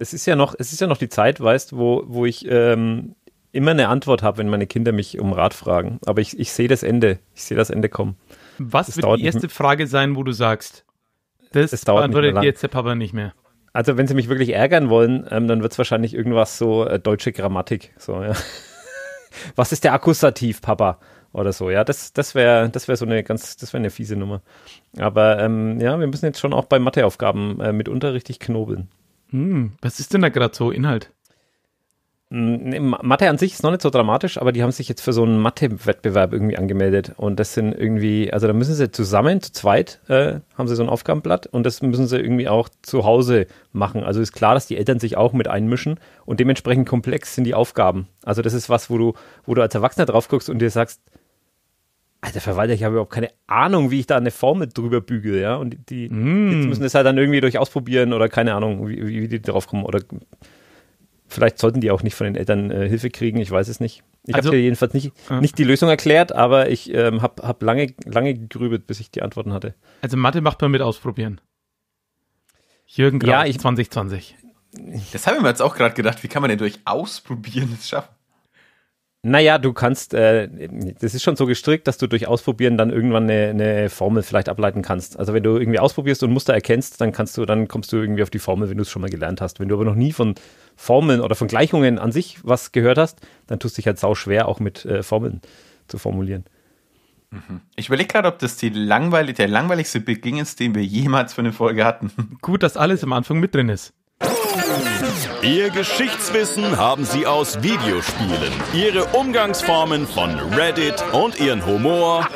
es ist ja noch, es ist ja noch die Zeit, weißt, wo, wo ich ähm, immer eine Antwort habe, wenn meine Kinder mich um Rat fragen. Aber ich, ich sehe das Ende. Ich sehe das Ende kommen. Was das wird die erste Frage sein, wo du sagst, das es dauert beantwortet jetzt der Papa nicht mehr? Also, wenn sie mich wirklich ärgern wollen, ähm, dann wird es wahrscheinlich irgendwas so äh, deutsche Grammatik. So, ja. Was ist der Akkusativ, Papa? Oder so, ja, das, das wäre das wär so eine ganz, das wäre eine fiese Nummer. Aber ähm, ja, wir müssen jetzt schon auch bei Matheaufgaben äh, mitunter richtig knobeln. Hm, was ist denn da gerade so Inhalt? Hm, Mathe an sich ist noch nicht so dramatisch, aber die haben sich jetzt für so einen Mathe-Wettbewerb irgendwie angemeldet. Und das sind irgendwie, also da müssen sie zusammen, zu zweit, äh, haben sie so ein Aufgabenblatt und das müssen sie irgendwie auch zu Hause machen. Also ist klar, dass die Eltern sich auch mit einmischen und dementsprechend komplex sind die Aufgaben. Also das ist was, wo du, wo du als Erwachsener drauf guckst und dir sagst, alter Verwalter, ich habe überhaupt keine Ahnung, wie ich da eine Formel drüber büge, ja. Und die mm. jetzt müssen das halt dann irgendwie durch ausprobieren oder keine Ahnung, wie, wie die darauf kommen. Oder vielleicht sollten die auch nicht von den Eltern äh, Hilfe kriegen, ich weiß es nicht. Ich also, habe dir jedenfalls nicht, äh. nicht die Lösung erklärt, aber ich ähm, habe hab lange, lange gerübelt, bis ich die Antworten hatte. Also Mathe macht man mit Ausprobieren. Jürgen Grau, ja, ich, 2020. Das haben wir jetzt auch gerade gedacht, wie kann man denn durch Ausprobieren das schaffen? Naja, du kannst, äh, das ist schon so gestrickt, dass du durch Ausprobieren dann irgendwann eine, eine, Formel vielleicht ableiten kannst. Also wenn du irgendwie ausprobierst und Muster erkennst, dann kannst du, dann kommst du irgendwie auf die Formel, wenn du es schon mal gelernt hast. Wenn du aber noch nie von Formeln oder von Gleichungen an sich was gehört hast, dann tust du dich halt sau schwer, auch mit äh, Formeln zu formulieren. Mhm. Ich überlege gerade, ob das die langweilig, der langweiligste Beginn ist, den wir jemals für eine Folge hatten. Gut, dass alles am Anfang mit drin ist. Ihr Geschichtswissen haben sie aus Videospielen, ihre Umgangsformen von Reddit und ihren Humor.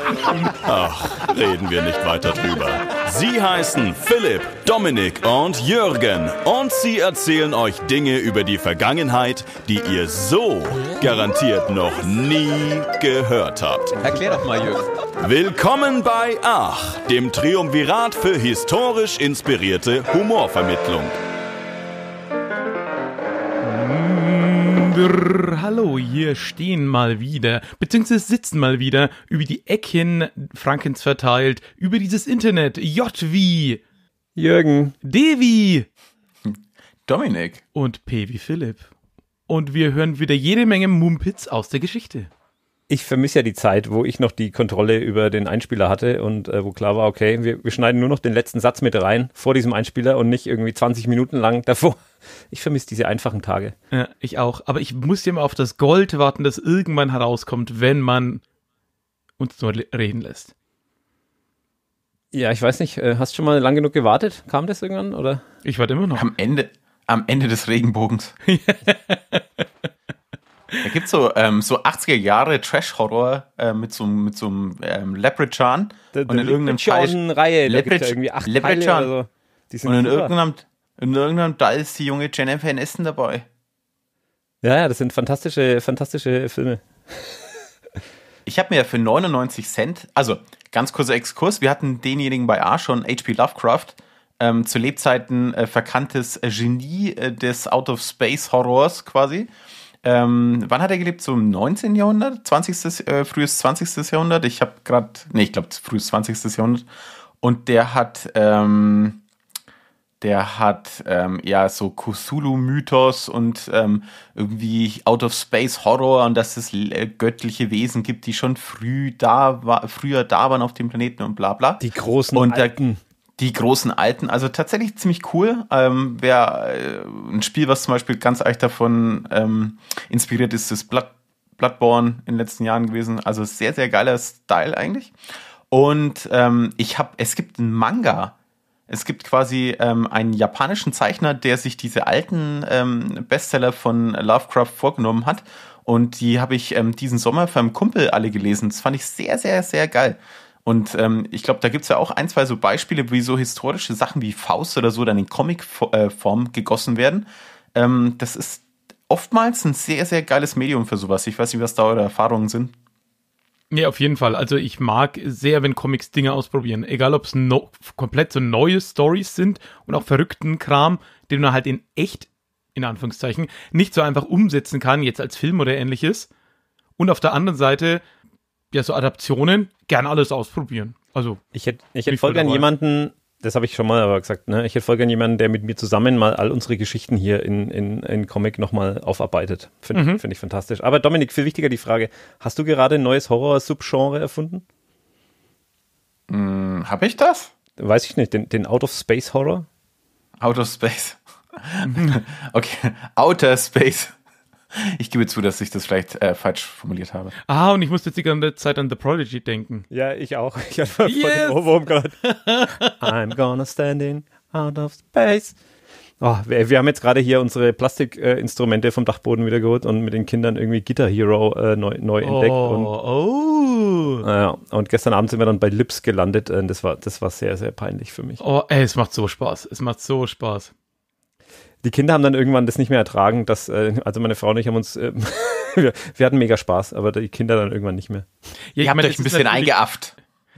Ach, reden wir nicht weiter drüber. Sie heißen Philipp, Dominik und Jürgen und sie erzählen euch Dinge über die Vergangenheit, die ihr so garantiert noch nie gehört habt. Erklär doch mal, Jürgen. Willkommen bei Ach, dem Triumvirat für historisch inspirierte Humorvermittlung. Brrr, hallo, hier stehen mal wieder, beziehungsweise sitzen mal wieder über die Ecken Frankens verteilt, über dieses Internet. JW. Jürgen. Devi. Dominik. Und P wie Philipp. Und wir hören wieder jede Menge Mumpitz aus der Geschichte ich vermisse ja die Zeit, wo ich noch die Kontrolle über den Einspieler hatte und äh, wo klar war, okay, wir, wir, schneiden nur noch den letzten Satz mit rein vor diesem Einspieler und nicht irgendwie 20 Minuten lang davor. Ich vermisse diese einfachen Tage. Ja, ich auch. Aber ich muss ja immer auf das Gold warten, das irgendwann herauskommt, wenn man uns nur reden lässt. Ja, ich weiß nicht. Äh, hast du schon mal lang genug gewartet? Kam das irgendwann oder? Ich warte immer noch. Am Ende, am Ende des Regenbogens. Da gibt es so, ähm, so 80er Jahre Trash-Horror äh, mit so, mit so einem ähm, Leprechaun da, und in irgendeinem Teil. Leprech irgendwie acht Leprechaun. Teile so. und in irgendeinem, in irgendeinem Teil ist die junge Jennifer Essen dabei. Ja, ja, das sind fantastische, fantastische Filme. ich habe mir für 99 Cent, also ganz kurzer Exkurs, wir hatten denjenigen bei A schon, H.P. Lovecraft, ähm, zu Lebzeiten äh, verkanntes Genie äh, des Out-of-Space-Horrors quasi. Ähm, wann hat er gelebt? So im 19. Jahrhundert? 20. Äh, frühes 20. Jahrhundert? Ich habe gerade, nee, ich glaube, frühes 20. Jahrhundert. Und der hat, ähm, der hat ähm, ja so kusulu mythos und ähm, irgendwie Out-of-Space-Horror und dass es äh, göttliche Wesen gibt, die schon früh da war, früher da waren auf dem Planeten und bla bla. Die großen und Alten. Da, die großen Alten, also tatsächlich ziemlich cool. Ähm, wer äh, ein Spiel, was zum Beispiel ganz eich davon ähm, inspiriert ist, ist Blood, Bloodborne in den letzten Jahren gewesen. Also sehr, sehr geiler Style eigentlich. Und ähm, ich habe, es gibt einen Manga. Es gibt quasi ähm, einen japanischen Zeichner, der sich diese alten ähm, Bestseller von Lovecraft vorgenommen hat. Und die habe ich ähm, diesen Sommer für einen Kumpel alle gelesen. Das fand ich sehr, sehr, sehr geil. Und ähm, ich glaube, da gibt es ja auch ein, zwei so Beispiele, wie so historische Sachen wie Faust oder so dann in Comicform äh, gegossen werden. Ähm, das ist oftmals ein sehr, sehr geiles Medium für sowas. Ich weiß nicht, was da eure Erfahrungen sind. Ja, auf jeden Fall. Also ich mag sehr, wenn Comics Dinge ausprobieren. Egal, ob es no komplett so neue Stories sind und auch verrückten Kram, den man halt in echt, in Anführungszeichen, nicht so einfach umsetzen kann, jetzt als Film oder ähnliches. Und auf der anderen Seite ja, so Adaptionen, gern alles ausprobieren. Also. Ich hätte, ich hätte voll gern jemanden, das habe ich schon mal aber gesagt, ne? Ich hätte voll gern jemanden, der mit mir zusammen mal all unsere Geschichten hier in, in, in Comic nochmal aufarbeitet. Finde mhm. find ich fantastisch. Aber Dominik, viel wichtiger die Frage: Hast du gerade ein neues Horror-Subgenre erfunden? Hm, habe ich das? Weiß ich nicht, den, den Out of Space Horror? Out of Space. okay, Outer Space. Ich gebe zu, dass ich das vielleicht äh, falsch formuliert habe. Ah, und ich musste jetzt die ganze Zeit an The Prodigy denken. Ja, ich auch. Ich hatte voll den Ohrwurm gerade. I'm gonna stand in out of space. Oh, wir, wir, haben jetzt gerade hier unsere Plastikinstrumente äh, vom Dachboden wieder geholt und mit den Kindern irgendwie Guitar Hero äh, neu, neu oh, entdeckt. Und, oh. oh. Ah, ja, und gestern Abend sind wir dann bei Lips gelandet. Äh, das, war, das war sehr, sehr peinlich für mich. Oh, ey, es macht so Spaß. Es macht so Spaß die Kinder haben dann irgendwann das nicht mehr ertragen, dass, äh, also meine Frau und ich haben uns, äh, wir, wir, hatten mega Spaß, aber die Kinder dann irgendwann nicht mehr. Ja, ich habe euch ein bisschen eingeafft.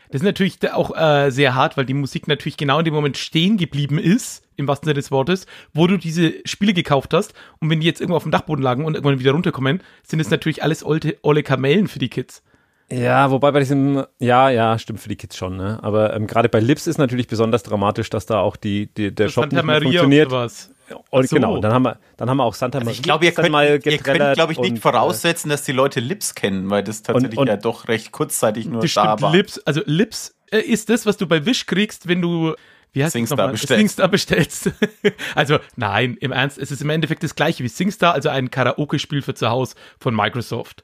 Das ist natürlich auch äh, sehr hart, weil die Musik natürlich genau in dem Moment stehen geblieben ist, im wahrsten Sinne des Wortes, wo du diese Spiele gekauft hast. Und wenn die jetzt irgendwo auf dem Dachboden lagen und irgendwann wieder runterkommen, sind es natürlich alles alte, olle Kamellen für die Kids. Ja, wobei bei diesem, ja, ja, stimmt für die Kids schon, ne? Aber ähm, gerade bei Lips ist natürlich besonders dramatisch, dass da auch die, die der das Shop nicht funktioniert. Und was. Und so. Genau, dann haben wir, dann haben wir auch Santa Maria. Also ich glaube, ihr könnt, mal ihr könnt, glaube ich, nicht und, äh, voraussetzen, dass die Leute Lips kennen, weil das tatsächlich und, und ja doch recht kurzzeitig nur stimmt, da war. Lips, also Lips äh, ist das, was du bei Wish kriegst, wenn du wie heißt Singstar bestellst. Singstar bestellst. also nein, im Ernst, es ist im Endeffekt das gleiche wie Singstar, also ein Karaoke-Spiel für zu Hause von Microsoft.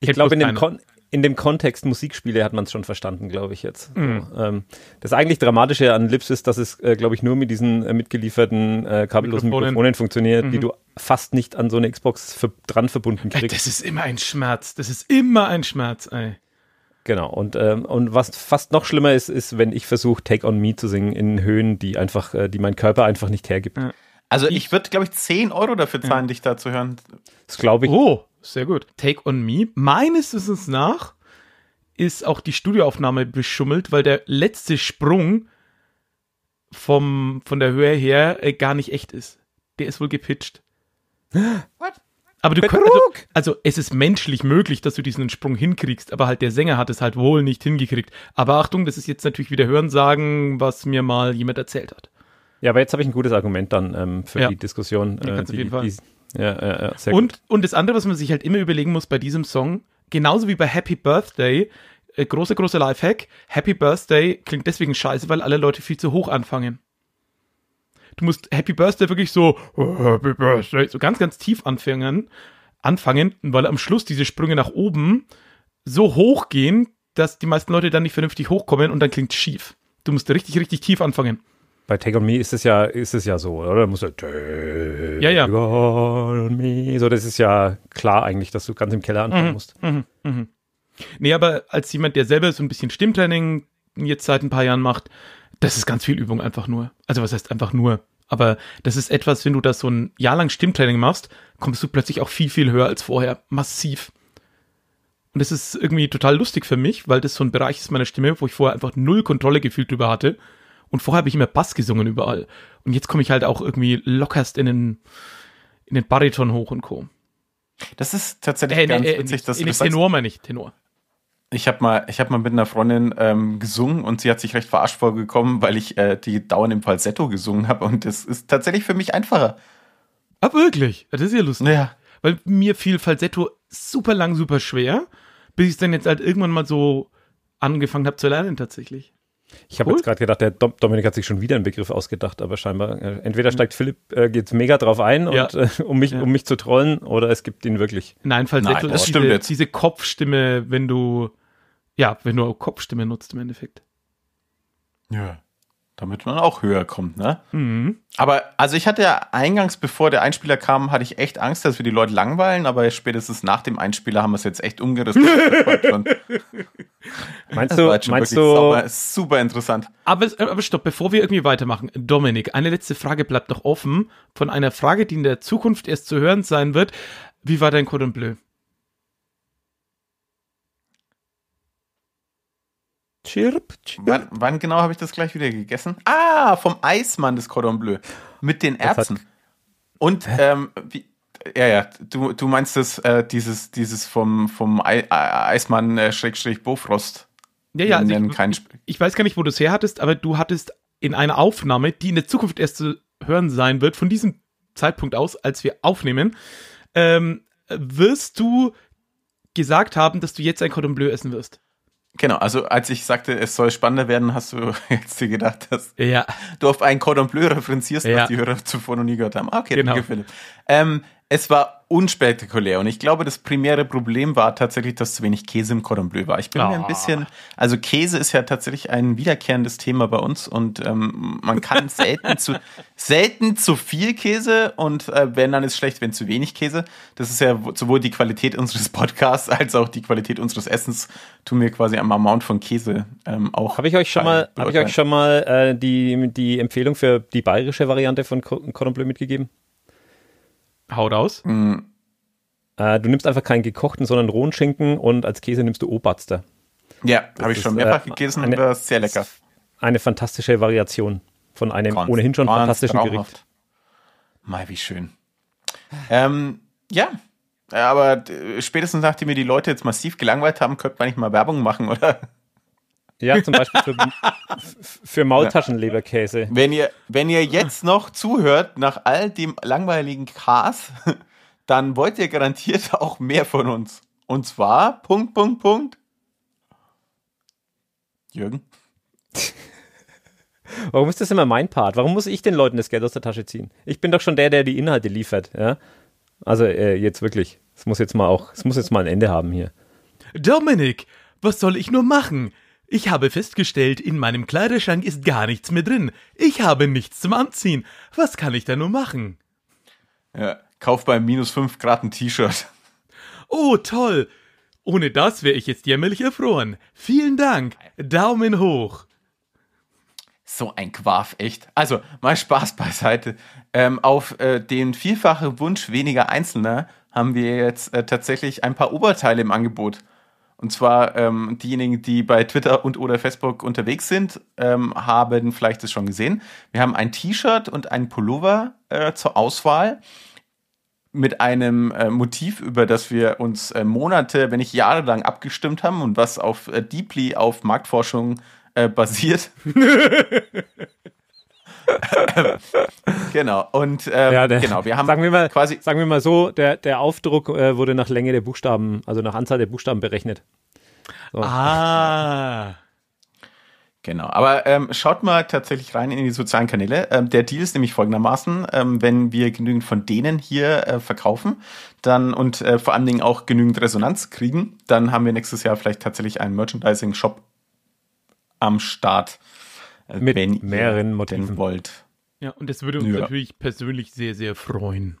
Ich, ich glaube, in dem, Kon in dem Kontext Musikspiele hat man es schon verstanden, glaube ich jetzt. Mhm. So, ähm, das eigentlich Dramatische an Lips ist, dass es, äh, glaube ich, nur mit diesen äh, mitgelieferten äh, kabellosen Mikrofonen, Mikrofonen funktioniert, mhm. die du fast nicht an so eine Xbox für, dran verbunden kriegst. Ey, das ist immer ein Schmerz. Das ist immer ein Schmerz, ey. Genau, und, ähm, und was fast noch schlimmer ist, ist, wenn ich versuche, Take on Me zu singen in Höhen, die einfach, äh, die mein Körper einfach nicht hergibt. Ja. Also ich würde, glaube ich, 10 Euro dafür zahlen, ja. dich da zu hören. Das glaube ich. Oh. Sehr gut. Take on Me. Meines Wissens nach ist auch die Studioaufnahme beschummelt, weil der letzte Sprung vom, von der Höhe her äh, gar nicht echt ist. Der ist wohl gepitcht. What? Aber du kannst, also, also, es ist menschlich möglich, dass du diesen Sprung hinkriegst, aber halt der Sänger hat es halt wohl nicht hingekriegt. Aber Achtung, das ist jetzt natürlich wieder Hörensagen, was mir mal jemand erzählt hat. Ja, aber jetzt habe ich ein gutes Argument dann ähm, für ja. die Diskussion, äh, die, die, ja, ja, ja, sehr und, gut. und das andere, was man sich halt immer überlegen muss bei diesem Song, genauso wie bei Happy Birthday, äh, große, großer Lifehack, Happy Birthday klingt deswegen scheiße, weil alle Leute viel zu hoch anfangen. Du musst Happy Birthday wirklich so, oh, Happy Birthday, so ganz, ganz tief anfangen, anfangen, weil am Schluss diese Sprünge nach oben so hoch gehen, dass die meisten Leute dann nicht vernünftig hochkommen und dann klingt schief. Du musst richtig, richtig tief anfangen bei Take on Me ist es ja, ist es ja so, oder? Da musst ja Take ja, ja. on Me. So, das ist ja klar eigentlich, dass du ganz im Keller anfangen mhm, musst. Mhm, mhm. Nee, aber als jemand, der selber so ein bisschen Stimmtraining jetzt seit ein paar Jahren macht, das ist ganz viel Übung einfach nur. Also was heißt einfach nur? Aber das ist etwas, wenn du das so ein Jahr lang Stimmtraining machst, kommst du plötzlich auch viel, viel höher als vorher. Massiv. Und das ist irgendwie total lustig für mich, weil das so ein Bereich ist meiner Stimme, wo ich vorher einfach null Kontrolle gefühlt drüber hatte. Und vorher habe ich immer Bass gesungen überall. Und jetzt komme ich halt auch irgendwie lockerst in den, in den Bariton hoch und Co. Das ist tatsächlich äh, ganz äh, witzig, dass äh, du nicht, Tenor meine ich, Tenor. Ich habe mal, hab mal mit einer Freundin ähm, gesungen und sie hat sich recht verarscht vorgekommen, weil ich äh, die dauernd im Falsetto gesungen habe. Und das ist tatsächlich für mich einfacher. Ah, wirklich? Das ist ja lustig. Ja. Weil mir fiel Falsetto super lang, super schwer, bis ich es dann jetzt halt irgendwann mal so angefangen habe zu lernen tatsächlich. Ich habe cool. jetzt gerade gedacht, der Dominik hat sich schon wieder einen Begriff ausgedacht, aber scheinbar äh, entweder steigt hm. Philipp äh, jetzt mega drauf ein, ja. äh, um, mich, ja. um mich zu trollen, oder es gibt ihn wirklich. Nein, falls Nein, das stimmt diese, jetzt. diese Kopfstimme, wenn du ja, wenn du Kopfstimme nutzt im Endeffekt. Ja damit man auch höher kommt, ne? Mhm. Aber also ich hatte ja eingangs, bevor der Einspieler kam, hatte ich echt Angst, dass wir die Leute langweilen, aber spätestens nach dem Einspieler haben wir es jetzt echt umgerissen. meinst du, meinst du sauber, super interessant. Aber, aber stopp, bevor wir irgendwie weitermachen, Dominik, eine letzte Frage bleibt noch offen von einer Frage, die in der Zukunft erst zu hören sein wird. Wie war dein Cordon Bleu? Chirp, chirp. Wann, wann genau habe ich das gleich wieder gegessen? Ah, vom Eismann des Cordon Bleu. Mit den Erbsen. Und, ähm, wie, ja, ja, du, du meinst das, äh, dieses, dieses vom, vom Ei, äh, Eismann äh, Schrägstrich Bofrost. Ja, ja, also ich, ich, ich, weiß gar nicht, wo du es her hattest, aber du hattest in einer Aufnahme, die in der Zukunft erst zu hören sein wird, von diesem Zeitpunkt aus, als wir aufnehmen, ähm, wirst du gesagt haben, dass du jetzt ein Cordon Bleu essen wirst. Genau, also als ich sagte, es soll spannender werden, hast du jetzt dir gedacht, dass ja. du auf einen Cordon Bleu referenzierst, ja. was die Hörer zuvor noch nie gehört haben. Ah, okay, genau. danke Philipp. Ähm, es war unspektakulär. Und ich glaube, das primäre Problem war tatsächlich, dass zu wenig Käse im Cordon Bleu war. Ich bin oh. mir ein ah. bisschen, also Käse ist ja tatsächlich ein wiederkehrendes Thema bei uns und ähm, man kann selten zu selten zu viel Käse und äh, wenn dann ist schlecht, wenn zu wenig Käse. Das ist ja sowohl die Qualität unseres Podcasts als auch die Qualität unseres Essens tun wir quasi am Amount von Käse ähm, auch. Habe ich euch schon mal, habe ich euch schon mal äh, die die Empfehlung für die bayerische Variante von Cordon Bleu mitgegeben? Haut aus. Mm. Äh, du nimmst einfach keinen gekochten, sondern rohen Schinken und als Käse nimmst du Obatster. Ja, habe ich schon äh, mehrfach äh, gegessen eine, und war sehr lecker. Eine fantastische Variation von einem Konst, ohnehin schon Konst, fantastischen traumhaft. Gericht. Mal, wie schön. Ähm, ja, aber spätestens nachdem wir die Leute jetzt massiv gelangweilt haben, könnte man nicht mal Werbung machen, oder? Ja, zum Beispiel für, für Maultaschenleberkäse. Wenn ihr, wenn ihr jetzt noch zuhört nach all dem langweiligen Cars, dann wollt ihr garantiert auch mehr von uns. Und zwar, Punkt, Punkt, Punkt. Jürgen? Warum ist das immer mein Part? Warum muss ich den Leuten das Geld aus der Tasche ziehen? Ich bin doch schon der, der die Inhalte liefert. Ja? Also äh, jetzt wirklich. Es muss jetzt mal auch, es muss jetzt mal ein Ende haben hier. Dominik, was soll ich nur machen? Ich habe festgestellt, in meinem Kleiderschrank ist gar nichts mehr drin. Ich habe nichts zum Anziehen. Was kann ich da nur machen? Ja, kauf bei minus 5 Grad ein T-Shirt. Oh, toll. Ohne das wäre ich jetzt jämmerlich erfroren. Vielen Dank. Daumen hoch. So ein Quarf, echt. Also, mal Spaß beiseite. Ähm, auf äh, den vielfachen Wunsch weniger Einzelner haben wir jetzt äh, tatsächlich ein paar Oberteile im Angebot. Und zwar ähm, diejenigen, die bei Twitter und oder Facebook unterwegs sind, ähm, haben vielleicht das schon gesehen. Wir haben ein T-Shirt und ein Pullover äh, zur Auswahl mit einem äh, Motiv, über das wir uns äh, Monate, wenn nicht Jahre lang abgestimmt haben und was auf äh, Deeply auf Marktforschung äh, basiert. genau. Und ähm, ja, der, genau, wir haben sagen wir mal, quasi. Sagen wir mal so, der, der Aufdruck äh, wurde nach Länge der Buchstaben, also nach Anzahl der Buchstaben berechnet. So. Ah. Genau, aber ähm, schaut mal tatsächlich rein in die sozialen Kanäle. Ähm, der Deal ist nämlich folgendermaßen, ähm, wenn wir genügend von denen hier äh, verkaufen dann und äh, vor allen Dingen auch genügend Resonanz kriegen, dann haben wir nächstes Jahr vielleicht tatsächlich einen Merchandising-Shop am Start. Äh, mit wenn mehreren Motiven wollt. Ja, und das würde uns ja. natürlich persönlich sehr, sehr freuen.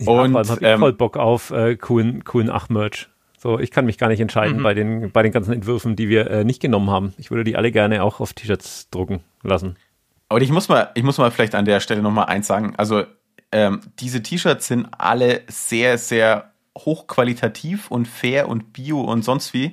Ja, und also hab, hab ähm, voll Bock auf äh, coolen, coolen Ach-Merch. So, ich kann mich gar nicht entscheiden mhm. bei, den, bei den ganzen Entwürfen, die wir äh, nicht genommen haben. Ich würde die alle gerne auch auf T-Shirts drucken lassen. Aber ich muss mal, ich muss mal vielleicht an der Stelle nochmal eins sagen. Also, ähm, diese T-Shirts sind alle sehr, sehr hochqualitativ und fair und bio und sonst wie.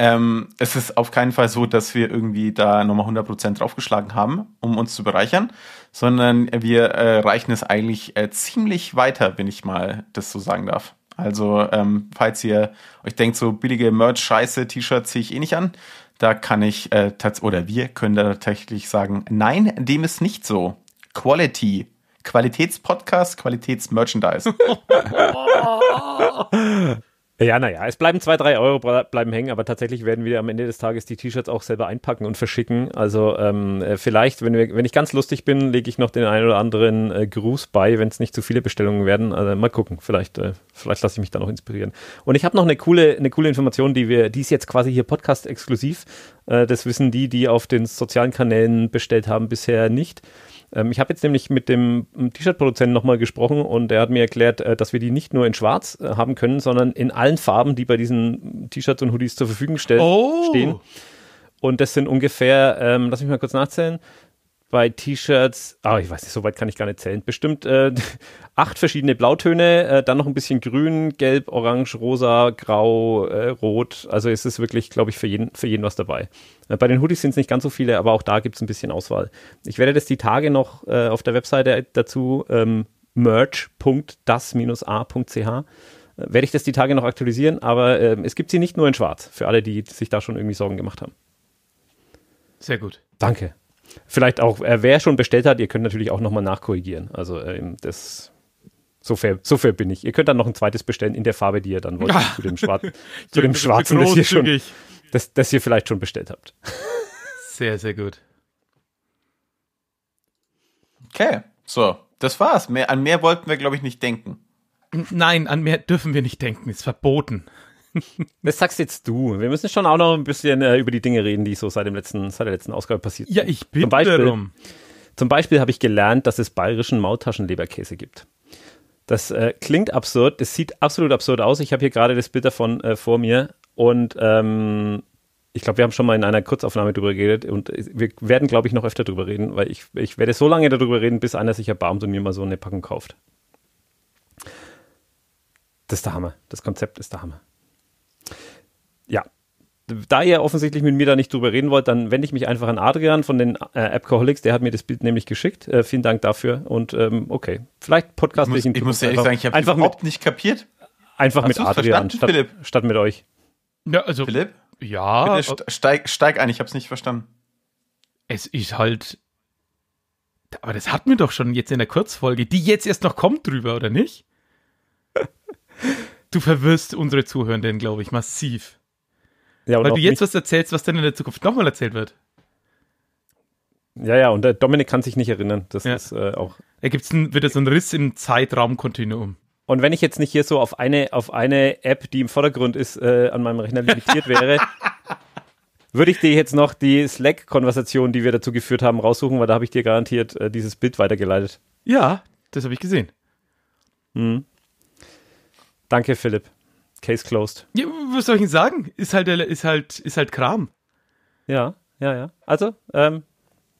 Ähm, es ist auf keinen Fall so, dass wir irgendwie da nochmal 100% draufgeschlagen haben, um uns zu bereichern, sondern wir äh, reichen es eigentlich äh, ziemlich weiter, wenn ich mal das so sagen darf. Also, ähm, falls ihr euch denkt, so billige Merch-Scheiße, t shirt ziehe ich eh nicht an, da kann ich äh, oder wir können da tatsächlich sagen, nein, dem ist nicht so. Quality. Qualitätspodcast, Qualitätsmerchandise. Ja, naja, es bleiben zwei, drei Euro bleiben hängen, aber tatsächlich werden wir am Ende des Tages die T-Shirts auch selber einpacken und verschicken. Also ähm, äh, vielleicht, wenn, wir, wenn ich ganz lustig bin, lege ich noch den einen oder anderen äh, Gruß bei, wenn es nicht zu viele Bestellungen werden. Also mal gucken, vielleicht, äh, vielleicht lasse ich mich da noch inspirieren. Und ich habe noch eine coole, eine coole Information, die wir, die ist jetzt quasi hier Podcast-exklusiv. Äh, das wissen die, die auf den sozialen Kanälen bestellt haben, bisher nicht. Ähm, ich habe jetzt nämlich mit dem T-Shirt-Produzenten nochmal gesprochen und er hat mir erklärt, äh, dass wir die nicht nur in schwarz äh, haben können, sondern in allen Farben, die bei diesen T-Shirts und Hoodies zur Verfügung stell- oh. stehen. Und das sind ungefähr, ähm, lass mich mal kurz nachzählen, bei T-Shirts, ah, ich weiß nicht, so weit kann ich gar nicht zählen, bestimmt äh, acht verschiedene Blautöne, äh, dann noch ein bisschen grün, gelb, orange, rosa, grau, äh, rot. Also es ist wirklich, glaube ich, für jeden, für jeden was dabei. Äh, bei den Hoodies sind es nicht ganz so viele, aber auch da gibt es ein bisschen Auswahl. Ich werde das die Tage noch äh, auf der Webseite dazu ähm, merch.das-a.ch äh, werde ich das die Tage noch aktualisieren, aber ähm, es gibt sie nicht nur in schwarz, für alle, die sich da schon irgendwie Sorgen gemacht haben. Sehr gut. Danke vielleicht auch, äh, wer schon bestellt hat, ihr könnt natürlich auch nochmal nachkorrigieren. Also ähm, das so fair, so fair bin ich. Ihr könnt dann noch ein zweites bestellen in der Farbe, die ihr dann wollt, ah. zu dem, Schwarz, zu dem Schwarzen, das ihr, schon, das, das ihr vielleicht schon bestellt habt. sehr, sehr gut. Okay, so, das war's. Mehr, an mehr wollten wir, glaube ich, nicht denken. Nein, an mehr dürfen wir nicht denken. Ist verboten. Das sagst jetzt du. Wir müssen schon auch noch ein bisschen äh, über die Dinge reden, die so seit, dem letzten, seit der letzten Ausgabe passiert sind. Ja, ich bin zum Beispiel, darum. Zum Beispiel habe ich gelernt, dass es bayerischen Maultaschenleberkäse gibt. Das äh, klingt absurd, das sieht absolut absurd aus. Ich habe hier gerade das Bild davon äh, vor mir und ähm, ich glaube, wir haben schon mal in einer Kurzaufnahme darüber geredet und äh, wir werden, glaube ich, noch öfter darüber reden, weil ich, ich werde so lange darüber reden, bis einer sich erbarmt und mir mal so eine Packung kauft. Das ist der Hammer. Das Konzept ist der Hammer ja, da ihr offensichtlich mit mir da nicht drüber reden wollt, dann wende ich mich einfach an Adrian von den äh, Appcoholics. Der hat mir das Bild nämlich geschickt. Äh, vielen Dank dafür. Und ähm, okay, vielleicht podcast ich muss, Ich muss ehrlich einfach, sagen, ich habe überhaupt mit, nicht kapiert. Einfach Hast mit Adrian statt, statt, mit euch. Ja, also, Philipp? Ja. Bitte äh, steig, steig ein, ich habe es nicht verstanden. Es ist halt. Aber das hatten wir doch schon jetzt in der Kurzfolge, die jetzt erst noch kommt drüber, oder nicht? du verwirrst unsere Zuhörenden, glaube ich, massiv. Ja, Weil du jetzt was erzählst, was dann in der Zukunft nochmal erzählt wird. Ja, ja, und der Dominik kann sich nicht erinnern. Das ja. ist äh, auch. Da gibt es wieder so einen Riss im Zeitraumkontinuum. Und wenn ich jetzt nicht hier so auf eine, auf eine App, die im Vordergrund ist, äh, an meinem Rechner limitiert wäre, würde ich dir jetzt noch die Slack-Konversation, die wir dazu geführt haben, raussuchen, weil da habe ich dir garantiert äh, dieses Bild weitergeleitet. Ja, das habe ich gesehen. Mhm. Danke, Philipp. Case closed. Ja, was soll ich denn sagen? Ist halt, ist halt, ist halt Kram. Ja, ja, ja. Also, ähm,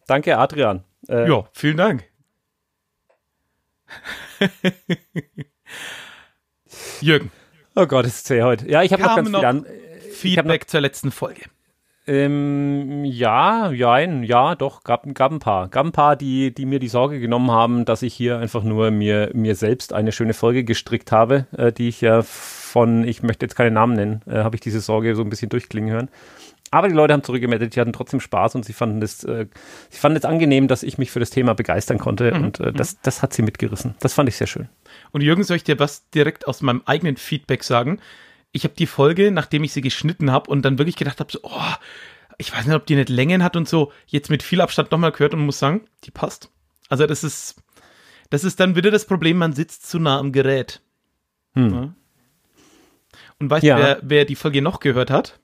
danke, Adrian. Äh, ja, vielen Dank. Jürgen. Oh Gott, ist zäh heute. Ja, ich habe noch ganz noch viel an. Feedback noch, zur letzten Folge. Ähm, ja, ein, ja, doch, gab, gab ein paar. Gab ein paar, die, die mir die Sorge genommen haben, dass ich hier einfach nur mir, mir selbst eine schöne Folge gestrickt habe, äh, die ich ja von, ich möchte jetzt keine Namen nennen, äh, habe ich diese Sorge so ein bisschen durchklingen hören. Aber die Leute haben zurückgemeldet, die hatten trotzdem Spaß und sie fanden es, äh, sie fanden es angenehm, dass ich mich für das Thema begeistern konnte mhm. und äh, mhm. das, das hat sie mitgerissen. Das fand ich sehr schön. Und Jürgen, soll ich dir was direkt aus meinem eigenen Feedback sagen? Ich habe die Folge, nachdem ich sie geschnitten habe und dann wirklich gedacht habe, so, oh, ich weiß nicht, ob die nicht Längen hat und so, jetzt mit viel Abstand nochmal gehört und muss sagen, die passt. Also das ist, das ist dann wieder das Problem, man sitzt zu nah am Gerät. Hm. Und weißt du, ja. wer, wer die Folge noch gehört hat?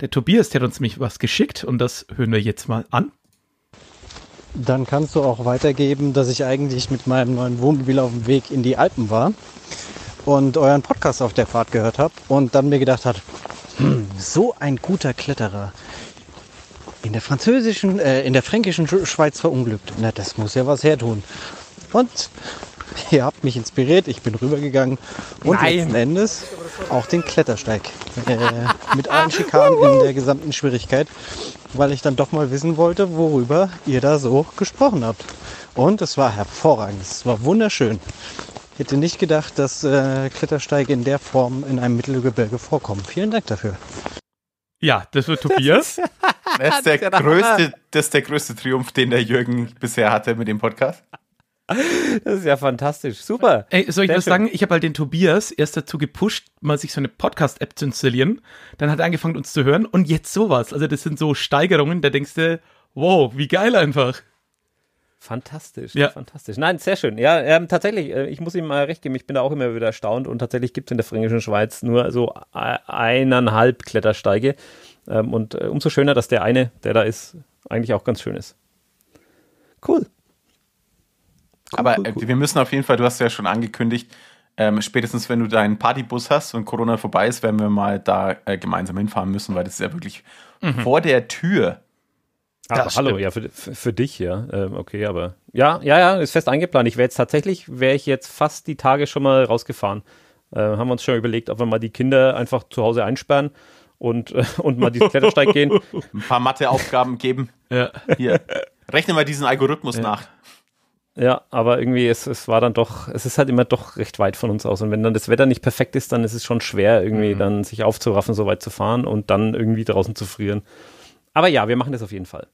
Der Tobias, der hat uns nämlich was geschickt und das hören wir jetzt mal an. Dann kannst du auch weitergeben, dass ich eigentlich mit meinem neuen Wohnmobil auf dem Weg in die Alpen war und euren Podcast auf der Fahrt gehört habe und dann mir gedacht hat, hm, so ein guter Kletterer in der französischen, äh, in der fränkischen Schweiz verunglückt. Na, das muss ja was her tun. Und ihr habt mich inspiriert, ich bin rübergegangen und Nein. letzten Endes auch den Klettersteig äh, mit allen Schikanen in der gesamten Schwierigkeit, weil ich dann doch mal wissen wollte, worüber ihr da so gesprochen habt. Und es war hervorragend, es war wunderschön. Ich hätte nicht gedacht, dass äh, Klettersteige in der Form in einem Mittelgebirge vorkommen. Vielen Dank dafür. Ja, das wird Tobias. Das ist, das ist der größte, das ist der größte Triumph, den der Jürgen bisher hatte mit dem Podcast. Das ist ja fantastisch. Super. Ey, soll ich was sagen, ich habe halt den Tobias erst dazu gepusht, mal sich so eine Podcast-App zu installieren. Dann hat er angefangen, uns zu hören. Und jetzt sowas. Also, das sind so Steigerungen, da denkst du, wow, wie geil einfach. Fantastisch, ja. fantastisch. Nein, sehr schön. Ja, ähm, tatsächlich, äh, ich muss ihm mal recht geben, ich bin da auch immer wieder erstaunt und tatsächlich gibt es in der Fränkischen Schweiz nur so e-, eineinhalb Klettersteige. Ähm, und äh, umso schöner, dass der eine, der da ist, eigentlich auch ganz schön ist. Cool. Cool, Aber cool, äh, cool. wir müssen auf jeden Fall, du hast ja schon angekündigt, ähm, spätestens wenn du deinen Partybus hast und Corona vorbei ist, werden wir mal da äh, gemeinsam hinfahren müssen, weil das ist ja wirklich mhm. vor der Tür. Ja, hallo, ja, für, für, dich, ja. Ähm, okay, aber ja, ja, ja, ist fest eingeplant. Ich wäre jetzt tatsächlich, wäre ich jetzt fast die Tage schon mal rausgefahren. Äh, haben wir uns schon überlegt, ob wir mal die Kinder einfach zu Hause einsperren und, äh, und mal diesen Klettersteig gehen. Ein paar Matheaufgaben geben. Ja. Hier. Rechne mal diesen Algorithmus ja. nach. Ja, aber irgendwie, es, es war dann doch, es ist halt immer doch recht weit von uns aus. Und wenn dann das Wetter nicht perfekt ist, dann ist es schon schwer, irgendwie mhm. dann sich aufzuraffen, so weit zu fahren und dann irgendwie draußen zu frieren. Aber ja, wir machen das auf jeden Fall.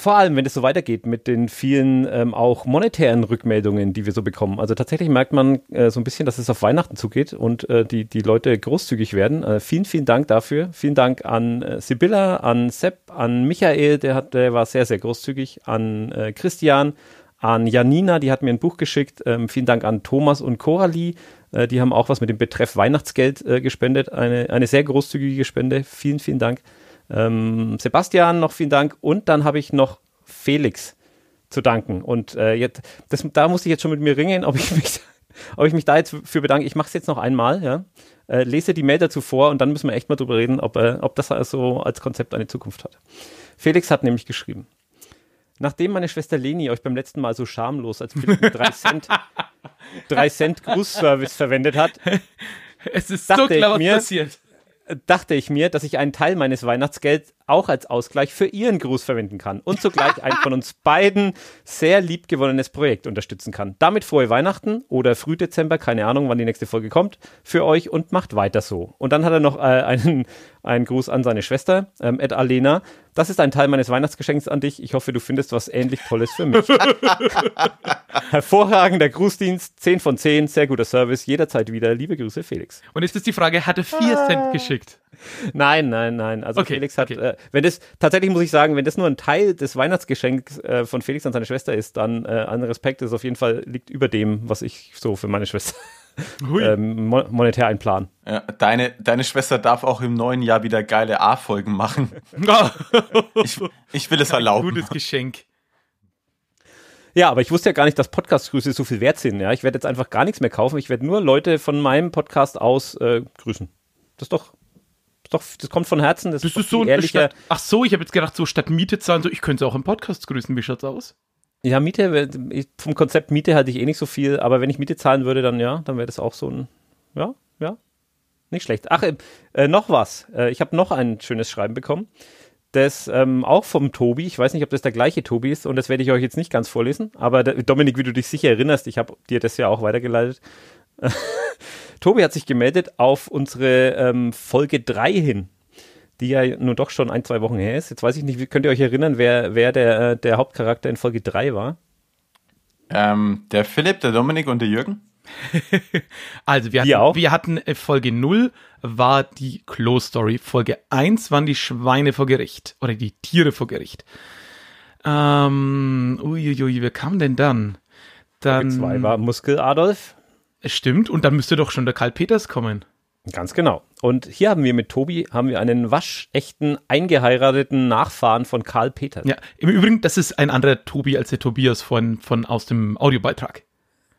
Vor allem, wenn es so weitergeht mit den vielen ähm, auch monetären Rückmeldungen, die wir so bekommen. Also tatsächlich merkt man äh, so ein bisschen, dass es auf Weihnachten zugeht und äh, die, die Leute großzügig werden. Äh, vielen, vielen Dank dafür. Vielen Dank an äh, Sibylla, an Sepp, an Michael, der, hat, der war sehr, sehr großzügig, an äh, Christian, an Janina, die hat mir ein Buch geschickt. Ähm, vielen Dank an Thomas und Coralie. Äh, die haben auch was mit dem Betreff Weihnachtsgeld äh, gespendet. Eine, eine sehr großzügige Spende. Vielen, vielen Dank. Ähm, Sebastian, noch vielen Dank. Und dann habe ich noch Felix zu danken. Und äh, jetzt, das, da musste ich jetzt schon mit mir ringen, ob ich mich, ob ich mich da jetzt für bedanke. Ich mache es jetzt noch einmal, ja. Äh, lese die Mail dazu vor und dann müssen wir echt mal drüber reden, ob, äh, ob das so also als Konzept eine Zukunft hat. Felix hat nämlich geschrieben. Nachdem meine Schwester Leni euch beim letzten Mal so schamlos als 3 Cent, Cent Grußservice verwendet hat, es ist so klar, was mir, passiert dachte ich mir, dass ich einen Teil meines Weihnachtsgelds auch als Ausgleich für Ihren Gruß verwenden kann und zugleich ein von uns beiden sehr liebgewonnenes Projekt unterstützen kann. Damit frohe Weihnachten oder Frühdezember, keine Ahnung, wann die nächste Folge kommt, für euch und macht weiter so. Und dann hat er noch äh, einen, einen Gruß an seine Schwester, ähm, Ed Alena. Das ist ein Teil meines Weihnachtsgeschenks an dich. Ich hoffe, du findest was ähnlich Tolles für mich. Hervorragender Grußdienst, 10 von 10, sehr guter Service, jederzeit wieder. Liebe Grüße, Felix. Und jetzt ist die Frage, hat er 4 ah. Cent geschickt? Nein, nein, nein. Also okay, Felix hat, okay. äh, wenn das, tatsächlich muss ich sagen, wenn das nur ein Teil des Weihnachtsgeschenks äh, von Felix an seine Schwester ist, dann äh, an Respekt ist auf jeden Fall liegt über dem, was ich so für meine Schwester ähm, monetär einplan. Ja, deine, deine Schwester darf auch im neuen Jahr wieder geile A-Folgen machen. ich, ich will es erlauben. Ein gutes Geschenk. Ja, aber ich wusste ja gar nicht, dass Podcast-Grüße so viel wert sind. Ja, ich werde jetzt einfach gar nichts mehr kaufen. Ich werde nur Leute von meinem Podcast aus äh, grüßen. Das ist doch doch, das kommt von Herzen. Das, das ist, so ein ehrlicher. Statt, ach so, ich habe jetzt gedacht, so statt Miete zahlen, so ich könnte es auch im Podcast grüßen. Wie schaut's aus? Ja, Miete, vom Konzept Miete hatte ich eh nicht so viel, aber wenn ich Miete zahlen würde, dann ja, dann wäre das auch so ein, ja, ja, nicht schlecht. Ach, äh, äh noch was. Äh, ich habe noch ein schönes Schreiben bekommen, das ähm, auch vom Tobi, ich weiß nicht, ob das der gleiche Tobi ist und das werde ich euch jetzt nicht ganz vorlesen, aber Dominik, wie du dich sicher erinnerst, ich habe dir das ja auch weitergeleitet, Tobi hat sich gemeldet auf unsere ähm, Folge 3 hin, die ja nur doch schon ein, zwei Wochen her ist. Jetzt weiß ich nicht, könnt ihr euch erinnern, wer, wer der, äh, der Hauptcharakter in Folge 3 war? Ähm, der Philipp, der Dominik und der Jürgen. also wir hatten, wir hatten, äh, Folge 0 war die Klo-Story, Folge 1 waren die Schweine vor Gericht oder die Tiere vor Gericht. Ähm, uiuiui, wer kam denn dann? Dann Folge 2 war Muskel Adolf. Stimmt, und dann müsste doch schon der Karl Peters kommen. Ganz genau. Und hier haben wir mit Tobi haben wir einen waschechten eingeheirateten Nachfahren von Karl Peters. Ja, im Übrigen, das ist ein anderer Tobi als der Tobias von, von aus dem Audiobeitrag.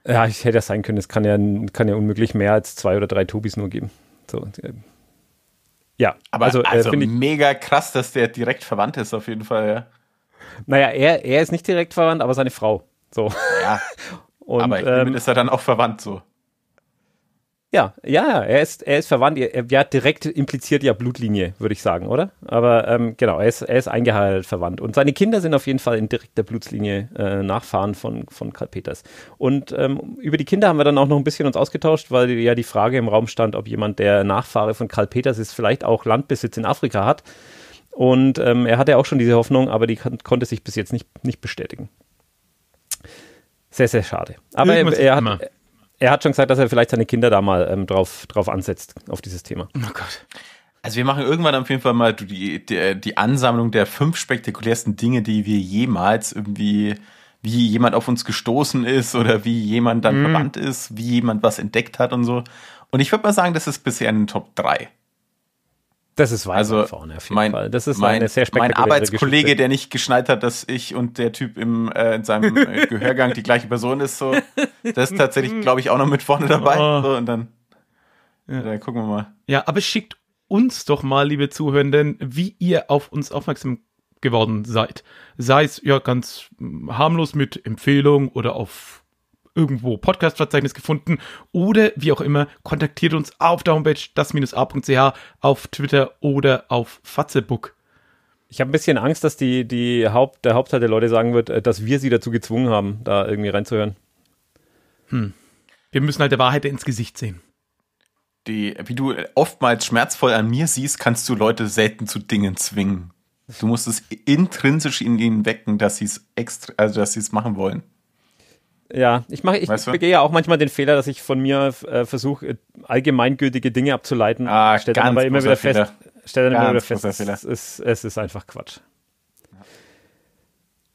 Ja, ich hätte ja sein können. Es kann ja, kann ja unmöglich mehr als zwei oder drei Tobis nur geben. So, äh, ja, aber also, äh, also ich, mega krass, dass der direkt verwandt ist, auf jeden Fall. Ja. Naja, er, er ist nicht direkt verwandt, aber seine Frau. So. Ja. Und, aber ich ähm, ist er dann auch verwandt so. Ja, ja, er ist, er ist verwandt. Er, er direkt impliziert ja Blutlinie, würde ich sagen, oder? Aber ähm, genau, er ist, er ist eingeheiratet verwandt. Und seine Kinder sind auf jeden Fall in direkter Blutlinie äh, Nachfahren von, von Karl Peters. Und ähm, über die Kinder haben wir dann auch noch ein bisschen uns ausgetauscht, weil ja die Frage im Raum stand, ob jemand, der Nachfahre von Karl Peters ist, vielleicht auch Landbesitz in Afrika hat. Und ähm, er hatte auch schon diese Hoffnung, aber die kon konnte sich bis jetzt nicht, nicht bestätigen. Sehr, sehr schade. Aber er, er hat. Immer er hat schon gesagt, dass er vielleicht seine Kinder da mal ähm, drauf, drauf ansetzt, auf dieses Thema. Oh Gott. Also wir machen irgendwann auf jeden Fall mal die, die, die Ansammlung der fünf spektakulärsten Dinge, die wir jemals irgendwie, wie jemand auf uns gestoßen ist oder wie jemand dann mm. verwandt ist, wie jemand was entdeckt hat und so. Und ich würde mal sagen, das ist bisher in den Top 3. Das ist weit also vorne auf jeden mein, Fall. Das ist mein, eine sehr Mein Arbeitskollege, Geschichte. der nicht geschneit hat, dass ich und der Typ im, äh, in seinem äh, Gehörgang die gleiche Person ist, so, das ist tatsächlich, glaube ich, auch noch mit vorne dabei. Oh. So, und dann, ja. dann gucken wir mal. Ja, aber schickt uns doch mal, liebe Zuhörenden, wie ihr auf uns aufmerksam geworden seid. Sei es ja ganz harmlos mit Empfehlung oder auf irgendwo Podcast-Verzeichnis gefunden oder wie auch immer, kontaktiert uns auf der Homepage das-a.ch, auf Twitter oder auf Fatzebook. Ich habe ein bisschen Angst, dass die, die Haupt, der Hauptteil der Leute sagen wird, äh, dass wir sie dazu gezwungen haben, da irgendwie reinzuhören. Hm. Wir müssen halt der Wahrheit ins Gesicht sehen. Die, wie du oftmals schmerzvoll an mir siehst, kannst du Leute selten zu Dingen zwingen. Du musst es intrinsisch in ihnen wecken, dass sie extra, also dass sie es machen wollen. Ja, ich mache, ich weißt du? begehe ja auch manchmal den Fehler, dass ich von mir äh, versuche, allgemeingültige Dinge abzuleiten. Ah, stell dann aber immer wieder fest, stelle dann immer wieder fest, es ist, es ist einfach Quatsch.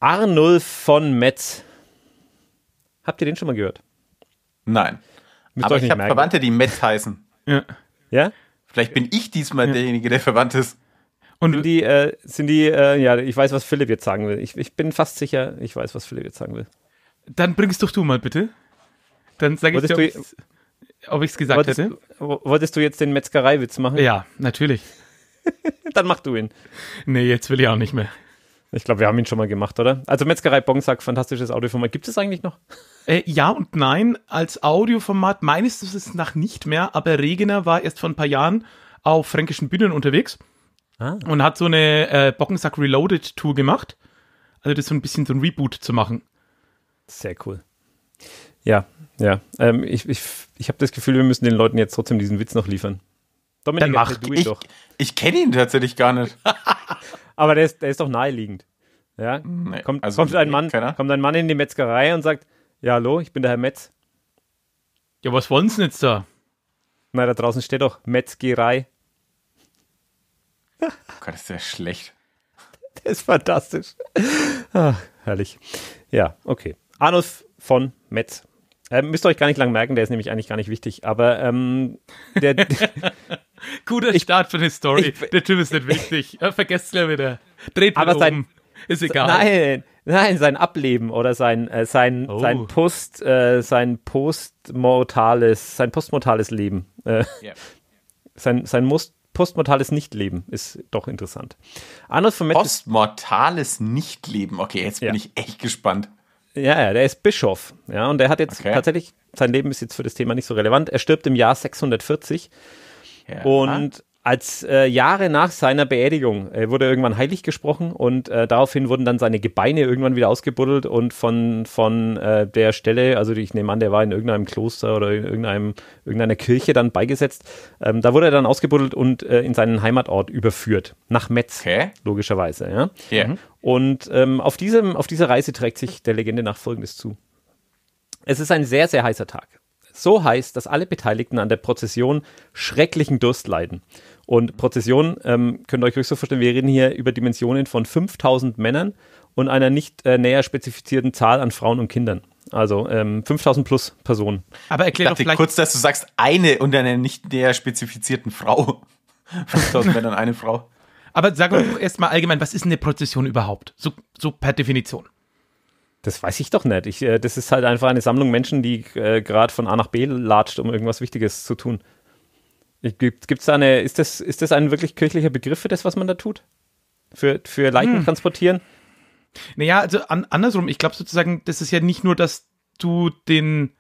Arnulf von Metz. Habt ihr den schon mal gehört? Nein. Müsst aber ich habe Verwandte, die Metz heißen. Ja. ja? Vielleicht bin ich diesmal ja. derjenige, der verwandt ist. Und sind die, äh, sind die äh, ja, ich weiß, was Philipp jetzt sagen will. Ich, ich bin fast sicher, ich weiß, was Philipp jetzt sagen will. Dann bringst doch du mal bitte. Dann sage ich dir, ob ich es gesagt wolltest, hätte. Wolltest du jetzt den Metzgereiwitz machen? Ja, natürlich. Dann mach du ihn. Nee, jetzt will ich auch nicht mehr. Ich glaube, wir haben ihn schon mal gemacht, oder? Also Metzgerei Bonsack, fantastisches Audioformat. Gibt es eigentlich noch? Äh, ja und nein, als Audioformat meines Wissens nach nicht mehr, aber Regener war erst vor ein paar Jahren auf fränkischen Bühnen unterwegs ah. und hat so eine äh, Bockensack Reloaded Tour gemacht. Also das so ein bisschen so ein Reboot zu machen. Sehr cool. Ja, ja. Ähm, ich ich, ich habe das Gefühl, wir müssen den Leuten jetzt trotzdem diesen Witz noch liefern. Dominik, Dann mach du ihn ich, doch. Ich kenne ihn tatsächlich gar nicht. Aber der ist, der ist doch naheliegend. Ja? Nee, kommt, also kommt, ein Mann, kommt ein Mann in die Metzgerei und sagt: Ja, hallo, ich bin der Herr Metz. Ja, was wollen Sie jetzt da? Na, da draußen steht doch Metzgerei. Oh Gott, ist der schlecht. Der ist fantastisch. Ach, herrlich. Ja, okay. Anus von Metz. Ähm, müsst ihr euch gar nicht lang merken, der ist nämlich eigentlich gar nicht wichtig, aber ähm, der, Guter ich, Start für die Story. Ich, der Typ ist nicht wichtig. Vergesst es ja wieder. Dreht aber sein, um. Ist egal. Nein, nein, sein Ableben oder sein, äh, sein, oh. sein Post, äh, sein postmortales, sein postmortales Leben. Äh, yeah. Sein, sein Most, postmortales Nichtleben ist doch interessant. Anders von Metz Postmortales Nichtleben. Okay, jetzt bin ja. ich echt gespannt. Ja, ja, der ist Bischof. Ja, und der hat jetzt okay. tatsächlich, sein Leben ist jetzt für das Thema nicht so relevant. Er stirbt im Jahr 640. Ja. Und als äh, Jahre nach seiner Beerdigung äh, wurde er irgendwann heilig gesprochen und äh, daraufhin wurden dann seine Gebeine irgendwann wieder ausgebuddelt und von, von äh, der Stelle, also ich nehme an, der war in irgendeinem Kloster oder in irgendeinem, irgendeiner Kirche dann beigesetzt, ähm, da wurde er dann ausgebuddelt und äh, in seinen Heimatort überführt, nach Metz, okay. logischerweise. Ja? Yeah. Mhm. Und ähm, auf, diesem, auf dieser Reise trägt sich der Legende nach Folgendes zu. Es ist ein sehr, sehr heißer Tag. So heiß, dass alle Beteiligten an der Prozession schrecklichen Durst leiden. Und Prozession, ähm, könnt ihr euch wirklich so vorstellen, wir reden hier über Dimensionen von 5000 Männern und einer nicht äh, näher spezifizierten Zahl an Frauen und Kindern. Also ähm, 5000 plus Personen. Aber erklär doch vielleicht kurz, dass du sagst, eine und einer nicht näher spezifizierten Frau. 5000 Männer und eine Frau. Aber sag doch erstmal allgemein, was ist eine Prozession überhaupt? So, so per Definition. Das weiß ich doch nicht. Ich, äh, das ist halt einfach eine Sammlung Menschen, die äh, gerade von A nach B latscht, um irgendwas Wichtiges zu tun. Gibt, gibt's da eine, ist das, ist das ein wirklich kirchlicher Begriff für das, was man da tut? Für, für Leichen hm. transportieren? Naja, also an, andersrum, ich glaube sozusagen, das ist ja nicht nur, dass du den,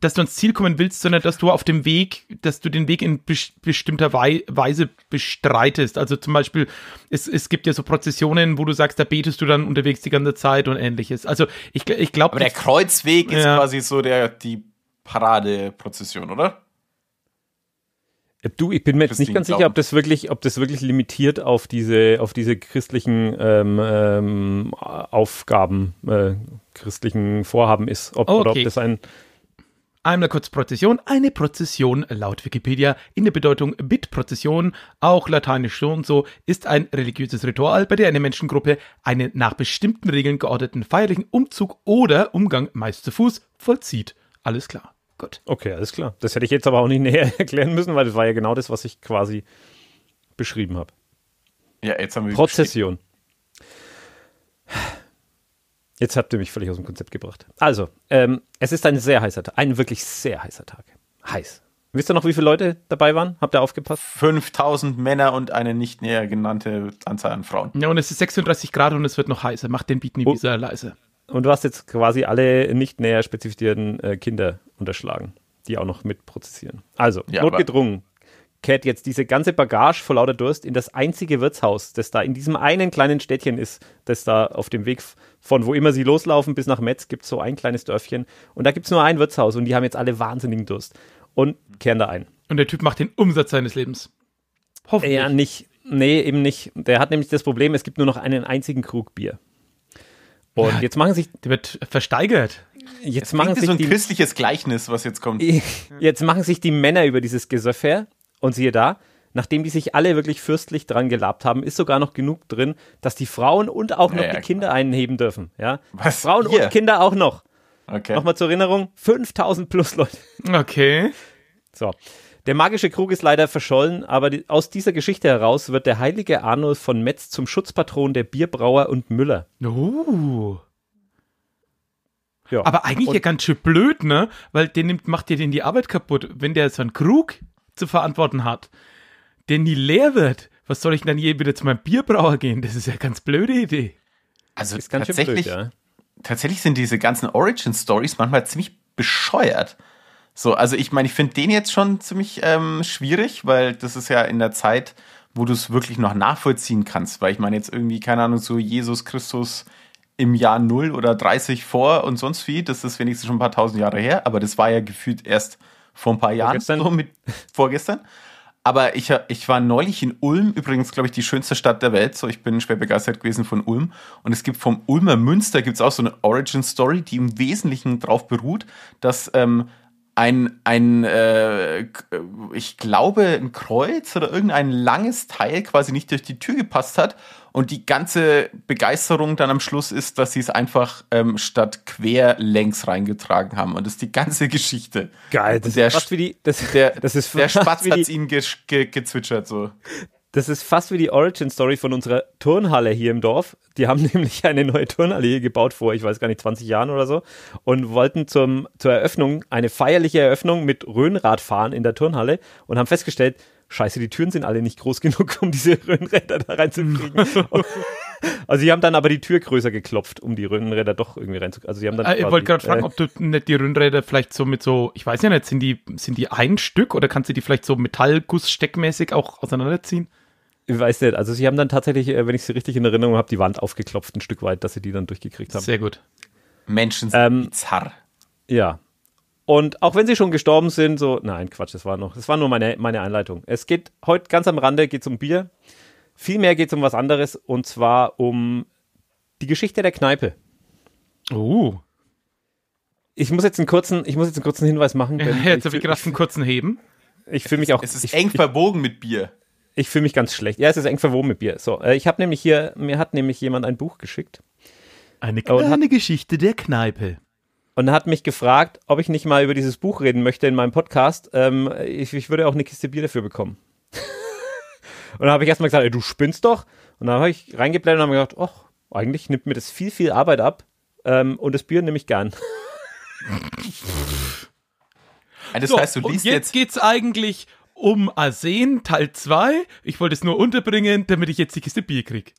dass du ans Ziel kommen willst, sondern dass du auf dem Weg, dass du den Weg in bestimmter Wei Weise bestreitest. Also zum Beispiel, es, es gibt ja so Prozessionen, wo du sagst, da betest du dann unterwegs die ganze Zeit und ähnliches. Also ich, ich glaube. Aber der Kreuzweg ist ja. quasi so der, die Paradeprozession, oder? Äh, du, ich bin mir jetzt nicht ganz sicher, ob das wirklich, ob das wirklich limitiert auf diese, auf diese christlichen ähm, ähm, Aufgaben, äh, christlichen Vorhaben ist, ob, okay. oder ob das ein Einmal kurz Prozession. Eine Prozession laut Wikipedia in der Bedeutung Bittprozession, auch lateinisch so und so, ist ein religiöses Ritual, bei der eine Menschengruppe einen nach bestimmten Regeln geordneten feierlichen Umzug oder Umgang meist zu Fuß vollzieht. Alles klar. Gut. Okay, alles klar. Das hätte ich jetzt aber auch nicht näher erklären müssen, weil das war ja genau das, was ich quasi beschrieben habe. Ja, jetzt haben wir Prozession. Jetzt habt ihr mich völlig aus dem Konzept gebracht. Also, ähm, es ist ein sehr heißer Tag, ein wirklich sehr heißer Tag. Heiß. Wisst ihr noch, wie viele Leute dabei waren? Habt ihr aufgepasst? 5000 Männer und eine nicht näher genannte Anzahl an Frauen. Ja, und es ist 36 Grad und es wird noch heißer. Macht den Beat nie oh. leise. Und du hast jetzt quasi alle nicht näher spezifizierten äh, Kinder unterschlagen, die auch noch mitprozessieren. Also, ja, notgedrungen kehrt jetzt diese ganze Bagage vor lauter Durst in das einzige Wirtshaus, das da in diesem einen kleinen Städtchen ist, das da auf dem Weg von wo immer sie loslaufen bis nach Metz gibt so ein kleines Dörfchen. Und da gibt es nur ein Wirtshaus und die haben jetzt alle wahnsinnigen Durst und kehren da ein. Und der Typ macht den Umsatz seines Lebens. Hoffentlich. Ja, nicht. Nee, eben nicht. Der hat nämlich das Problem, es gibt nur noch einen einzigen Krug Bier. Und ja, jetzt machen sich. wird versteigert. Jetzt, jetzt machen sich so ein die, christliches Gleichnis, was jetzt kommt. Jetzt machen sich die Männer über dieses Gesöff her. und siehe da, nachdem die sich alle wirklich fürstlich dran gelabt haben, ist sogar noch genug drin, dass die Frauen und auch noch ja, die Kinder klar. einen heben dürfen. Ja? Was? Frauen Hier? und Kinder auch noch. Okay. Nochmal zur Erinnerung, 5000 plus Leute. Okay. So. Der magische Krug ist leider verschollen, aber die, aus dieser Geschichte heraus wird der heilige Arnulf von Metz zum Schutzpatron der Bierbrauer und Müller. Uh. Ja. Aber eigentlich und ja ganz schön blöd, ne? Weil der nimmt, macht dir den die Arbeit kaputt, wenn der so einen Krug zu verantworten hat, der nie leer wird. Was soll ich denn dann je wieder zu meinem Bierbrauer gehen? Das ist ja eine ganz blöde Idee. Also tatsächlich, blöd, ja. tatsächlich sind diese ganzen Origin Stories manchmal ziemlich bescheuert. So, also ich meine, ich finde den jetzt schon ziemlich ähm, schwierig, weil das ist ja in der Zeit, wo du es wirklich noch nachvollziehen kannst. Weil ich meine, jetzt irgendwie, keine Ahnung, so Jesus Christus im Jahr 0 oder 30 vor und sonst wie, das ist wenigstens schon ein paar tausend Jahre her, aber das war ja gefühlt erst vor ein paar Jahren, vorgestern. so mit vorgestern. Aber ich, ich war neulich in Ulm, übrigens, glaube ich, die schönste Stadt der Welt. So, ich bin schwer begeistert gewesen von Ulm. Und es gibt vom Ulmer Münster gibt's auch so eine Origin Story, die im Wesentlichen darauf beruht, dass ähm, ein, ein äh, äh, ich glaube, ein Kreuz oder irgendein langes Teil quasi nicht durch die Tür gepasst hat. Und die ganze Begeisterung dann am Schluss ist, dass sie es einfach ähm, statt quer längs reingetragen haben. Und das ist die ganze Geschichte. Geil, das ist fast wie die. Das, der, das ist der Spatz hat es ihnen ge ge gezwitschert so. Das ist fast wie die Origin-Story von unserer Turnhalle hier im Dorf. Die haben nämlich eine neue Turnhalle hier gebaut vor, ich weiß gar nicht, 20 Jahren oder so. Und wollten zum, zur Eröffnung, eine feierliche Eröffnung mit Röhnrad fahren in der Turnhalle und haben festgestellt, Scheiße, die Türen sind alle nicht groß genug, um diese Röhnräder da reinzukriegen. also sie haben dann aber die Tür größer geklopft, um die Röhnräder doch irgendwie reinzukriegen. Also sie haben dann äh, ich wollte gerade fragen, äh, ob du nicht die Röhnräder vielleicht so mit so, ich weiß ja nicht, sind die, sind die ein Stück oder kannst du die vielleicht so Metallguss steckmäßig auch auseinanderziehen? Ich weiß nicht, also sie haben dann tatsächlich, äh, wenn ich sie richtig in Erinnerung habe, die Wand aufgeklopft ein Stück weit, dass sie die dann durchgekriegt haben. Sehr gut. Menschen sind ähm, bizarr. Ja. Und auch wenn sie schon gestorben sind, so, nein, Quatsch, das war noch, das war nur meine, meine Einleitung. Es geht heute ganz am Rande, geht um Bier. Vielmehr geht es um was anderes und zwar um die Geschichte der Kneipe. Uh. Ich muss jetzt einen kurzen, ich muss jetzt einen kurzen Hinweis machen. ja, jetzt habe ich gerade einen kurzen Heben. Ich fühle mich auch. Es ist ich, eng verbogen mit Bier. Ich fühle mich ganz schlecht. Ja, es ist eng verwoben mit Bier. So, äh, ich habe nämlich hier, mir hat nämlich jemand ein Buch geschickt. Eine kleine hat, Geschichte der Kneipe. Und hat mich gefragt, ob ich nicht mal über dieses Buch reden möchte in meinem Podcast. Ähm, ich, ich, würde auch eine Kiste Bier dafür bekommen. und dann habe ich erstmal gesagt, ey, du spinnst doch. Und dann habe ich reingeblendet und habe gedacht, ach, eigentlich nimmt mir das viel, viel Arbeit ab. Ähm, und das Bier nehme ich gern. das so, heißt, du liest und jetzt, jetzt geht's eigentlich um Arsen Teil 2. Ich wollte es nur unterbringen, damit ich jetzt die Kiste Bier kriege.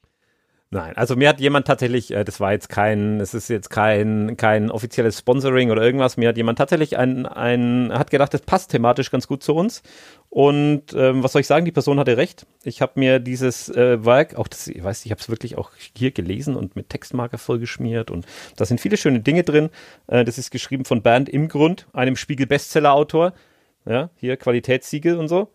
Nein, also mir hat jemand tatsächlich, äh, das war jetzt kein, es ist jetzt kein, kein offizielles Sponsoring oder irgendwas, mir hat jemand tatsächlich ein, ein hat gedacht, das passt thematisch ganz gut zu uns. Und ähm, was soll ich sagen, die Person hatte recht. Ich habe mir dieses äh, Werk, auch das, ich weiß, ich habe es wirklich auch hier gelesen und mit Textmarker vollgeschmiert und da sind viele schöne Dinge drin. Äh, das ist geschrieben von Bernd Imgrund, einem Spiegel-Bestseller-Autor, ja, hier Qualitätssiegel und so.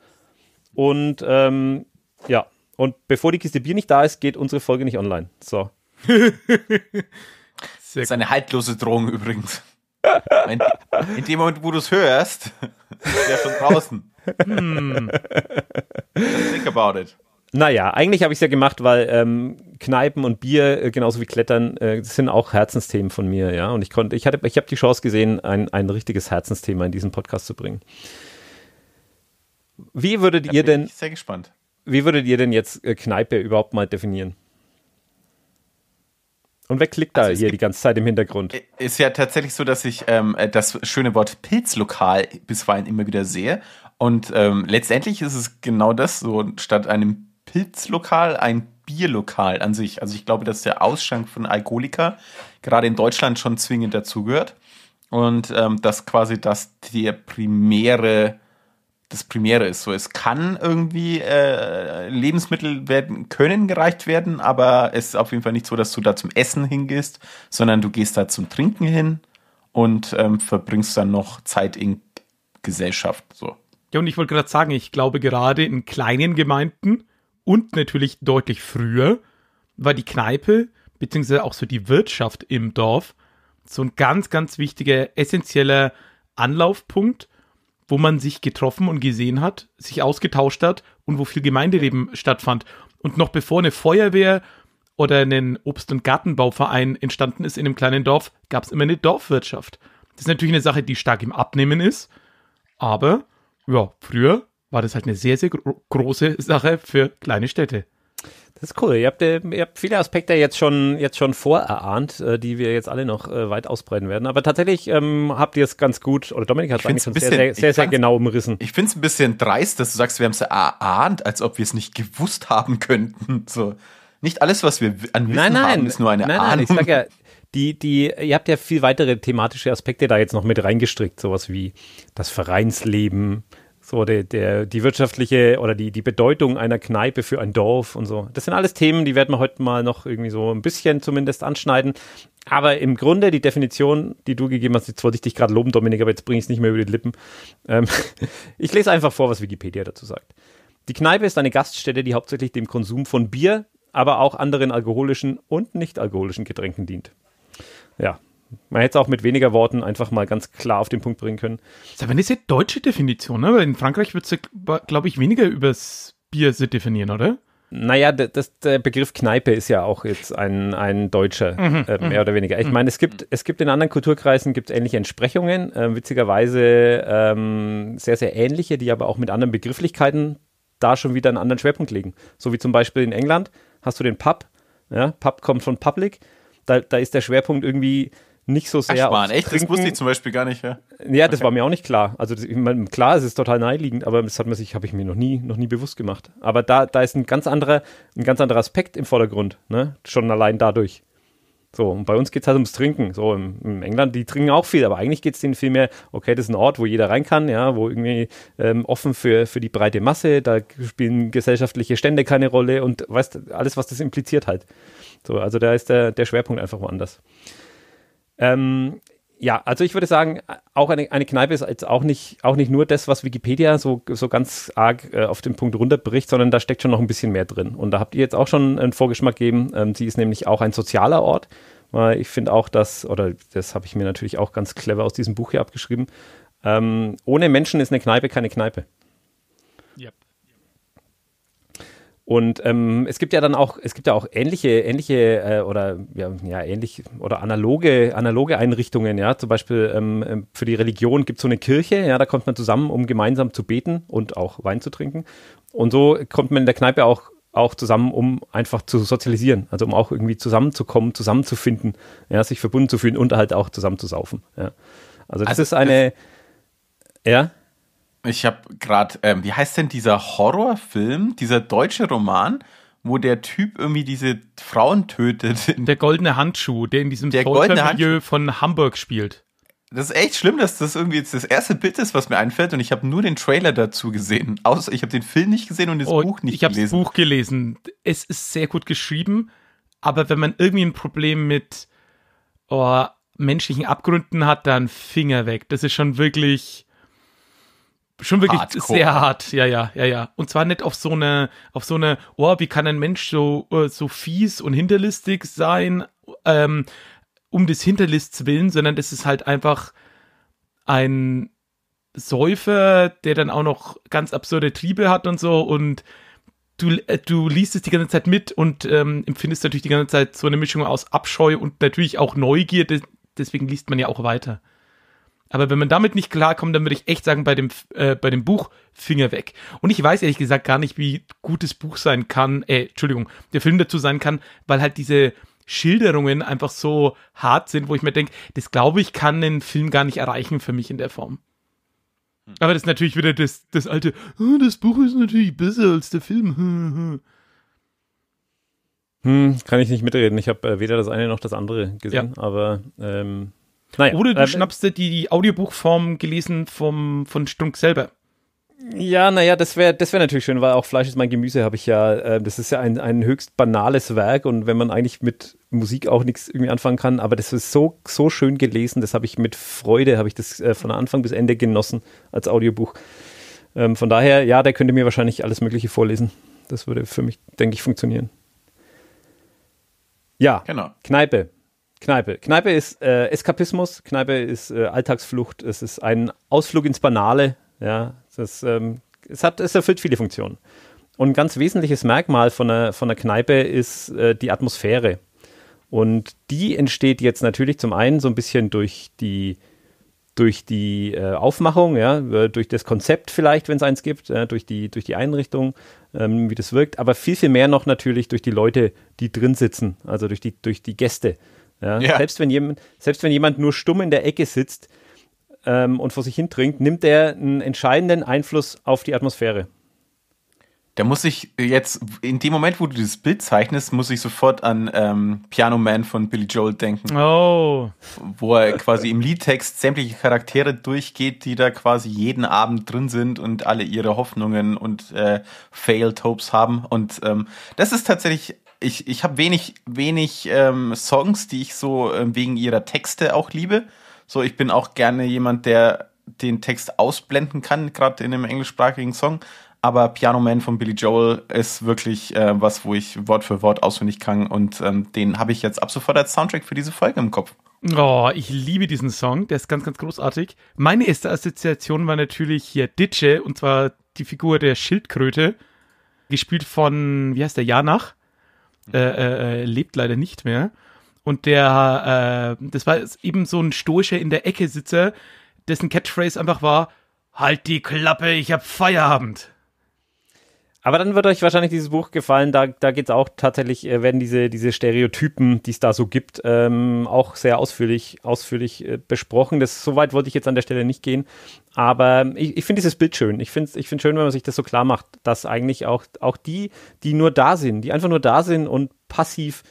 Und ähm, ja, und bevor die Kiste Bier nicht da ist, geht unsere Folge nicht online. So. das ist eine haltlose Drohung übrigens. In dem Moment, wo du es hörst, ist ja schon draußen. Hm. Think about it. Naja, eigentlich habe ich es ja gemacht, weil ähm, Kneipen und Bier, äh, genauso wie Klettern, äh, sind auch Herzensthemen von mir, ja. Und ich konnte, ich hatte, ich habe die Chance gesehen, ein, ein richtiges Herzensthema in diesen Podcast zu bringen. Wie würdet da ihr denn? sehr gespannt. Wie würdet ihr denn jetzt äh, Kneipe überhaupt mal definieren? Und wer klickt also da hier gibt, die ganze Zeit im Hintergrund? Ist ja tatsächlich so, dass ich ähm, das schöne Wort Pilzlokal bisweilen immer wieder sehe. Und ähm, letztendlich ist es genau das, so statt einem Pilzlokal, ein Bierlokal an sich. Also ich glaube, dass der Ausschank von Alkoholiker gerade in Deutschland schon zwingend dazugehört. Und ähm, dass quasi das der primäre das Primäre ist. So, es kann irgendwie äh, Lebensmittel werden können gereicht werden, aber es ist auf jeden Fall nicht so, dass du da zum Essen hingehst, sondern du gehst da zum Trinken hin und ähm, verbringst dann noch Zeit in Gesellschaft. So. Ja, und ich wollte gerade sagen, ich glaube gerade in kleinen Gemeinden und natürlich deutlich früher war die Kneipe beziehungsweise auch so die Wirtschaft im Dorf so ein ganz, ganz wichtiger, essentieller Anlaufpunkt, wo man sich getroffen und gesehen hat, sich ausgetauscht hat und wo viel Gemeindeleben stattfand. Und noch bevor eine Feuerwehr oder ein Obst- und Gartenbauverein entstanden ist in einem kleinen Dorf, gab es immer eine Dorfwirtschaft. Das ist natürlich eine Sache, die stark im Abnehmen ist, aber ja, früher war das halt eine sehr, sehr gro große Sache für kleine Städte. Das ist cool. Ihr habt, äh, ihr habt viele Aspekte jetzt schon, jetzt schon vorerahnt, äh, die wir jetzt alle noch äh, weit ausbreiten werden. Aber tatsächlich ähm, habt ihr es ganz gut, oder Dominik hat es eigentlich schon bisschen, sehr, sehr, sehr, sehr genau umrissen. Ich finde es ein bisschen dreist, dass du sagst, wir haben es erahnt, als ob wir es nicht gewusst haben könnten. So. Nicht alles, was wir an Wissen nein, nein, haben, ist nur eine nein, Ahnung. Nein, ich sag ja, die, die, ihr habt ja viel weitere thematische Aspekte da jetzt noch mit reingestrickt, sowas wie das Vereinsleben, so, der, der, die wirtschaftliche oder die, die Bedeutung einer Kneipe für ein Dorf und so. Das sind alles Themen, die werden wir heute mal noch irgendwie so ein bisschen zumindest anschneiden. Aber im Grunde die Definition, die du gegeben hast, jetzt wollte ich dich gerade loben, Dominik, aber jetzt bringe ich es nicht mehr über die Lippen. Ähm, ich lese einfach vor, was Wikipedia dazu sagt. Die Kneipe ist eine Gaststätte, die hauptsächlich dem Konsum von Bier, aber auch anderen alkoholischen und nicht alkoholischen Getränken dient. Ja, man hätte es auch mit weniger Worten einfach mal ganz klar auf den Punkt bringen können. Das ist aber eine sehr deutsche Definition, ne? Weil in Frankreich wird es, ja, glaube ich, weniger übers Bier definieren, oder? Naja, das, der Begriff Kneipe ist ja auch jetzt ein, ein deutscher, mhm, äh, mhm. mehr oder weniger. Ich mhm. meine, es gibt, es gibt in anderen Kulturkreisen gibt ähnliche Entsprechungen, äh, witzigerweise ähm, sehr, sehr ähnliche, die aber auch mit anderen Begrifflichkeiten da schon wieder einen anderen Schwerpunkt legen. So wie zum Beispiel in England hast du den Pub, ja, Pub kommt von Public, da, da ist der Schwerpunkt irgendwie nicht so sehr. Ach, echt? Trinken. Das wusste ich zum Beispiel gar nicht, ja. Ja, das okay. war mir auch nicht klar. Also das, meine, klar, es ist total naheliegend, aber das hat man sich, habe ich mir noch nie, noch nie bewusst gemacht. Aber da, da ist ein ganz anderer, ein ganz anderer Aspekt im Vordergrund, ne? Schon allein dadurch. So, und bei uns geht es halt ums Trinken. So, im, im, England, die trinken auch viel, aber eigentlich geht es denen viel mehr, okay, das ist ein Ort, wo jeder rein kann, ja, wo irgendwie ähm, offen für, für die breite Masse, da spielen gesellschaftliche Stände keine Rolle und weißt, alles, was das impliziert halt. So, also da ist der, der Schwerpunkt einfach woanders. Ähm, ja, also ich würde sagen, auch eine, eine Kneipe ist jetzt auch nicht, auch nicht nur das, was Wikipedia so, so ganz arg äh, auf den Punkt runterbricht, sondern da steckt schon noch ein bisschen mehr drin. Und da habt ihr jetzt auch schon einen Vorgeschmack gegeben. Ähm, sie ist nämlich auch ein sozialer Ort. Äh, ich finde auch, dass, oder das habe ich mir natürlich auch ganz clever aus diesem Buch hier abgeschrieben, ähm, ohne Menschen ist eine Kneipe keine Kneipe. Yep. Und ähm, es gibt ja dann auch, es gibt ja auch ähnliche, ähnliche äh, oder ja, ja, ähnlich oder analoge, analoge Einrichtungen, ja. Zum Beispiel ähm, äh, für die Religion gibt es so eine Kirche, ja, da kommt man zusammen, um gemeinsam zu beten und auch Wein zu trinken. Und so kommt man in der Kneipe auch, auch zusammen, um einfach zu sozialisieren, also um auch irgendwie zusammenzukommen, zusammenzufinden, ja, sich verbunden zu fühlen und halt auch zusammen zu saufen. Ja. Also das also, ist eine. Ja. Ich habe gerade, ähm, wie heißt denn dieser Horrorfilm, dieser deutsche Roman, wo der Typ irgendwie diese Frauen tötet? Der goldene Handschuh, der in diesem Milieu von Hamburg spielt. Das ist echt schlimm, dass das irgendwie jetzt das erste Bild ist, was mir einfällt, und ich habe nur den Trailer dazu gesehen. Außer ich habe den Film nicht gesehen und das oh, Buch nicht ich gelesen. Ich habe das Buch gelesen. Es ist sehr gut geschrieben, aber wenn man irgendwie ein Problem mit oh, menschlichen Abgründen hat, dann Finger weg. Das ist schon wirklich schon wirklich Hardcore. sehr hart. Ja, ja, ja, ja. Und zwar nicht auf so eine, auf so eine, oh, wie kann ein Mensch so, äh, so fies und hinterlistig sein, ähm, um des Hinterlists willen, sondern das ist halt einfach ein Säufer, der dann auch noch ganz absurde Triebe hat und so und du, äh, du liest es die ganze Zeit mit und ähm, empfindest natürlich die ganze Zeit so eine Mischung aus Abscheu und natürlich auch Neugier, deswegen liest man ja auch weiter. Aber wenn man damit nicht klarkommt, dann würde ich echt sagen, bei dem, äh, bei dem Buch Finger weg. Und ich weiß ehrlich gesagt gar nicht, wie gut das Buch sein kann, äh, Entschuldigung, der Film dazu sein kann, weil halt diese Schilderungen einfach so hart sind, wo ich mir denke, das glaube ich, kann ein Film gar nicht erreichen für mich in der Form. Hm. Aber das ist natürlich wieder das, das alte, oh, das Buch ist natürlich besser als der Film. Hm, kann ich nicht mitreden. Ich habe äh, weder das eine noch das andere gesehen, ja. aber ähm, naja, Oder du ähm, schnappst dir die, die Audiobuchform gelesen vom, von Strunk selber. Ja, naja, das wäre das wär natürlich schön, weil auch Fleisch ist mein Gemüse habe ich ja. Äh, das ist ja ein, ein höchst banales Werk und wenn man eigentlich mit Musik auch nichts irgendwie anfangen kann, aber das ist so, so schön gelesen, das habe ich mit Freude, habe ich das äh, von Anfang bis Ende genossen als Audiobuch. Ähm, von daher, ja, der könnte mir wahrscheinlich alles Mögliche vorlesen. Das würde für mich, denke ich, funktionieren. Ja, genau. Kneipe. Kneipe. Kneipe ist äh, Eskapismus, Kneipe ist äh, Alltagsflucht, es ist ein Ausflug ins Banale. Ja, das, ähm, es, hat, es erfüllt viele Funktionen. Und ein ganz wesentliches Merkmal von einer, von einer Kneipe ist äh, die Atmosphäre. Und die entsteht jetzt natürlich zum einen so ein bisschen durch die, durch die äh, Aufmachung, ja, äh, durch das Konzept vielleicht, wenn es eins gibt, ja, durch, die, durch die Einrichtung, ähm, wie das wirkt, aber viel, viel mehr noch natürlich durch die Leute, die drin sitzen, also durch die, durch die Gäste. Ja? ja. Selbst, wenn jemand, selbst wenn jemand nur stumm in der Ecke sitzt ähm, und vor sich hin trinkt, nimmt er einen entscheidenden Einfluss auf die Atmosphäre. Da muss ich jetzt, in dem Moment, wo du dieses Bild zeichnest, muss ich sofort an ähm, Piano Man von Billy Joel denken. Oh. Wo er quasi im Liedtext sämtliche Charaktere durchgeht, die da quasi jeden Abend drin sind und alle ihre Hoffnungen und äh, Failed Hopes haben. Und ähm, das ist tatsächlich ich, ich habe wenig, wenig ähm, Songs, die ich so ähm, wegen ihrer Texte auch liebe. So, ich bin auch gerne jemand, der den Text ausblenden kann, gerade in einem englischsprachigen Song. Aber Piano Man von Billy Joel ist wirklich äh, was, wo ich Wort für Wort auswendig kann. Und ähm, den habe ich jetzt ab sofort als Soundtrack für diese Folge im Kopf. Oh, ich liebe diesen Song. Der ist ganz, ganz großartig. Meine erste Assoziation war natürlich hier Ditsche, und zwar die Figur der Schildkröte, gespielt von, wie heißt der, Janach. Äh, äh, äh, lebt leider nicht mehr. Und der, äh, das war eben so ein Stoischer in der Ecke sitzer, dessen Catchphrase einfach war, halt die Klappe, ich hab Feierabend. Aber dann wird euch wahrscheinlich dieses Buch gefallen. Da, da geht es auch tatsächlich, äh, werden diese, diese Stereotypen, die es da so gibt, ähm, auch sehr ausführlich, ausführlich äh, besprochen. Das, so weit wollte ich jetzt an der Stelle nicht gehen. Aber ich, ich finde dieses Bild schön. Ich finde es ich find schön, wenn man sich das so klar macht, dass eigentlich auch, auch die, die nur da sind, die einfach nur da sind und passiv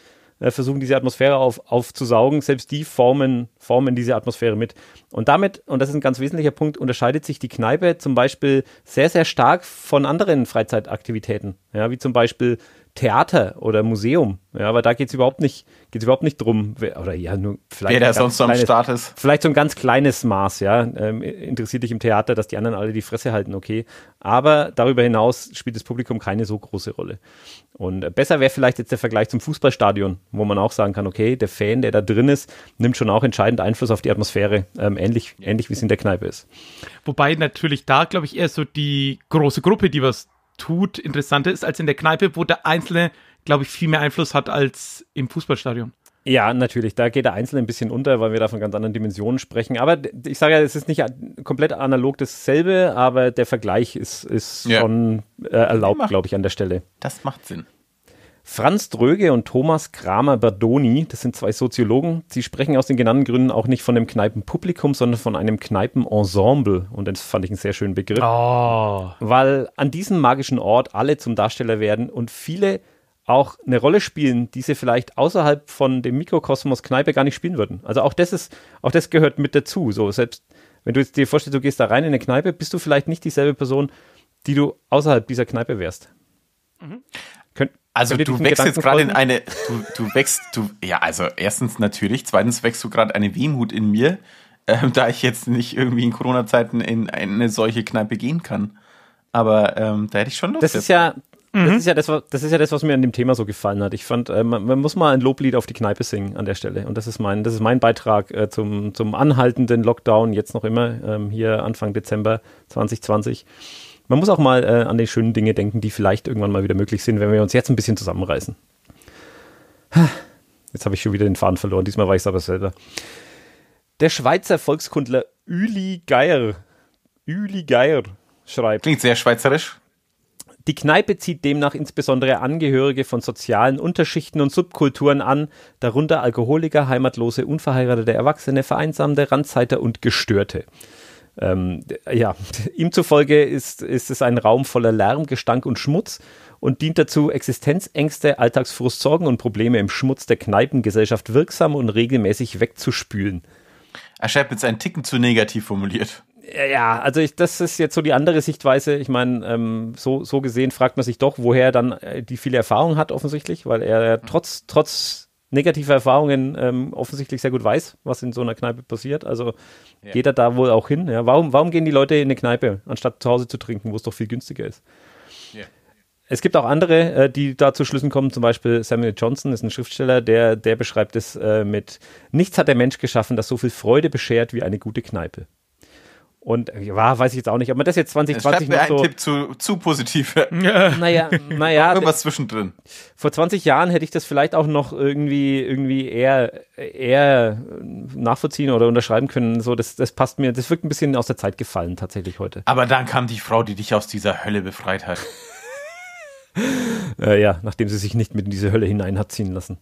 äh, versuchen diese Atmosphäre auf, aufzusaugen. Selbst die formen, formen diese Atmosphäre mit. Und damit, und das ist ein ganz wesentlicher Punkt, unterscheidet sich die Kneipe zum Beispiel sehr, sehr stark von anderen Freizeitaktivitäten. Ja, wie zum Beispiel Theater oder Museum. Ja, aber da geht's überhaupt nicht, geht's überhaupt nicht drum, wer, oder ja, nur vielleicht. Wer sonst kleines, am Start ist. Vielleicht so ein ganz kleines Maß, ja. Ähm, interessiert dich im Theater, dass die anderen alle die Fresse halten, okay. Aber darüber hinaus spielt das Publikum keine so große Rolle. Und besser wäre vielleicht jetzt der Vergleich zum Fußballstadion, wo man auch sagen kann, okay, der Fan, der da drin ist, nimmt schon auch entscheidend Einfluss auf die Atmosphäre, ähm, ähnlich, ähnlich wie es in der Kneipe ist. Wobei natürlich da, glaube ich, eher so die große Gruppe, die was tut, interessanter ist als in der Kneipe, wo der Einzelne, glaube ich, viel mehr Einfluss hat als im Fußballstadion. Ja, natürlich. Da geht der Einzelne ein bisschen unter, weil wir da von ganz anderen Dimensionen sprechen. Aber ich sage ja, es ist nicht komplett analog dasselbe, aber der Vergleich ist, ist ja. schon äh, erlaubt, glaube ich, an der Stelle. Das macht Sinn. Franz Dröge und Thomas Kramer-Berdoni, das sind zwei Soziologen, sie sprechen aus den genannten Gründen auch nicht von einem Kneipenpublikum, sondern von einem Kneipenensemble. Und das fand ich einen sehr schönen Begriff. Oh. Weil an diesem magischen Ort alle zum Darsteller werden und viele auch eine Rolle spielen, die sie vielleicht außerhalb von dem Mikrokosmos Kneipe gar nicht spielen würden. Also auch das ist, auch das gehört mit dazu. So, selbst wenn du jetzt dir vorstellst, du gehst da rein in eine Kneipe, bist du vielleicht nicht dieselbe Person, die du außerhalb dieser Kneipe wärst. Mhm. Also du wächst jetzt gerade in eine, du, du wächst, du, ja, also erstens natürlich, zweitens wächst du gerade eine Wehmut in mir, äh, da ich jetzt nicht irgendwie in Corona-Zeiten in, eine solche Kneipe gehen kann. Aber ähm, da hätte ich schon Lust. Das ist ja, das, mhm. ist ja das, das ist ja das, was mir an dem Thema so gefallen hat. Ich fand, äh, man, man, muss mal ein Loblied auf die Kneipe singen an der Stelle. Und das ist mein, das ist mein Beitrag äh, zum, zum anhaltenden Lockdown, jetzt noch immer, ähm, hier Anfang Dezember 2020 man muss auch mal äh, an die schönen Dinge denken, die vielleicht irgendwann mal wieder möglich sind, wenn wir uns jetzt ein bisschen zusammenreißen. Jetzt habe ich schon wieder den Faden verloren, diesmal war ich es aber selber. Der Schweizer Volkskundler Uli Geier, Uli Geier schreibt. Klingt sehr schweizerisch. Die Kneipe zieht demnach insbesondere Angehörige von sozialen Unterschichten und Subkulturen an, darunter Alkoholiker, Heimatlose, unverheiratete Erwachsene, Vereinsamte, Randzeiter und Gestörte. Ähm, ja, ihm zufolge ist, ist es ein Raum voller Lärm, Gestank und Schmutz und dient dazu, Existenzängste, Alltagsfrust, Sorgen und Probleme im Schmutz der Kneipengesellschaft wirksam und regelmäßig wegzuspülen. Er scheint mit seinen Ticken zu negativ formuliert. Ja, also ich, das ist jetzt so die andere Sichtweise. Ich meine, ähm, so, so gesehen fragt man sich doch, woher er dann äh, die viele Erfahrung hat offensichtlich, weil er trotz, trotz negative Erfahrungen ähm, offensichtlich sehr gut weiß, was in so einer Kneipe passiert. Also ja. geht er da wohl auch hin. Ja? Warum, warum gehen die Leute in eine Kneipe, anstatt zu Hause zu trinken, wo es doch viel günstiger ist? Ja. Es gibt auch andere, äh, die da zu Schlüssen kommen, zum Beispiel Samuel Johnson ist ein Schriftsteller, der, der beschreibt es äh, mit Nichts hat der Mensch geschaffen, das so viel Freude beschert wie eine gute Kneipe. Und ja, weiß ich jetzt auch nicht, ob man das jetzt 2020 noch so... Tipp zu, zu positiv. naja, naja. Irgendwas zwischendrin. Vor 20 Jahren hätte ich das vielleicht auch noch irgendwie, irgendwie eher, eher nachvollziehen oder unterschreiben können. So, das, das passt mir, das wirkt ein bisschen aus der Zeit gefallen tatsächlich heute. Aber dann kam die Frau, die dich aus dieser Hölle befreit hat. äh, ja, nachdem sie sich nicht mit in diese Hölle hinein hat ziehen lassen.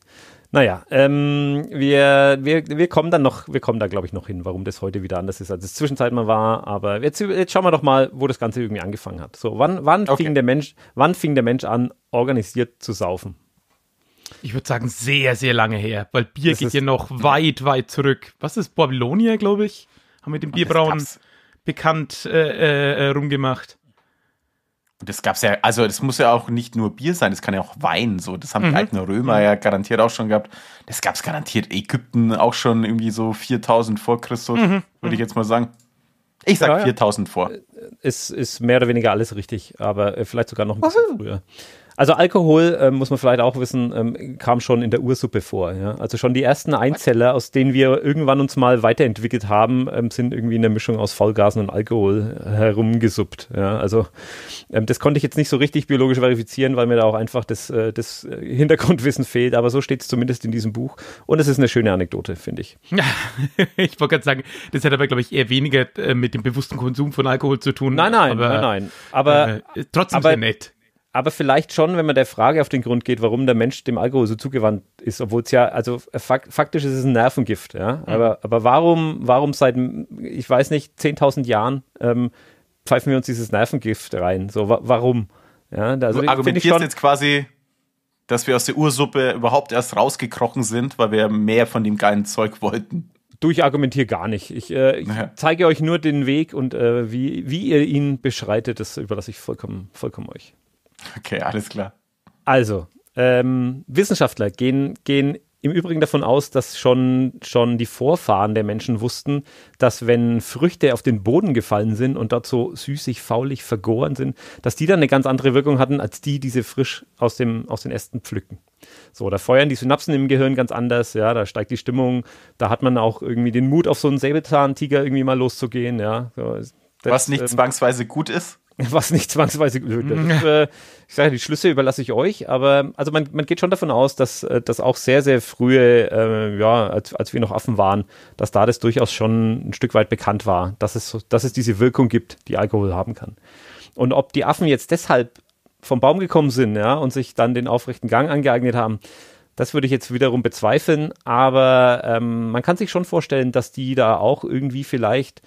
Naja, ähm, wir, wir, wir kommen dann noch, wir kommen da glaube ich noch hin, warum das heute wieder anders ist, als es zwischenzeit mal war. Aber jetzt, jetzt schauen wir doch mal, wo das Ganze irgendwie angefangen hat. So, wann, wann okay. fing der Mensch, wann fing der Mensch an, organisiert zu saufen? Ich würde sagen, sehr, sehr lange her, weil Bier das geht ja noch weit, weit zurück. Was ist Babylonia, glaube ich? Haben wir den Bierbrauen bekannt äh, äh, äh rumgemacht. Und das gab's ja, also das muss ja auch nicht nur Bier sein, das kann ja auch Wein so. Das haben mhm. die alten Römer mhm. ja garantiert auch schon gehabt. Das gab's garantiert Ägypten auch schon irgendwie so 4000 vor Christus, mhm. würde ich mhm. jetzt mal sagen. Ich sag ja, 4000 vor. Es äh, ist mehr oder weniger alles richtig, aber äh, vielleicht sogar noch ein bisschen Aha. früher. Also Alkohol, äh, muss man vielleicht auch wissen, ähm, kam schon in der Ursuppe vor. Ja? Also schon die ersten Einzeller, aus denen wir irgendwann uns mal weiterentwickelt haben, ähm, sind irgendwie in der Mischung aus Vollgasen und Alkohol äh, herumgesuppt. Ja? Also ähm, das konnte ich jetzt nicht so richtig biologisch verifizieren, weil mir da auch einfach das, äh, das äh, Hintergrundwissen fehlt. Aber so steht es zumindest in diesem Buch. Und es ist eine schöne Anekdote, finde ich. Ja, ich wollte gerade sagen, das hat aber, glaube ich, eher weniger äh, mit dem bewussten Konsum von Alkohol zu tun. Nein, nein, aber, nein, nein. Aber äh, trotzdem aber, sehr nett aber vielleicht schon, wenn man der Frage auf den Grund geht, warum der Mensch dem Alkohol so zugewandt ist, obwohl es ja, also äh, fakt, faktisch ist es ein Nervengift, ja. Mhm. Aber, aber warum, warum seit, ich weiß nicht, 10.000 Jahren ähm, pfeifen wir uns dieses Nervengift rein? So, wa warum? Ja, also, du argumentierst ich schon, jetzt quasi, dass wir aus der Ursuppe überhaupt erst rausgekrochen sind, weil wir mehr von dem geilen Zeug wollten. Du, ich argumentiere gar nicht. Ich, äh, ich naja. zeige euch nur den Weg und äh, wie, wie ihr ihn beschreitet, das überlasse ich vollkommen, vollkommen euch. Okay, alles klar. Also, ähm, Wissenschaftler gehen, gehen im Übrigen davon aus, dass schon, schon die Vorfahren der Menschen wussten, dass wenn Früchte auf den Boden gefallen sind und dort so süßig, faulig vergoren sind, dass die dann eine ganz andere Wirkung hatten, als die, die sie frisch aus, dem, aus den Ästen pflücken. So, da feuern die Synapsen im Gehirn ganz anders, ja, da steigt die Stimmung, da hat man auch irgendwie den Mut, auf so einen Säbelzahntiger irgendwie mal loszugehen, ja. So, das, Was nicht ähm, zwangsweise gut ist. Was nicht zwangsweise blöd ist. äh, ich sage, die Schlüsse überlasse ich euch, aber also man, man geht schon davon aus, dass äh, das auch sehr, sehr frühe, äh, ja, als, als wir noch Affen waren, dass da das durchaus schon ein Stück weit bekannt war, dass es, dass es diese Wirkung gibt, die Alkohol haben kann. Und ob die Affen jetzt deshalb vom Baum gekommen sind, ja, und sich dann den aufrechten Gang angeeignet haben, das würde ich jetzt wiederum bezweifeln, aber ähm, man kann sich schon vorstellen, dass die da auch irgendwie vielleicht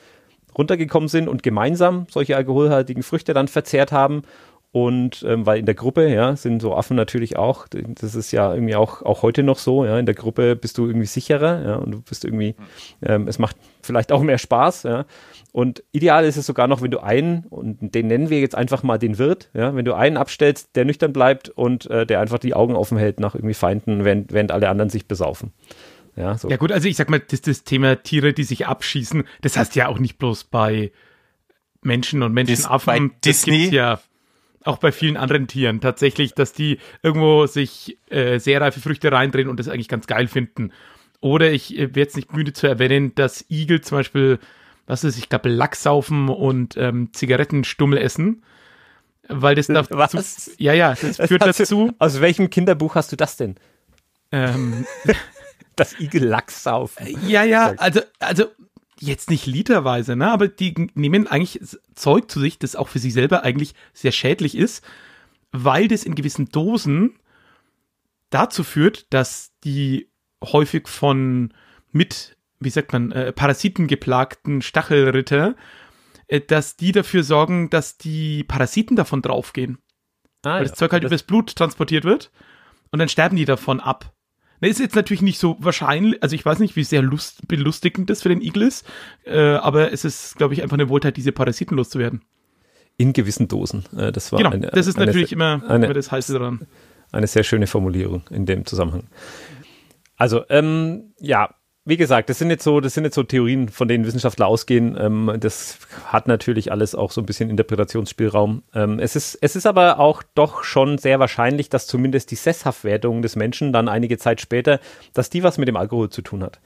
runtergekommen sind und gemeinsam solche alkoholhaltigen Früchte dann verzehrt haben. Und ähm, weil in der Gruppe, ja, sind so Affen natürlich auch, das ist ja irgendwie auch, auch heute noch so, ja, in der Gruppe bist du irgendwie sicherer, ja, und du bist irgendwie, ähm, es macht vielleicht auch mehr Spaß, ja. Und ideal ist es sogar noch, wenn du einen, und den nennen wir jetzt einfach mal den Wirt, ja, wenn du einen abstellst, der nüchtern bleibt und äh, der einfach die Augen offen hält nach irgendwie Feinden, während, während alle anderen sich besaufen. Ja, so. ja gut, also ich sag mal, das, das Thema Tiere, die sich abschießen, das heißt ja auch nicht bloß bei Menschen und Menschenaffen. Dis bei Disney? ja auch bei vielen anderen Tieren tatsächlich, dass die irgendwo sich äh, sehr reife Früchte reindrehen und das eigentlich ganz geil finden. Oder ich äh, werde es nicht müde zu erwähnen, dass Igel zum Beispiel, was ist, ich glaube, Lack saufen und ähm, Zigarettenstummel essen weil das dazu, was? ja, ja, das führt dazu. Aus welchem Kinderbuch hast du das denn? Ähm, das Igellachssaufen. Äh, ja, ja, also, also jetzt nicht literweise, ne? aber die nehmen eigentlich Zeug zu sich, das auch für sie selber eigentlich sehr schädlich ist, weil das in gewissen Dosen dazu führt, dass die häufig von mit, wie sagt man, äh, Parasiten geplagten Stachelritter, äh, dass die dafür sorgen, dass die Parasiten davon draufgehen. Ah, weil ja. das Zeug halt das übers Blut transportiert wird und dann sterben die davon ab. Ne, ist jetzt natürlich nicht so wahrscheinlich, also ich weiß nicht, wie sehr lust, belustigend das für den Igel ist, äh, aber es ist, glaube ich, einfach eine Wohltat, diese Parasiten loszuwerden. In gewissen Dosen. Äh, das war genau, eine, das ist eine, natürlich eine, immer, immer das Heiße daran. Eine sehr schöne Formulierung in dem Zusammenhang. Also, ähm, ja, wie gesagt, das sind jetzt so, das sind jetzt so Theorien, von denen Wissenschaftler ausgehen. Ähm, das hat natürlich alles auch so ein bisschen Interpretationsspielraum. Ähm, es ist, es ist aber auch doch schon sehr wahrscheinlich, dass zumindest die Sesshaftwerdung des Menschen dann einige Zeit später, dass die was mit dem Alkohol zu tun hat.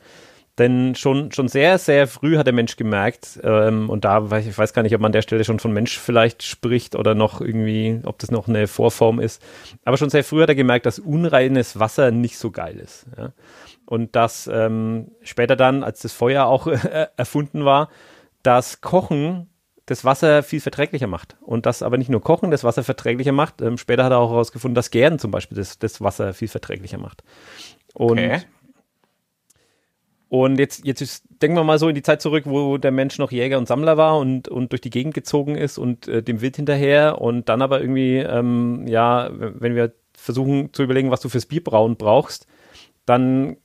Denn schon, schon sehr, sehr früh hat der Mensch gemerkt, ähm, und da weiß ich weiß gar nicht, ob man an der Stelle schon von Mensch vielleicht spricht oder noch irgendwie, ob das noch eine Vorform ist, aber schon sehr früh hat er gemerkt, dass unreines Wasser nicht so geil ist. Ja? und dass ähm, später dann, als das Feuer auch äh, erfunden war, dass Kochen das Wasser viel verträglicher macht. Und dass aber nicht nur Kochen das Wasser verträglicher macht. Ähm, später hat er auch herausgefunden, dass Gären zum Beispiel das, das Wasser viel verträglicher macht. Und, okay. und jetzt, jetzt ist, denken wir mal so in die Zeit zurück, wo der Mensch noch Jäger und Sammler war und, und durch die Gegend gezogen ist und äh, dem Wild hinterher und dann aber irgendwie, ähm, ja, wenn wir versuchen zu überlegen, was du fürs Bierbrauen brauchst, dann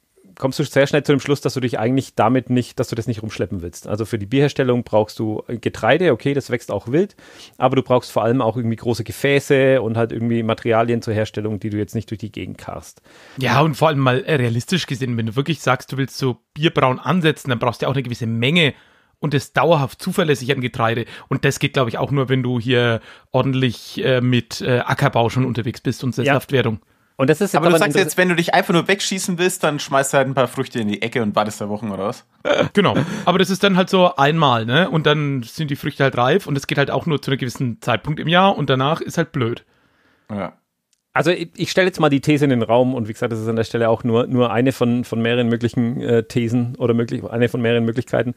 kommst du sehr schnell zu dem Schluss, dass du dich eigentlich damit nicht, dass du das nicht rumschleppen willst. Also für die Bierherstellung brauchst du Getreide, okay, das wächst auch wild, aber du brauchst vor allem auch irgendwie große Gefäße und halt irgendwie Materialien zur Herstellung, die du jetzt nicht durch die Gegend karst. Ja, und vor allem mal äh, realistisch gesehen, wenn du wirklich sagst, du willst so Bierbrauen ansetzen, dann brauchst du ja auch eine gewisse Menge und das dauerhaft zuverlässig an Getreide. Und das geht, glaube ich, auch nur, wenn du hier ordentlich äh, mit äh, Ackerbau schon unterwegs bist und Sesshaftwerdung. Ja. Und das ist aber, aber du sagst jetzt, wenn du dich einfach nur wegschießen willst, dann schmeißt du halt ein paar Früchte in die Ecke und wartest da Wochen oder was? Genau. Aber das ist dann halt so einmal, ne? Und dann sind die Früchte halt reif und es geht halt auch nur zu einem gewissen Zeitpunkt im Jahr und danach ist halt blöd. Ja. Also ich, ich stelle jetzt mal die These in den Raum und wie gesagt, das ist an der Stelle auch nur, nur eine von, von mehreren möglichen äh, Thesen oder möglich, eine von mehreren Möglichkeiten,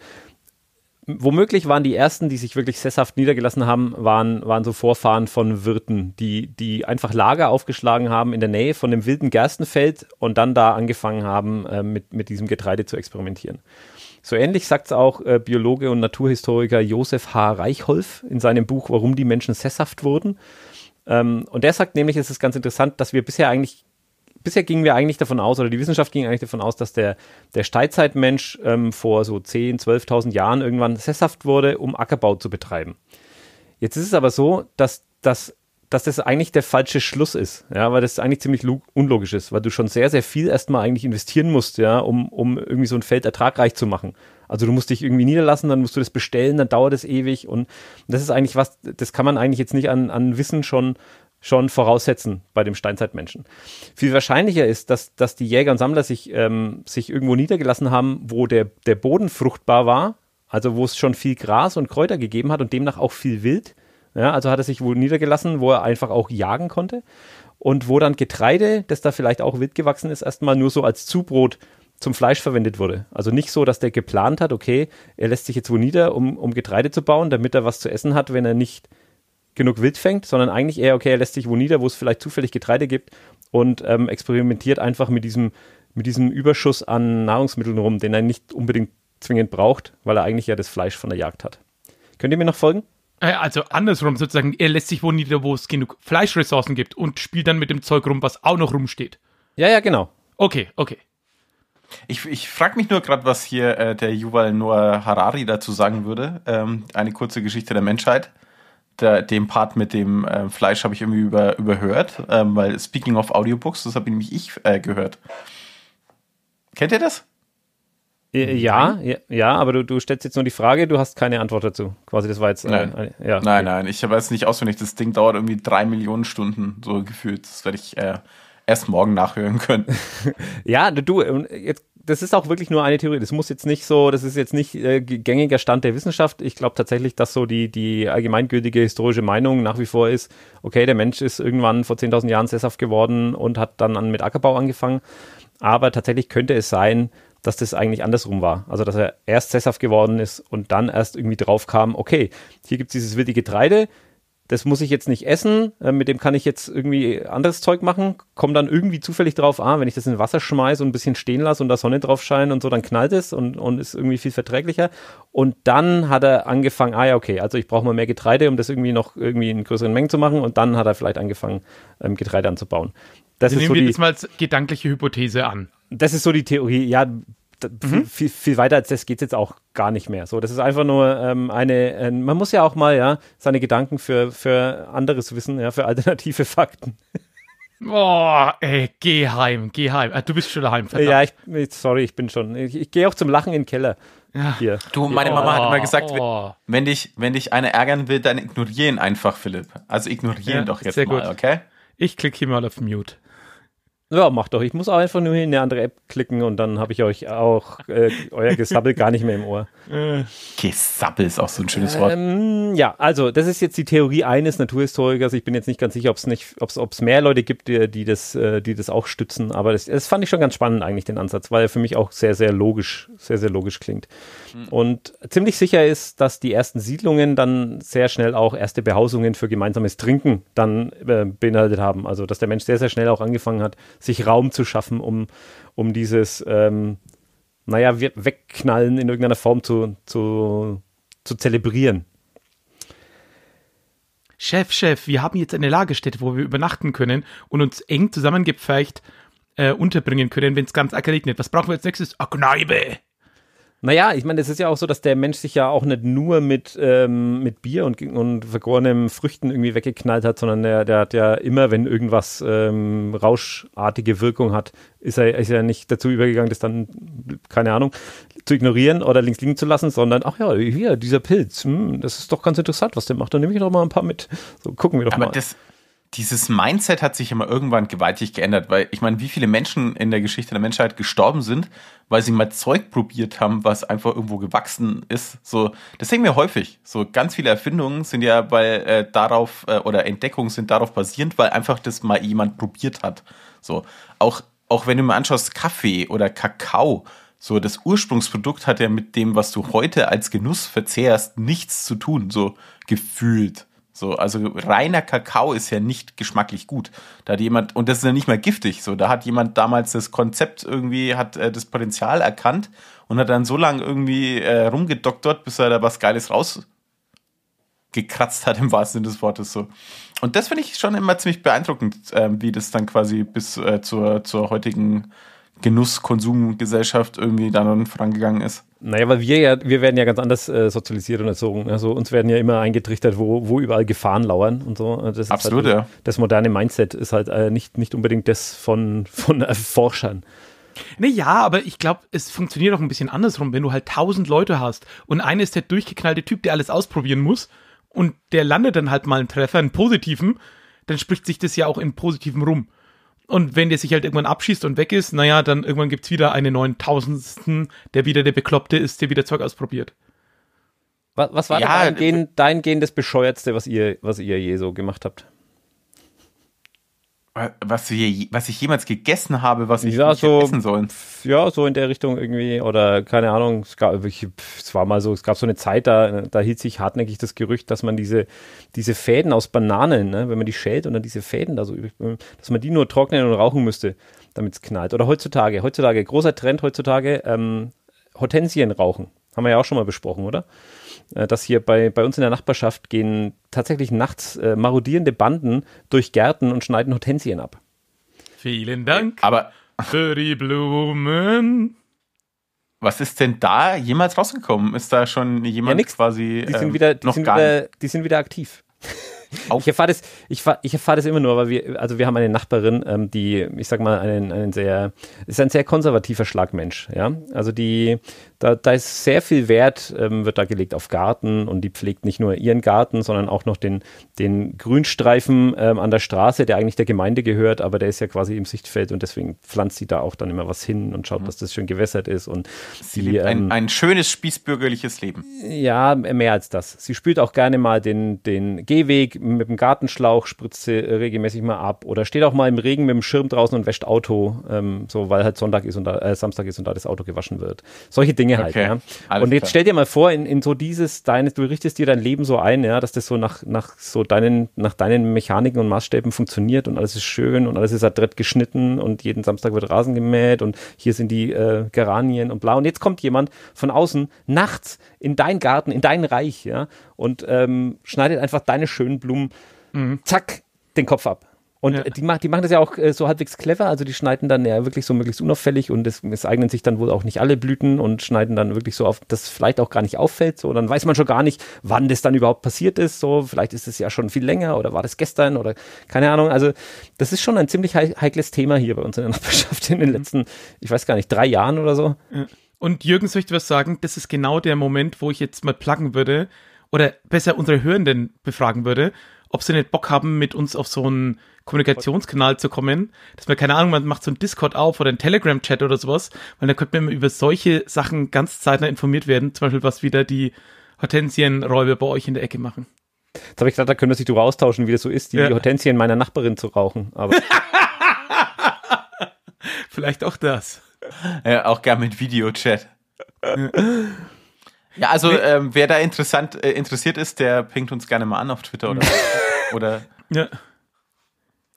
womöglich waren die ersten, die sich wirklich sesshaft niedergelassen haben, waren, waren so Vorfahren von Wirten, die, die einfach Lager aufgeschlagen haben in der Nähe von dem wilden Gerstenfeld und dann da angefangen haben, äh, mit, mit diesem Getreide zu experimentieren. So ähnlich sagt es auch äh, Biologe und Naturhistoriker Josef H. Reichholf in seinem Buch Warum die Menschen sesshaft wurden. Ähm, und der sagt nämlich, es ist ganz interessant, dass wir bisher eigentlich bisher gingen wir eigentlich davon aus, oder die Wissenschaft ging eigentlich davon aus, dass der, der Steinzeitmensch ähm, vor so 10.000, 12.000 Jahren irgendwann sesshaft wurde, um Ackerbau zu betreiben. Jetzt ist es aber so, dass das dass das eigentlich der falsche Schluss ist, ja, weil das eigentlich ziemlich unlogisch ist, weil du schon sehr, sehr viel erstmal eigentlich investieren musst, ja, um, um irgendwie so ein Feld ertragreich zu machen. Also du musst dich irgendwie niederlassen, dann musst du das bestellen, dann dauert es ewig und das ist eigentlich was, das kann man eigentlich jetzt nicht an, an Wissen schon schon voraussetzen bei dem Steinzeitmenschen. Viel wahrscheinlicher ist, dass, dass die Jäger und Sammler sich, ähm, sich irgendwo niedergelassen haben, wo der, der Boden fruchtbar war, also wo es schon viel Gras und Kräuter gegeben hat und demnach auch viel Wild. Ja, also hat er sich wohl niedergelassen, wo er einfach auch jagen konnte und wo dann Getreide, das da vielleicht auch wild gewachsen ist, erstmal nur so als Zubrot zum Fleisch verwendet wurde. Also nicht so, dass der geplant hat, okay, er lässt sich jetzt wo nieder, um, um Getreide zu bauen, damit er was zu essen hat, wenn er nicht genug Wild fängt, sondern eigentlich eher, okay, er lässt sich wo nieder, wo es vielleicht zufällig Getreide gibt und ähm, experimentiert einfach mit diesem, mit diesem Überschuss an Nahrungsmitteln rum, den er nicht unbedingt zwingend braucht, weil er eigentlich ja das Fleisch von der Jagd hat. Könnt ihr mir noch folgen? Äh, also andersrum sozusagen, er lässt sich wo nieder, wo es genug Fleischressourcen gibt und spielt dann mit dem Zeug rum, was auch noch rumsteht. Ja, ja, genau. Okay, okay. Ich, ich frage mich nur gerade, was hier äh, der Yuval Noah Harari dazu sagen würde. Ähm, eine kurze Geschichte der Menschheit da, den Part mit dem äh, Fleisch habe ich irgendwie über, überhört, ähm, weil speaking of Audiobooks, das habe nämlich ich äh, gehört. Kennt ihr das? Äh, äh, ja, ja, ja, aber du, du stellst jetzt nur die Frage, du hast keine Antwort dazu. Quasi, das war jetzt. Äh, nein, äh, ja, okay. nein, nein, ich weiß nicht auswendig. Das Ding dauert irgendwie drei Millionen Stunden, so gefühlt. Das werde ich erst morgen nachhören können. ja, du, jetzt das ist auch wirklich nur eine Theorie. Das muss jetzt nicht so, das ist jetzt nicht äh, gängiger Stand der Wissenschaft. Ich glaube tatsächlich, dass so die, die allgemeingültige historische Meinung nach wie vor ist, okay, der Mensch ist irgendwann vor 10.000 Jahren sesshaft geworden und hat dann an, mit Ackerbau angefangen. Aber tatsächlich könnte es sein, dass das eigentlich andersrum war. Also, dass er erst sesshaft geworden ist und dann erst irgendwie drauf kam, okay, hier gibt es dieses wilde Getreide, das muss ich jetzt nicht essen, äh, mit dem kann ich jetzt irgendwie anderes Zeug machen, komme dann irgendwie zufällig drauf, ah, wenn ich das in Wasser schmeiße und ein bisschen stehen lasse und da Sonne drauf scheint und so, dann knallt es und, und ist irgendwie viel verträglicher. Und dann hat er angefangen, ah ja, okay, also ich brauche mal mehr Getreide, um das irgendwie noch irgendwie in größeren Mengen zu machen und dann hat er vielleicht angefangen, ähm, Getreide anzubauen. Das Dann ist nehmen so wir die, jetzt mal als gedankliche Hypothese an. Das ist so die Theorie, ja, mhm. viel, viel weiter als das geht es jetzt auch gar nicht mehr. So, das ist einfach nur ähm, eine, äh, man muss ja auch mal, ja, seine Gedanken für, für anderes wissen, ja, für alternative Fakten. Boah, ey, geh heim, geh heim. Ah, du bist schon daheim, verdammt. Ja, ich, sorry, ich bin schon. Ich, ich gehe auch zum Lachen in den Keller. Ja. Hier. Du, meine oh, Mama hat immer oh. gesagt, oh. wenn, dich, wenn dich einer ärgern will, dann ignorieren einfach, Philipp. Also ignorieren ja, doch jetzt mal, gut. okay? Ich klicke hier mal auf Mute. Ja, macht doch. Ich muss auch einfach nur in eine andere App klicken und dann habe ich euch auch äh, euer Gesabbel gar nicht mehr im Ohr. Äh. Gesabbel ist auch so ein schönes Wort. Ähm, ja, also das ist jetzt die Theorie eines Naturhistorikers. Ich bin jetzt nicht ganz sicher, ob es nicht, ob es mehr Leute gibt, die, die, das, äh, die das auch stützen. Aber das, das fand ich schon ganz spannend eigentlich den Ansatz, weil er für mich auch sehr, sehr logisch, sehr, sehr logisch klingt. Mhm. Und ziemlich sicher ist, dass die ersten Siedlungen dann sehr schnell auch erste Behausungen für gemeinsames Trinken dann äh, beinhaltet haben. Also dass der Mensch sehr, sehr schnell auch angefangen hat, sich Raum zu schaffen, um, um dieses, ähm, naja, Wegknallen in irgendeiner Form zu, zu, zu zelebrieren. Chef, Chef, wir haben jetzt eine Lagerstätte, wo wir übernachten können und uns eng zusammengepfercht äh, unterbringen können, wenn es ganz arg regnet. Was brauchen wir als nächstes? Eine Kneipe. Naja, ich meine, es ist ja auch so, dass der Mensch sich ja auch nicht nur mit, ähm, mit Bier und, und vergorenem Früchten irgendwie weggeknallt hat, sondern der, der hat ja immer, wenn irgendwas ähm, rauschartige Wirkung hat, ist er, ist er nicht dazu übergegangen, das dann, keine Ahnung, zu ignorieren oder links liegen zu lassen, sondern, ach ja, hier, dieser Pilz, mh, hm, das ist doch ganz interessant, was der macht, dann nehme ich doch mal ein paar mit. So, gucken wir doch Aber mal. Das, dieses Mindset hat sich immer irgendwann gewaltig geändert, weil ich meine, wie viele Menschen in der Geschichte der Menschheit gestorben sind, weil sie mal Zeug probiert haben, was einfach irgendwo gewachsen ist. So, das sehen wir häufig. So ganz viele Erfindungen sind ja weil äh, darauf äh, oder Entdeckungen sind darauf basierend, weil einfach das mal jemand probiert hat. So, auch auch wenn du mal anschaust Kaffee oder Kakao, so das Ursprungsprodukt hat ja mit dem, was du heute als Genuss verzehrst, nichts zu tun, so gefühlt. So, also reiner Kakao ist ja nicht geschmacklich gut. Da hat jemand, und das ist ja nicht mal giftig, so, da hat jemand damals das Konzept irgendwie, hat äh, das Potenzial erkannt und hat dann so lange irgendwie äh, rumgedoktert, bis er da was Geiles rausgekratzt hat, im wahrsten Sinne des Wortes so. Und das finde ich schon immer ziemlich beeindruckend, äh, wie das dann quasi bis äh, zur, zur heutigen äh, Genusskonsumgesellschaft irgendwie dann vorangegangen ist. Naja, weil wir ja, wir werden ja ganz anders äh, sozialisiert und erzogen. Also uns werden ja immer eingetrichtert, wo, wo überall Gefahren lauern und so. Das Absolut, halt, ja. Das moderne Mindset ist halt äh, nicht, nicht unbedingt das von, von äh, Forschern. Naja, aber ich glaube, es funktioniert auch ein bisschen andersrum, wenn du halt tausend Leute hast und einer ist der durchgeknallte Typ, der alles ausprobieren muss und der landet dann halt mal einen Treffer, einen positiven, dann spricht sich das ja auch im Positiven rum. Und wenn der sich halt irgendwann abschießt und weg ist, naja, dann irgendwann gibt's wieder einen neuntausendsten, der wieder der Bekloppte ist, der wieder Zeug ausprobiert. Was, was war ja, dein dein das Bescheuertste, was ihr, was ihr je so gemacht habt? Äh, was, hier, was ich jemals gegessen habe, was ich ja, nicht so, essen sollen. Ja, so in der Richtung irgendwie oder keine Ahnung. Es, gab, ich, es war mal so, es gab so eine Zeit, da, da hielt sich hartnäckig das Gerücht, dass man diese, diese Fäden aus Bananen, ne, wenn man die schält und dann diese Fäden da so übrig, dass man die nur trocknen und rauchen müsste, damit es knallt. Oder heutzutage, heutzutage, großer Trend heutzutage, ähm, Hortensien rauchen. Haben wir ja auch schon mal besprochen, oder? Äh, dass hier bei, bei uns in der Nachbarschaft gehen tatsächlich nachts äh, marodierende Banden durch Gärten und schneiden Hortensien ab. Vielen Dank äh, Aber für die Blumen. Was ist denn da jemals rausgekommen? Ist da schon jemand ja, quasi. Die sind, ähm, wieder, die, sind wieder, die sind wieder aktiv. Auf. Ich erfahre das, ich, ich erfahre das immer nur, weil wir, also wir haben eine Nachbarin, ähm, die, ich sag mal, einen, einen sehr, ist ein sehr konservativer Schlagmensch, ja. Also die, da, da ist sehr viel Wert, ähm, wird da gelegt auf Garten und die pflegt nicht nur ihren Garten, sondern auch noch den, den Grünstreifen ähm, an der Straße, der eigentlich der Gemeinde gehört, aber der ist ja quasi im Sichtfeld und deswegen pflanzt sie da auch dann immer was hin und schaut, mhm. dass das schön gewässert ist und sie die, lebt ein, ähm, ein schönes spießbürgerliches Leben. Ja, mehr als das. Sie spült auch gerne mal den, den Gehweg mit dem Gartenschlauch spritze äh, regelmäßig mal ab oder steht auch mal im Regen mit dem Schirm draußen und wäscht Auto, ähm, so weil halt Sonntag ist und da, äh, Samstag ist und da das Auto gewaschen wird. Solche Dinge halt, okay. ja. und jetzt stell dir mal vor, in, in so dieses deines, du richtest dir dein Leben so ein, ja, dass das so nach, nach so deinen, nach deinen Mechaniken und Maßstäben funktioniert und alles ist schön und alles ist adrett geschnitten und jeden Samstag wird Rasen gemäht und hier sind die äh, Geranien und bla. Und jetzt kommt jemand von außen nachts in deinen Garten, in dein Reich, ja, und ähm, schneidet einfach deine schönen Blumen, mhm. zack, den Kopf ab. Und ja. die, die machen das ja auch äh, so halbwegs clever, also die schneiden dann ja wirklich so möglichst unauffällig und es, es, eignen sich dann wohl auch nicht alle Blüten und schneiden dann wirklich so auf, dass vielleicht auch gar nicht auffällt. So, dann weiß man schon gar nicht, wann das dann überhaupt passiert ist. So, vielleicht ist es ja schon viel länger oder war das gestern oder keine Ahnung. Also, das ist schon ein ziemlich heikles Thema hier bei uns in der Nachbarschaft in den mhm. letzten, ich weiß gar nicht, drei Jahren oder so. Ja. Und Jürgen, soll ich was sagen? Das ist genau der Moment, wo ich jetzt mal placken würde oder besser unsere Hörenden befragen würde, ob sie nicht Bock haben, mit uns auf so einen Kommunikationskanal zu kommen, dass man, keine Ahnung, man macht so einen Discord auf oder einen Telegram-Chat oder sowas, weil dann könnte man über solche Sachen ganz zeitnah informiert werden, zum Beispiel was wieder die Hortensienräuber bei euch in der Ecke machen. Jetzt habe ich gedacht, da können wir sich drüber austauschen, wie das so ist, die ja. Hortensien meiner Nachbarin zu rauchen. Aber Vielleicht auch das. Ja, auch gern mit Videochat. Ja. Ja, also ähm, wer da interessant, äh, interessiert ist, der pingt uns gerne mal an auf Twitter oder. oder ja.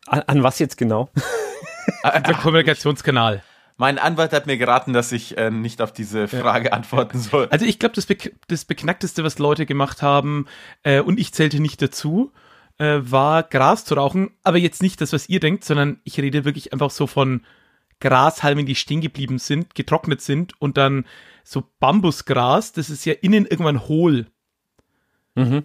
An, an, was jetzt genau? An den Kommunikationskanal. Mein Anwalt hat mir geraten, dass ich äh, nicht auf diese Frage ja. antworten soll. Also ich glaube, das, Be das Beknackteste, was Leute gemacht haben, äh, und ich zählte nicht dazu, äh, war Gras zu rauchen. Aber jetzt nicht das, was ihr denkt, sondern ich rede wirklich einfach so von Grashalmen, die stehen geblieben sind, getrocknet sind und dann so Bambusgras, das ist ja innen irgendwann hohl. Mhm.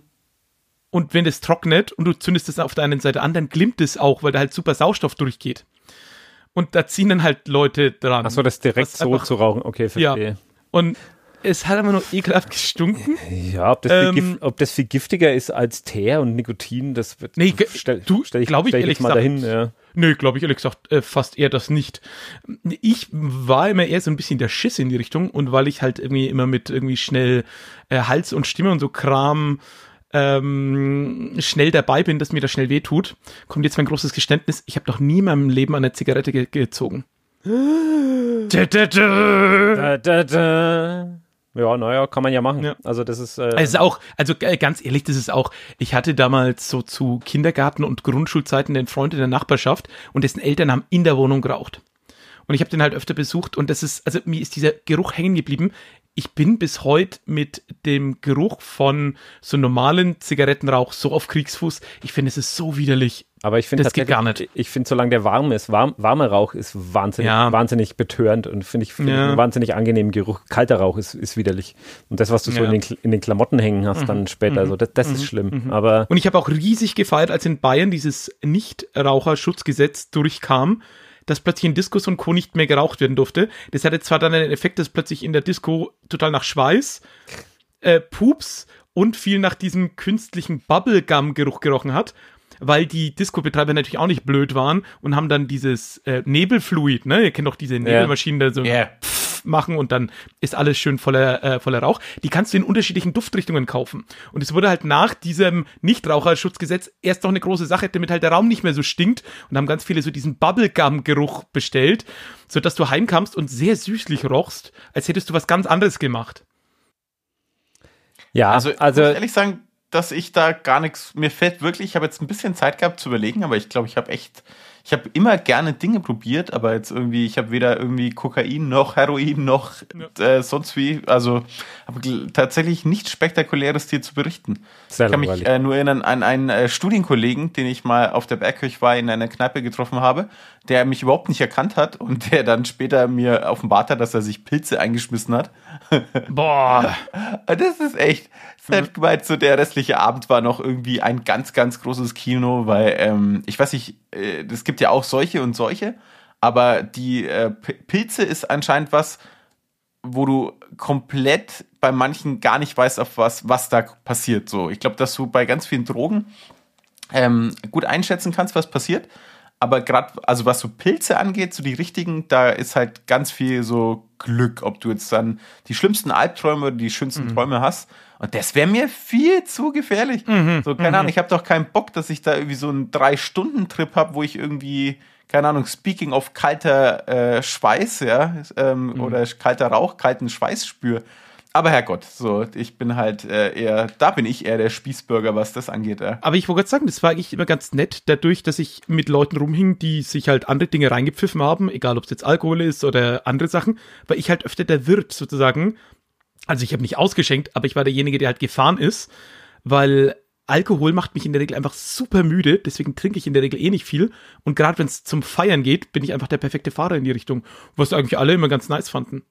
Und wenn das trocknet und du zündest das auf der einen Seite an, dann glimmt es auch, weil da halt super Sauerstoff durchgeht. Und da ziehen dann halt Leute dran. Achso, das direkt so einfach, zu rauchen, okay, verstehe. Ja. Und es hat aber nur ekelhaft gestunken. Ja, ob das, ähm, viel, ob das viel giftiger ist als Teer und Nikotin, das wird. Nee, stell, du, glaube ich, stell ich ehrlich mal gesagt, dahin. Ja. Nee, glaube ich ehrlich gesagt äh, fast eher das nicht. Ich war immer eher so ein bisschen der Schiss in die Richtung und weil ich halt irgendwie immer mit irgendwie schnell äh, Hals und Stimme und so Kram ähm, schnell dabei bin, dass mir das schnell wehtut, kommt jetzt mein großes Geständnis. Ich habe noch nie in meinem Leben eine Zigarette ge gezogen. da, da, da. Da, da, da. Ja, naja, kann man ja machen. Ja. Also das ist. Äh also auch, also äh, ganz ehrlich, das ist auch. Ich hatte damals so zu Kindergarten und Grundschulzeiten den Freund in der Nachbarschaft und dessen Eltern haben in der Wohnung geraucht. Und ich habe den halt öfter besucht und das ist, also mir ist dieser Geruch hängen geblieben. Ich bin bis heute mit dem Geruch von so normalen Zigarettenrauch so auf Kriegsfuß. Ich finde, es ist so widerlich. Aber ich finde das geht gar nicht. Ich finde, solange der warm ist, warm, warmer Rauch ist wahnsinnig, ja. wahnsinnig betörend und finde ich, find ja. einen wahnsinnig angenehmen Geruch. Kalter Rauch ist, ist widerlich. Und das, was du so in, den, in den Klamotten hängen hast, mhm. dann später, mhm. also das, das mhm. ist schlimm. Mhm. Aber und ich habe auch riesig gefeiert, als in Bayern dieses Nichtraucherschutzgesetz durchkam dass plötzlich in Discos und Co. nicht mehr geraucht werden durfte. Das hatte zwar dann einen Effekt, dass plötzlich in der Disco total nach Schweiß, äh, Pups und viel nach diesem künstlichen Bubblegum-Geruch gerochen hat weil die Disco-Betreiber natürlich auch nicht blöd waren und haben dann dieses äh, Nebelfluid, ne? Ihr kennt doch diese Nebelmaschinen, da so yeah. machen und dann ist alles schön voller, äh, voller Rauch. Die kannst du in unterschiedlichen Duftrichtungen kaufen. Und es wurde halt nach diesem Nichtraucherschutzgesetz erst noch eine große Sache, damit halt der Raum nicht mehr so stinkt und haben ganz viele so diesen Bubblegum-Geruch bestellt, sodass du heimkamst und sehr süßlich rochst, als hättest du was ganz anderes gemacht. Ja, also, also ich muss ehrlich sagen, dass ich da gar nichts. Mir fällt wirklich, ich habe jetzt ein bisschen Zeit gehabt zu überlegen, aber ich glaube, ich habe echt. Ich habe immer gerne Dinge probiert, aber jetzt irgendwie, ich habe weder irgendwie Kokain noch Heroin noch ja. äh, sonst wie. Also habe tatsächlich nichts Spektakuläres dir zu berichten. Sehr ich kann langweilig. mich äh, nur erinnern an einen äh, Studienkollegen, den ich mal auf der Bergkirche war, in einer Kneipe getroffen habe der mich überhaupt nicht erkannt hat und der dann später mir offenbart hat, dass er sich Pilze eingeschmissen hat. Boah. Das ist echt. Selbst mhm. gemeint, so der restliche Abend war noch irgendwie ein ganz, ganz großes Kino, weil ähm, ich weiß nicht, äh, es gibt ja auch solche und solche, aber die äh, Pilze ist anscheinend was, wo du komplett bei manchen gar nicht weißt, auf was, was da passiert. So, ich glaube, dass du bei ganz vielen Drogen ähm, gut einschätzen kannst, was passiert aber gerade, also was so Pilze angeht, so die richtigen, da ist halt ganz viel so Glück, ob du jetzt dann die schlimmsten Albträume oder die schönsten mhm. Träume hast. Und das wäre mir viel zu gefährlich. Mhm. So, keine mhm. Ahnung, ich habe doch keinen Bock, dass ich da irgendwie so einen Drei-Stunden-Trip habe, wo ich irgendwie, keine Ahnung, speaking of kalter äh, Schweiß, ja, ähm, mhm. oder kalter Rauch, kalten Schweiß spüre aber Herrgott, so, ich bin halt äh, eher, da bin ich eher der Spießbürger, was das angeht. Äh. Aber ich wollte gerade sagen, das war eigentlich immer ganz nett, dadurch, dass ich mit Leuten rumhing, die sich halt andere Dinge reingepfiffen haben, egal ob es jetzt Alkohol ist oder andere Sachen, weil ich halt öfter der Wirt sozusagen, also ich habe nicht ausgeschenkt, aber ich war derjenige, der halt gefahren ist, weil Alkohol macht mich in der Regel einfach super müde, deswegen trinke ich in der Regel eh nicht viel. Und gerade wenn es zum Feiern geht, bin ich einfach der perfekte Fahrer in die Richtung, was eigentlich alle immer ganz nice fanden.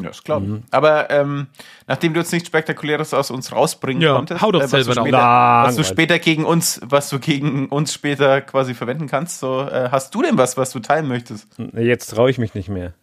Ja, ist klar. Mhm. Aber ähm, nachdem du jetzt nichts Spektakuläres aus uns rausbringen ja, konntest, hau doch äh, selber was, du später, was du später gegen uns, was du gegen uns später quasi verwenden kannst, so äh, hast du denn was, was du teilen möchtest? Jetzt traue ich mich nicht mehr.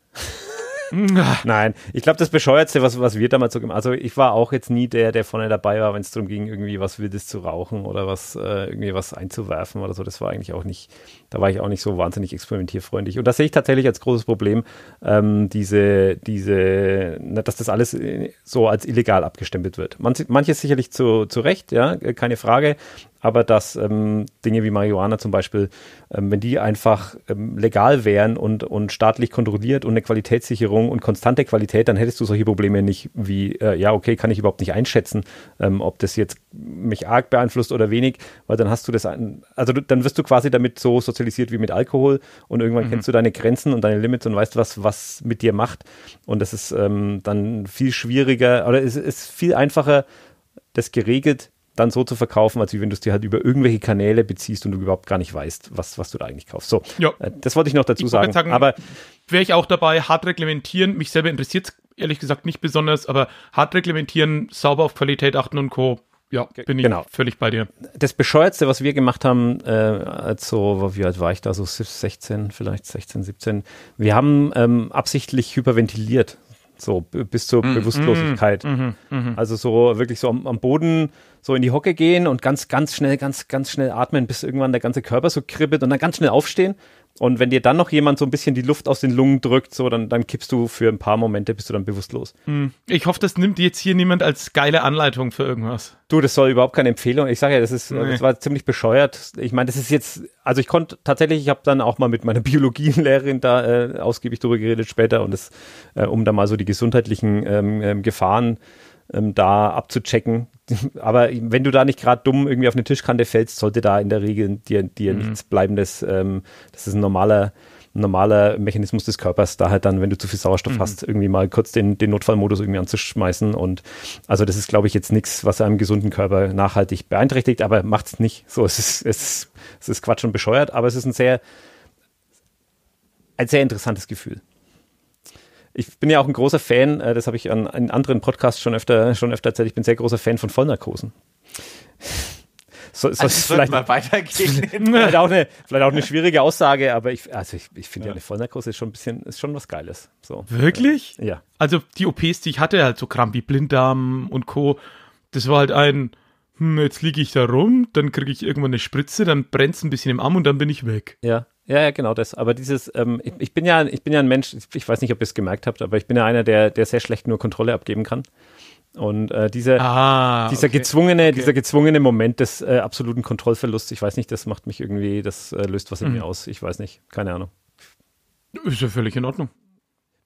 Nein, ich glaube, das Bescheuertste, was, was wir damals so gemacht haben, also ich war auch jetzt nie der, der vorne dabei war, wenn es darum ging, irgendwie was Wildes zu rauchen oder was, äh, irgendwie was einzuwerfen oder so, das war eigentlich auch nicht, da war ich auch nicht so wahnsinnig experimentierfreundlich. Und das sehe ich tatsächlich als großes Problem, ähm, diese, diese, na, dass das alles äh, so als illegal abgestempelt wird. Man, manches sicherlich zu, zu Recht, ja, äh, keine Frage. Aber dass ähm, Dinge wie Marihuana zum Beispiel, ähm, wenn die einfach ähm, legal wären und, und staatlich kontrolliert und eine Qualitätssicherung und konstante Qualität, dann hättest du solche Probleme nicht wie, äh, ja, okay, kann ich überhaupt nicht einschätzen, ähm, ob das jetzt mich arg beeinflusst oder wenig, weil dann hast du das, also dann wirst du quasi damit so sozusagen sozialisiert wie mit Alkohol und irgendwann mhm. kennst du deine Grenzen und deine Limits und weißt, was, was mit dir macht. Und das ist ähm, dann viel schwieriger oder es ist viel einfacher, das geregelt dann so zu verkaufen, als wenn du es dir halt über irgendwelche Kanäle beziehst und du überhaupt gar nicht weißt, was, was du da eigentlich kaufst. So, ja. äh, das wollte ich noch dazu ich sagen. sagen. Aber wäre ich auch dabei, hart reglementieren. Mich selber interessiert es ehrlich gesagt nicht besonders, aber hart reglementieren, sauber auf Qualität achten und Co. Ja, bin ich genau. völlig bei dir. Das Bescheuerste, was wir gemacht haben, äh, so, also, wie alt war ich da, so 16, vielleicht 16, 17, wir haben ähm, absichtlich hyperventiliert, so bis zur mm, Bewusstlosigkeit. Mm, mm, also so wirklich so am, am, Boden so in die Hocke gehen und ganz, ganz schnell, ganz, ganz schnell atmen, bis irgendwann der ganze Körper so kribbelt und dann ganz schnell aufstehen und wenn dir dann noch jemand so ein bisschen die Luft aus den Lungen drückt, so, dann, dann kippst du für ein paar Momente, bist du dann bewusstlos. Hm. Ich hoffe, das nimmt jetzt hier niemand als geile Anleitung für irgendwas. Du, das soll überhaupt keine Empfehlung. Ich sage ja, das ist, äh, nee. das war ziemlich bescheuert. Ich meine, das ist jetzt, also ich konnte tatsächlich, ich habe dann auch mal mit meiner Biologienlehrerin da äh, ausgiebig drüber geredet später und das, äh, um da mal so die gesundheitlichen ähm, ähm, Gefahren äh, ähm, da abzuchecken. Aber wenn du da nicht gerade dumm irgendwie auf eine Tischkante fällst, sollte da in der Regel dir, dir mhm. nichts Das, Ähm, das ist ein normaler, normaler Mechanismus des Körpers, da halt dann, wenn du zu viel Sauerstoff mhm. hast, irgendwie mal kurz den, den Notfallmodus irgendwie anzuschmeißen. Und also das ist, glaube ich, jetzt nichts, was einem gesunden Körper nachhaltig beeinträchtigt, aber macht es nicht. So, es ist, es, ist, es ist Quatsch und bescheuert, aber es ist ein sehr, ein sehr interessantes Gefühl ich bin ja auch ein großer Fan, äh, das habe ich an, an anderen Podcasts schon öfter, schon öfter erzählt, ich bin sehr großer Fan von Vollnarkosen. So, so also vielleicht mal weitergehen. vielleicht, auch eine, vielleicht auch eine schwierige Aussage, aber ich, also ich, ich finde ja. ja. eine Vollnarkose ist schon ein bisschen, ist schon was Geiles. So. Wirklich? Äh, ja. Also die OPs, die ich hatte, halt so Krampi, Blinddarm und Co., das war halt ein, hm, jetzt liege ich da rum, dann kriege ich irgendwann eine Spritze, dann brennt es ein bisschen im Arm und dann bin ich weg. Ja. Ja, ja, genau das. Aber dieses, ähm, ich, ich, bin ja, ich bin ja ein Mensch, ich weiß nicht, ob ihr es gemerkt habt, aber ich bin ja einer, der, der sehr schlecht nur Kontrolle abgeben kann. Und äh, diese, ah, dieser, okay. gezwungene, okay. dieser gezwungene Moment des äh, absoluten Kontrollverlusts, ich weiß nicht, das macht mich irgendwie, das äh, löst was in mhm. mir hm. aus. Ich weiß nicht, keine Ahnung. Ist ja völlig in Ordnung.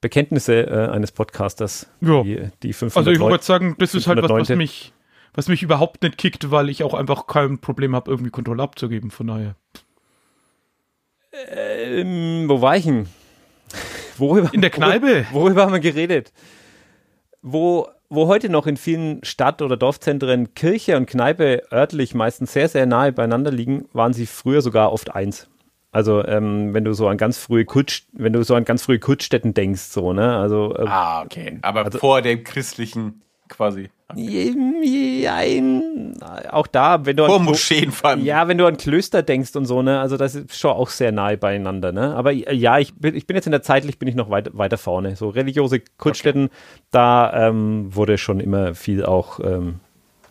Bekenntnisse äh, eines Podcasters, ja. die, die 500 Also ich wollte sagen, das ist halt was, was mich, was mich überhaupt nicht kickt, weil ich auch einfach kein Problem habe, irgendwie Kontrolle abzugeben. Von daher. Ähm, wo war ich denn? Worüber, in der Kneipe. Worüber, worüber haben wir geredet? Wo, wo heute noch in vielen Stadt- oder Dorfzentren Kirche und Kneipe örtlich meistens sehr, sehr nahe beieinander liegen, waren sie früher sogar oft eins. Also ähm, wenn du so an ganz frühe Kutsch, wenn du so an ganz frühe Kuttstätten denkst, so ne, also. Ähm, ah okay, aber also, vor dem christlichen quasi. Nein, okay. auch da, wenn du Vor an Moscheen vor Ja, wenn du an Klöster denkst und so, ne, also das ist schon auch sehr nahe beieinander, ne? Aber äh, ja, ich bin, ich bin jetzt in der zeitlich bin ich noch weit, weiter vorne. So religiöse Kultstätten, okay. da ähm, wurde schon immer viel auch ähm,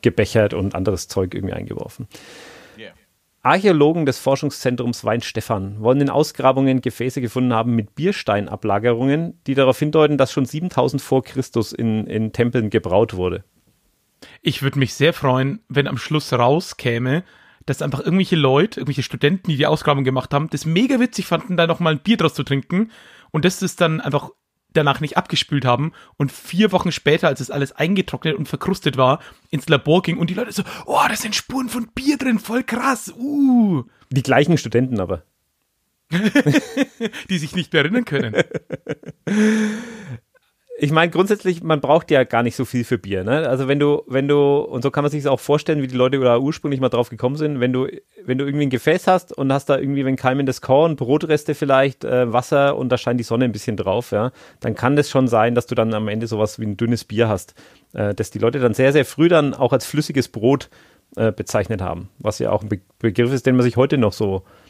gebechert und anderes Zeug irgendwie eingeworfen. Archäologen des Forschungszentrums Weinstefan wollen in Ausgrabungen Gefäße gefunden haben mit Biersteinablagerungen, die darauf hindeuten, dass schon 7000 vor Christus in, in Tempeln gebraut wurde. Ich würde mich sehr freuen, wenn am Schluss rauskäme, dass einfach irgendwelche Leute, irgendwelche Studenten, die die Ausgrabung gemacht haben, das mega witzig fanden, da nochmal ein Bier draus zu trinken und dass es dann einfach danach nicht abgespült haben und vier Wochen später, als es alles eingetrocknet und verkrustet war, ins Labor ging und die Leute so, oh, da sind Spuren von Bier drin, voll krass, uh. Die gleichen Studenten aber. die sich nicht mehr erinnern können. ich meine, grundsätzlich, man braucht ja gar nicht so viel für Bier. Ne? Also wenn du, wenn du, und so kann man sich auch vorstellen, wie die Leute da ursprünglich mal drauf gekommen sind, wenn du, wenn du irgendwie ein Gefäß hast und hast da irgendwie, wenn keimendes Korn, Brotreste vielleicht, äh, Wasser und da scheint die Sonne ein bisschen drauf, ja, dann kann das schon sein, dass du dann am Ende sowas wie ein dünnes Bier hast. Äh, dass die Leute dann sehr, sehr früh dann auch als flüssiges Brot äh, bezeichnet haben, was ja auch ein Be Begriff ist, den man sich heute noch so äh,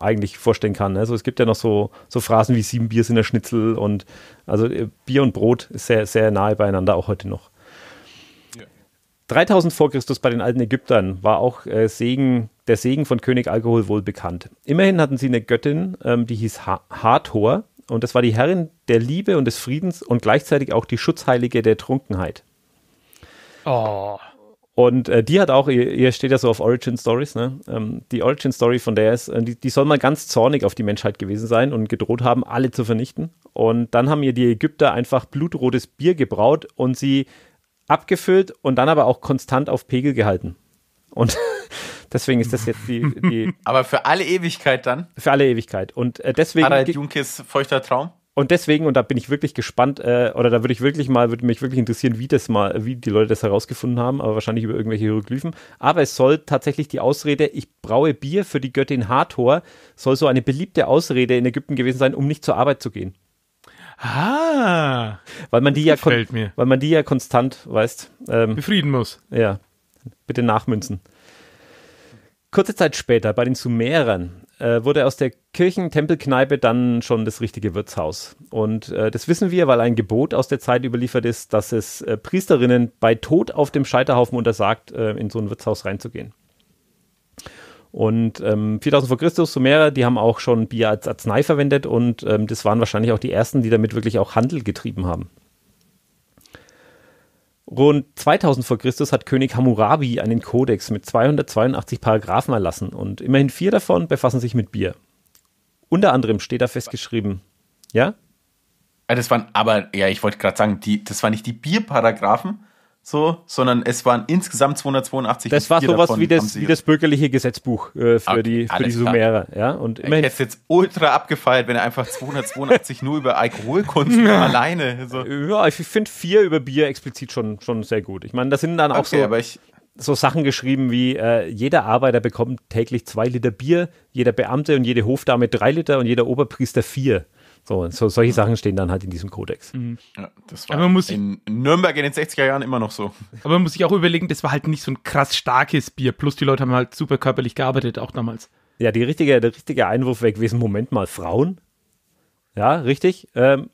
eigentlich vorstellen kann. Also es gibt ja noch so, so Phrasen wie sieben Biers in der Schnitzel und also äh, Bier und Brot ist sehr, sehr nahe beieinander, auch heute noch. Ja. 3000 vor Christus bei den alten Ägyptern war auch äh, Segen, der Segen von König Alkohol wohl bekannt. Immerhin hatten sie eine Göttin, ähm, die hieß ha Hathor und das war die Herrin der Liebe und des Friedens und gleichzeitig auch die Schutzheilige der Trunkenheit. Oh. Und äh, die hat auch, ihr, ihr, steht ja so auf Origin Stories, ne? Ähm, die Origin Story von der ist, äh, die, die, soll mal ganz zornig auf die Menschheit gewesen sein und gedroht haben, alle zu vernichten. Und dann haben ihr die Ägypter einfach blutrotes Bier gebraut und sie abgefüllt und dann aber auch konstant auf Pegel gehalten. Und deswegen ist das jetzt die, die. aber für alle Ewigkeit dann? Für alle Ewigkeit. Und äh, deswegen. Harald Junkis feuchter Traum? und deswegen, und da bin ich wirklich gespannt, äh, oder da würde ich wirklich mal, würde mich wirklich interessieren, wie das mal, wie die Leute das herausgefunden haben, aber wahrscheinlich über irgendwelche Hieroglyphen. Aber es soll tatsächlich die Ausrede, ich braue Bier für die Göttin Hathor, soll so eine beliebte Ausrede in Ägypten gewesen sein, um nicht zur Arbeit zu gehen. Ah. Weil man die ja, mir. weil man die ja konstant, weißt, ähm, befrieden muss. Ja. Bitte nachmünzen. Kurze Zeit später bei den Sumerern äh, wurde aus der Kirchentempelkneipe dann schon das richtige Wirtshaus. Und äh, das wissen wir, weil ein Gebot aus der Zeit überliefert ist, dass es äh, Priesterinnen bei Tod auf dem Scheiterhaufen untersagt, äh, in so ein Wirtshaus reinzugehen. Und ähm, 4000 vor Christus, Sumerer, die haben auch schon Bier als Arznei verwendet und ähm, das waren wahrscheinlich auch die ersten, die damit wirklich auch Handel getrieben haben. Rund 2000 vor Christus hat König Hammurabi einen Kodex mit 282 Paragraphen erlassen und immerhin vier davon befassen sich mit Bier. Unter anderem steht da festgeschrieben, ja? Äh, das waren aber, ja, ich wollte gerade sagen, die, das waren nicht die Bierparagraphen, so, sondern es waren insgesamt 282. Das war sowas wie das, wie das bürgerliche Gesetzbuch äh, für, okay, die, für die Sumerer. Klar. Ja? Und ich hätte jetzt ultra abgefeiert, wenn er einfach 282 nur über Alkoholkonsum alleine. So. Ja, ich finde vier über Bier explizit schon, schon sehr gut. Ich meine, da sind dann auch okay, so. Aber ich, so Sachen geschrieben wie äh, jeder Arbeiter bekommt täglich zwei Liter Bier, jeder Beamte und jede Hofdame drei Liter und jeder Oberpriester vier. So, so solche Sachen stehen dann halt in diesem Kodex. Mhm. Ja, das war Aber man muss in Nürnberg in den 60er Jahren immer noch so. Aber man muss sich auch überlegen, das war halt nicht so ein krass starkes Bier. Plus die Leute haben halt super körperlich gearbeitet, auch damals. Ja, die richtige, der richtige Einwurf wäre gewesen, Moment mal, Frauen? Ja, richtig. Ähm,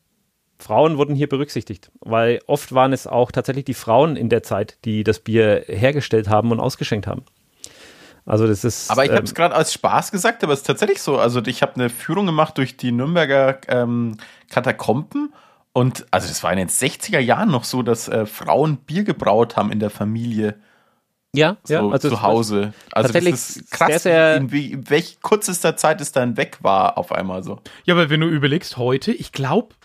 Frauen wurden hier berücksichtigt, weil oft waren es auch tatsächlich die Frauen in der Zeit, die das Bier hergestellt haben und ausgeschenkt haben. Also das ist. Aber ich ähm, habe es gerade als Spaß gesagt, aber es ist tatsächlich so. Also ich habe eine Führung gemacht durch die Nürnberger ähm, Katakomben und also das war in den 60er Jahren noch so, dass äh, Frauen Bier gebraut haben in der Familie. Ja, so ja also zu Hause. Also das ist krass, sehr, in, wie, in welch kürzester Zeit es dann weg war auf einmal so. Ja, aber wenn du überlegst, heute, ich glaube,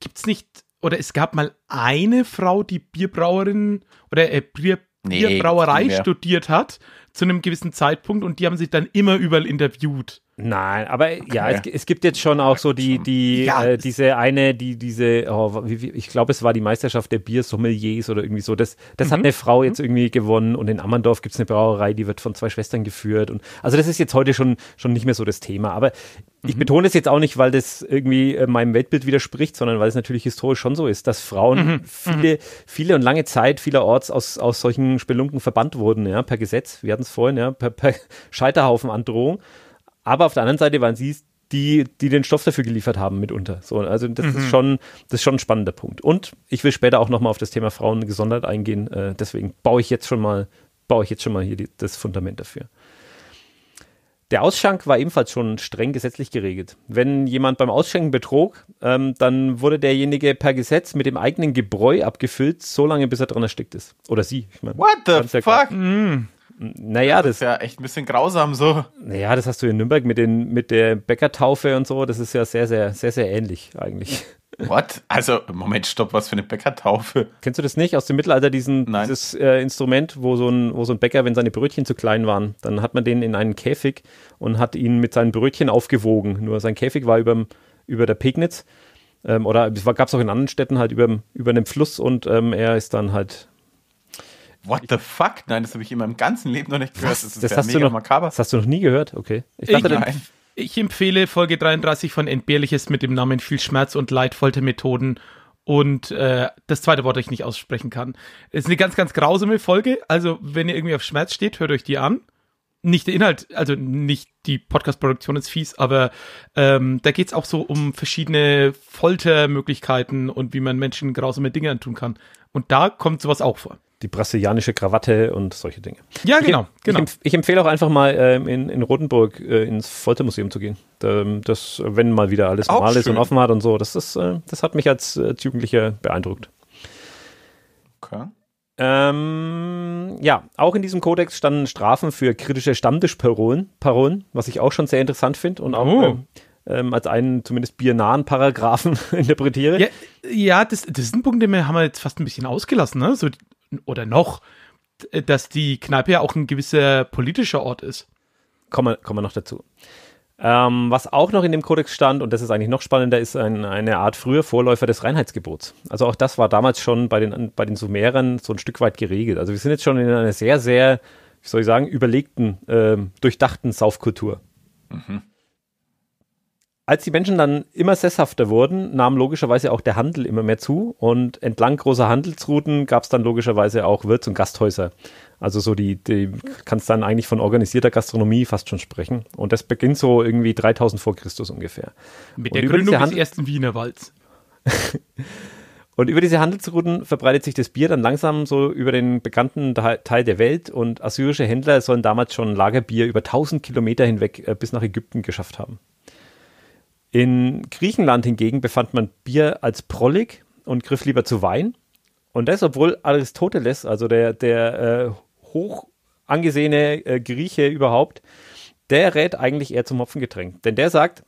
gibt's nicht, oder es gab mal eine Frau, die Bierbrauerin oder äh, Bier, nee, Bierbrauerei studiert hat zu einem gewissen Zeitpunkt und die haben sich dann immer überall interviewt. Nein, aber ja, es, es, gibt jetzt schon auch so die, die ja. äh, diese eine, die diese, oh, wie, ich glaube, es war die Meisterschaft der Biersommeliers oder irgendwie so. Das, das mhm. hat eine Frau jetzt mhm. irgendwie gewonnen und in Ammerndorf gibt es eine Brauerei, die wird von zwei Schwestern geführt. Und, also das ist jetzt heute schon, schon nicht mehr so das Thema. Aber ich mhm. betone es jetzt auch nicht, weil das irgendwie äh, meinem Weltbild widerspricht, sondern weil es natürlich historisch schon so ist, dass Frauen mhm. viele, mhm. viele und lange Zeit vielerorts aus, aus solchen Spelunken verbannt wurden, ja, per Gesetz. Wir hatten es vorhin, ja, per, per Scheiterhaufen Androhung. Aber auf der anderen Seite waren sie es, die, die den Stoff dafür geliefert haben mitunter. So, also das mhm. ist schon, das ist schon ein spannender Punkt. Und ich will später auch nochmal auf das Thema Frauen gesondert eingehen. Äh, deswegen baue ich jetzt schon mal, baue ich jetzt schon mal hier die, das Fundament dafür. Der Ausschank war ebenfalls schon streng gesetzlich geregelt. Wenn jemand beim Ausschenken betrog, ähm, dann wurde derjenige per Gesetz mit dem eigenen Gebräu abgefüllt, solange bis er dran erstickt ist. Oder sie. Ich mein, What the fuck? Mm. Naja, das, das ist ja echt ein bisschen grausam so. Naja, das hast du in Nürnberg mit, den, mit der Bäckertaufe und so. Das ist ja sehr, sehr, sehr, sehr ähnlich eigentlich. What? Also, Moment, stopp, was für eine Bäckertaufe? Kennst du das nicht? Aus dem Mittelalter diesen, dieses äh, Instrument, wo so, ein, wo so ein Bäcker, wenn seine Brötchen zu klein waren, dann hat man den in einen Käfig und hat ihn mit seinen Brötchen aufgewogen. Nur sein Käfig war überm, über der Pegnitz ähm, oder gab es auch in anderen Städten halt überm, über einem Fluss und ähm, er ist dann halt What the fuck? Nein, das habe ich in meinem ganzen Leben noch nicht gehört. Das, das, das ja hast du noch, makaber. Das hast du noch nie gehört? Okay. Ich, dachte, ich, nein. ich empfehle Folge 33 von Entbehrliches mit dem Namen Viel Schmerz und Leid, Foltermethoden und äh, das zweite Wort, das ich nicht aussprechen kann. Ist eine ganz, ganz grausame Folge. Also, wenn ihr irgendwie auf Schmerz steht, hört euch die an. Nicht der Inhalt, also nicht die Podcast-Produktion ist fies, aber ähm, da geht's auch so um verschiedene Foltermöglichkeiten und wie man Menschen grausame Dinge antun kann. Und da kommt sowas auch vor die brasilianische Krawatte und solche Dinge. Ja, genau. Ich, genau. ich, genau. empf ich empfehle auch einfach mal ähm, in, in Rotenburg äh, ins Foltermuseum zu gehen. Ähm, das, wenn mal wieder alles normal ist und offen hat und so. Das, ist, äh, das hat mich als, äh, als Jugendlicher beeindruckt. Okay. Ähm, ja, auch in diesem Kodex standen Strafen für kritische Stammtischparolen, Parolen, was ich auch schon sehr interessant finde und auch oh. ähm, ähm als einen zumindest biernahen Paragraphen interpretiere. Ja, ja das, das ist ein Punkt, den wir haben wir jetzt fast ein bisschen ausgelassen, ne? So oder noch, dass die Kneipe ja auch ein gewisser politischer Ort ist. Kommen wir, kommen wir noch dazu. Ähm, was auch noch in dem Kodex stand, und das ist eigentlich noch spannender, ist ein, eine Art früher Vorläufer des Reinheitsgebots. Also auch das war damals schon bei den, bei den Sumerern so ein Stück weit geregelt. Also wir sind jetzt schon in einer sehr, sehr, wie soll ich sagen, überlegten, äh, durchdachten Saufkultur. Mhm als die Menschen dann immer sesshafter wurden, nahm logischerweise auch der Handel immer mehr zu und entlang großer Handelsrouten gab es dann logischerweise auch Wirts- und Gasthäuser. Also so die, die kannst dann eigentlich von organisierter Gastronomie fast schon sprechen. Und das beginnt so irgendwie 3000 vor Christus ungefähr. Mit der Gründung des ersten Wienerwalds. und über diese Handelsrouten verbreitet sich das Bier dann langsam so über den bekannten Teil der Welt und assyrische Händler sollen damals schon Lagerbier über 1000 Kilometer hinweg äh, bis nach Ägypten geschafft haben. In Griechenland hingegen befand man Bier als prollig und griff lieber zu Wein. Und das, obwohl Aristoteles, also der, der äh, hoch angesehene äh, Grieche überhaupt, der rät eigentlich eher zum Hopfengetränk. Denn der sagt,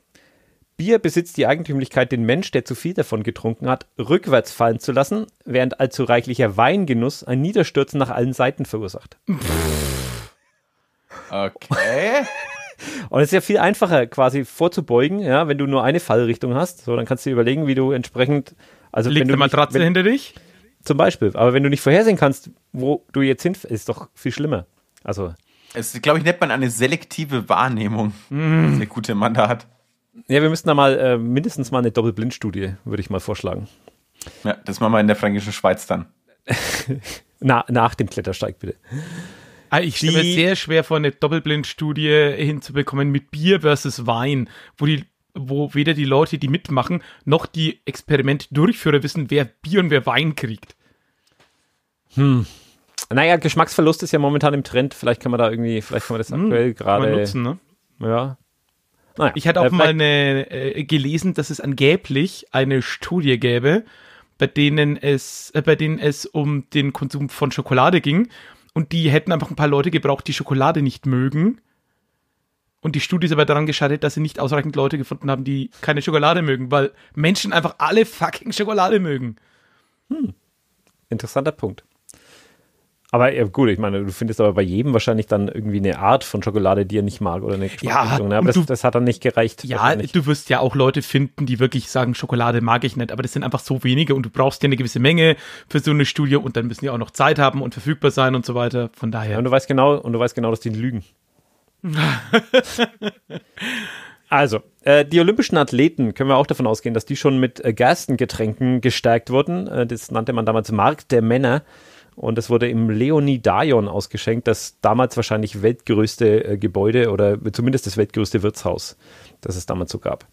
Bier besitzt die Eigentümlichkeit, den Mensch, der zu viel davon getrunken hat, rückwärts fallen zu lassen, während allzu reichlicher Weingenuss ein Niederstürzen nach allen Seiten verursacht. Okay. Und es ist ja viel einfacher quasi vorzubeugen, ja, wenn du nur eine Fallrichtung hast. So, dann kannst du dir überlegen, wie du entsprechend. Also Liegt wenn du eine Matratze wenn, hinter dich? Zum Beispiel. Aber wenn du nicht vorhersehen kannst, wo du jetzt hin, ist doch viel schlimmer. Also. Es, glaube ich, nennt man eine selektive Wahrnehmung, mm. eine gute Mandat. Ja, wir müssten da mal äh, mindestens mal eine Doppelblindstudie, würde ich mal vorschlagen. Ja, das machen wir in der fränkischen Schweiz dann. Na, nach dem Klettersteig bitte. Ah, ich stelle mir sehr schwer vor, eine Doppelblindstudie hinzubekommen mit Bier versus Wein, wo die wo weder die Leute, die mitmachen, noch die Experimentdurchführer wissen, wer Bier und wer Wein kriegt. Hm. Naja, Geschmacksverlust ist ja momentan im Trend. Vielleicht kann man da irgendwie, vielleicht kann man das hm, aktuell hm, gerade nutzen, ne? Ja, naja, ich hatte auch äh, mal eine, äh, gelesen, dass es angeblich eine Studie gäbe, bei denen es, äh, bei denen es um den Konsum von Schokolade ging und die hätten einfach ein paar Leute gebraucht, die Schokolade nicht mögen. Und die Studie ist aber daran gescheitert, dass sie nicht ausreichend Leute gefunden haben, die keine Schokolade mögen, weil Menschen einfach alle fucking Schokolade mögen. Hm. Interessanter Punkt. Aber ja, gut, ich meine, du findest aber bei jedem wahrscheinlich dann irgendwie eine Art von Schokolade, die er nicht mag oder eine Geschmacksrichtung. Ja, ne? aber du, das, hat dann nicht gereicht. Ja, du wirst ja auch Leute finden, die wirklich sagen, Schokolade mag ich nicht, aber das sind einfach so wenige und du brauchst ja eine gewisse Menge für so eine Studie und dann müssen die auch noch Zeit haben und verfügbar sein und so weiter. Von daher. Ja, und du weißt genau, und du weißt genau, dass die lügen. Also, äh, die olympischen Athleten können wir auch davon ausgehen, dass die schon mit äh, Gerstengetränken gestärkt wurden. Äh, das nannte man damals Markt der Männer. Und es wurde im Leonidion ausgeschenkt, das damals wahrscheinlich weltgrößte äh, Gebäude oder zumindest das weltgrößte Wirtshaus, das es damals so gab.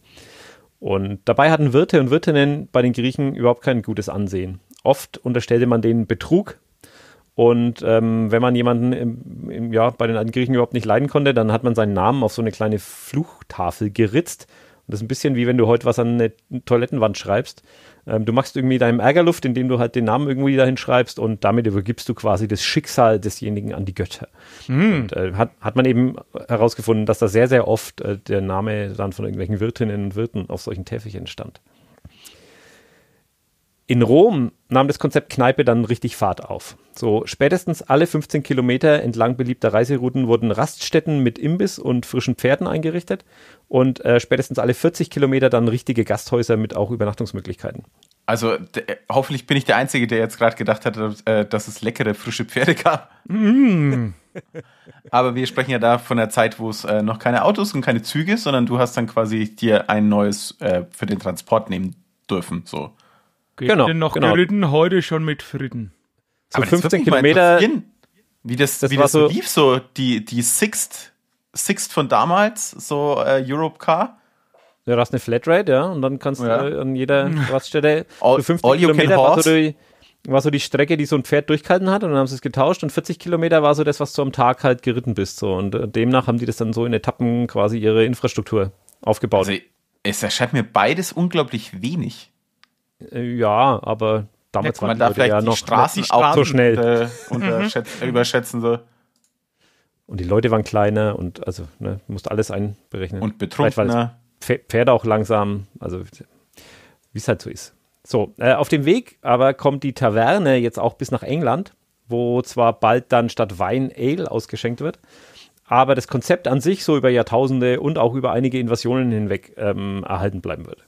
Und dabei hatten Wirte und Wirtinnen bei den Griechen überhaupt kein gutes Ansehen. Oft unterstellte man denen Betrug. Und ähm, wenn man jemanden im, im, ja, bei den alten Griechen überhaupt nicht leiden konnte, dann hat man seinen Namen auf so eine kleine Fluchtafel geritzt. Und das ist ein bisschen wie wenn du heute was an eine Toilettenwand schreibst. Ähm, du machst irgendwie deinem Ärger Luft, indem du halt den Namen irgendwie dahin schreibst und damit übergibst du quasi das Schicksal desjenigen an die Götter. Mhm. Und, äh, hat, hat man eben herausgefunden, dass da sehr, sehr oft äh, der Name dann von irgendwelchen Wirtinnen und Wirten auf solchen Teppichen stand. In Rom nahm das Konzept Kneipe dann richtig Fahrt auf. So spätestens alle 15 Kilometer entlang beliebter Reiserouten wurden Raststätten mit Imbiss und frischen Pferden eingerichtet und äh, spätestens alle 40 Kilometer dann richtige Gasthäuser mit auch Übernachtungsmöglichkeiten. Also hoffentlich bin ich der Einzige, der jetzt gerade gedacht hat, äh, dass es leckere frische Pferde gab. Mm. Aber wir sprechen ja da von der Zeit, wo es äh, noch keine Autos und keine Züge, sondern du hast dann quasi dir ein neues äh, für den Transport nehmen dürfen. So. Geht genau, denn noch genau. geritten, heute schon mit Fritten. So Aber 15 Kilometer. Wie das, das, wie das so lief, so die, die Sixth, Sixth von damals, so äh, Europe Car. Ja, du hast eine Flatrate, ja, und dann kannst ja. du an jeder Raststätte all, so 15 all Kilometer war so, die, war so die Strecke, die so ein Pferd durchgehalten hat, und dann haben sie es getauscht, und 40 Kilometer war so das, was du am Tag halt geritten bist, so, und äh, demnach haben die das dann so in Etappen quasi ihre Infrastruktur aufgebaut. Also, es erscheint mir beides unglaublich wenig. Äh, ja, aber damals ja, waren man die Leute ja noch Straßen auch so schnell. Und, äh, mhm. überschätzen so. Und die Leute waren kleiner und also ne, musst alles einberechnen. Und betrunkener. Pferde auch langsam, also wie es halt so ist. So, äh, auf dem Weg aber kommt die Taverne jetzt auch bis nach England, wo zwar bald dann statt Wein Ale ausgeschenkt wird, aber das Konzept an sich so über Jahrtausende und auch über einige Invasionen hinweg ähm, erhalten bleiben wird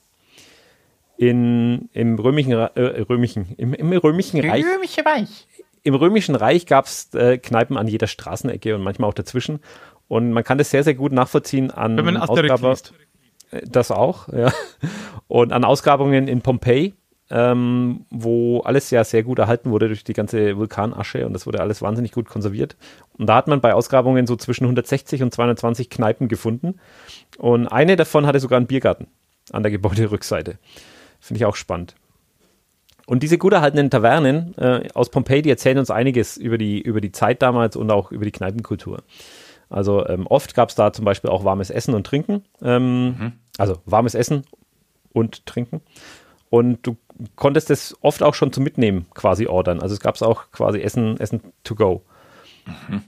in, im römischen, äh, römischen im, im römischen Reich. Römische Reich. Im römischen Reich gab es äh, Kneipen an jeder Straßenecke und manchmal auch dazwischen. Und man kann das sehr, sehr gut nachvollziehen an Wenn man Ausgabe, äh, Das auch, ja. Und an Ausgrabungen in Pompeji, ähm, wo alles ja sehr gut erhalten wurde durch die ganze Vulkanasche und das wurde alles wahnsinnig gut konserviert. Und da hat man bei Ausgrabungen so zwischen 160 und 220 Kneipen gefunden. Und eine davon hatte sogar einen Biergarten an der Gebäuderückseite. Finde ich auch spannend. Und diese gut erhaltenen Tavernen äh, aus Pompeji die erzählen uns einiges über die, über die Zeit damals und auch über die Kneipenkultur. Also ähm, oft gab es da zum Beispiel auch warmes Essen und Trinken. Ähm, mhm. Also warmes Essen und Trinken. Und du konntest das oft auch schon zum Mitnehmen quasi ordern. Also es gab es auch quasi Essen, Essen to go. Mhm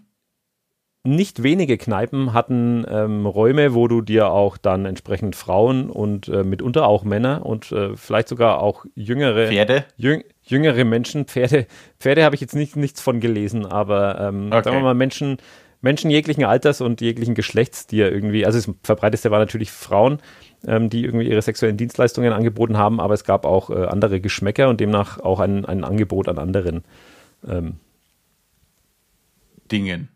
nicht wenige Kneipen hatten ähm, Räume, wo du dir auch dann entsprechend Frauen und äh, mitunter auch Männer und äh, vielleicht sogar auch jüngere Pferde. Jüng, jüngere Menschen, Pferde, Pferde habe ich jetzt nicht, nichts von gelesen, aber ähm, okay. sagen wir mal Menschen, Menschen jeglichen Alters und jeglichen Geschlechts, die ja irgendwie, also das verbreiteste war natürlich Frauen, ähm, die irgendwie ihre sexuellen Dienstleistungen angeboten haben, aber es gab auch äh, andere Geschmäcker und demnach auch ein, ein Angebot an anderen ähm, Dingen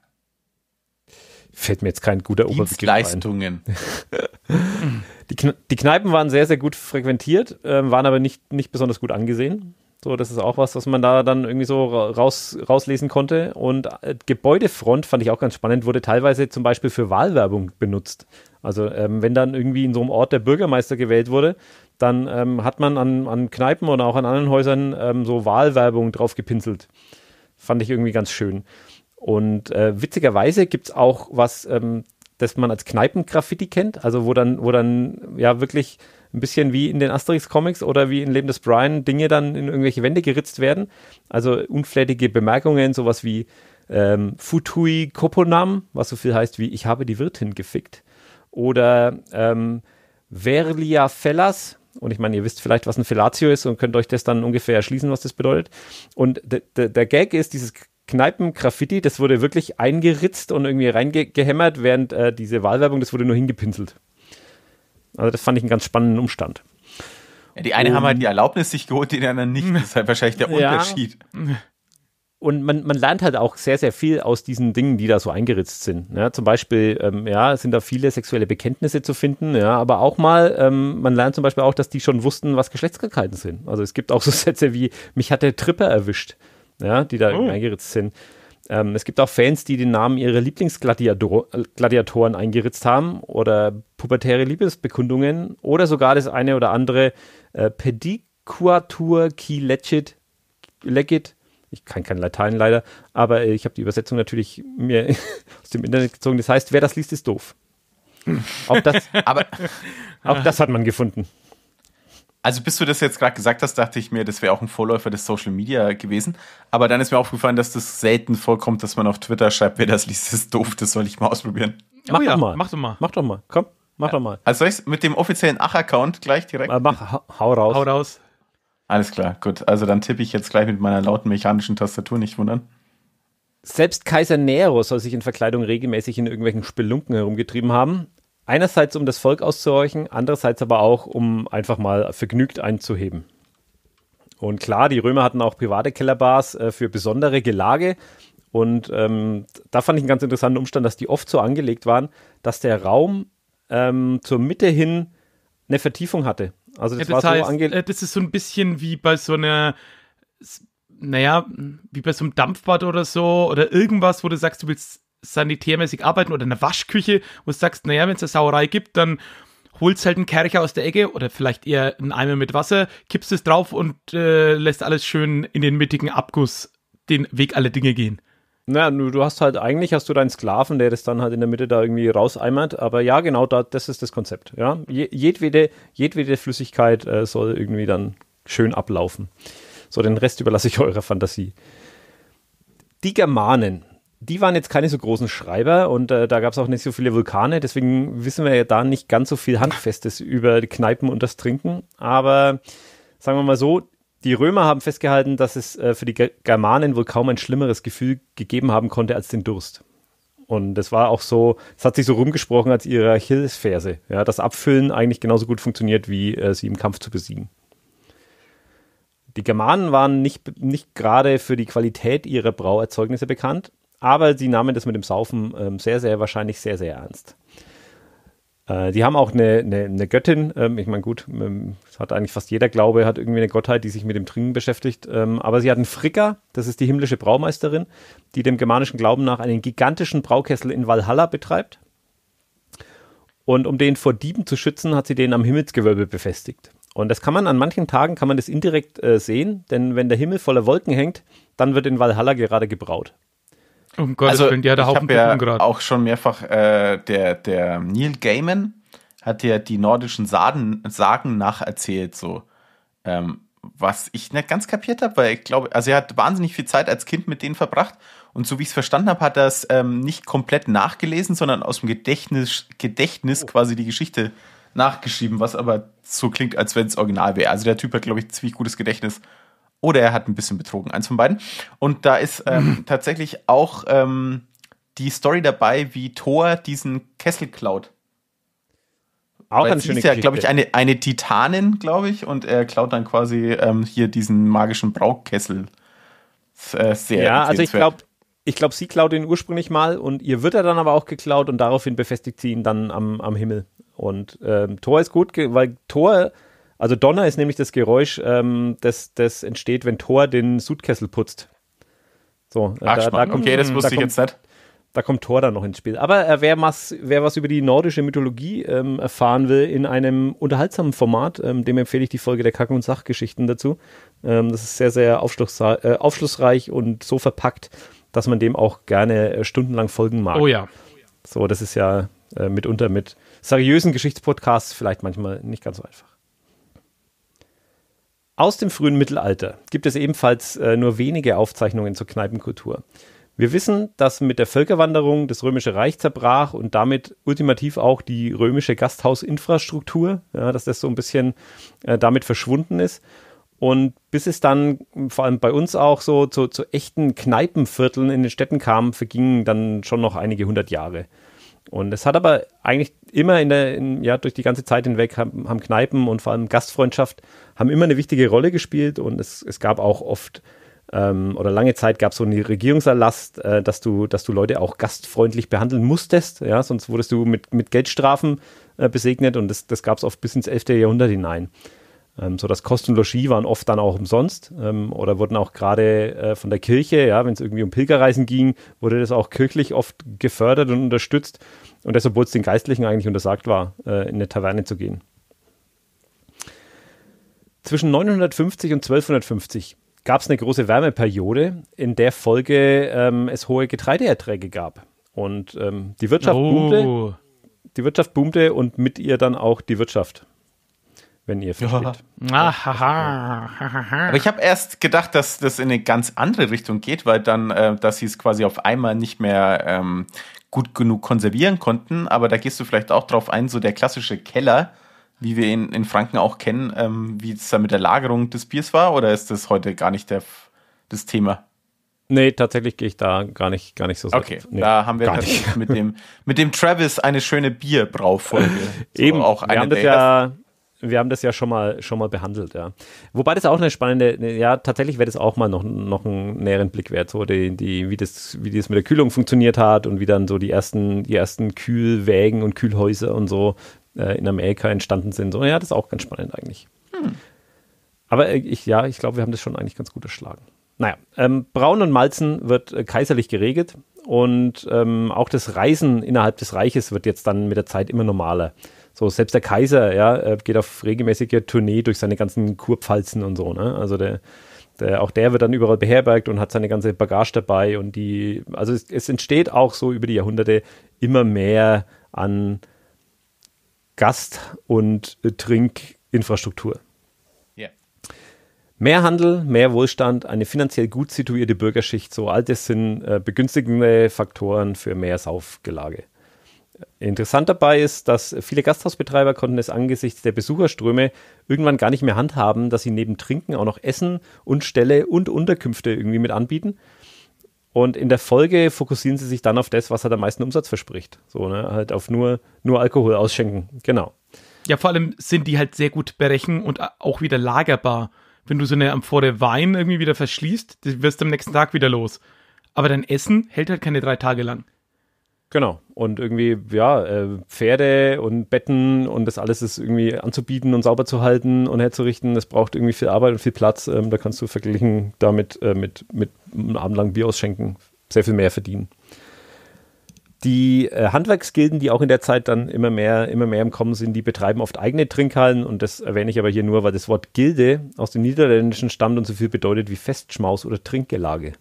fällt mir jetzt kein guter Oberbegriff Dienstleistungen. die, Kne die, Kneipen waren sehr, sehr gut frequentiert, äh, waren aber nicht, nicht besonders gut angesehen. So, das ist auch was, was man da dann irgendwie so raus, rauslesen konnte. Und äh, Gebäudefront fand ich auch ganz spannend, wurde teilweise zum Beispiel für Wahlwerbung benutzt. Also ähm, wenn dann irgendwie in so einem Ort der Bürgermeister gewählt wurde, dann ähm, hat man an, an Kneipen oder auch an anderen Häusern ähm, so Wahlwerbung drauf gepinselt. Fand ich irgendwie ganz schön. Und äh, witzigerweise es auch was, ähm, das man als Kneipengraffiti kennt, also wo dann, wo dann ja wirklich ein bisschen wie in den Asterix-Comics oder wie in Leben des Brian Dinge dann in irgendwelche Wände geritzt werden. Also unflätige Bemerkungen, sowas wie ähm, Futui Koponam, was so viel heißt wie Ich habe die Wirtin gefickt. Oder ähm, Verlia Fellas, und ich meine, ihr wisst vielleicht, was ein Fellatio ist und könnt euch das dann ungefähr erschließen, was das bedeutet. Und der Gag ist, dieses Kneipen-Graffiti, das wurde wirklich eingeritzt und irgendwie reingehämmert, während äh, diese Wahlwerbung, das wurde nur hingepinselt. Also das fand ich einen ganz spannenden Umstand. Ja, die eine und, haben halt die Erlaubnis sich geholt, die anderen nicht. Das ist halt wahrscheinlich der ja, Unterschied. Und man, man lernt halt auch sehr, sehr viel aus diesen Dingen, die da so eingeritzt sind. Ja, ne? zum Beispiel, ähm, ja, sind da viele sexuelle Bekenntnisse zu finden, ja, aber auch mal, ähm, man lernt zum Beispiel auch, dass die schon wussten, was Geschlechtskrankheiten sind. Also es gibt auch so Sätze wie, mich hat der Tripper erwischt ja, die da oh. eingeritzt sind. Ähm, es gibt auch Fans, die den Namen ihrer Lieblingsgladiatoren eingeritzt haben oder pubertäre Liebesbekundungen oder sogar das eine oder andere äh, Pediquatur qui legit, legit. Ich kann kein Latein leider, aber ich habe die Übersetzung natürlich mir aus dem Internet gezogen. Das heißt, wer das liest, ist doof. Auch das, aber, auch das hat man gefunden. Also bis du das jetzt gerade gesagt hast, dachte ich mir, das wäre auch ein Vorläufer des Social Media gewesen. Aber dann ist mir aufgefallen, dass das selten vorkommt, dass man auf Twitter schreibt, wer das liest, ist doof, das soll ich mal ausprobieren. Oh mach ja, doch mal. Mach doch mal. Mach doch mal. Komm, mach ja. doch mal. Also soll ich mit dem offiziellen Ach-Account gleich direkt? Äh, mach, hau raus. Hau raus. Alles klar, gut. Also dann tippe ich jetzt gleich mit meiner lauten mechanischen Tastatur, nicht wundern. Selbst Kaiser Nero soll sich in Verkleidung regelmäßig in irgendwelchen Spelunken herumgetrieben haben. Einerseits, um das Volk auszuhorchen, andererseits aber auch, um einfach mal vergnügt einzuheben. Und klar, die Römer hatten auch private Kellerbars äh, für besondere Gelage. Und ähm, da fand ich einen ganz interessanten Umstand, dass die oft so angelegt waren, dass der Raum ähm, zur Mitte hin eine Vertiefung hatte. Also das, ja, das war heißt, so ange äh, Das ist so ein bisschen wie bei so einer, naja, wie bei so einem Dampfbad oder so oder irgendwas, wo du sagst, du willst sanitärmäßig arbeiten oder in der Waschküche, wo du sagst, naja, wenn es eine Sauerei gibt, dann holst halt einen Kercher aus der Ecke oder vielleicht eher einen Eimer mit Wasser, kippst es drauf und äh, lässt alles schön in den mittigen Abguss den Weg aller Dinge gehen. Naja, du hast halt, eigentlich hast du deinen Sklaven, der das dann halt in der Mitte da irgendwie rauseimert, aber ja, genau, da, das ist das Konzept, ja. jedwede, jedwede Flüssigkeit äh, soll irgendwie dann schön ablaufen. So, den Rest überlasse ich eurer Fantasie. Die Germanen die waren jetzt keine so großen Schreiber und äh, da gab es auch nicht so viele Vulkane, deswegen wissen wir ja da nicht ganz so viel Handfestes über die Kneipen und das Trinken. Aber sagen wir mal so, die Römer haben festgehalten, dass es äh, für die Germanen wohl kaum ein schlimmeres Gefühl gegeben haben konnte als den Durst. Und das war auch so, es hat sich so rumgesprochen als ihre Achillesferse, ja, dass Abfüllen eigentlich genauso gut funktioniert, wie äh, sie im Kampf zu besiegen. Die Germanen waren nicht, nicht gerade für die Qualität ihrer Brauerzeugnisse bekannt aber sie nahmen das mit dem Saufen ähm, sehr, sehr wahrscheinlich sehr, sehr ernst. Äh, die haben auch eine, eine, eine Göttin. Ähm, ich meine, gut, ähm, hat eigentlich fast jeder Glaube, hat irgendwie eine Gottheit, die sich mit dem Trinken beschäftigt. Ähm, aber sie hatten Fricka, das ist die himmlische Braumeisterin, die dem germanischen Glauben nach einen gigantischen Braukessel in Valhalla betreibt. Und um den vor Dieben zu schützen, hat sie den am Himmelsgewölbe befestigt. Und das kann man an manchen Tagen, kann man das indirekt äh, sehen, denn wenn der Himmel voller Wolken hängt, dann wird in Valhalla gerade gebraut. Um Gottes also, Willen, die hat einen Haufen ja gerade. auch schon mehrfach, äh, der, der Neil Gaiman hat ja die nordischen Sagen, Sagen nacherzählt, so. Ähm, was ich nicht ganz kapiert habe, weil ich glaube, also er hat wahnsinnig viel Zeit als Kind mit denen verbracht und so wie ich es verstanden habe, hat er es ähm, nicht komplett nachgelesen, sondern aus dem Gedächtnis, Gedächtnis oh. quasi die Geschichte nachgeschrieben, was aber so klingt, als wenn es original wäre. Also der Typ hat, glaube ich, ziemlich gutes Gedächtnis oder er hat ein bisschen betrogen, eins von beiden. Und da ist ähm, mhm. tatsächlich auch ähm, die Story dabei, wie Thor diesen Kessel klaut. Auch Weil ist ja, glaube ich, eine, eine Titanin, glaube ich, und er klaut dann quasi ähm, hier diesen magischen Braukessel. Äh, sehr ja, also ich glaube, ich glaube, sie klaut ihn ursprünglich mal und ihr wird er dann aber auch geklaut und daraufhin befestigt sie ihn dann am, am Himmel. Und ähm, Thor ist gut, weil Thor also Donner ist nämlich das Geräusch, ähm, das, das entsteht, wenn Thor den Sudkessel putzt. So, äh, Ach, da, da kommt, okay, das wusste da ich kommt, jetzt nicht. Da kommt Thor dann noch ins Spiel. Aber äh, wer, was, wer was über die nordische Mythologie ähm, erfahren will, in einem unterhaltsamen Format, ähm, dem empfehle ich die Folge der Kacke- und Sachgeschichten dazu. Ähm, das ist sehr, sehr äh, aufschlussreich und so verpackt, dass man dem auch gerne äh, stundenlang folgen mag. Oh ja. So, das ist ja äh, mitunter mit seriösen Geschichtspodcasts vielleicht manchmal nicht ganz so einfach. Aus dem frühen Mittelalter gibt es ebenfalls äh, nur wenige Aufzeichnungen zur Kneipenkultur. Wir wissen, dass mit der Völkerwanderung das Römische Reich zerbrach und damit ultimativ auch die römische Gasthausinfrastruktur, ja, dass das so ein bisschen äh, damit verschwunden ist. Und bis es dann vor allem bei uns auch so zu, zu echten Kneipenvierteln in den Städten kam, vergingen dann schon noch einige hundert Jahre. Und es hat aber eigentlich immer in der, in, ja, durch die ganze Zeit hinweg haben, haben, Kneipen und vor allem Gastfreundschaft haben immer eine wichtige Rolle gespielt und es, es gab auch oft ähm, oder lange Zeit gab es so einen Regierungserlass, äh, dass du, dass du Leute auch gastfreundlich behandeln musstest, ja, sonst wurdest du mit, mit Geldstrafen äh, besegnet und das, das gab es oft bis ins 11. Jahrhundert hinein. Ähm, so das Kost und Logis waren oft dann auch umsonst ähm, oder wurden auch gerade äh, von der Kirche, ja, wenn es irgendwie um Pilgerreisen ging, wurde das auch kirchlich oft gefördert und unterstützt. Und das, obwohl es den Geistlichen eigentlich untersagt war, äh, in eine Taverne zu gehen. Zwischen 950 und 1250 gab es eine große Wärmeperiode, in der Folge ähm, es hohe Getreideerträge gab. Und ähm, die Wirtschaft oh. boomte. Die Wirtschaft boomte und mit ihr dann auch die Wirtschaft wenn ihr versteht. Ah, Aber ich habe erst gedacht, dass das in eine ganz andere Richtung geht, weil dann, äh, dass sie es quasi auf einmal nicht mehr ähm, gut genug konservieren konnten. Aber da gehst du vielleicht auch drauf ein, so der klassische Keller, wie wir ihn in Franken auch kennen, ähm, wie es da mit der Lagerung des Biers war, oder ist das heute gar nicht der, das Thema? Nee, tatsächlich gehe ich da gar nicht, gar nicht so Okay, nee, da haben wir tatsächlich mit dem, mit dem Travis eine schöne Bierbraufolge. So Eben, auch eine wir haben das ja wir haben das ja schon mal, schon mal behandelt, ja. Wobei das auch eine spannende, ne, ja, tatsächlich wäre das auch mal noch, noch einen näheren Blick wert, so die, die, wie, das, wie das mit der Kühlung funktioniert hat und wie dann so die ersten, die ersten Kühlwägen und Kühlhäuser und so äh, in Amerika entstanden sind. So, ja, das ist auch ganz spannend eigentlich. Hm. Aber äh, ich, ja, ich glaube, wir haben das schon eigentlich ganz gut erschlagen. Naja, ähm, Braun und Malzen wird äh, kaiserlich geregelt und ähm, auch das Reisen innerhalb des Reiches wird jetzt dann mit der Zeit immer normaler. So, selbst der Kaiser, ja, äh, geht auf regelmäßige Tournee durch seine ganzen Kurpfalzen und so, ne? Also der, der, auch der wird dann überall beherbergt und hat seine ganze Bagage dabei und die, also es, es entsteht auch so über die Jahrhunderte immer mehr an Gast- und Trinkinfrastruktur. Mehr Handel, mehr Wohlstand, eine finanziell gut situierte Bürgerschicht, so all das sind äh, begünstigende Faktoren für mehr Saufgelage. Interessant dabei ist, dass viele Gasthausbetreiber konnten es angesichts der Besucherströme irgendwann gar nicht mehr handhaben, dass sie neben Trinken auch noch Essen und Ställe und Unterkünfte irgendwie mit anbieten. Und in der Folge fokussieren sie sich dann auf das, was halt am meisten Umsatz verspricht. So, ne? Halt auf nur, nur Alkohol ausschenken. Genau. Ja, vor allem sind die halt sehr gut berechen und auch wieder lagerbar. Wenn du so eine Amphore Wein irgendwie wieder verschließt, die wirst du am nächsten Tag wieder los. Aber dein Essen hält halt keine drei Tage lang. Genau. Und irgendwie, ja, äh, Pferde und Betten und das alles ist irgendwie anzubieten und sauber zu halten und herzurichten. Das braucht irgendwie viel Arbeit und viel Platz. Ähm, da kannst du verglichen damit äh, mit, mit einem abendlangen Bier ausschenken sehr viel mehr verdienen. Die äh, Handwerksgilden, die auch in der Zeit dann immer mehr, immer mehr im Kommen sind, die betreiben oft eigene Trinkhallen und das erwähne ich aber hier nur, weil das Wort Gilde aus dem Niederländischen stammt und so viel bedeutet wie Festschmaus oder Trinkgelage.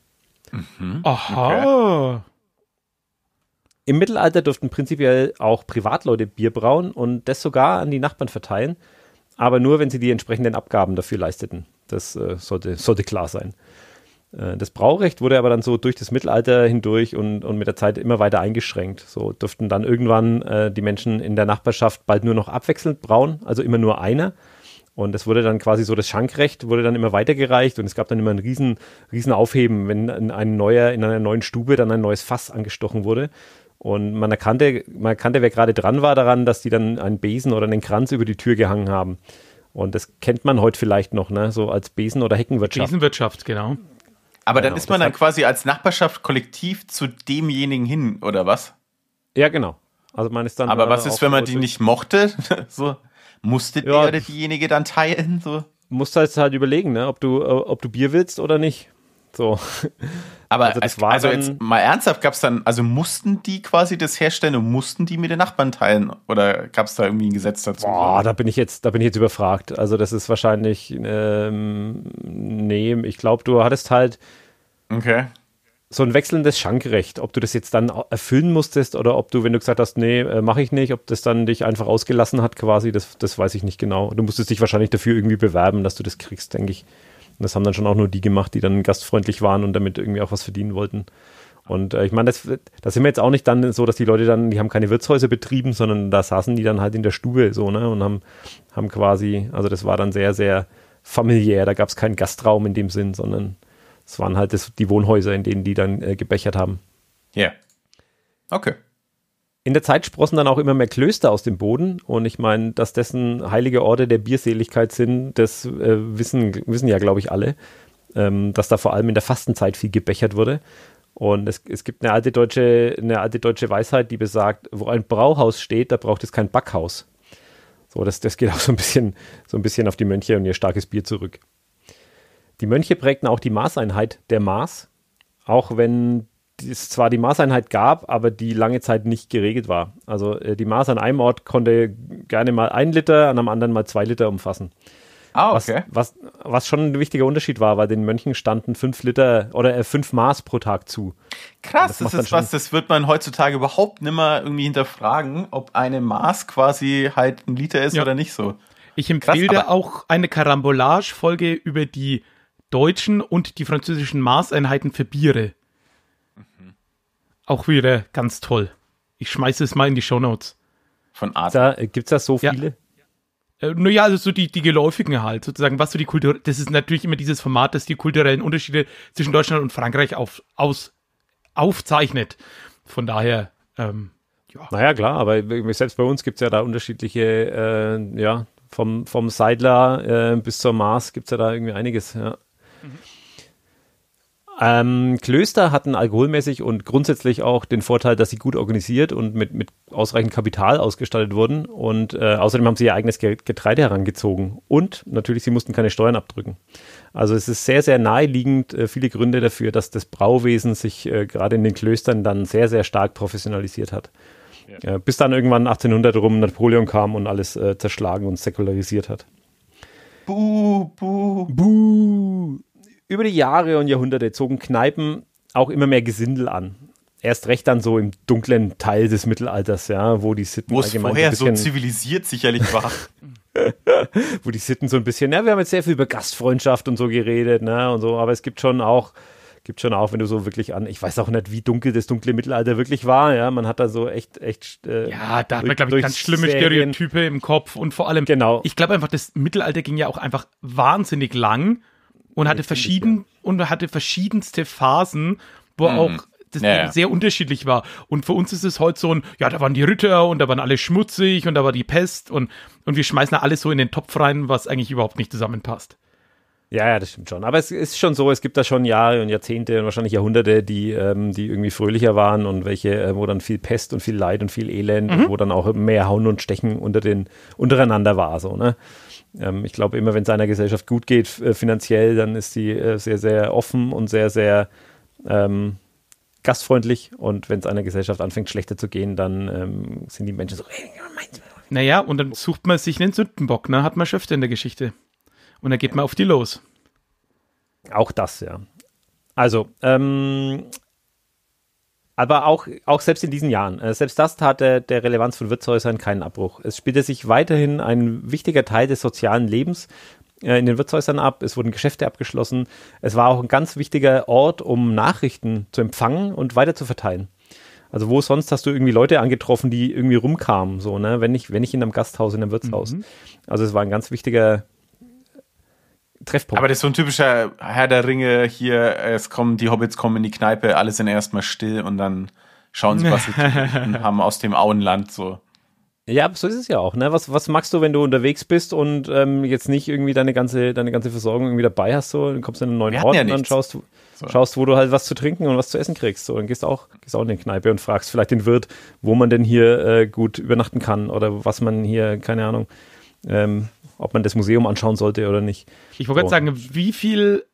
Mhm. Aha. Okay. Im Mittelalter durften prinzipiell auch Privatleute Bier brauen und das sogar an die Nachbarn verteilen, aber nur, wenn sie die entsprechenden Abgaben dafür leisteten. Das äh, sollte, sollte klar sein. Äh, das Braurecht wurde aber dann so durch das Mittelalter hindurch und, und mit der Zeit immer weiter eingeschränkt. So durften dann irgendwann äh, die Menschen in der Nachbarschaft bald nur noch abwechselnd brauen, also immer nur einer. Und das wurde dann quasi so, das Schankrecht wurde dann immer weitergereicht und es gab dann immer ein riesen, riesen Aufheben, wenn ein neuer, in einer neuen Stube dann ein neues Fass angestochen wurde. Und man erkannte, man erkannte, wer gerade dran war, daran, dass die dann einen Besen oder einen Kranz über die Tür gehangen haben. Und das kennt man heute vielleicht noch, ne? so als Besen- oder Heckenwirtschaft. Besenwirtschaft, genau. Aber dann genau, ist man dann quasi als Nachbarschaft kollektiv zu demjenigen hin, oder was? Ja, genau. Also man ist dann. Aber was ist, wenn man die nicht mochte? so musste ja, der oder diejenige dann teilen? So musst halt halt überlegen, ne? ob du, äh, ob du Bier willst oder nicht. So. Aber also, das war also dann, jetzt mal ernsthaft, gab es dann, also mussten die quasi das herstellen und mussten die mit den Nachbarn teilen oder gab es da irgendwie ein Gesetz dazu? Boah, da bin ich jetzt, da bin ich jetzt überfragt. Also das ist wahrscheinlich, ähm, nee, ich glaube, du hattest halt okay. so ein wechselndes Schankrecht, ob du das jetzt dann erfüllen musstest oder ob du, wenn du gesagt hast, nee, äh, mache ich nicht, ob das dann dich einfach ausgelassen hat quasi, das, das weiß ich nicht genau. Du musstest dich wahrscheinlich dafür irgendwie bewerben, dass du das kriegst, denke ich das haben dann schon auch nur die gemacht, die dann gastfreundlich waren und damit irgendwie auch was verdienen wollten. Und äh, ich meine, das, das sind wir jetzt auch nicht dann so, dass die Leute dann, die haben keine Wirtshäuser betrieben, sondern da saßen die dann halt in der Stube so, ne? Und haben, haben quasi, also das war dann sehr, sehr familiär. Da gab es keinen Gastraum in dem Sinn, sondern es waren halt das, die Wohnhäuser, in denen die dann äh, gebechert haben. Ja. Yeah. Okay. In der Zeit sprossen dann auch immer mehr Klöster aus dem Boden und ich meine, dass dessen heilige Orte der Bierseligkeit sind, das äh, wissen, wissen ja, glaube ich, alle, ähm, dass da vor allem in der Fastenzeit viel gebechert wurde. Und es, es gibt eine alte, deutsche, eine alte deutsche Weisheit, die besagt, wo ein Brauhaus steht, da braucht es kein Backhaus. So, das, das geht auch so ein, bisschen, so ein bisschen auf die Mönche und ihr starkes Bier zurück. Die Mönche prägten auch die Maßeinheit der Maß, auch wenn es zwar die Maßeinheit gab, aber die lange Zeit nicht geregelt war. Also äh, die Maß an einem Ort konnte gerne mal ein Liter, an einem anderen mal zwei Liter umfassen. Ah, okay. Was, was, was schon ein wichtiger Unterschied war, weil den Mönchen standen fünf Liter oder äh, fünf Maß pro Tag zu. Krass, das, das ist was, das wird man heutzutage überhaupt nicht mehr irgendwie hinterfragen, ob eine Maß quasi halt ein Liter ist ja. oder nicht so. Ich empfehle Krass, auch eine Karambolage-Folge über die deutschen und die französischen Maßeinheiten für Biere. Auch wieder ganz toll. Ich schmeiße es mal in die Show Notes. Von Arte. Gibt es da äh, so viele? Äh, ja. Naja, also so die, die geläufigen halt, sozusagen, was so die Kultur, das ist natürlich immer dieses Format, das die kulturellen Unterschiede zwischen Deutschland und Frankreich auf, aus, aufzeichnet. Von daher, ähm, ja. Naja, klar, aber selbst bei uns gibt es ja da unterschiedliche, äh, ja, vom, vom Seidler äh, bis zur Mars gibt es ja da irgendwie einiges, ja. Mhm. Ähm, Klöster hatten alkoholmäßig und grundsätzlich auch den Vorteil, dass sie gut organisiert und mit, mit ausreichend Kapital ausgestattet wurden. Und äh, außerdem haben sie ihr eigenes Getreide herangezogen. Und natürlich, sie mussten keine Steuern abdrücken. Also es ist sehr, sehr naheliegend, äh, viele Gründe dafür, dass das Brauwesen sich äh, gerade in den Klöstern dann sehr, sehr stark professionalisiert hat. Ja. Äh, bis dann irgendwann 1800 rum Napoleon kam und alles äh, zerschlagen und säkularisiert hat. Buh, buh. Buh. Über die Jahre und Jahrhunderte zogen Kneipen auch immer mehr Gesindel an. Erst recht dann so im dunklen Teil des Mittelalters, ja, wo die Sitten Wo es vorher bisschen, so zivilisiert sicherlich war. wo die Sitten so ein bisschen, na, wir haben jetzt sehr viel über Gastfreundschaft und so geredet, ne, und so, aber es gibt schon auch gibt schon auch, wenn du so wirklich an, ich weiß auch nicht, wie dunkel das dunkle Mittelalter wirklich war, ja, man hat da so echt, echt. Äh, ja, da hat man, glaube ich, ganz schlimme Serien. Stereotype im Kopf und vor allem, genau. ich glaube einfach, das Mittelalter ging ja auch einfach wahnsinnig lang und hatte verschieden und hatte verschiedenste Phasen, wo mhm. auch das ja, sehr ja. unterschiedlich war. Und für uns ist es heute so ein, ja, da waren die Ritter und da waren alle schmutzig und da war die Pest und, und wir schmeißen da alles so in den Topf rein, was eigentlich überhaupt nicht zusammenpasst. Ja, ja, das stimmt schon. Aber es ist schon so, es gibt da schon Jahre und Jahrzehnte und wahrscheinlich Jahrhunderte, die, ähm, die irgendwie fröhlicher waren und welche, äh, wo dann viel Pest und viel Leid und viel Elend, mhm. und wo dann auch mehr Hauen und Stechen unter den, untereinander war, so, ne? Ähm, ich glaube, immer wenn es einer Gesellschaft gut geht äh, finanziell, dann ist sie äh, sehr, sehr offen und sehr, sehr ähm, gastfreundlich. Und wenn es einer Gesellschaft anfängt, schlechter zu gehen, dann ähm, sind die Menschen so. Naja, und dann sucht man sich einen Sündenbock, ne? hat man schon öfter in der Geschichte. Und dann geht man auf die los. Auch das, ja. Also, ähm, aber auch, auch selbst in diesen Jahren, äh, selbst das tat der, der Relevanz von Wirtshäusern keinen Abbruch. Es spielte sich weiterhin ein wichtiger Teil des sozialen Lebens äh, in den Wirtshäusern ab. Es wurden Geschäfte abgeschlossen. Es war auch ein ganz wichtiger Ort, um Nachrichten zu empfangen und weiter zu verteilen. Also wo sonst hast du irgendwie Leute angetroffen, die irgendwie rumkamen, so, ne? Wenn ich, wenn ich in einem Gasthaus, in einem Wirtshaus. Mhm. Also es war ein ganz wichtiger Treffpunkt. Aber das ist so ein typischer Herr der Ringe hier, es kommen, die Hobbits kommen in die Kneipe, alle sind erstmal still und dann schauen sie, was sie haben aus dem Auenland so. Ja, so ist es ja auch. Ne? Was, was magst du, wenn du unterwegs bist und ähm, jetzt nicht irgendwie deine ganze, deine ganze Versorgung irgendwie dabei hast, so, dann kommst du in einen neuen Ort ja und dann schaust, so. schaust, wo du halt was zu trinken und was zu essen kriegst. So, dann gehst du auch, gehst auch in die Kneipe und fragst vielleicht den Wirt, wo man denn hier äh, gut übernachten kann oder was man hier, keine Ahnung, ähm, ob man das Museum anschauen sollte oder nicht. Ich wollte so. sagen, wie viel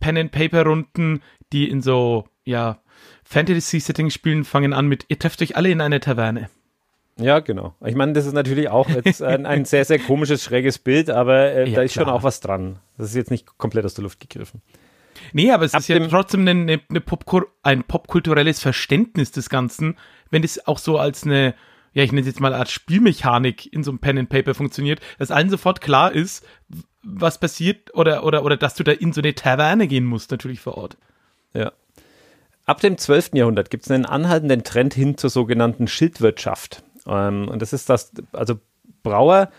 Pen-and-Paper-Runden, die in so, ja, Fantasy-Settings spielen, fangen an mit, ihr trefft euch alle in einer Taverne. Ja, genau. Ich meine, das ist natürlich auch jetzt ein, ein sehr, sehr komisches, schräges Bild, aber äh, ja, da ist klar. schon auch was dran. Das ist jetzt nicht komplett aus der Luft gegriffen. Nee, aber es Ab ist ja trotzdem eine, eine Pop ein popkulturelles Verständnis des Ganzen, wenn es auch so als eine ja, ich nenne es jetzt mal eine Art Spielmechanik in so einem Pen and Paper funktioniert, dass allen sofort klar ist, was passiert oder, oder, oder dass du da in so eine Taverne gehen musst, natürlich vor Ort. Ja. Ab dem 12. Jahrhundert gibt es einen anhaltenden Trend hin zur sogenannten Schildwirtschaft. Ähm, und das ist das, also Brauer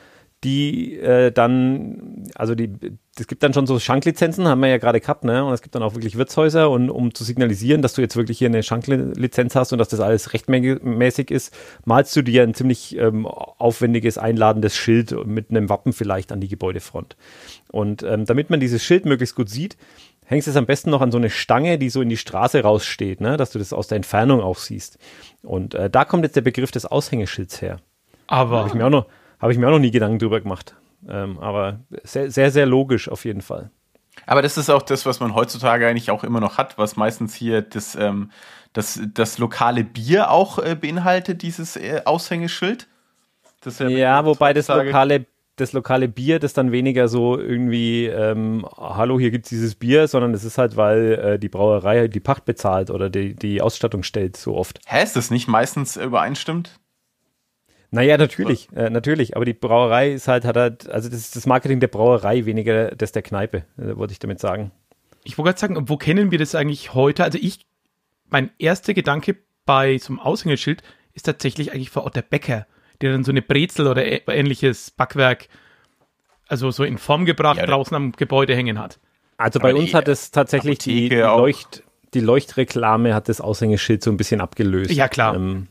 die äh, dann, also die, es gibt dann schon so Schanklizenzen, haben wir ja gerade gehabt, ne? Und es gibt dann auch wirklich Wirtshäuser und um zu signalisieren, dass du jetzt wirklich hier eine Schanklizenz hast und dass das alles rechtmäßig ist, malst du dir ein ziemlich ähm, aufwendiges, einladendes Schild mit einem Wappen vielleicht an die Gebäudefront. Und ähm, damit man dieses Schild möglichst gut sieht, hängst es am besten noch an so eine Stange, die so in die Straße raussteht, ne? dass du das aus der Entfernung auch siehst. Und äh, da kommt jetzt der Begriff des Aushängeschilds her. Aber. Habe ich mir auch noch, habe ich mir auch noch nie Gedanken drüber gemacht. Ähm, aber sehr, sehr, sehr logisch auf jeden Fall. Aber das ist auch das, was man heutzutage eigentlich auch immer noch hat, was meistens hier das, ähm, das, das lokale Bier auch äh, beinhaltet, dieses äh, Aushängeschild. Das ja, ja wobei das lokale, das lokale Bier, das dann weniger so irgendwie, ähm, hallo, hier gibt es dieses Bier, sondern das ist halt, weil äh, die Brauerei halt die Pacht bezahlt oder die, die Ausstattung stellt, so oft. Hä, ist das nicht meistens übereinstimmt? Naja, natürlich, äh, natürlich. Aber die Brauerei ist halt, hat halt, also das ist das Marketing der Brauerei, weniger das der Kneipe, äh, würde ich damit sagen. Ich wollte gerade sagen, wo kennen wir das eigentlich heute? Also ich, mein erster Gedanke bei so einem Aushängeschild ist tatsächlich eigentlich vor Ort der Bäcker, der dann so eine Brezel oder ähnliches Backwerk, also so in Form gebracht, ja, draußen am Gebäude hängen hat. Also bei uns hat es tatsächlich die, Leucht die Leuchtreklame hat das Aushängeschild so ein bisschen abgelöst. Ja, klar. Ähm,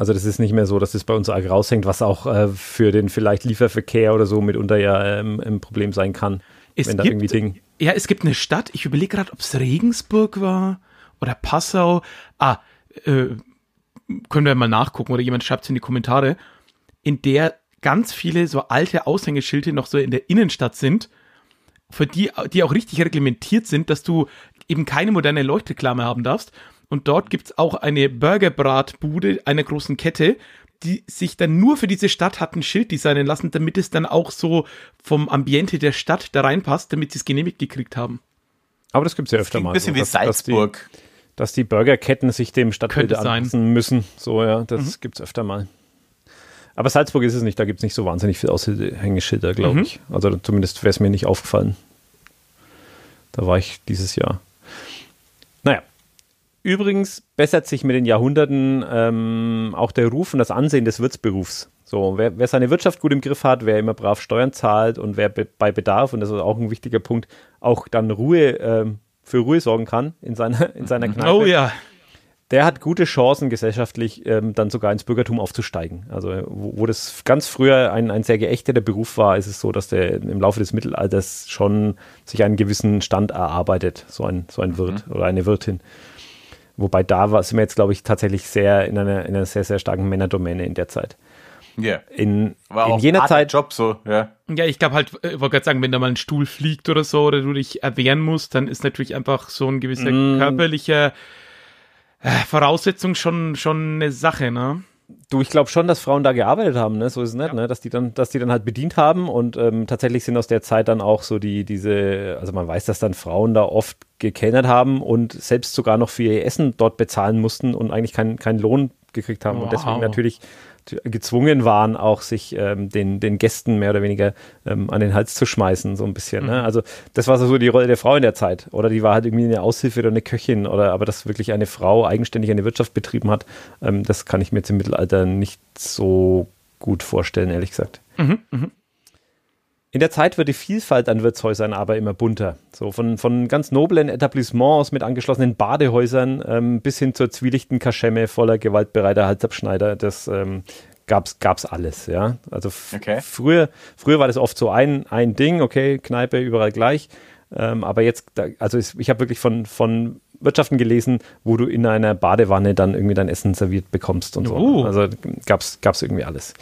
also das ist nicht mehr so, dass das bei uns arg raushängt, was auch äh, für den vielleicht Lieferverkehr oder so mitunter ja ähm, ein Problem sein kann. Es wenn da irgendwie Ding ja, es gibt eine Stadt, ich überlege gerade, ob es Regensburg war oder Passau. Ah, äh, können wir mal nachgucken oder jemand schreibt es in die Kommentare, in der ganz viele so alte Aushängeschilde noch so in der Innenstadt sind, für die, die auch richtig reglementiert sind, dass du eben keine moderne Leuchtreklame haben darfst. Und dort gibt es auch eine Burgerbratbude einer großen Kette, die sich dann nur für diese Stadt hat ein Schild designen lassen, damit es dann auch so vom Ambiente der Stadt da reinpasst, damit sie es genehmigt gekriegt haben. Aber das gibt es ja öfter mal. Ein bisschen so, wie dass, Salzburg. Dass die, dass die, Burgerketten sich dem Stadtbild anpassen müssen. So, ja, das mhm. es öfter mal. Aber Salzburg ist es nicht, da gibt es nicht so wahnsinnig viele Aushängeschilder, glaube mhm. ich. Also zumindest wäre es mir nicht aufgefallen. Da war ich dieses Jahr. Übrigens bessert sich mit den Jahrhunderten ähm, auch der Ruf und das Ansehen des Wirtsberufs. So, wer, wer, seine Wirtschaft gut im Griff hat, wer immer brav Steuern zahlt und wer be bei Bedarf, und das ist auch ein wichtiger Punkt, auch dann Ruhe ähm, für Ruhe sorgen kann in seiner, in seiner mhm. Kneipe. Oh ja. Der hat gute Chancen, gesellschaftlich ähm, dann sogar ins Bürgertum aufzusteigen. Also, wo, wo, das ganz früher ein, ein sehr geächteter Beruf war, ist es so, dass der im Laufe des Mittelalters schon sich einen gewissen Stand erarbeitet, so ein, so ein Wirt mhm. oder eine Wirtin. Wobei da war, sind wir jetzt, glaube ich, tatsächlich sehr in einer, in einer sehr, sehr starken Männerdomäne in der Zeit. Yeah. In, War in auch jener Zeit. Job so, ja. Ja, ich glaube halt, ich wollte gerade sagen, wenn da mal ein Stuhl fliegt oder so oder du dich erwehren musst, dann ist natürlich einfach so ein gewisser mm. körperlicher äh, Voraussetzung schon, schon eine Sache, ne? Du, ich glaube schon, dass Frauen da gearbeitet haben, ne? So ist es nicht, ja. ne? Dass die dann, dass die dann halt bedient haben und ähm, tatsächlich sind aus der Zeit dann auch so die, diese, also man weiß, dass dann Frauen da oft gekellnert haben und selbst sogar noch für ihr Essen dort bezahlen mussten und eigentlich keinen keinen Lohn gekriegt haben wow. und deswegen natürlich gezwungen waren, auch sich ähm, den, den Gästen mehr oder weniger ähm, an den Hals zu schmeißen, so ein bisschen. Ne? Mhm. Also das war so die Rolle der Frau in der Zeit. Oder die war halt irgendwie eine Aushilfe oder eine Köchin oder aber dass wirklich eine Frau eigenständig eine Wirtschaft betrieben hat, ähm, das kann ich mir jetzt im Mittelalter nicht so gut vorstellen, ehrlich gesagt. Mhm, mh. In der Zeit wird die Vielfalt an Wirtshäusern aber immer bunter. So von, von ganz noblen Etablissements mit angeschlossenen Badehäusern ähm, bis hin zur zwielichten Kaschemme voller gewaltbereiter Halsabschneider. Das ähm, gab's, gab's alles, ja. Also okay. früher, früher war das oft so ein, ein Ding, okay, Kneipe überall gleich. Ähm, aber jetzt, also ich habe wirklich von, von Wirtschaften gelesen, wo du in einer Badewanne dann irgendwie dein Essen serviert bekommst und uh. so. Also gab's, gab's irgendwie alles.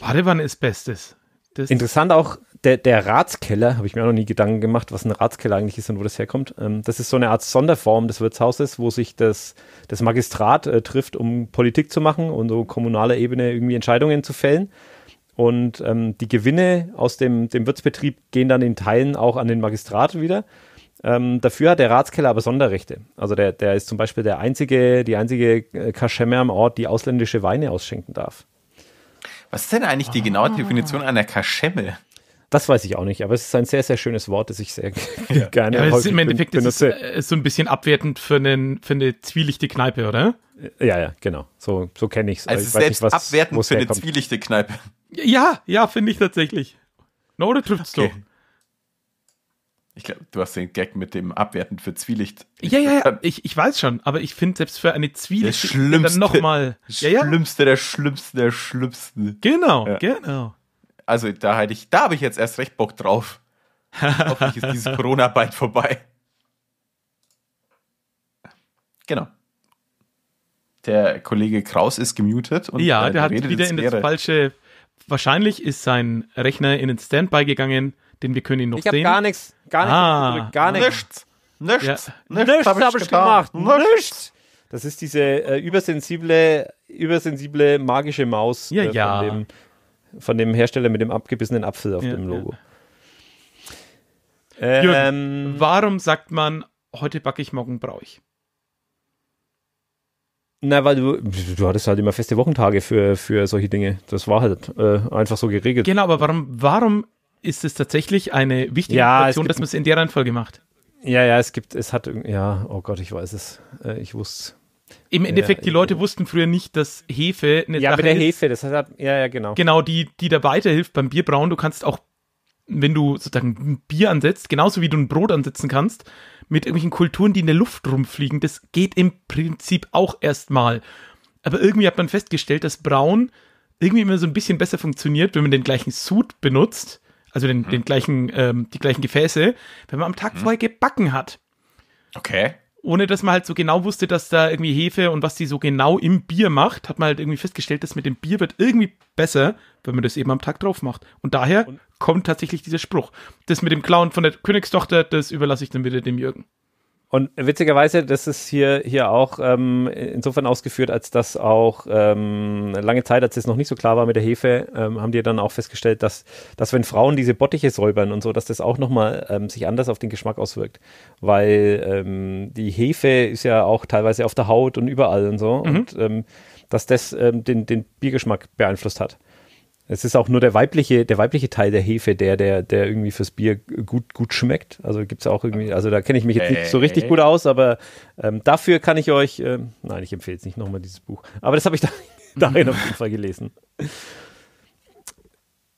Badewanne ist Bestes. Das Interessant auch der, der Ratskeller, habe ich mir auch noch nie Gedanken gemacht, was ein Ratskeller eigentlich ist und wo das herkommt. Ähm, das ist so eine Art Sonderform des Wirtshauses, wo sich das, das Magistrat äh, trifft, um Politik zu machen und so kommunaler Ebene irgendwie Entscheidungen zu fällen. Und ähm, die Gewinne aus dem, dem Wirtsbetrieb gehen dann in Teilen auch an den Magistrat wieder. Ähm, dafür hat der Ratskeller aber Sonderrechte. Also der, der ist zum Beispiel der einzige, die einzige äh, Kaschemme am Ort, die ausländische Weine ausschenken darf. Was ist denn eigentlich die genaue ah. Definition einer Kaschemme? Das weiß ich auch nicht, aber es ist ein sehr, sehr schönes Wort, das ich sehr ja. gerne ja, häufig Im Endeffekt benutze. ist äh, es so ein bisschen abwertend für, einen, für eine zwielichte Kneipe, oder? Ja, ja, genau. So, so kenne also ich es. Also ich selbst nicht, was, abwertend für eine zwielichte Kneipe. Ja, ja, finde ich tatsächlich. No, oder triffst okay. du? Ich glaube, du hast den Gag mit dem Abwerten für Zwielicht. Ja, ja, ja. Ich, ich weiß schon, aber ich finde selbst für eine Zwielicht. Der schlimmste. Dann noch mal. Schlimmste ja, ja. der schlimmsten der schlimmsten. Genau, ja. genau also da hätte ich, da habe ich jetzt erst recht Bock drauf. Hoffentlich ist diese Corona bald vorbei. Genau. Der Kollege Kraus ist gemutet und ja, äh, der, der hat redet wieder in das falsche. Wahrscheinlich ist sein Rechner in den Standby gegangen, den wir können ihn noch ich sehen. Ich habe gar nichts, gar nichts, ah. gar nichts. Nichts, ja. nichts, habe ich, hab ich gemacht. Nichts. Das ist diese äh, übersensible, übersensible magische Maus. Ja, äh, ja. Dem, von dem Hersteller mit dem abgebissenen Apfel auf ja, dem Logo. Ja. Ähm, Jürgen, warum sagt man, heute backe ich, morgen brauche ich? Na, weil du, du hattest halt immer feste Wochentage für, für solche Dinge. Das war halt äh, einfach so geregelt. Genau, aber warum, warum ist es tatsächlich eine wichtige ja, Funktion, dass man es in der Reihenfolge macht? Ja, ja, es gibt, es hat, ja, oh Gott, ich weiß es. Äh, ich wusste es. Im Endeffekt, ja, die Leute wussten früher nicht, dass Hefe eine ja, Sache mit der ist, Hefe, das heißt, ja, ja, genau. Genau, die, die da weiterhilft beim Bierbrauen. Du kannst auch, wenn du sozusagen ein Bier ansetzt, genauso wie du ein Brot ansetzen kannst, mit irgendwelchen Kulturen, die in der Luft rumfliegen, das geht im Prinzip auch erstmal. Aber irgendwie hat man festgestellt, dass Braun irgendwie immer so ein bisschen besser funktioniert, wenn man den gleichen Sud benutzt, also den, mhm. den gleichen, ähm, die gleichen Gefäße, wenn man am Tag mhm. vorher gebacken hat. Okay ohne dass man halt so genau wusste, dass da irgendwie Hefe und was die so genau im Bier macht, hat man halt irgendwie festgestellt, dass mit dem Bier wird irgendwie besser, wenn man das eben am Tag drauf macht. Und daher und kommt tatsächlich dieser Spruch. Das mit dem Clown von der Königstochter, das überlasse ich dann wieder dem Jürgen. Und witzigerweise, das ist hier, hier auch ähm, insofern ausgeführt, als das auch ähm, lange Zeit, als es noch nicht so klar war mit der Hefe, ähm, haben die dann auch festgestellt, dass, dass wenn Frauen diese Bottiche säubern und so, dass das auch nochmal ähm, sich anders auf den Geschmack auswirkt. Weil ähm, die Hefe ist ja auch teilweise auf der Haut und überall und so. Mhm. Und ähm, dass das ähm, den, den Biergeschmack beeinflusst hat. Es ist auch nur der weibliche, der weibliche Teil der Hefe, der, der, der irgendwie fürs Bier gut, gut schmeckt. Also gibt es auch irgendwie, also da kenne ich mich jetzt nicht so richtig äh. gut aus, aber ähm, dafür kann ich euch, ähm, nein, ich empfehle jetzt nicht nochmal dieses Buch, aber das habe ich da, darin auf jeden Fall gelesen.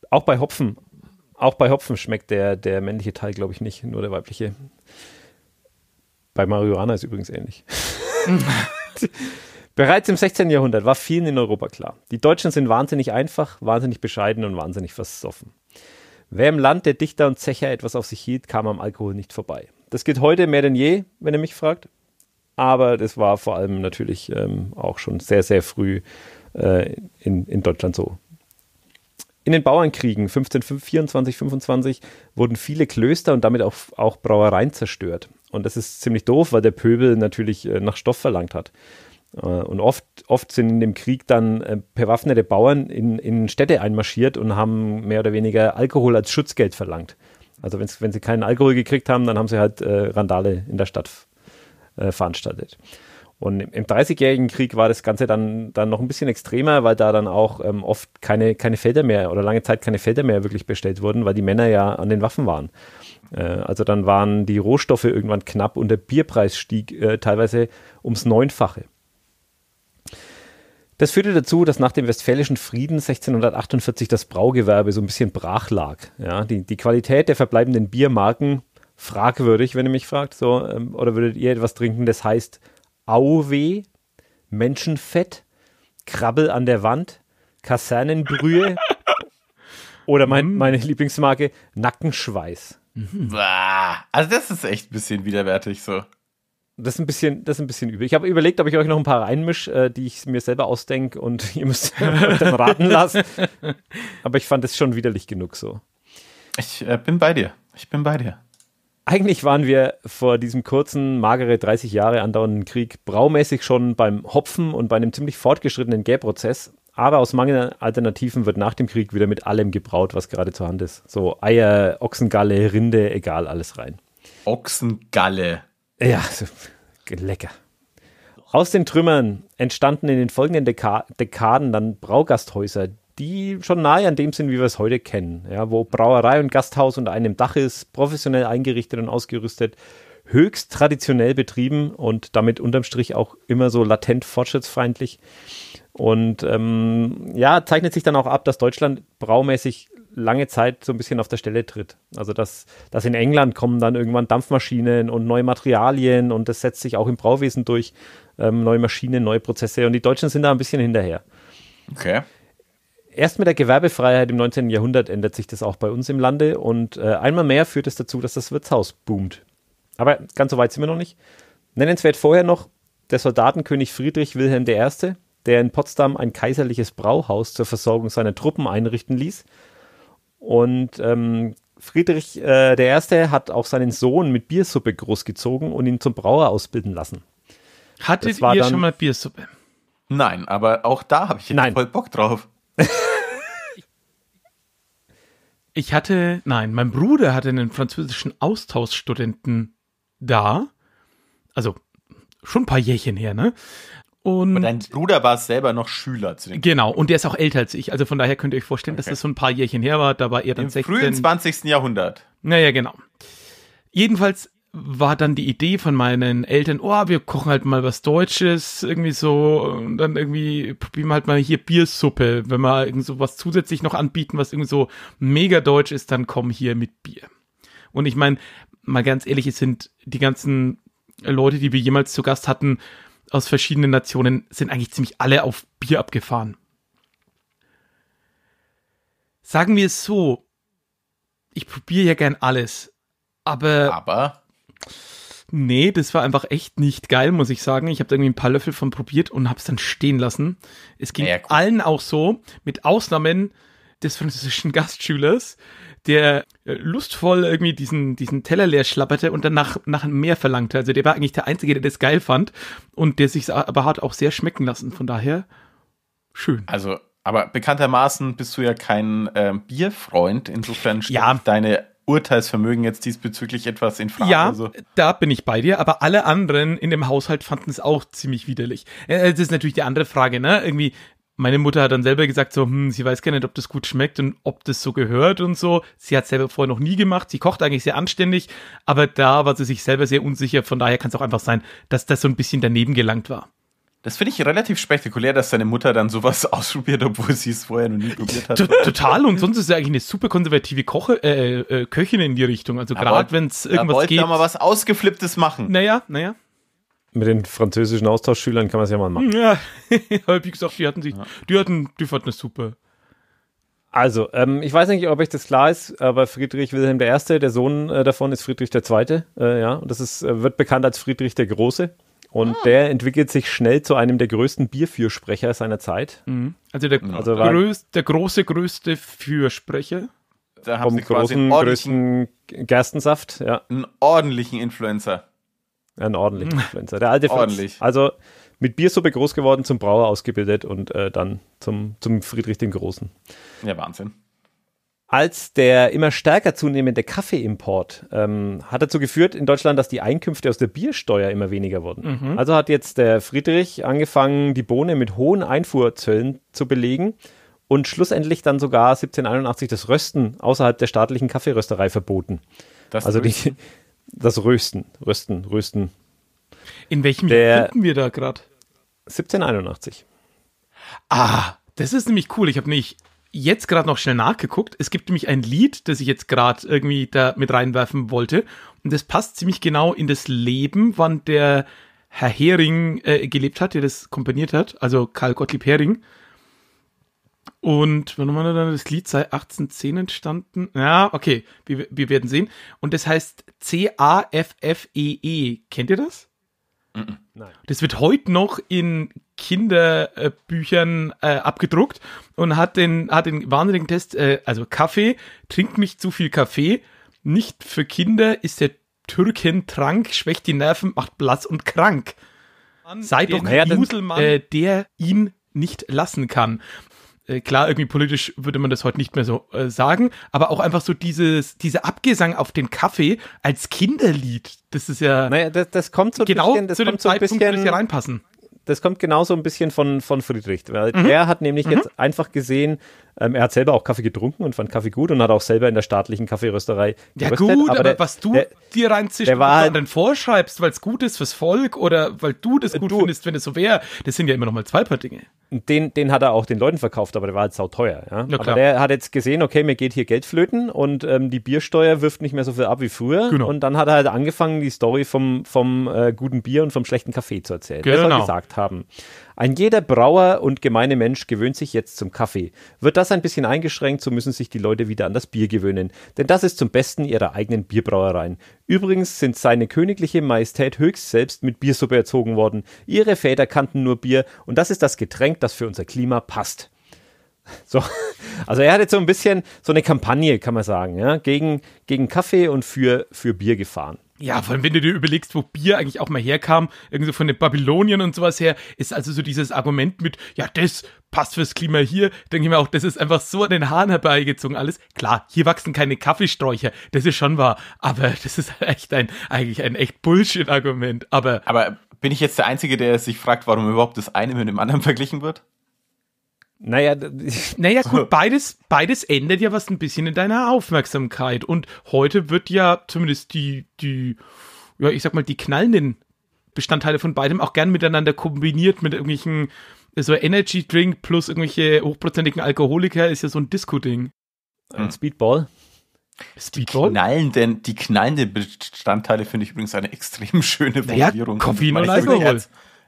Auch bei Hopfen, auch bei Hopfen schmeckt der, der männliche Teil, glaube ich, nicht, nur der weibliche. Bei Marihuana ist übrigens ähnlich. Bereits im 16. Jahrhundert war vielen in Europa klar, die Deutschen sind wahnsinnig einfach, wahnsinnig bescheiden und wahnsinnig versoffen. Wer im Land der Dichter und Zecher etwas auf sich hielt, kam am Alkohol nicht vorbei. Das geht heute mehr denn je, wenn ihr mich fragt. Aber das war vor allem natürlich ähm, auch schon sehr, sehr früh äh, in, in Deutschland so. In den Bauernkriegen 1524, 25 wurden viele Klöster und damit auch, auch Brauereien zerstört. Und das ist ziemlich doof, weil der Pöbel natürlich äh, nach Stoff verlangt hat. Äh, und oft, oft sind in dem Krieg dann äh, bewaffnete Bauern in, in Städte einmarschiert und haben mehr oder weniger Alkohol als Schutzgeld verlangt. Also wenn's, wenn sie keinen Alkohol gekriegt haben, dann haben sie halt äh, Randale in der Stadt äh, veranstaltet. Und im, Dreißigjährigen Krieg war das Ganze dann, dann noch ein bisschen extremer, weil da dann auch ähm, oft keine, keine Felder mehr oder lange Zeit keine Felder mehr wirklich bestellt wurden, weil die Männer ja an den Waffen waren. Äh, also dann waren die Rohstoffe irgendwann knapp und der Bierpreis stieg äh, teilweise ums Neunfache. Das führte dazu, dass nach dem Westfälischen Frieden 1648 das Braugewerbe so ein bisschen brach lag. Ja, die, die Qualität der verbleibenden Biermarken fragwürdig, wenn ihr mich fragt. So, ähm, oder würdet ihr etwas trinken, das heißt Auweh, Menschenfett, Krabbel an der Wand, Kasernenbrühe oder mein, hm. meine Lieblingsmarke Nackenschweiß. Mhm. Also das ist echt ein bisschen widerwärtig so. Das ist ein bisschen, das ist ein bisschen übel. Ich habe überlegt, ob ich euch noch ein paar reinmische, äh, die ich mir selber ausdenke und ihr müsst euch dann raten lassen. Aber ich fand es schon widerlich genug so. Ich äh, bin bei dir. Ich bin bei dir. Eigentlich waren wir vor diesem kurzen, magere 30 Jahre andauernden Krieg braumäßig schon beim Hopfen und bei einem ziemlich fortgeschrittenen Gärprozess. Aber aus Mangel Alternativen wird nach dem Krieg wieder mit allem gebraut, was gerade zur Hand ist. So Eier, Ochsengalle, Rinde, egal, alles rein. Ochsengalle. Ja, lecker. Aus den Trümmern entstanden in den folgenden Deka Dekaden dann Braugasthäuser, die schon nahe an dem sind, wie wir es heute kennen. Ja, wo Brauerei und Gasthaus unter einem Dach ist, professionell eingerichtet und ausgerüstet, höchst traditionell betrieben und damit unterm Strich auch immer so latent fortschrittsfeindlich. Und ähm, ja, zeichnet sich dann auch ab, dass Deutschland braumäßig lange Zeit so ein bisschen auf der Stelle tritt. Also dass, dass in England kommen dann irgendwann Dampfmaschinen und neue Materialien und das setzt sich auch im Brauwesen durch. Ähm, neue Maschinen, neue Prozesse und die Deutschen sind da ein bisschen hinterher. Okay. Erst mit der Gewerbefreiheit im 19. Jahrhundert ändert sich das auch bei uns im Lande und äh, einmal mehr führt es dazu, dass das Wirtshaus boomt. Aber ganz so weit sind wir noch nicht. Nennenswert vorher noch der Soldatenkönig Friedrich Wilhelm I., der in Potsdam ein kaiserliches Brauhaus zur Versorgung seiner Truppen einrichten ließ, und ähm, Friedrich äh, der Erste hat auch seinen Sohn mit Biersuppe großgezogen und ihn zum Brauer ausbilden lassen. Hattet ihr schon mal Biersuppe? Nein, aber auch da habe ich jetzt nein. voll Bock drauf. ich hatte, nein, mein Bruder hatte einen französischen Austauschstudenten da. Also schon ein paar Jährchen her, ne? Und, und dein Bruder war selber noch Schüler zu dem Genau, und der ist auch älter als ich. Also von daher könnt ihr euch vorstellen, okay. dass das so ein paar Jährchen her war. Da war er dann Im 16. Im frühen 20. Jahrhundert. Naja, genau. Jedenfalls war dann die Idee von meinen Eltern, oh, wir kochen halt mal was Deutsches, irgendwie so, und dann irgendwie probieren wir halt mal hier Biersuppe. Wenn wir irgend so was zusätzlich noch anbieten, was irgendwie so mega deutsch ist, dann komm hier mit Bier. Und ich meine, mal ganz ehrlich, es sind die ganzen Leute, die wir jemals zu Gast hatten, aus verschiedenen Nationen sind eigentlich ziemlich alle auf Bier abgefahren. Sagen wir es so, ich probiere ja gern alles, aber. Aber? Nee, das war einfach echt nicht geil, muss ich sagen. Ich habe irgendwie ein paar Löffel von probiert und habe es dann stehen lassen. Es ging naja, allen auch so, mit Ausnahmen des französischen Gastschülers, der äh, lustvoll irgendwie diesen, diesen Teller leer schlapperte und danach nach mehr verlangte. Also der war eigentlich der Einzige, der das geil fand und der sich aber hat auch sehr schmecken lassen. Von daher schön. Also, aber bekanntermaßen bist du ja kein äh, Bierfreund. Insofern steht ja. deine Urteilsvermögen jetzt diesbezüglich etwas in Frage. Ja, also. da bin ich bei dir, aber alle anderen in dem Haushalt fanden es auch ziemlich widerlich. Äh, äh, das ist natürlich die andere Frage, ne? Irgendwie meine Mutter hat dann selber gesagt, so, hm, sie weiß gar nicht, ob das gut schmeckt und ob das so gehört und so. Sie hat selber vorher noch nie gemacht. Sie kocht eigentlich sehr anständig, aber da war sie sich selber sehr unsicher. Von daher kann es auch einfach sein, dass das so ein bisschen daneben gelangt war. Das finde ich relativ spektakulär, dass deine Mutter dann sowas ausprobiert, obwohl sie es vorher noch nie probiert hat. Total, und sonst ist sie eigentlich eine super konservative Koche, äh, äh, Köchin in die Richtung. Also gerade wenn es irgendwas da geht. Da mal was Ausgeflipptes machen. Naja, naja mit den französischen Austauschschülern kann man es ja mal machen. Ja, aber wie gesagt, die hatten sich, die hatten, die fanden es super. Also, ähm, ich weiß nicht, ob euch das klar ist, aber Friedrich Wilhelm I., der Sohn äh, davon, ist Friedrich II. Äh, ja, und das ist, äh, wird bekannt als Friedrich der Große. Und ah. der entwickelt sich schnell zu einem der größten Bierfürsprecher seiner Zeit. Mhm. Also, der, also der, größ, der große, größte Fürsprecher da haben vom sie quasi großen, größten Gerstensaft, ja. Einen ordentlichen Influencer. Ein ordentlicher hm. Influencer. Der alte Ordentlich. Fritz. Also mit Biersuppe groß geworden, zum Brauer ausgebildet und äh, dann zum, zum Friedrich dem Großen. Ja, Wahnsinn. Als der immer stärker zunehmende Kaffeeimport ähm, hat dazu geführt in Deutschland, dass die Einkünfte aus der Biersteuer immer weniger wurden. Mhm. Also hat jetzt der Friedrich angefangen, die Bohne mit hohen Einfuhrzöllen zu belegen und schlussendlich dann sogar 1781 das Rösten außerhalb der staatlichen Kaffeerösterei verboten. Das also die, das Rösten, Rösten, Rösten. In welchem Jahr finden wir da gerade? 1781. Ah, das ist nämlich cool. Ich habe nämlich jetzt gerade noch schnell nachgeguckt. Es gibt nämlich ein Lied, das ich jetzt gerade irgendwie da mit reinwerfen wollte. Und das passt ziemlich genau in das Leben, wann der Herr Hering äh, gelebt hat, der das komponiert hat. Also Karl Gottlieb Hering. Und wenn man dann das Lied sei 1810 entstanden. Ja, okay, wir, wir werden sehen. Und das heißt C-A-F-F-E-E. -E. Kennt ihr das? Nein. Das wird heute noch in Kinderbüchern äh, abgedruckt und hat den, hat den wahnsinnigen Test, äh, also Kaffee, trinkt nicht zu viel Kaffee, nicht für Kinder ist der Türkentrank, schwächt die Nerven, macht blass und krank. Sei doch der Muselmann, äh, der ihn nicht lassen kann. Äh, klar, irgendwie politisch würde man das heute nicht mehr so äh, sagen, aber auch einfach so dieses, diese Abgesang auf den Kaffee als Kinderlied, das ist ja. Naja, das, das kommt so genau bisschen, zu dem so ein bisschen, reinpassen das kommt genauso ein bisschen von, von Friedrich, weil mhm. der hat nämlich mhm. jetzt einfach gesehen, ähm, er hat selber auch Kaffee getrunken und fand Kaffee gut und hat auch selber in der staatlichen Kaffeerösterei Ja gut, aber, aber der, was du der, dir reinzischst und dann vorschreibst, weil es gut ist fürs Volk oder weil du das gut du, findest, wenn es so wäre, das sind ja immer noch mal zwei paar Dinge. Den, den hat er auch den Leuten verkauft, aber der war halt sauteuer. Ja? ja aber der hat jetzt gesehen, okay, mir geht hier Geld flöten und ähm, die Biersteuer wirft nicht mehr so viel ab wie früher. Genau. Und dann hat er halt angefangen, die Story vom, vom äh, guten Bier und vom schlechten Kaffee zu erzählen. Genau. Das soll genau. gesagt haben. Ein jeder Brauer und gemeine Mensch gewöhnt sich jetzt zum Kaffee. Wird das ein bisschen eingeschränkt, so müssen sich die Leute wieder an das Bier gewöhnen. Denn das ist zum Besten ihrer eigenen Bierbrauereien. Übrigens sind seine königliche Majestät höchst selbst mit Biersuppe erzogen worden. Ihre Väter kannten nur Bier und das ist das Getränk, das für unser Klima passt. So, also er hat jetzt so ein bisschen so eine Kampagne, kann man sagen, ja, gegen, gegen Kaffee und für, für Bier gefahren. Ja, vor allem, wenn du dir überlegst, wo Bier eigentlich auch mal herkam, irgendwie von den Babylonien und sowas her, ist also so dieses Argument mit, ja, das passt fürs Klima hier, denke ich mir auch, das ist einfach so an den Haaren herbeigezogen alles. Klar, hier wachsen keine Kaffeesträucher, das ist schon wahr, aber das ist echt ein, eigentlich ein echt Bullshit-Argument, aber. Aber bin ich jetzt der Einzige, der sich fragt, warum überhaupt das eine mit dem anderen verglichen wird? Naja, naja, gut, beides, beides ändert ja was ein bisschen in deiner Aufmerksamkeit. Und heute wird ja zumindest die, die, ja, ich sag mal, die knallenden Bestandteile von beidem auch gern miteinander kombiniert mit irgendwelchen, so Energy Drink plus irgendwelche hochprozentigen Alkoholiker ist ja so ein Disco-Ding. Und hm. Speedball. Speedball? Die knallenden, die knallenden Bestandteile finde ich übrigens eine extrem schöne Formulierung. Ja, Koffein und Alkohol.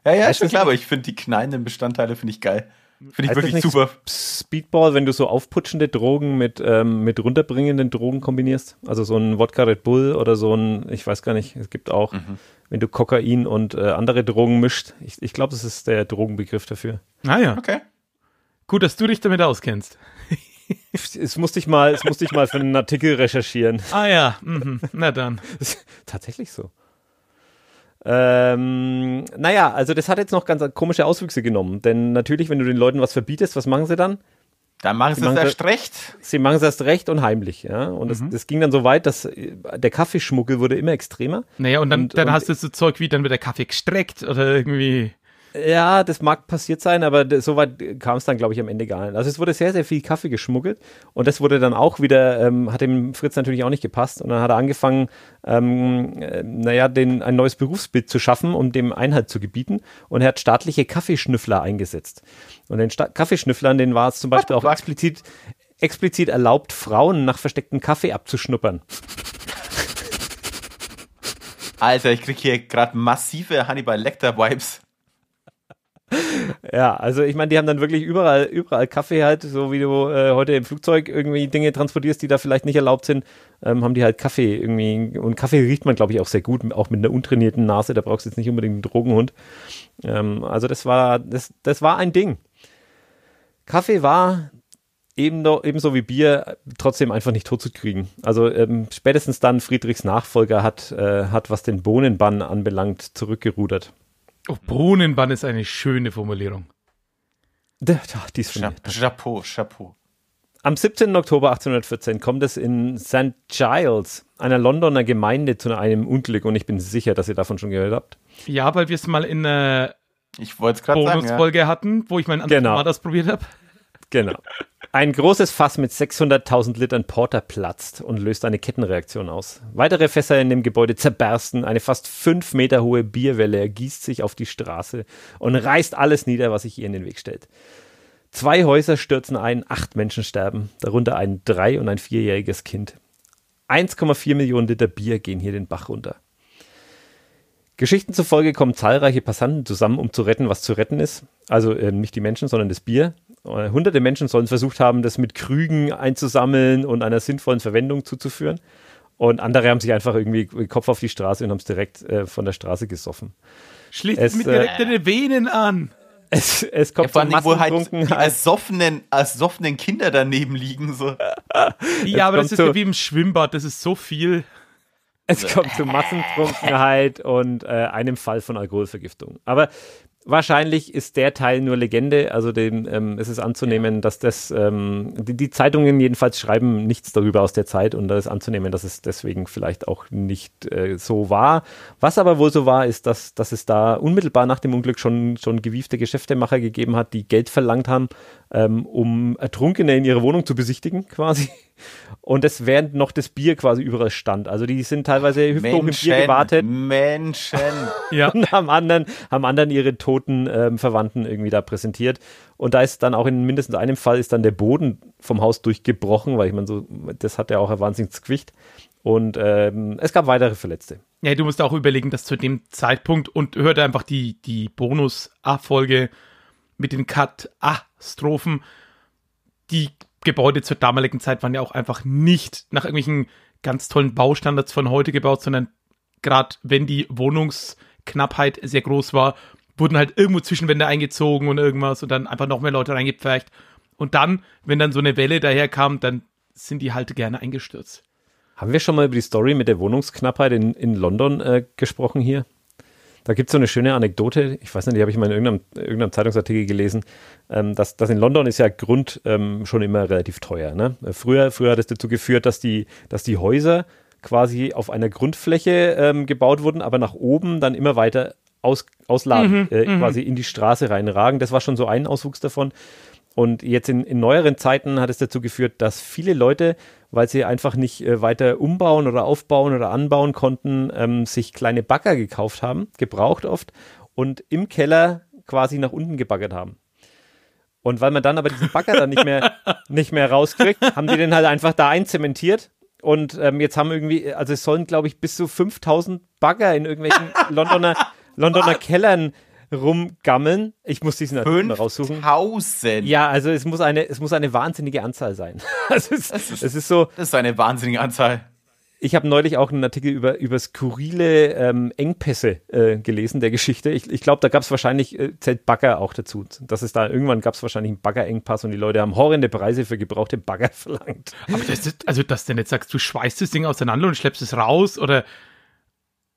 Ja, ja, ist schon klar, aber ich finde die knallenden Bestandteile finde ich geil. Finde ich wirklich super. Speedball, wenn du so aufputschende Drogen mit, ähm, mit runterbringenden Drogen kombinierst. Also so ein Wodka Red Bull oder so ein, ich weiß gar nicht, es gibt auch, mhm. wenn du Kokain und äh, andere Drogen mischt. Ich, ich glaube, das ist der Drogenbegriff dafür. Ah ja. Okay. Gut, dass du dich damit auskennst. Es musste ich mal, es musste ich mal für einen Artikel recherchieren. Ah ja, mhm. na dann. Tatsächlich so. Ähm, naja, also das hat jetzt noch ganz komische Auswüchse genommen, denn natürlich, wenn du den Leuten was verbietest, was machen sie dann? Dann machen sie, sie es erst recht. Sie machen es erst recht und heimlich, ja. Und mhm. das, das, ging dann so weit, dass äh, der Kaffeeschmuggel wurde immer extremer. Naja, und dann, und, dann und hast du so Zeug wie, dann wird der Kaffee gestreckt oder irgendwie. Ja, das mag passiert sein, aber so weit kam es dann, glaube ich, am Ende gar nicht. Also es wurde sehr, sehr viel Kaffee geschmuggelt und das wurde dann auch wieder, ähm, hat dem Fritz natürlich auch nicht gepasst und dann hat er angefangen, ähm, äh, naja, den, ein neues Berufsbild zu schaffen, um dem Einhalt zu gebieten und er hat staatliche Kaffeeschnüffler eingesetzt. Und den Sta Kaffeeschnüfflern, denen war es zum Beispiel auch explizit, explizit erlaubt, Frauen nach verstecktem Kaffee abzuschnuppern. Alter, ich kriege hier gerade massive Hannibal Lecter-Vibes. Ja, also ich meine, die haben dann wirklich überall, überall Kaffee halt, so wie du äh, heute im Flugzeug irgendwie Dinge transportierst, die da vielleicht nicht erlaubt sind, ähm, haben die halt Kaffee irgendwie. Und Kaffee riecht man, glaube ich, auch sehr gut, auch mit einer untrainierten Nase, da brauchst du jetzt nicht unbedingt einen Drogenhund. Ähm, also das war, das, das war ein Ding. Kaffee war ebenso, ebenso wie Bier trotzdem einfach nicht tot zu kriegen. Also ähm, spätestens dann Friedrichs Nachfolger hat, äh, hat, was den Bohnenbann anbelangt, zurückgerudert. Oh, Bohnenbann ist eine schöne Formulierung. Ach, die ist von Chapeau, Chapeau. Am 17. Oktober 1814 kommt es in St. Giles, einer Londoner Gemeinde, zu einem Unglück und ich bin sicher, dass ihr davon schon gehört habt. Ja, weil wir es mal in äh, einer Bonusfolge ja. hatten, wo ich meinen anderen genau. probiert habe. Genau. Ein großes Fass mit 600.000 Litern Porter platzt und löst eine Kettenreaktion aus. Weitere Fässer in dem Gebäude zerbersten, eine fast fünf Meter hohe Bierwelle ergießt sich auf die Straße und reißt alles nieder, was sich ihr in den Weg stellt. Zwei Häuser stürzen ein, acht Menschen sterben, darunter ein drei- und ein vierjähriges Kind. 1,4 Millionen Liter Bier gehen hier den Bach runter. Geschichten zufolge kommen zahlreiche Passanten zusammen, um zu retten, was zu retten ist. Also äh, nicht die Menschen, sondern das Bier. Äh, hunderte Menschen sollen versucht haben, das mit Krügen einzusammeln und einer sinnvollen Verwendung zuzuführen. Und andere haben sich einfach irgendwie Kopf auf die Straße und haben es direkt äh, von der Straße gesoffen. es mit direkt äh, Venen an. Es, es kommt ja, vor allem, wo halt die als soffenen Kinder daneben liegen. So. ja, aber das ist ja wie im Schwimmbad, das ist so viel. Es kommt zu Massentrunkenheit halt und äh, einem Fall von Alkoholvergiftung. Aber wahrscheinlich ist der Teil nur Legende. Also dem ähm, ist es anzunehmen, ja. dass das ähm, die, die, Zeitungen jedenfalls schreiben nichts darüber aus der Zeit und da ist anzunehmen, dass es deswegen vielleicht auch nicht äh, so war. Was aber wohl so war, ist, dass, dass es da unmittelbar nach dem Unglück schon, schon gewiefte Geschäftemacher gegeben hat, die Geld verlangt haben ähm, um Ertrunkene in ihre Wohnung zu besichtigen, quasi. Und das während noch das Bier quasi überall stand. Also die sind teilweise hüfthoch im Bier gewartet. Menschen. ja. Und haben anderen, haben anderen ihre toten ähm, Verwandten irgendwie da präsentiert. Und da ist dann auch in mindestens einem Fall ist dann der Boden vom Haus durchgebrochen, weil ich meine, so, das hat ja auch ein wahnsinniges Gewicht. Und ähm, es gab weitere Verletzte. Ja, du musst auch überlegen, dass zu dem Zeitpunkt und hört einfach die, die Bonus-A-Folge mit dem Cut. A. Ah, Strophen. Die Gebäude zur damaligen Zeit waren ja auch einfach nicht nach irgendwelchen ganz tollen Baustandards von heute gebaut, sondern gerade wenn die Wohnungsknappheit sehr groß war, wurden halt irgendwo Zwischenwände eingezogen und irgendwas und dann einfach noch mehr Leute reingepfercht. Und dann, wenn dann so eine Welle daherkam, dann sind die halt gerne eingestürzt. Haben wir schon mal über die Story mit der Wohnungsknappheit in, in London äh, gesprochen hier? Da gibt es so eine schöne Anekdote, ich weiß nicht, die habe ich mal in irgendeinem, irgendeinem Zeitungsartikel gelesen, ähm, dass, dass in London ist ja Grund ähm, schon immer relativ teuer. Ne? Früher, früher hat es dazu geführt, dass die, dass die Häuser quasi auf einer Grundfläche ähm, gebaut wurden, aber nach oben dann immer weiter aus, ausladen, mhm, äh, mhm. quasi in die Straße reinragen. Das war schon so ein Auswuchs davon. Und jetzt in, in, neueren Zeiten hat es dazu geführt, dass viele Leute, weil sie einfach nicht äh, weiter umbauen oder aufbauen oder anbauen konnten, ähm, sich kleine Bagger gekauft haben, gebraucht oft, und im Keller quasi nach unten gebaggert haben. Und weil man dann aber diesen Bagger dann nicht mehr, nicht mehr rauskriegt, haben die den halt einfach da einzementiert. Und ähm, jetzt haben irgendwie, also es sollen, glaube ich, bis zu 5000 Bagger in irgendwelchen Londoner, Londoner Kellern äh, rumgammeln. Ich muss diesen Artikel mal raussuchen. 5000. Ja, also es muss eine, es muss eine wahnsinnige Anzahl sein. Also es, das ist, es ist so. Das ist eine wahnsinnige Anzahl. Ich habe neulich auch einen Artikel über, über skurrile ähm, Engpässe äh, gelesen, der Geschichte. Ich, ich glaube, da gab es wahrscheinlich, äh, zählt Bagger auch dazu. Das ist da, irgendwann gab es wahrscheinlich einen Baggerengpass und die Leute haben horrende Preise für gebrauchte Bagger verlangt. Aber das ist, also dass du nicht sagst, du schweißt das Ding auseinander und schleppst es raus oder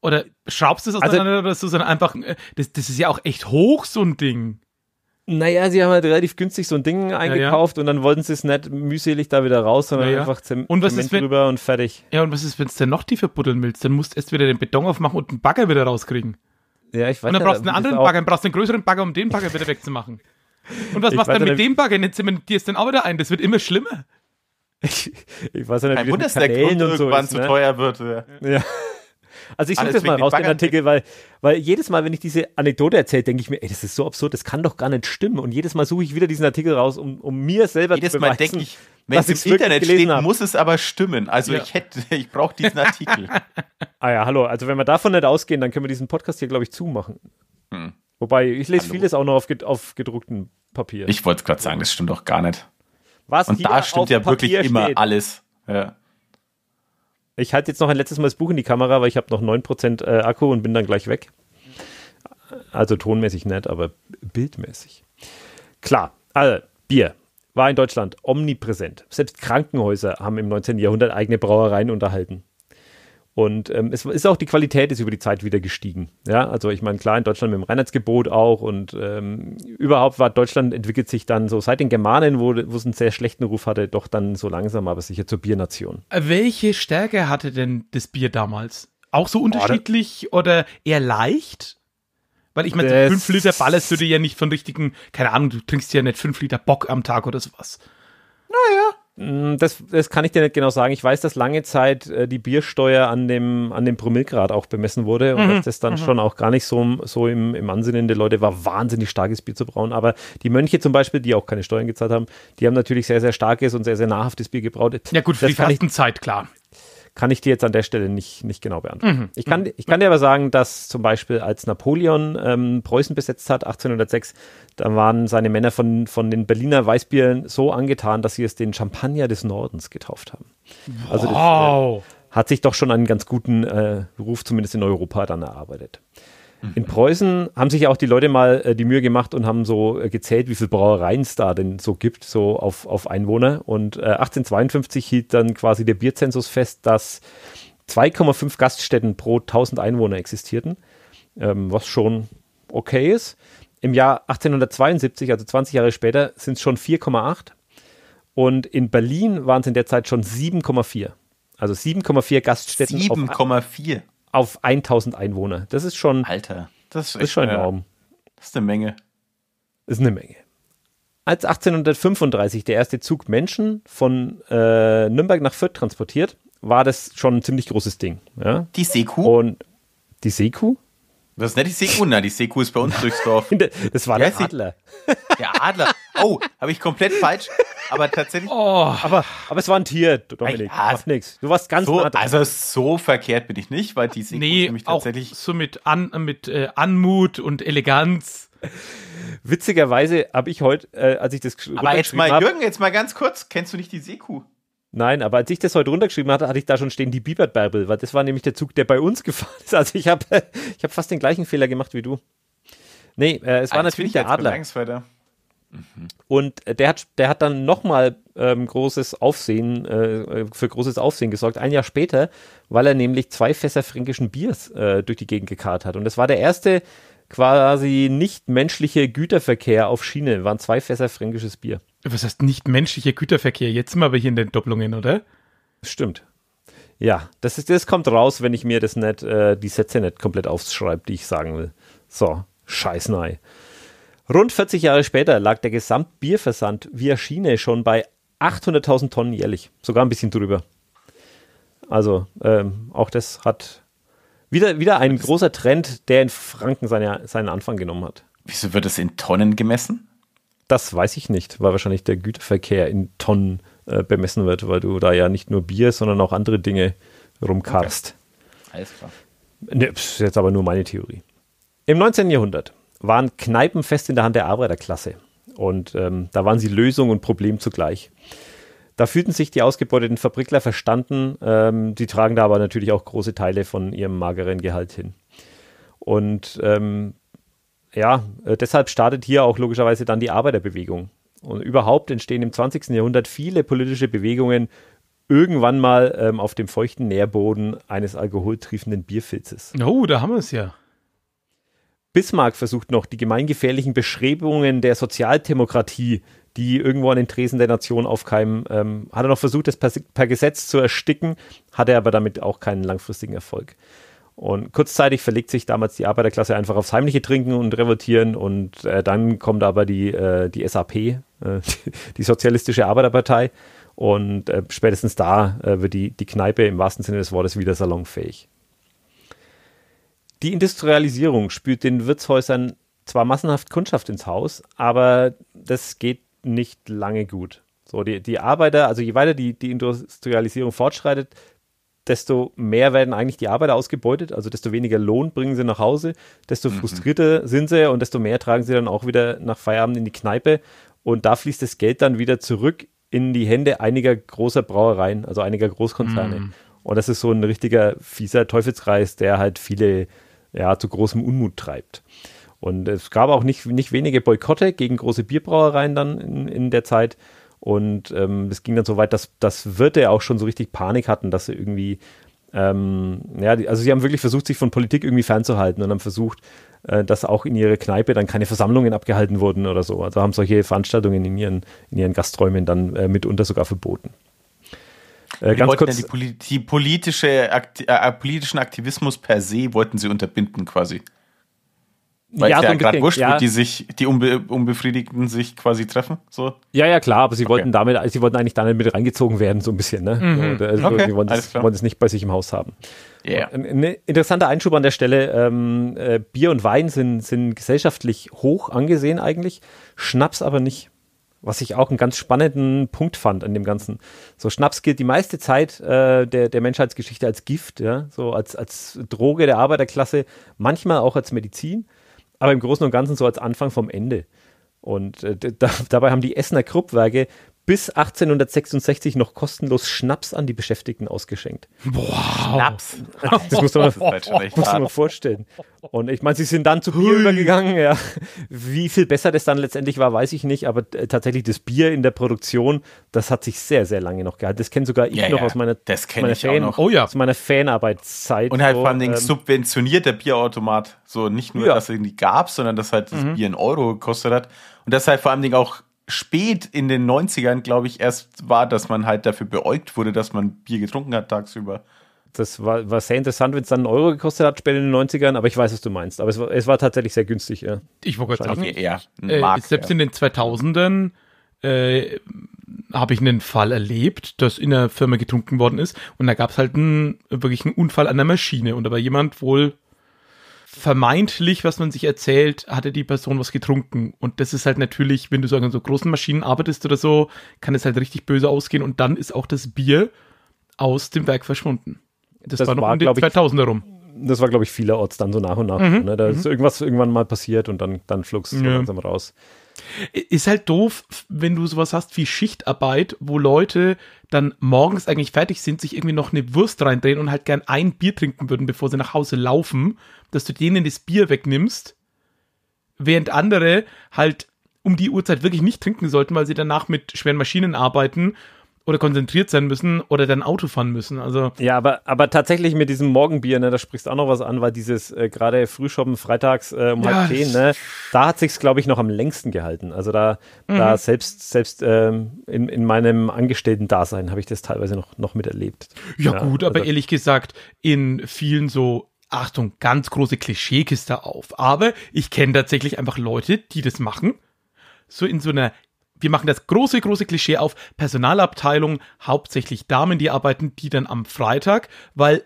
oder schraubst du es auseinander also, oder so, sondern einfach, äh, das, das ist ja auch echt hoch, so ein Ding. Naja, sie haben halt relativ günstig so ein Ding eingekauft ja, ja. und dann wollten sie es nicht mühselig da wieder raus, sondern ja, einfach Zement und was ist, wenn, drüber und fertig. Ja, und was ist, wenn es denn noch tiefer buddeln willst? Dann musst du erst wieder den Beton aufmachen und einen Bagger wieder rauskriegen. Ja, ich weiß Und dann brauchst du einen anderen Bagger, dann brauchst du einen größeren Bagger, um den Bagger wieder wegzumachen. Und was ich machst du dann mit dem Bagger? Dann zementierst du dann auch wieder ein. Das wird immer schlimmer. Ich, ich weiß ja nicht, Kein wie das mit Kanälen und so irgendwann ist, ne? zu teuer wird. ja. Also ich suche das mal raus, den Artikel, weil, weil jedes Mal, wenn ich diese Anekdote erzähle, denke ich mir, ey, das ist so absurd, das kann doch gar nicht stimmen. Und jedes Mal suche ich wieder diesen Artikel raus, um, um mir selber jedes zu beweisen, Mal denke ich, wenn es im Internet steht, habe. muss es aber stimmen. Also ja. ich hätte, ich brauche diesen Artikel. ah ja, hallo. Also wenn wir davon nicht ausgehen, dann können wir diesen Podcast hier, glaube ich, zumachen. Hm. Wobei, ich lese hallo. vieles auch noch auf, auf gedrucktem Papier. Ich wollte gerade sagen, das stimmt doch gar nicht. Was Und da stimmt ja wirklich Papier immer alles. Ja. Ich halte jetzt noch ein letztes Mal das Buch in die Kamera, weil ich habe noch 9% äh, Akku und bin dann gleich weg. Also tonmäßig nett, aber bildmäßig. Klar, also Bier war in Deutschland omnipräsent. Selbst Krankenhäuser haben im 19. Jahrhundert eigene Brauereien unterhalten. Und ähm, es ist auch die Qualität ist über die Zeit wieder gestiegen. Ja, also ich meine, klar, in Deutschland mit dem Reinheitsgebot auch und ähm, überhaupt war Deutschland entwickelt sich dann so seit den Germanen, wo, wo es einen sehr schlechten Ruf hatte, doch dann so langsam aber sicher zur Biernation. Äh, welche Stärke hatte denn das Bier damals? Auch so unterschiedlich oh, oder eher leicht? Weil ich meine, 5 Liter ballerst du dir ja nicht von richtigen, keine Ahnung, du trinkst ja nicht 5 Liter Bock am Tag oder sowas. Naja, Mm, das, das kann ich dir nicht genau sagen. Ich weiß, dass lange Zeit äh, die Biersteuer an dem, an dem Promillgrad auch bemessen wurde und mhm. dass das dann mhm. schon auch gar nicht so, so im, im Ansinnen der Leute war, wahnsinnig starkes Bier zu brauen. Aber die Mönche zum Beispiel, die auch keine Steuern gezahlt haben, die haben natürlich sehr, sehr starkes und sehr, sehr nahrhaftes Bier gebraut. Ja, gut, für das die Fastenzeit, klar kann ich dir jetzt an der Stelle nicht, nicht genau beantworten. Mhm. Ich, kann, mhm. ich kann dir aber sagen, dass zum Beispiel als Napoleon ähm, Preußen besetzt hat, 1806, da waren seine Männer von, von den Berliner Weißbieren so angetan, dass sie es den Champagner des Nordens getauft haben. Also das, äh, hat sich doch schon einen ganz guten äh, Ruf, zumindest in Europa, dann erarbeitet. Mhm. In Preußen haben sich ja auch die Leute mal äh, die Mühe gemacht und haben so äh, gezählt, wie viele Brauereien es da denn so gibt, so auf, auf Einwohner. Und äh, 1852 hielt dann quasi der Bierzensus fest, dass 2,5 Gaststätten pro 1000 Einwohner existierten, ähm, was schon okay ist. Im Jahr 1872, also 20 Jahre später, sind es schon 4,8. Und in Berlin waren es in der Zeit schon 7,4. Also 7,4 Gaststätten. 7,4 auf 1000 Einwohner. Das ist schon. Alter, das ist, echt, ist schon enorm. das ist eine Menge. Das ist eine Menge. Als 1835 der erste Zug Menschen von äh, Nürnberg nach Fürth transportiert, war das schon ein ziemlich großes Ding. Ja? Die Seekuh? Und die Seekuh? Das ist nicht die Seku, nein, die Seku ist bei uns durchs Dorf. Das war der Adler. Der Adler. Oh, habe ich komplett falsch. Aber tatsächlich. Oh. Aber, aber es war ein Tier, Dominik. Ja, ah, Macht nichts. Du warst ganz so, nah dran. Also so verkehrt bin ich nicht, weil die Seku nee, nämlich tatsächlich. Auch so mit, An, mit äh, Anmut und Eleganz. Witzigerweise habe ich heute, äh, als ich das. Aber jetzt mal, hab, Jürgen, jetzt mal ganz kurz. Kennst du nicht die Seku? Nein, aber als ich das heute runtergeschrieben hatte, hatte ich da schon stehen die Biebert Bärbel, weil das war nämlich der Zug, der bei uns gefahren ist. Also ich habe ich hab fast den gleichen Fehler gemacht wie du. Nee, äh, es ah, war natürlich der Adler. Mhm. Und äh, der hat, der hat dann nochmal ähm, großes Aufsehen, äh, äh, für großes Aufsehen gesorgt, ein Jahr später, weil er nämlich zwei Fässer fränkischen Biers äh, durch die Gegend gekarrt hat. Und das war der erste quasi nicht menschlicher Güterverkehr auf Schiene, waren zwei Fässer fränkisches Bier. Was heißt nicht menschlicher Güterverkehr? Jetzt sind wir aber hier in den Doppelungen, oder? Stimmt. Ja, das, ist, das kommt raus, wenn ich mir das nicht, äh, die Sätze nicht komplett aufschreibe, die ich sagen will. So, scheiß Rund 40 Jahre später lag der Gesamtbierversand via Schiene schon bei 800.000 Tonnen jährlich, sogar ein bisschen drüber. Also ähm, auch das hat wieder, wieder ein großer Trend, der in Franken seine, seinen Anfang genommen hat. Wieso wird es in Tonnen gemessen? Das weiß ich nicht, weil wahrscheinlich der Güterverkehr in Tonnen äh, bemessen wird, weil du da ja nicht nur Bier, sondern auch andere Dinge rumkarst. Okay. Alles klar. Ne, ist jetzt aber nur meine Theorie. Im 19. Jahrhundert waren Kneipen fest in der Hand der Arbeiterklasse. Und ähm, da waren sie Lösung und Problem zugleich. Da fühlten sich die ausgebeuteten Fabrikler verstanden. Ähm, die tragen da aber natürlich auch große Teile von ihrem mageren Gehalt hin. Und ähm, ja, äh, deshalb startet hier auch logischerweise dann die Arbeiterbewegung. Und überhaupt entstehen im 20. Jahrhundert viele politische Bewegungen irgendwann mal ähm, auf dem feuchten Nährboden eines alkoholtriefenden Bierfilzes. Oh, da haben wir es ja. Bismarck versucht noch, die gemeingefährlichen Beschreibungen der Sozialdemokratie die irgendwo an den Tresen der Nation aufkeimen. Ähm, hat er noch versucht, das per, per Gesetz zu ersticken, hatte aber damit auch keinen langfristigen Erfolg. Und kurzzeitig verlegt sich damals die Arbeiterklasse einfach aufs heimliche Trinken und Revoltieren und äh, dann kommt aber die, äh, die SAP, äh, die Sozialistische Arbeiterpartei und äh, spätestens da äh, wird die, die Kneipe im wahrsten Sinne des Wortes wieder salonfähig. Die Industrialisierung spült den Wirtshäusern zwar massenhaft Kundschaft ins Haus, aber das geht nicht lange gut. So, die, die Arbeiter, also je weiter die, die Industrialisierung fortschreitet, desto mehr werden eigentlich die Arbeiter ausgebeutet, also desto weniger Lohn bringen sie nach Hause, desto mhm. frustrierter sind sie und desto mehr tragen sie dann auch wieder nach Feierabend in die Kneipe. Und da fließt das Geld dann wieder zurück in die Hände einiger großer Brauereien, also einiger Großkonzerne. Mhm. Und das ist so ein richtiger fieser Teufelskreis, der halt viele ja, zu großem Unmut treibt. Und es gab auch nicht, nicht wenige Boykotte gegen große Bierbrauereien dann in, in der Zeit. Und ähm, es ging dann so weit, dass, dass Wirte auch schon so richtig Panik hatten, dass sie irgendwie, ähm, ja, die, also sie haben wirklich versucht, sich von Politik irgendwie fernzuhalten und haben versucht, äh, dass auch in ihrer Kneipe dann keine Versammlungen abgehalten wurden oder so. Also haben solche Veranstaltungen in ihren, in ihren Gasträumen dann äh, mitunter sogar verboten. Äh, ganz kurz, die, die politische Akti äh, politischen Aktivismus per se wollten sie unterbinden quasi. Weil ja, es ja so gerade wurscht, ja. die sich, die Unbe Unbefriedigten sich quasi treffen. So. Ja, ja, klar, aber sie okay. wollten damit, sie wollten eigentlich damit reingezogen werden, so ein bisschen, ne? Mhm. Also, okay. Die wollen es nicht bei sich im Haus haben. Yeah. Ein, interessanter Einschub an der Stelle, ähm, äh, Bier und Wein sind, sind gesellschaftlich hoch angesehen eigentlich, Schnaps aber nicht. Was ich auch einen ganz spannenden Punkt fand an dem Ganzen. So Schnaps gilt die meiste Zeit äh, der, der Menschheitsgeschichte als Gift, ja? so als, als Droge der Arbeiterklasse, manchmal auch als Medizin aber im Großen und Ganzen so als Anfang vom Ende. Und äh, da, dabei haben die Essener Kruppwerke bis 1866 noch kostenlos Schnaps an die Beschäftigten ausgeschenkt. Wow. Schnaps. Das muss man mal vorstellen. Und ich meine, sie sind dann zu Bier Hui. übergegangen. Ja. Wie viel besser das dann letztendlich war, weiß ich nicht. Aber äh, tatsächlich das Bier in der Produktion, das hat sich sehr, sehr lange noch gehalten. Das kenne sogar ich ja, noch ja. aus meiner, das meiner, ich Fan, auch noch. Oh, ja. aus meiner Fanarbeitszeit. Und halt vor allem ähm, subventioniert der Bierautomat. So nicht nur, ja. dass es irgendwie gab, sondern dass halt das mhm. Bier in Euro gekostet hat. Und das halt vor allem auch spät in den 90ern, glaube ich, erst war, dass man halt dafür beäugt wurde, dass man Bier getrunken hat tagsüber. Das war, war sehr interessant, wenn es dann einen Euro gekostet hat, später in den 90ern, aber ich weiß, was du meinst. Aber es war, es war tatsächlich sehr günstig, ja. Ich wollte gerade sagen, eher äh, Mark, selbst ja. in den 2000ern äh, habe ich einen Fall erlebt, dass in der Firma getrunken worden ist und da gab es halt einen, wirklich einen Unfall an der Maschine und da war jemand wohl vermeintlich, was man sich erzählt, hatte die Person was getrunken. Und das ist halt natürlich, wenn du so an so großen Maschinen arbeitest oder so, kann es halt richtig böse ausgehen. Und dann ist auch das Bier aus dem Werk verschwunden. Das, das war noch war, um die 2000 herum. Das war, glaube ich, vielerorts dann so nach und nach. Mhm. Ne? Da mhm. ist irgendwas irgendwann mal passiert und dann, dann flog es ja. langsam raus. Ist halt doof, wenn du sowas hast wie Schichtarbeit, wo Leute dann morgens eigentlich fertig sind, sich irgendwie noch eine Wurst reindrehen und halt gern ein Bier trinken würden, bevor sie nach Hause laufen, dass du denen das Bier wegnimmst, während andere halt um die Uhrzeit wirklich nicht trinken sollten, weil sie danach mit schweren Maschinen arbeiten oder konzentriert sein müssen oder dann Auto fahren müssen. Also ja, aber, aber tatsächlich mit diesem Morgenbier, ne, da sprichst du auch noch was an, weil dieses äh, gerade Frühschoppen freitags äh, um ja, halb zehn, ne, da hat sich's glaube ich noch am längsten gehalten. Also da, mhm. da selbst selbst ähm, in, in meinem Angestellten-Dasein habe ich das teilweise noch noch miterlebt. Ja, ja gut, also, aber ehrlich gesagt in vielen so Achtung, ganz große Klischeekiste auf. Aber ich kenne tatsächlich einfach Leute, die das machen. So in so einer, wir machen das große, große Klischee auf, Personalabteilung, hauptsächlich Damen, die arbeiten, die dann am Freitag, weil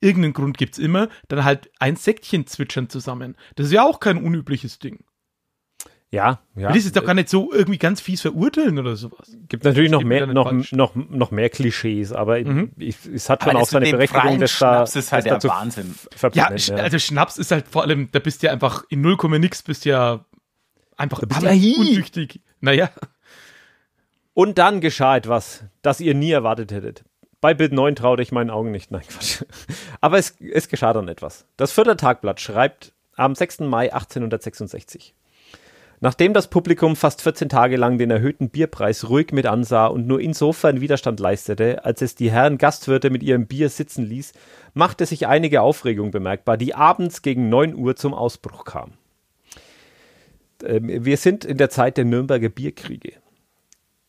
irgendeinen Grund gibt's immer, dann halt ein Säckchen zwitschern zusammen. Das ist ja auch kein unübliches Ding. Ja, ja. Das ist doch gar nicht so irgendwie ganz fies verurteilen oder sowas. Gibt natürlich noch mehr, noch, noch, noch mehr Klischees, aber mhm. ich, es hat schon aber auch seine Berechtigung, dass da. Schnaps ist halt der Wahnsinn. Ja, ja, also Schnaps ist halt vor allem, da bist du ja einfach in 0, nix, bist ja einfach da Naja. Und dann geschah etwas, das ihr nie erwartet hättet. Bei Bild 9 traute ich meinen Augen nicht. Nein, Quatsch. Aber es, es geschah dann etwas. Das Vierter Tagblatt schreibt am 6. Mai 1866. Nachdem das Publikum fast 14 Tage lang den erhöhten Bierpreis ruhig mit ansah und nur insofern Widerstand leistete, als es die Herren Gastwirte mit ihrem Bier sitzen ließ, machte sich einige Aufregung bemerkbar, die abends gegen 9 Uhr zum Ausbruch kam. Ähm, wir sind in der Zeit der Nürnberger Bierkriege.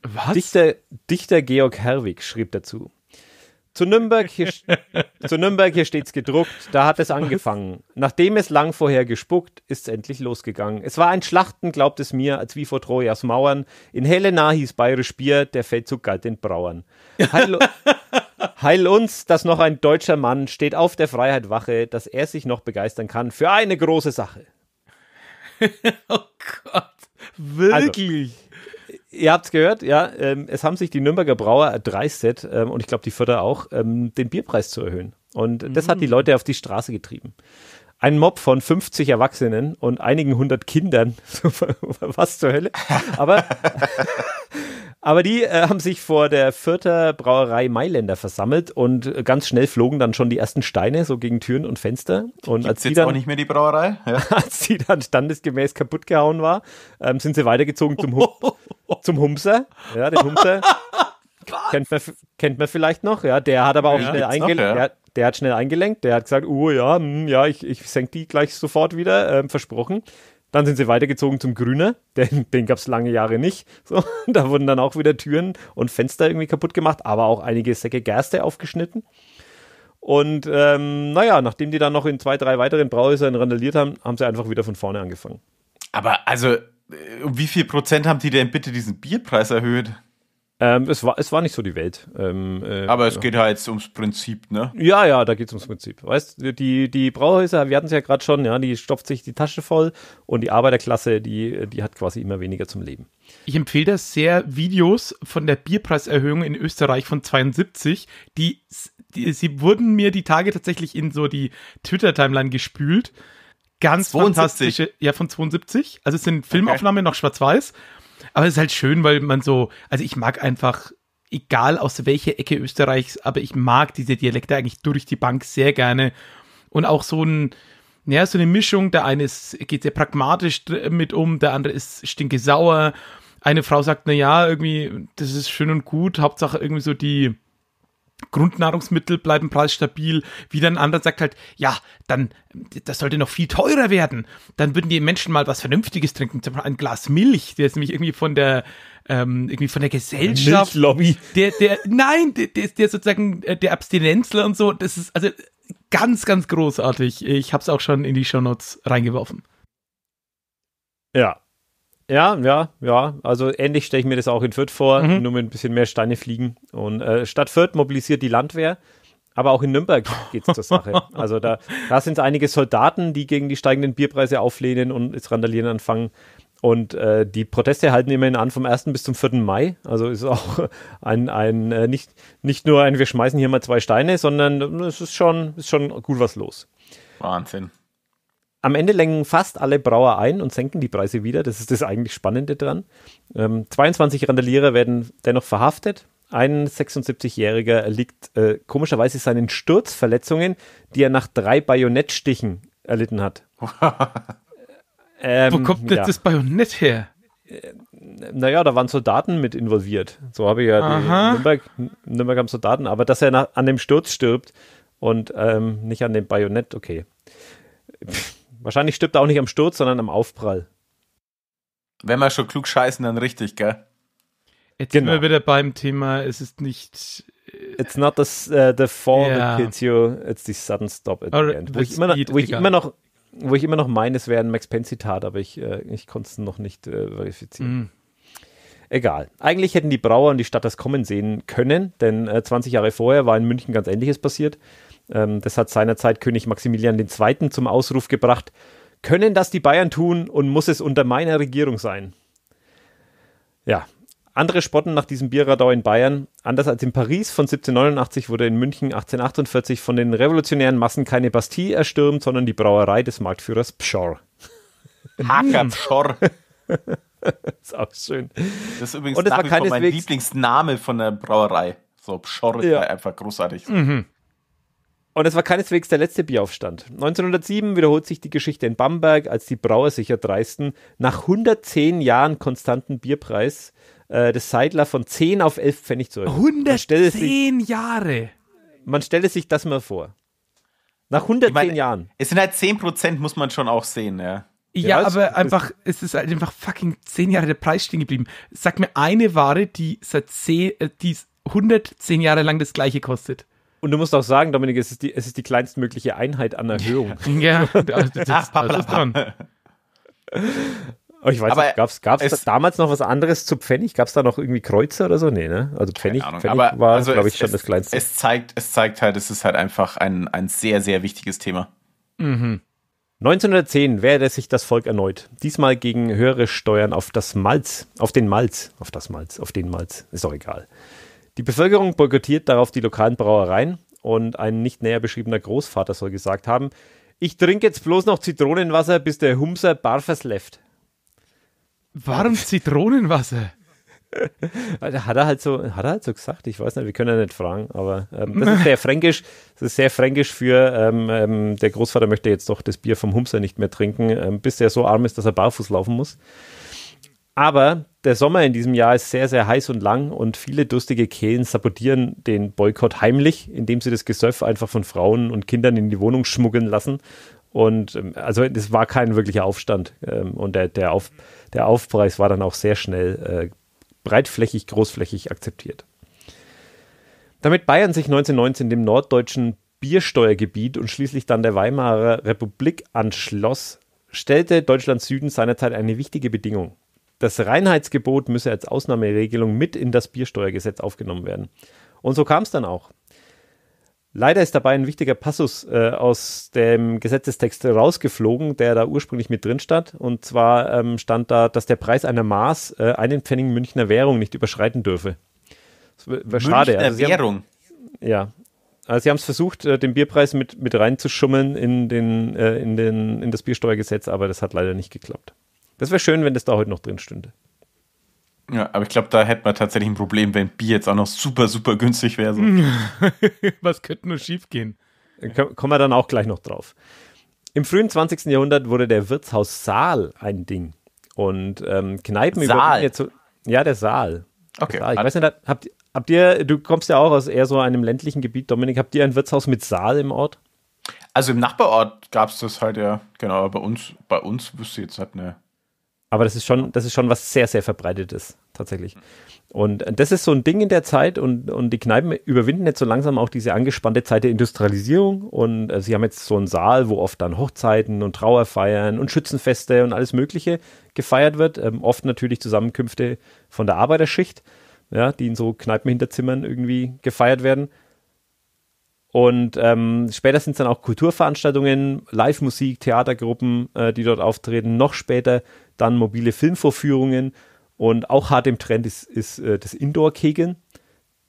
Was? Dichter, Dichter Georg Herwig schrieb dazu. Zu Nürnberg, hier, zu Nürnberg, hier steht's gedruckt, da hat es angefangen. Nachdem es lang vorher gespuckt, ist's endlich losgegangen. Es war ein Schlachten, glaubt es mir, als wie vor Trojas Mauern. In Helena hieß bayerisch Bier, der Feldzug galt den Brauern. Heil, heil uns, dass noch ein deutscher Mann steht auf der Freiheit Wache, dass er sich noch begeistern kann für eine große Sache. oh Gott, wirklich? Also, Ihr habt es gehört, ja. Ähm, es haben sich die Nürnberger Brauer erdreistet ähm, und ich glaube, die Förder auch, ähm, den Bierpreis zu erhöhen. Und mhm. das hat die mhm. Leute auf die Straße getrieben. Ein Mob von 50 Erwachsenen und einigen hundert Kindern. was zur Hölle? Aber Aber die äh, haben sich vor der Fürther Brauerei Mailänder versammelt und äh, ganz schnell flogen dann schon die ersten Steine so gegen Türen und Fenster. Und als die jetzt dann, auch nicht mehr die Brauerei, ja. als die dann standesgemäß kaputt gehauen war, ähm, sind sie weitergezogen zum, Hum zum Humser. Ja, den Humser. kennt man, kennt man vielleicht noch, ja. Der hat aber auch ja, schnell eingelenkt. Ja. Der, der, hat schnell eingelenkt, der hat gesagt, oh ja, mh, hm, ja, ich, ich senke die gleich sofort wieder, ähm, versprochen. Dann sind sie weitergezogen zum Grüner, denn den gab es lange Jahre nicht. So, da wurden dann auch wieder Türen und Fenster irgendwie kaputt gemacht, aber auch einige Säcke Gerste aufgeschnitten. Und ähm, naja, nachdem die dann noch in zwei, drei weiteren Brauhäusern randaliert haben, haben sie einfach wieder von vorne angefangen. Aber also, äh, um wie viel Prozent haben die denn bitte diesen Bierpreis erhöht? Ähm, es, war, es war nicht so die Welt. Ähm, äh, Aber es geht halt ums Prinzip, ne? Ja, ja, da geht's ums Prinzip. Weißt du, die, die Brauhäuser, wir hatten es ja gerade schon, ja, die stopft sich die Tasche voll und die Arbeiterklasse, die, die hat quasi immer weniger zum Leben. Ich empfehle das sehr, Videos von der Bierpreiserhöhung in Österreich von 72, die, die sie wurden mir die Tage tatsächlich in so die Twitter-Timeline gespült. Ganz 72. fantastische, ja, von 72. Also es sind Filmaufnahmen okay. noch schwarz-weiß aber es ist halt schön, weil man so, also ich mag einfach, egal aus welcher Ecke Österreichs, aber ich mag diese Dialekte eigentlich durch die Bank sehr gerne. Und auch so ein, ja, so eine Mischung, der eine ist, geht sehr pragmatisch mit um, der andere ist stinkesauer. Eine Frau sagt, na ja, irgendwie, das ist schön und gut, Hauptsache irgendwie so die, Grundnahrungsmittel bleiben preisstabil. Wieder ein anderer sagt halt, ja, dann, das sollte noch viel teurer werden. Dann würden die Menschen mal was Vernünftiges trinken, zum Beispiel ein Glas Milch, der ist nämlich irgendwie von der, ähm, irgendwie von der Gesellschaft. Milchlobby. Der, der, nein, der, der, der sozusagen, äh, der Abstinenzler und so, das ist, also, ganz, ganz großartig. Ich hab's auch schon in die Show Notes reingeworfen. Ja, ja, ja, ja. Also ähnlich stelle ich mir das auch in Fürth vor, mhm. nur mit ein bisschen mehr Steine fliegen. Und äh, Stadt Fürth mobilisiert die Landwehr, aber auch in Nürnberg geht es zur Sache. Also da, da sind einige Soldaten, die gegen die steigenden Bierpreise auflehnen und ins Randalieren anfangen. Und äh, die Proteste halten immerhin an vom 1. bis zum 4. Mai. Also ist auch ein, ein äh, nicht, nicht nur ein, wir schmeißen hier mal zwei Steine, sondern es ist schon, ist schon gut was los. Wahnsinn am Ende lenken fast alle Brauer ein und senken die Preise wieder. Das ist das eigentlich Spannende dran. Ähm, 22 Randalierer werden dennoch verhaftet. Ein 76-Jähriger liegt äh, komischerweise seinen Sturzverletzungen, die er nach drei Bajonettstichen erlitten hat. ähm, Wo kommt denn ja. das Bajonett her? Äh, naja, da waren Soldaten mit involviert. So habe ich ja Nürnberg, Nürnberg haben Soldaten, aber dass er nach, an dem Sturz stirbt und ähm, nicht an dem Bajonett, okay. Wahrscheinlich stirbt er auch nicht am Sturz, sondern am Aufprall. Wenn wir schon klug scheißen, dann richtig, gell? Jetzt genau. sind wir genau. wieder beim Thema, es ist nicht. Äh, it's not the, uh, the fall yeah. that kills you, it's the sudden stop at Or the end. Wo ich, immer noch, wo, ich immer noch, wo ich immer noch meine, es wäre ein Max Penn-Zitat, aber ich, äh, ich konnte es noch nicht äh, verifizieren. Mm. Egal. Eigentlich hätten die Brauer und die Stadt das kommen sehen können, denn äh, 20 Jahre vorher war in München ganz Ähnliches passiert. Ähm, das hat seinerzeit König Maximilian II. zum Ausruf gebracht. Können das die Bayern tun und muss es unter meiner Regierung sein? Ja, andere spotten nach diesem Bierradau in Bayern. Anders als in Paris von 1789 wurde in München 1848 von den revolutionären Massen keine Bastille erstürmt, sondern die Brauerei des Marktführers Pschorr. Hacker Pschorr. ist auch schön. Das ist übrigens Und es war keineswegs mein Lieblingsname von der Brauerei. So Pschorr ist einfach großartig. Mhm. Und es war keineswegs der letzte Bieraufstand. 1907 wiederholt sich die Geschichte in Bamberg, als die Brauer sich erdreisten, nach 110 Jahren konstanten Bierpreis äh, des Seidler von 10 auf 11 Pfennig zurück. 110 sich, Jahre! Man stelle sich das mal vor. Nach 110 meine, Jahren. Es sind halt 10%, Prozent, muss man schon auch sehen, ja. Ja, ja aber einfach, es ist halt einfach fucking 10 Jahre der Preis stehen geblieben. Sag mir eine Ware, die seit 10, äh, die 110 Jahre lang das gleiche kostet. Und du musst auch sagen, Dominik, es ist die, es ist die kleinstmögliche Einheit an Erhöhung. ja, das, Ach, das ist ah, Oh, ich weiß aber nicht, gab's, gab's es, da damals noch was anderes zu Pfennig? Gab es da noch irgendwie Kreuze oder so? Nee, ne? Also Pfennig, Pfennig aber war, also glaube ich, schon es, das Kleinste. Es zeigt, es zeigt halt, es ist halt einfach ein, ein sehr, sehr wichtiges Thema. Mhm. 1910 wehrte sich das Volk erneut. Diesmal gegen höhere Steuern auf das Malz, auf den Malz, auf das Malz, auf den Malz, ist doch egal. Die Bevölkerung boykottiert darauf die lokalen Brauereien und ein nicht näher beschriebener Großvater soll gesagt haben, ich trinke jetzt bloß noch Zitronenwasser, bis der Humser barfers läuft. Warum Zitronenwasser? hat er halt so, hat er halt so gesagt. Ich weiß nicht, wir können ja nicht fragen, aber ähm, das ist sehr fränkisch. Das ist sehr fränkisch für ähm, ähm, der Großvater möchte jetzt doch das Bier vom Humser nicht mehr trinken, ähm, bis er so arm ist, dass er barfuß laufen muss. Aber der Sommer in diesem Jahr ist sehr, sehr heiß und lang und viele durstige Kehlen sabotieren den Boykott heimlich, indem sie das Gesöff einfach von Frauen und Kindern in die Wohnung schmuggeln lassen. Und ähm, also es war kein wirklicher Aufstand. Ähm, und der, der, Auf, der Aufpreis war dann auch sehr schnell äh, breitflächig, großflächig akzeptiert. Damit Bayern sich 1919 dem norddeutschen Biersteuergebiet und schließlich dann der Weimarer Republik anschloss, stellte Deutschland Süden seinerzeit eine wichtige Bedingung. Das Reinheitsgebot müsse als Ausnahmeregelung mit in das Biersteuergesetz aufgenommen werden. Und so kam es dann auch. Leider ist dabei ein wichtiger Passus äh, aus dem Gesetzestext rausgeflogen, der da ursprünglich mit drin stand. Und zwar ähm, stand da, dass der Preis einer Maß äh, einen Pfennig Münchner Währung nicht überschreiten dürfe. Das war schade. Münchner also Währung. Haben, ja. Also sie haben es versucht, äh, den Bierpreis mit, mit reinzuschummeln in, den, äh, in, den, in das Biersteuergesetz, aber das hat leider nicht geklappt. Das wäre schön, wenn das da heute noch drin stünde. Ja, aber ich glaube, da hätte man tatsächlich ein Problem, wenn Bier jetzt auch noch super, super günstig wäre. So. Was könnte nur schief gehen? Kommen wir dann auch gleich noch drauf. Im frühen 20. Jahrhundert wurde der Wirtshaus Saal ein Ding. Und ähm, Kneipen Saal. Jetzt, ja, der Saal. Okay. Der Saal. Ich weiß nicht, habt, habt ihr, du kommst ja auch aus eher so einem ländlichen Gebiet, Dominik, habt ihr ein Wirtshaus mit Saal im Ort? Also im Nachbarort gab es das halt ja, genau, aber bei uns, bei uns wüsste jetzt halt eine aber das ist schon, das ist schon was sehr, sehr verbreitetes, tatsächlich. Und das ist so ein Ding in der Zeit und, und die Kneipen überwinden jetzt so langsam auch diese angespannte Zeit der Industrialisierung und äh, sie haben jetzt so einen Saal, wo oft dann Hochzeiten und Trauerfeiern und Schützenfeste und alles Mögliche gefeiert wird. Ähm, oft natürlich Zusammenkünfte von der Arbeiterschicht, ja, die in so Kneipenhinterzimmern irgendwie gefeiert werden. Und ähm, später sind es dann auch Kulturveranstaltungen, Live-Musik, Theatergruppen, äh, die dort auftreten. Noch später dann mobile Filmvorführungen. Und auch hart im Trend ist, ist äh, das Indoor-Kegeln,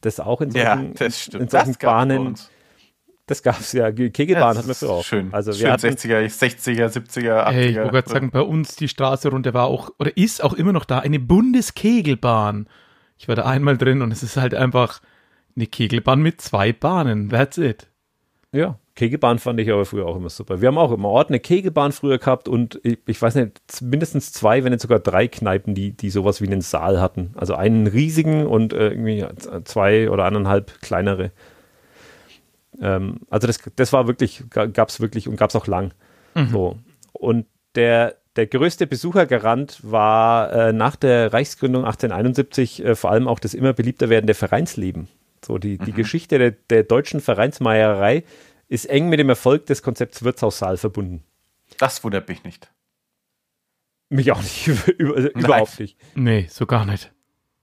das auch in solchen, ja, in solchen Bahnen. Das gab es ja. Kegelbahn ja, hatten wir auch. Schön. Also schön hatten, 60er, 60er, 70er, 80er. Hey, ich wollte gerade sagen, bei uns die Straße runter war auch, oder ist auch immer noch da, eine Bundeskegelbahn. Ich war da einmal drin und es ist halt einfach eine Kegelbahn mit zwei Bahnen, that's it. Ja, Kegelbahn fand ich aber früher auch immer super. Wir haben auch im Ort eine Kegelbahn früher gehabt und ich, ich weiß nicht, mindestens zwei, wenn nicht sogar drei Kneipen, die, die sowas wie einen Saal hatten. Also einen riesigen und äh, irgendwie zwei oder anderthalb kleinere. Ähm, also das, das war wirklich, gab es wirklich und gab es auch lang. Mhm. So. Und der, der größte Besuchergarant war äh, nach der Reichsgründung 1871 äh, vor allem auch das immer beliebter werdende Vereinsleben. So die, die mhm. Geschichte der, der, deutschen Vereinsmeierei ist eng mit dem Erfolg des Konzepts Wirtshaussaal verbunden. Das wundert mich nicht. Mich auch nicht, also überhaupt nicht. Nee, so gar nicht.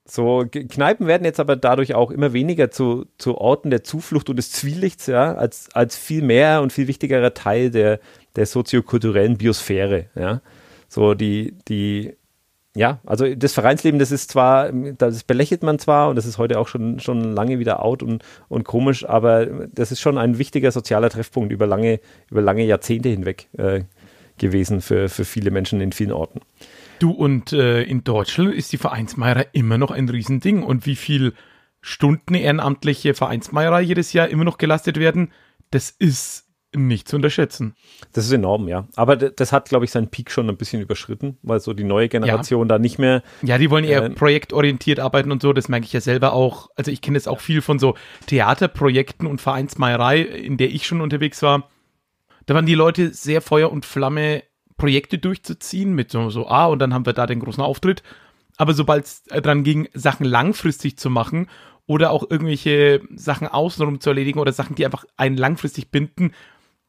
So, Kneipen werden jetzt aber dadurch auch immer weniger zu, zu Orten der Zuflucht und des Zwielichts, ja, als, als viel mehr und viel wichtigerer Teil der, der soziokulturellen Biosphäre, ja. So, die, die ja, also das Vereinsleben, das ist zwar, das belächelt man zwar und das ist heute auch schon, schon lange wieder out und, und komisch, aber das ist schon ein wichtiger sozialer Treffpunkt über lange, über lange Jahrzehnte hinweg äh, gewesen für, für viele Menschen in vielen Orten. Du und äh, in Deutschland ist die Vereinsmeierei immer noch ein Riesending und wie viel Stunden ehrenamtliche Vereinsmeierei jedes Jahr immer noch gelastet werden, das ist nicht zu unterschätzen. Das ist enorm, ja. Aber das hat, glaube ich, seinen Peak schon ein bisschen überschritten, weil so die neue Generation ja. da nicht mehr. Ja, die wollen eher äh, projektorientiert arbeiten und so. Das merke ich ja selber auch. Also ich kenne jetzt auch viel von so Theaterprojekten und Vereinsmeierei, in der ich schon unterwegs war. Da waren die Leute sehr Feuer und Flamme, Projekte durchzuziehen mit so, so ah, und dann haben wir da den großen Auftritt. Aber sobald es äh, dran ging, Sachen langfristig zu machen oder auch irgendwelche Sachen außenrum zu erledigen oder Sachen, die einfach einen langfristig binden,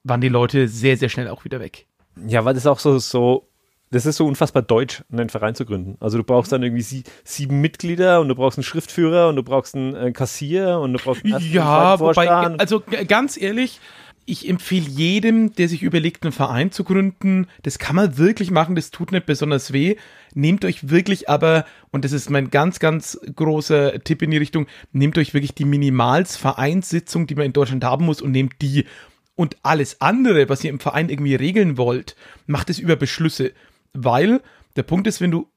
waren die Leute sehr, sehr schnell auch wieder weg. Ja, weil das auch so, so das ist so unfassbar deutsch, einen Verein zu gründen. Also du brauchst dann irgendwie sie, sieben Mitglieder und du brauchst einen Schriftführer und du brauchst einen äh, Kassier und du brauchst einen Ersten, Ja, wobei, also ganz ehrlich, ich empfehle jedem, der sich überlegt, einen Verein zu gründen, das kann man wirklich machen, das tut nicht besonders weh. Nehmt euch wirklich aber, und das ist mein ganz, ganz großer Tipp in die Richtung, nehmt euch wirklich die Minimalsvereinssitzung, die man in Deutschland haben muss und nehmt die und alles andere, was ihr im Verein irgendwie regeln wollt, macht es über Beschlüsse. Weil der Punkt ist, wenn du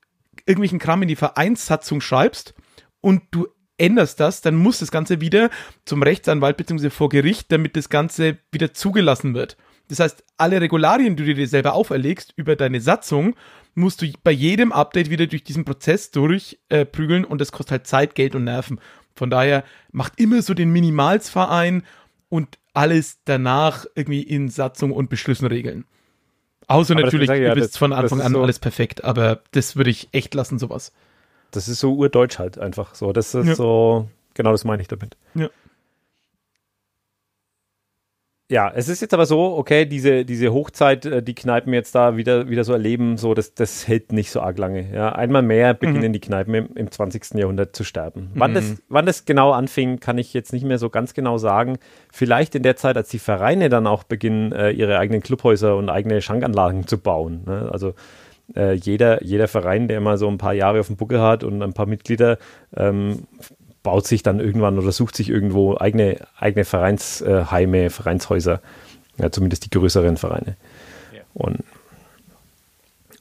irgendwelchen Kram in die Vereinssatzung schreibst und du änderst das, dann muss das Ganze wieder zum Rechtsanwalt bzw. vor Gericht, damit das Ganze wieder zugelassen wird. Das heißt, alle Regularien, die du dir selber auferlegst über deine Satzung, musst du bei jedem Update wieder durch diesen Prozess durchprügeln äh, und das kostet halt Zeit, Geld und Nerven. Von daher macht immer so den Minimalsverein und alles danach irgendwie in Satzung und Beschlüssen regeln. Außer aber natürlich, ihr ja, wisst von Anfang an so alles perfekt, aber das würde ich echt lassen, sowas. Das ist so urdeutsch halt einfach so. Das ist ja. so, genau das meine ich damit. Ja ja, es ist jetzt aber so, okay, diese, diese Hochzeit, äh, die Kneipen jetzt da wieder, wieder so erleben, so, das, das hält nicht so arg lange. Ja. Einmal mehr mhm. beginnen mhm. die Kneipen im, im 20. Jahrhundert zu sterben. Wann, mhm. das, wann das genau anfing, kann ich jetzt nicht mehr so ganz genau sagen. Vielleicht in der Zeit, als die Vereine dann auch beginnen, äh, ihre eigenen Clubhäuser und eigene Schankanlagen zu bauen. Ne? Also äh, jeder, jeder Verein, der mal so ein paar Jahre auf dem Buckel hat und ein paar Mitglieder, ähm, baut sich dann irgendwann oder sucht sich irgendwo eigene, eigene Vereinsheime, äh, Vereinshäuser, ja, zumindest die größeren Vereine. Ja. Und,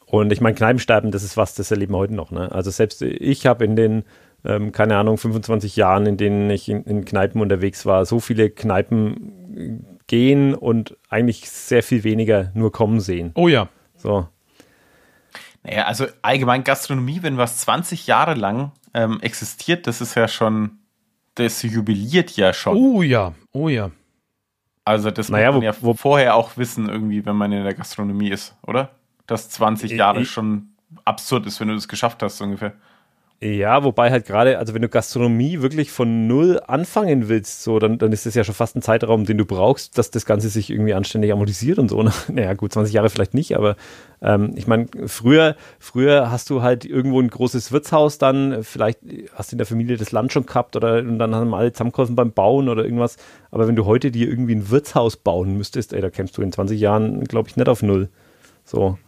und ich meine, Kneipensterben, das ist was, das erleben wir heute noch. Ne? Also selbst ich habe in den, ähm, keine Ahnung, 25 Jahren, in denen ich in, in Kneipen unterwegs war, so viele Kneipen äh, gehen und eigentlich sehr viel weniger nur kommen sehen. Oh ja. So. Naja, also allgemein Gastronomie, wenn was 20 Jahre lang ähm, existiert, das ist ja schon, das jubiliert ja schon. Oh ja, oh ja. Also das naja, muss man wo, ja wo vorher auch wissen, irgendwie, wenn man in der Gastronomie ist, oder? Dass 20 äh, Jahre ich, äh. schon absurd ist, wenn du das geschafft hast, ungefähr. Ja, wobei halt gerade, also wenn du Gastronomie wirklich von null anfangen willst, so, dann, dann ist das ja schon fast ein Zeitraum, den du brauchst, dass das Ganze sich irgendwie anständig amortisiert und so. Ne? Naja, gut, 20 Jahre vielleicht nicht, aber ähm, ich meine, früher, früher hast du halt irgendwo ein großes Wirtshaus dann, vielleicht hast du in der Familie das Land schon gehabt oder und dann haben alle zusammengeholfen beim Bauen oder irgendwas. Aber wenn du heute dir irgendwie ein Wirtshaus bauen müsstest, ey, da kämpfst du in 20 Jahren, glaube ich, nicht auf null. So.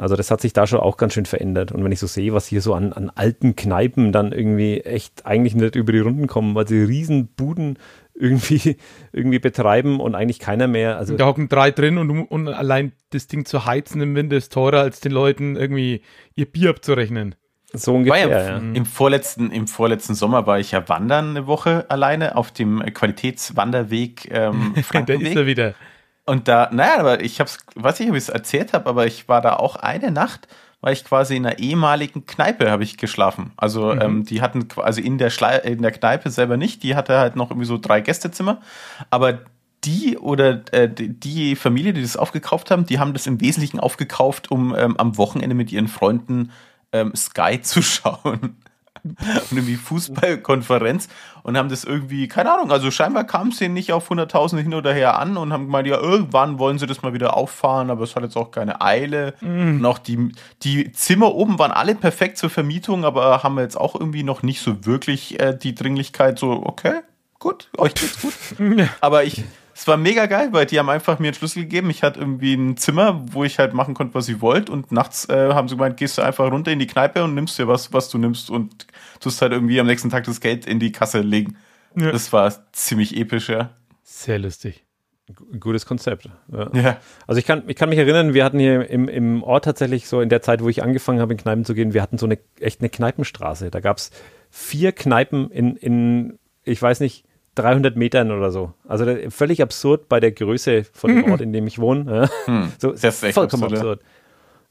Also das hat sich da schon auch ganz schön verändert. Und wenn ich so sehe, was hier so an, an alten Kneipen dann irgendwie echt eigentlich nicht über die Runden kommen, weil sie Riesenbuden irgendwie, irgendwie betreiben und eigentlich keiner mehr. Also da hocken drei drin und, und allein das Ding zu heizen im Winter ist teurer, als den Leuten irgendwie ihr Bier abzurechnen. So ungefähr. War ja, im, vorletzten, Im vorletzten Sommer war ich ja wandern eine Woche alleine auf dem Qualitätswanderweg ähm, da ist er wieder. Und da, naja, aber ich hab's, weiß nicht, ob ich es erzählt habe, aber ich war da auch eine Nacht, weil ich quasi in einer ehemaligen Kneipe, habe ich geschlafen. Also mhm. ähm, die hatten quasi also in der, in der Kneipe selber nicht, die hatte halt noch irgendwie so drei Gästezimmer, aber die oder äh, die Familie, die das aufgekauft haben, die haben das im Wesentlichen aufgekauft, um ähm, am Wochenende mit ihren Freunden ähm, Sky zu schauen irgendwie Fußballkonferenz und haben das irgendwie, keine Ahnung, also scheinbar kam es denen nicht auf 100.000 hin oder her an und haben gemeint, ja, irgendwann wollen sie das mal wieder auffahren, aber es hat jetzt auch keine Eile. Mhm. Und auch die, die Zimmer oben waren alle perfekt zur Vermietung, aber haben wir jetzt auch irgendwie noch nicht so wirklich äh, die Dringlichkeit, so, okay, gut, euch geht's gut. Aber ich es war mega geil, weil die haben einfach mir einen Schlüssel gegeben. Ich hatte irgendwie ein Zimmer, wo ich halt machen konnte, was ich wollte. Und nachts äh, haben sie gemeint, gehst du einfach runter in die Kneipe und nimmst dir was, was du nimmst und tust halt irgendwie am nächsten Tag das Geld in die Kasse legen. Ja. Das war ziemlich episch, ja. Sehr lustig. G gutes Konzept. Ja. ja. Also ich kann, ich kann mich erinnern, wir hatten hier im, im Ort tatsächlich so in der Zeit, wo ich angefangen habe, in Kneipen zu gehen, wir hatten so eine echt eine Kneipenstraße. Da gab es vier Kneipen in, in, ich weiß nicht, 300 Metern oder so. Also völlig absurd bei der Größe von dem mhm. Ort, in dem ich wohne. Hm, so, das ist echt vollkommen absurd. absurd.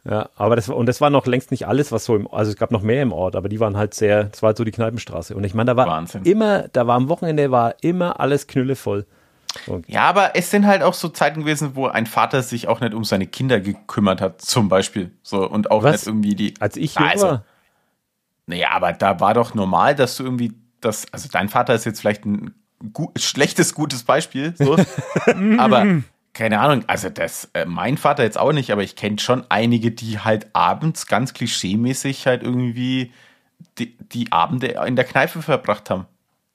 Ja, aber das war, und das war noch längst nicht alles, was so im, also es gab noch mehr im Ort, aber die waren halt sehr, das war halt so die Kneipenstraße. Und ich meine, da war Wahnsinn. immer, da war am Wochenende war immer alles knüllevoll. Und ja, aber es sind halt auch so Zeiten gewesen, wo ein Vater sich auch nicht um seine Kinder gekümmert hat, zum Beispiel. So, und auch was? nicht irgendwie die. Als ich jung also, war. Naja, aber da war doch normal, dass du irgendwie das, also dein Vater ist jetzt vielleicht ein gut, schlechtes, gutes Beispiel. So. aber keine Ahnung, also das, äh, mein Vater jetzt auch nicht, aber ich kenne schon einige, die halt abends ganz klischeemäßig halt irgendwie die, die Abende in der Kneipe verbracht haben.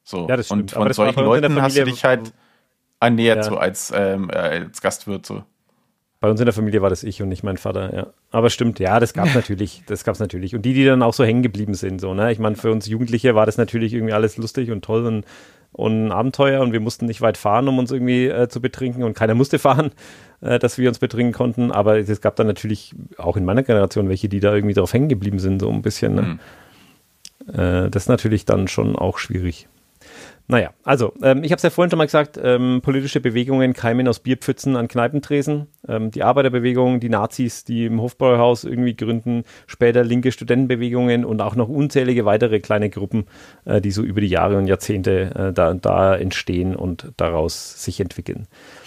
So. Ja, das stimmt. Und von solchen Leuten hast du dich halt ernährt, ja. so als, ähm, äh, als Gastwirt. So. Bei uns in der Familie war das ich und nicht mein Vater, ja. Aber stimmt, ja, das gab es natürlich, das gab natürlich. Und die, die dann auch so hängen geblieben sind, so, ne? Ich meine, für uns Jugendliche war das natürlich irgendwie alles lustig und toll und und ein Abenteuer und wir mussten nicht weit fahren, um uns irgendwie äh, zu betrinken und keiner musste fahren, äh, dass wir uns betrinken konnten. Aber es gab dann natürlich auch in meiner Generation welche, die da irgendwie drauf hängen geblieben sind, so ein bisschen. Ne? Mhm. Äh, das ist natürlich dann schon auch schwierig. Naja, also ähm, ich habe es ja vorhin schon mal gesagt, ähm, politische Bewegungen keimen aus Bierpfützen an Kneipentresen. Ähm, die Arbeiterbewegung, die Nazis, die im Hofbräuhaus irgendwie gründen, später linke Studentenbewegungen und auch noch unzählige weitere kleine Gruppen, äh, die so über die Jahre und Jahrzehnte äh, da, da entstehen und daraus sich entwickeln.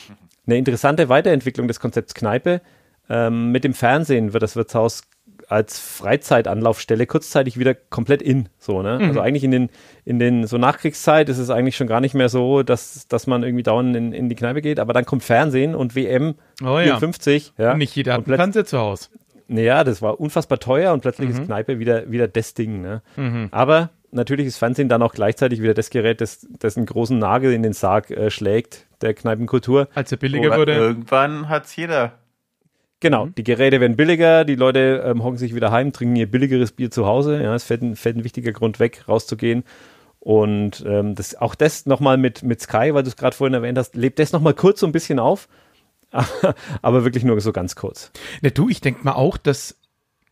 Mhm. Eine interessante Weiterentwicklung des Konzepts Kneipe. Ähm, mit dem Fernsehen wird das Wirtshaus als Freizeitanlaufstelle kurzzeitig wieder komplett in. So, ne? Mhm. Also eigentlich in den, in den, so Nachkriegszeit ist es eigentlich schon gar nicht mehr so, dass, dass man irgendwie dauernd in, in die Kneipe geht, aber dann kommt Fernsehen und WM oh, 54. Ja. ja. Nicht jeder hat einen Fernseher zu Hause. Naja, das war unfassbar teuer und plötzlich mhm. ist Kneipe wieder, wieder das Ding. Ne? Mhm. Aber natürlich ist Fernsehen dann auch gleichzeitig wieder das Gerät, das, das einen großen Nagel in den Sarg äh, schlägt, der Kneipenkultur. Als er billiger Oder wurde. Irgendwann hat es jeder Genau, mhm. die Geräte werden billiger, die Leute ähm, hocken sich wieder heim, trinken ihr billigeres Bier zu Hause. Ja, es fällt ein, fällt ein wichtiger Grund weg, rauszugehen. Und ähm, das, auch das nochmal mit, mit Sky, weil du es gerade vorhin erwähnt hast, lebt das nochmal kurz so ein bisschen auf, aber, aber wirklich nur so ganz kurz. Na ne, du, ich denke mal auch, dass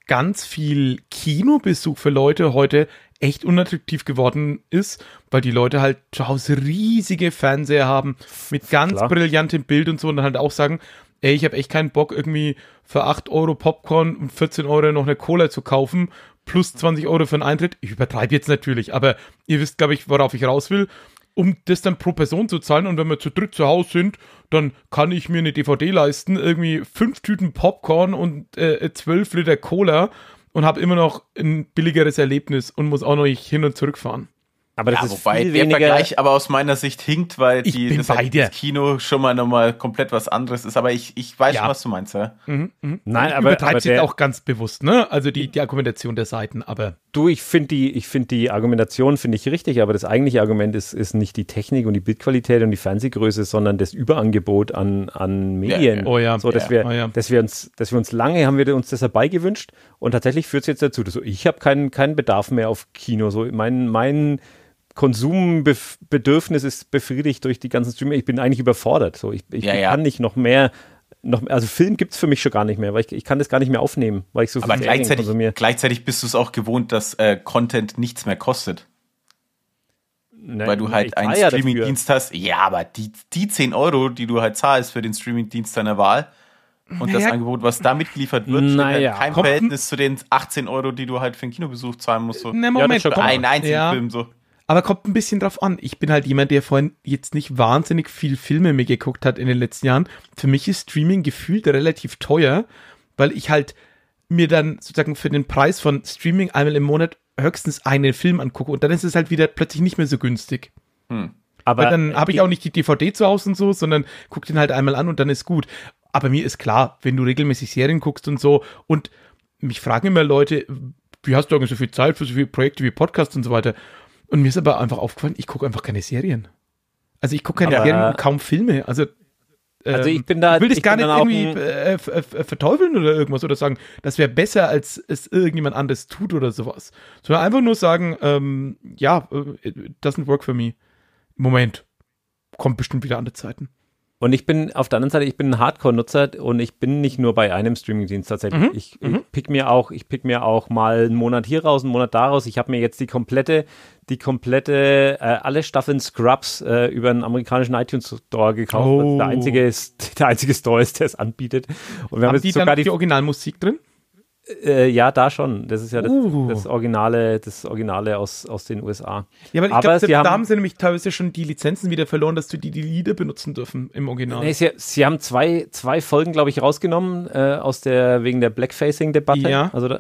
ganz viel Kinobesuch für Leute heute echt unattraktiv geworden ist, weil die Leute halt zu Hause riesige Fernseher haben mit ganz Klar. brillantem Bild und so und dann halt auch sagen, ey, ich habe echt keinen Bock, irgendwie für 8 Euro Popcorn und 14 Euro noch eine Cola zu kaufen, plus 20 Euro für einen Eintritt. Ich übertreibe jetzt natürlich, aber ihr wisst, glaube ich, worauf ich raus will. Um das dann pro Person zu zahlen und wenn wir zu dritt zu Hause sind, dann kann ich mir eine DVD leisten, irgendwie fünf Tüten Popcorn und äh, 12 Liter Cola und habe immer noch ein billigeres Erlebnis und muss auch noch nicht hin und zurück fahren. Aber das ja, ist wobei viel der weniger Vergleich aber aus meiner Sicht hinkt, weil die, das, das, Kino schon mal nochmal komplett was anderes ist. Aber ich, ich weiß ja. schon, was du meinst. Ja? Mhm, mhm. Nein, aber, übertreibt es jetzt auch ganz bewusst, ne? Also die, die Argumentation der Seiten, aber. Du, ich finde die, ich find die Argumentation finde ich richtig, aber das eigentliche Argument ist, ist nicht die Technik und die Bildqualität und die Fernsehgröße, sondern das Überangebot an, an Medien. Ja, oh ja. So, dass, wir, oh dass wir uns, dass wir uns lange haben wir uns das herbeigewünscht und tatsächlich führt es jetzt dazu, dass so, ich habe keinen, keinen Bedarf mehr auf Kino. So mein, mein Konsumbedürfnis ist befriedigt durch die ganzen Streamer. Ich bin eigentlich überfordert. So, ich, ich ja, ja. kann nicht noch mehr. Noch, also Film gibt es für mich schon gar nicht mehr, weil ich, ich kann das gar nicht mehr aufnehmen, weil ich so viel Aber gleichzeitig, gleichzeitig bist du es auch gewohnt, dass äh, Content nichts mehr kostet. Nee, weil du nee, halt einen Streamingdienst hast. Ja, aber die, die 10 Euro, die du halt zahlst für den Streamingdienst deiner Wahl und naja. das Angebot, was da mitgeliefert wird, naja. halt kein Kommt Verhältnis zu den 18 Euro, die du halt für einen Kinobesuch zahlen musst. So. Na, ne, Moment. Ja, einen einzigen ja. Film so. Aber kommt ein bisschen drauf an. Ich bin halt jemand, der vorhin jetzt nicht wahnsinnig viel Filme mir geguckt hat in den letzten Jahren. Für mich ist Streaming gefühlt relativ teuer, weil ich halt mir dann sozusagen für den Preis von Streaming einmal im Monat höchstens einen Film angucke und dann ist es halt wieder plötzlich nicht mehr so günstig. Hm. Aber weil dann äh, habe ich auch nicht die DVD zu Hause und so, sondern guck den halt einmal an und dann ist gut. Aber mir ist klar, wenn du regelmäßig Serien guckst und so und mich fragen immer Leute, wie hast du eigentlich so viel Zeit für so viele Projekte wie Podcasts und so weiter? Und mir ist aber einfach aufgefallen, ich gucke einfach keine Serien. Also ich gucke keine aber, Serien und kaum Filme. Also, ähm, also ich ähm, bin da. Ich will das ich gar nicht irgendwie äh, äh, verteufeln oder irgendwas oder sagen, das wäre besser, als es irgendjemand anderes tut oder sowas. Sondern einfach nur sagen, ähm, ja, äh, it doesn't work for me. Moment. Kommt bestimmt wieder andere Zeiten. Und ich bin auf der anderen Seite, ich bin ein Hardcore-Nutzer und ich bin nicht nur bei einem Streaming-Dienst tatsächlich. Mhm. Ich, mhm. ich pick mir auch, ich pick mir auch mal einen Monat hier raus, einen Monat daraus. Ich habe mir jetzt die komplette, die komplette, äh, alle Staffeln Scrubs äh, über einen amerikanischen iTunes Store gekauft, oh. der einzige, der einzige Store ist, der es anbietet. Und wir haben, haben jetzt die sogar die, die Originalmusik drin? Äh, ja, da schon. Das ist ja das, uh. das, Originale, das Originale aus, aus den USA. Ja, aber ich glaube, da haben, haben sie nämlich teilweise schon die Lizenzen wieder verloren, dass du die, die Lieder benutzen dürfen im Original. Nee, sie, sie haben zwei, zwei Folgen, glaube ich, rausgenommen äh, aus der wegen der Blackfacing-Debatte. Ja. Also da,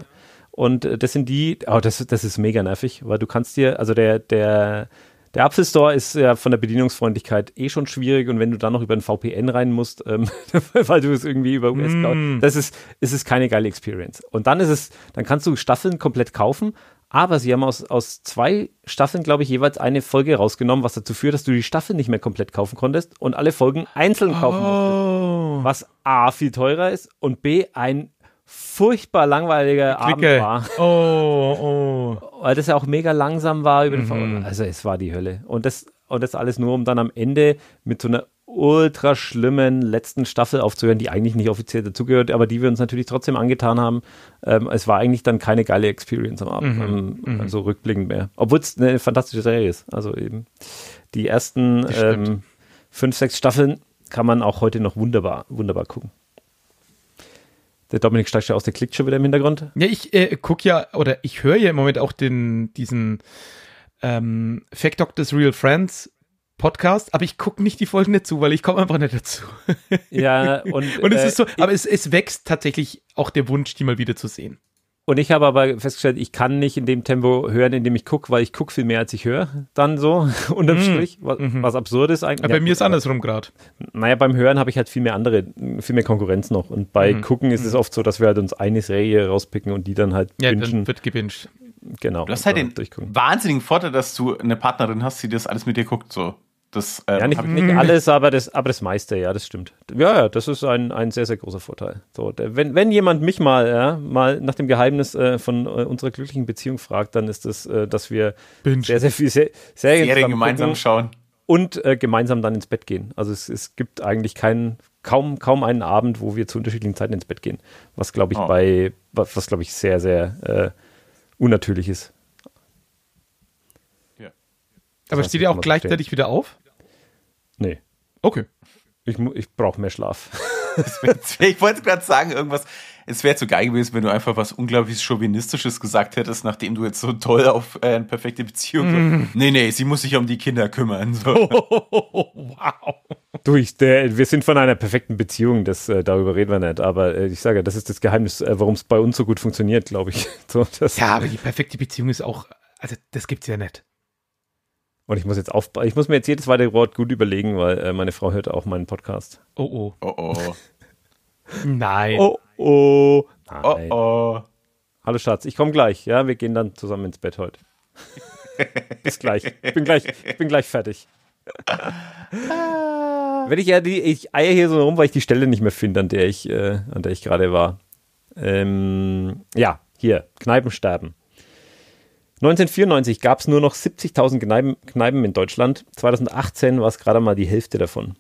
und äh, das sind die, oh, das, das ist mega nervig, weil du kannst dir, also der, der der Apple Store ist ja von der Bedienungsfreundlichkeit eh schon schwierig und wenn du dann noch über ein VPN rein musst, ähm, weil du es irgendwie über US mm. Cloud, das ist, ist es keine geile Experience. Und dann ist es, dann kannst du Staffeln komplett kaufen, aber sie haben aus, aus zwei Staffeln, glaube ich, jeweils eine Folge rausgenommen, was dazu führt, dass du die Staffel nicht mehr komplett kaufen konntest und alle Folgen einzeln kaufen oh. musstest. Was A viel teurer ist und B ein furchtbar langweiliger Klicke. Abend war. Oh, oh. Weil das ja auch mega langsam war. Über mhm. Also es war die Hölle. Und das, und das alles nur, um dann am Ende mit so einer ultra schlimmen letzten Staffel aufzuhören, die eigentlich nicht offiziell dazugehört, aber die wir uns natürlich trotzdem angetan haben. Ähm, es war eigentlich dann keine geile Experience am Abend, mhm. ähm, mhm. rückblickend mehr. Obwohl es eine fantastische Serie ist. Also eben die ersten ähm, fünf, sechs Staffeln kann man auch heute noch wunderbar, wunderbar gucken. Der Dominik steigt ja aus der klickt schon wieder im Hintergrund. Ja, ich äh, gucke ja oder ich höre ja im Moment auch den, diesen ähm, Fact Doctors Real Friends Podcast, aber ich gucke nicht die Folgen dazu, weil ich komme einfach nicht dazu. ja, und, und es äh, ist so, aber es, es wächst tatsächlich auch der Wunsch, die mal wieder zu sehen. Und ich habe aber festgestellt, ich kann nicht in dem Tempo hören, in dem ich gucke, weil ich gucke viel mehr, als ich höre. Dann so, unterm mhm. Strich, was, mhm. was absurd ist eigentlich. Aber bei mir ist andersrum gerade. Naja, beim Hören habe ich halt viel mehr andere, viel mehr Konkurrenz noch. Und bei mhm. Gucken ist mhm. es oft so, dass wir halt uns eine Serie rauspicken und die dann halt ja, Dann wird gebinged. Genau. Du hast halt den wahnsinnigen Vorteil, dass du eine Partnerin hast, die das alles mit dir guckt, so. Das, äh, ja, nicht, nicht alles, aber das, aber das meiste, ja, das stimmt. Ja, ja, das ist ein, ein sehr, sehr großer Vorteil. So, der, wenn, wenn jemand mich mal, ja, mal nach dem Geheimnis äh, von äh, unserer glücklichen Beziehung fragt, dann ist das, äh, dass wir Binge. sehr, sehr viel sehr, sehr Serien gemeinsam schauen und äh, gemeinsam dann ins Bett gehen. Also es, es gibt eigentlich keinen, kaum, kaum einen Abend, wo wir zu unterschiedlichen Zeiten ins Bett gehen. Was glaube ich oh. bei, was, was glaube ich sehr, sehr äh, unnatürlich ist. Ja. Aber steht ihr auch gleichzeitig wieder auf? Nee. Okay. Ich, ich brauche mehr Schlaf. ich wollte gerade sagen, irgendwas. Es wäre zu geil gewesen, wenn du einfach was unglaublich Chauvinistisches gesagt hättest, nachdem du jetzt so toll auf äh, eine perfekte Beziehung. Mm. Nee, nee, sie muss sich um die Kinder kümmern. So. Oh, wow. Du, ich, der, wir sind von einer perfekten Beziehung, das, äh, darüber reden wir nicht. Aber äh, ich sage, das ist das Geheimnis, äh, warum es bei uns so gut funktioniert, glaube ich. So, ja, aber die perfekte Beziehung ist auch, also das gibt es ja nicht. Und ich muss jetzt auf, ich muss mir jetzt jedes weitere Wort gut überlegen, weil äh, meine Frau hört auch meinen Podcast. Oh oh. Oh oh. Nein. Oh, oh oh. Nein. Oh oh. Hallo Schatz, ich komme gleich. Ja, wir gehen dann zusammen ins Bett heute. Bis gleich. Ich bin gleich, ich bin gleich fertig. Ah. Wenn ich ja die, ich eier hier so rum, weil ich die Stelle nicht mehr finde, an der ich, äh, an der ich gerade war. Ähm, ja, hier, Kneipen sterben. 1994 gab es nur noch 70.000 Kneipen, Kneipen, in Deutschland. 2018 war es gerade mal die Hälfte davon.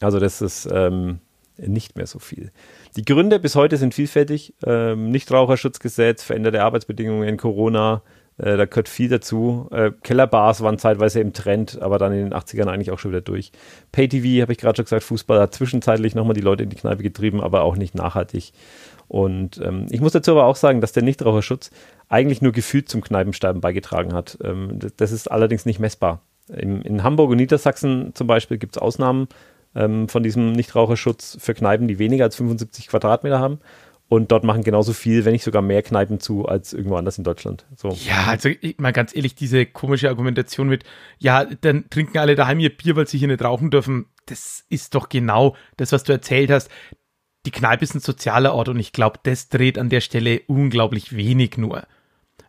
Also das ist ähm, nicht mehr so viel. Die Gründe bis heute sind vielfältig. Ähm, Nichtraucherschutzgesetz, veränderte Arbeitsbedingungen, Corona, äh, da gehört viel dazu. Äh, Kellerbars waren zeitweise im Trend, aber dann in den 80ern eigentlich auch schon wieder durch. Pay-TV, habe ich gerade schon gesagt, Fußball hat zwischenzeitlich nochmal die Leute in die Kneipe getrieben, aber auch nicht nachhaltig. Und ähm, ich muss dazu aber auch sagen, dass der Nichtraucherschutz eigentlich nur gefühlt zum Kneipensterben beigetragen hat. Ähm, das ist allerdings nicht messbar. In, in Hamburg und Niedersachsen zum Beispiel gibt es Ausnahmen ähm, von diesem Nichtraucherschutz für Kneipen, die weniger als 75 Quadratmeter haben. Und dort machen genauso viel, wenn nicht sogar mehr Kneipen zu, als irgendwo anders in Deutschland. So. Ja, also mal ganz ehrlich, diese komische Argumentation mit, ja, dann trinken alle daheim ihr Bier, weil sie hier nicht rauchen dürfen. Das ist doch genau das, was du erzählt hast. Die Kneipe ist ein sozialer Ort und ich glaube, das dreht an der Stelle unglaublich wenig nur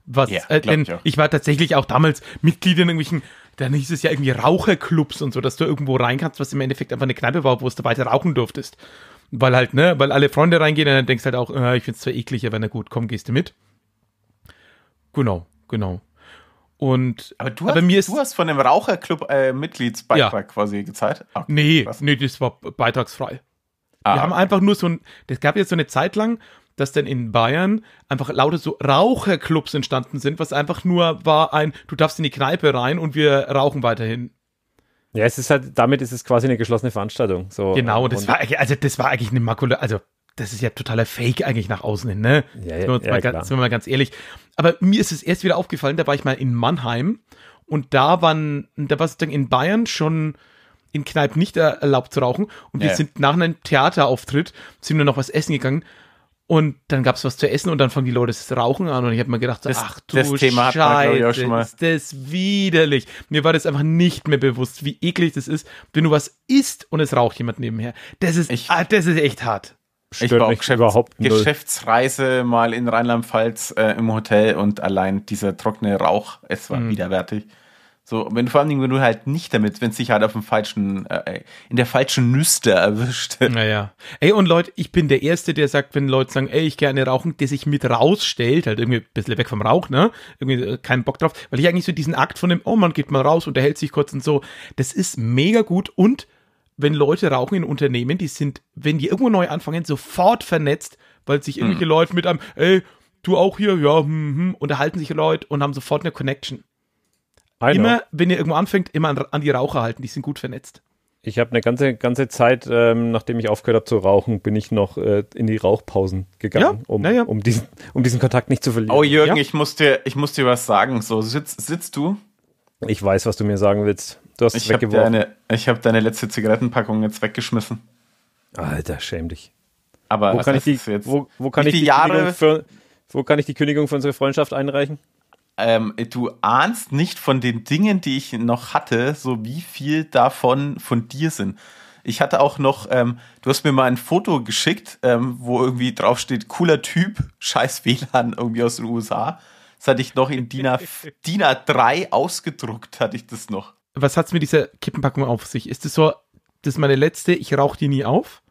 was. Ja, äh, denn ich, ich, war tatsächlich auch damals Mitglied in irgendwelchen, dann hieß es ja irgendwie Raucherclubs und so, dass du irgendwo rein kannst, was im Endeffekt einfach eine Kneipe war, wo du weiter rauchen durftest. Weil halt, ne, weil alle Freunde reingehen und dann denkst halt auch, äh, ich find's zwar eklig, aber na gut, komm, gehst du mit. Genau, genau. Und aber du, aber hast, mir ist, du hast von einem Raucherclub äh, Mitgliedsbeitrag ja. quasi gezahlt? Okay, nee, krass. nee, das war beitragsfrei. Ah, wir haben okay. einfach nur so ein, das gab jetzt so eine Zeit lang, dass denn in Bayern einfach lauter so Raucherclubs entstanden sind, was einfach nur war ein, du darfst in die Kneipe rein und wir rauchen weiterhin. Ja, es ist halt, damit ist es quasi eine geschlossene Veranstaltung. So, genau, das war, also das war eigentlich eine Makula, also das ist ja totaler Fake eigentlich nach außen hin, ne? Ja, ja, sind, wir ja, ganz, sind wir mal ganz ehrlich. Aber mir ist es erst wieder aufgefallen, da war ich mal in Mannheim und da waren, da war es dann in Bayern schon in Kneipen nicht erlaubt zu rauchen und wir sind nach einem Theaterauftritt, sind wir noch was essen gegangen und dann gab es was zu essen und dann fangen die Leute das Rauchen an und ich habe mir gedacht, das, ach du das Thema Scheiße, hat man, ist das widerlich. Mir war das einfach nicht mehr bewusst, wie eklig das ist, wenn du was isst und es raucht jemand nebenher. Das ist, ich, ah, das ist echt hart. ich war auch Geschäfts Geschäftsreise mal in Rheinland-Pfalz äh, im Hotel und allein dieser trockene Rauch, es war mhm. widerwärtig. So, wenn vor allen Dingen, wenn du halt nicht damit, wenn es sich halt auf dem falschen, äh, in der falschen Nüste erwischt. Naja. Ey, und Leute, ich bin der Erste, der sagt, wenn Leute sagen, ey, ich gerne rauchen, der sich mit rausstellt, halt irgendwie ein bisschen weg vom Rauch, ne? Irgendwie äh, keinen Bock drauf, weil ich eigentlich so diesen Akt von dem, oh, man geht mal raus, unterhält sich kurz und so, das ist mega gut und wenn Leute rauchen in Unternehmen, die sind, wenn die irgendwo neu anfangen, sofort vernetzt, weil sich hm. irgendwelche hm. Leute mit einem, ey, du auch hier, ja, hm, hm, unterhalten sich Leute und haben sofort eine Connection immer, wenn ihr irgendwo anfängt, immer an, an, die Raucher halten, die sind gut vernetzt. Ich habe eine ganze, ganze Zeit, ähm, nachdem ich aufgehört habe zu rauchen, bin ich noch äh, in die Rauchpausen gegangen, ja, um, ja. Um, diesen, um diesen Kontakt nicht zu verlieren. Oh Jürgen, ja? ich, muss dir, ich muss dir was sagen. So, sitz, du? Ich weiß, was du mir sagen willst. Du hast es weggeworfen. Hab deine, ich habe deine letzte Zigarettenpackung jetzt weggeschmissen. Alter, schäm dich. Aber wo kann ich die Kündigung für unsere Freundschaft einreichen? ähm, du ahnst nicht von den Dingen, die ich noch hatte, so wie viel davon von dir sind. Ich hatte auch noch, ähm, du hast mir mal ein Foto geschickt, ähm, wo irgendwie draufsteht, cooler Typ, scheiß WLAN irgendwie aus den USA. Das hatte ich noch in DIN, A, 3 ausgedruckt, hatte ich das noch. Was hat es mit dieser Kippenpackung auf sich? Ist das so, das ist meine letzte, ich rauche die nie auf?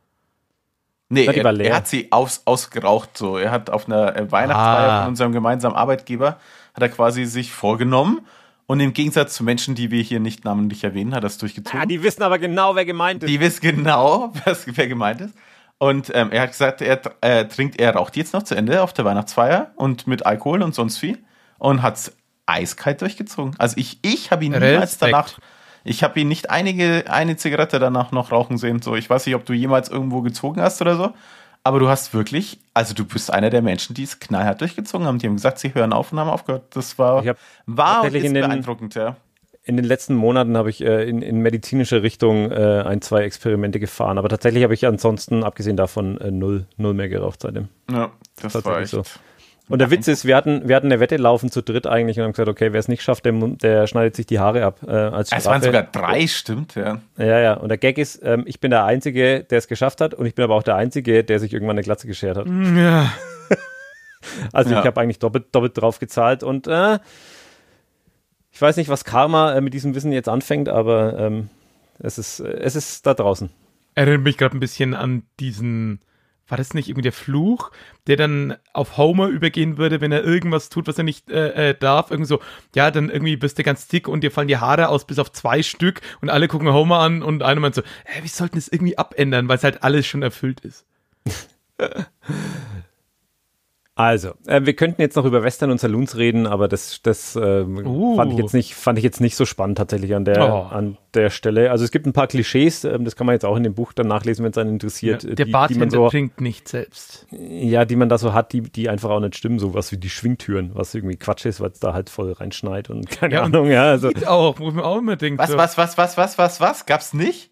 Nee, er, er, hat sie aus, ausgeraucht so. Er hat auf einer äh, Weihnachtsfeier ah. von unserem gemeinsamen Arbeitgeber hat er quasi sich vorgenommen. Und im Gegensatz zu Menschen, die wir hier nicht namentlich erwähnen, hat er es durchgezogen. Ja, ah, die wissen aber genau, wer gemeint ist. Die wissen genau, was, wer gemeint ist. Und ähm, er hat gesagt, er äh, trinkt, er raucht jetzt noch zu Ende auf der Weihnachtsfeier und mit Alkohol und sonst viel und hat es eiskalt durchgezogen. Also ich, ich habe ihn Respekt. niemals danach, ich habe ihn nicht einige, eine Zigarette danach noch rauchen sehen. So, ich weiß nicht, ob du jemals irgendwo gezogen hast oder so, aber du hast wirklich, also du bist einer der Menschen, die es knallhart durchgezogen haben. Die haben gesagt, sie hören auf und haben aufgehört. Das war, war und ist beeindruckend, ja. In den letzten Monaten habe ich äh, in, in, medizinische Richtung äh, ein, zwei Experimente gefahren, aber tatsächlich habe ich ansonsten, abgesehen davon, äh, null, null mehr geraucht seitdem. Ja, das war echt. So. Und der Witz ist, wir hatten, wir hatten eine Wette laufen zu dritt eigentlich und haben gesagt, okay, wer es nicht schafft, der, der, schneidet sich die Haare ab. Äh, als es waren sogar drei, stimmt, ja. Ja, ja. Und der Gag ist, ähm, ich bin der Einzige, der es geschafft hat und ich bin aber auch der Einzige, der sich irgendwann eine Glatze geschert hat. Mm, ja. also ja. ich habe eigentlich doppelt, doppelt drauf gezahlt und äh, ich weiß nicht, was Karma äh, mit diesem Wissen jetzt anfängt, aber ähm, es, ist, äh, es ist da draußen. Erinnert mich gerade ein bisschen an diesen war das nicht irgendwie der Fluch, der dann auf Homer übergehen würde, wenn er irgendwas tut, was er nicht äh, äh darf? Irgendwie so, ja, dann irgendwie bist du ganz dick und dir fallen die Haare aus bis auf zwei Stück und alle gucken Homer an und einer meint so, hä, wir sollten das irgendwie abändern, weil es halt alles schon erfüllt ist. Also, äh, wir könnten jetzt noch über Western und Saloons reden, aber das, das äh, uh. fand, ich uh. jetzt nicht, fand ich jetzt nicht so spannend tatsächlich an der, oh. an der Stelle. Also es gibt ein paar Klischees, äh, das kann man jetzt auch in dem Buch dann nachlesen, wenn es einen interessiert. Ja, äh, der die, Bartender so, trinkt nicht selbst. Ja, die man da so hat, die, die einfach auch nicht stimmen, sowas wie die Schwingtüren, was irgendwie Quatsch ist, weil es da halt voll reinschneit und keine ja, Ahnung. Ja, also. auch, muss man auch immer denken. Was, so. was, was, was, was, was, was? Gab's nicht?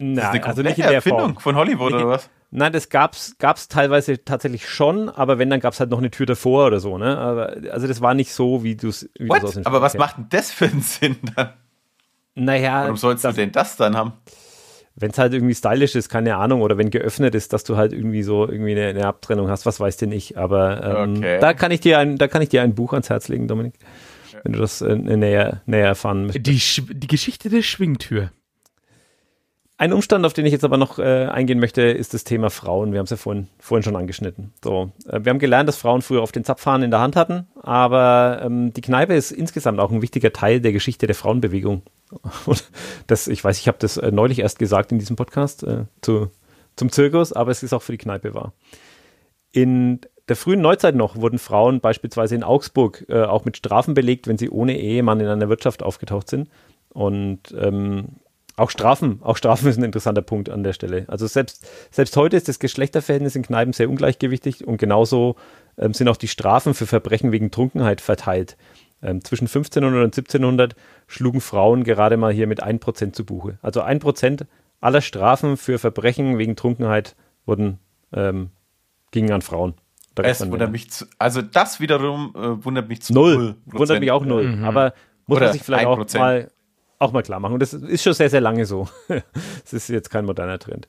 Nein, also nicht in der Erfindung von Hollywood oder was? Nein, das gab es teilweise tatsächlich schon, aber wenn dann gab es halt noch eine Tür davor oder so, ne? Aber, also das war nicht so, wie du es wie aus Aber was macht denn das für einen Sinn dann? Naja. Warum sollst das, du denn das dann haben? Wenn es halt irgendwie stylisch ist, keine Ahnung, oder wenn geöffnet ist, dass du halt irgendwie so irgendwie eine, eine Abtrennung hast, was weiß denn ich. Aber ähm, okay. da kann ich dir ein, da kann ich dir ein Buch ans Herz legen, Dominik. Wenn du das äh, näher, näher erfahren möchtest. Die, die Geschichte der Schwingtür. Ein Umstand, auf den ich jetzt aber noch äh, eingehen möchte, ist das Thema Frauen. Wir haben es ja vorhin, vorhin schon angeschnitten. So, äh, wir haben gelernt, dass Frauen früher auf den Zapfhahn in der Hand hatten, aber ähm, die Kneipe ist insgesamt auch ein wichtiger Teil der Geschichte der Frauenbewegung. Und das, ich weiß, ich habe das äh, neulich erst gesagt in diesem Podcast äh, zu, zum Zirkus, aber es ist auch für die Kneipe wahr. In der frühen Neuzeit noch wurden Frauen beispielsweise in Augsburg äh, auch mit Strafen belegt, wenn sie ohne Ehemann in einer Wirtschaft aufgetaucht sind. Und ähm, auch Strafen, auch Strafen ist ein interessanter Punkt an der Stelle. Also selbst, selbst heute ist das Geschlechterverhältnis in Kneipen sehr ungleichgewichtig und genauso ähm, sind auch die Strafen für Verbrechen wegen Trunkenheit verteilt. Ähm, zwischen 1500 und 1700 schlugen Frauen gerade mal hier mit 1% zu Buche. Also 1% aller Strafen für Verbrechen wegen Trunkenheit wurden, ähm, gingen an Frauen. Da es wundert Männer. mich, zu, also das wiederum äh, wundert mich zu null. null wundert mich auch null. Mhm. Aber muss Oder man sich vielleicht 1%. auch mal auch mal klar machen. Und das ist schon sehr, sehr lange so. Es ist jetzt kein moderner Trend.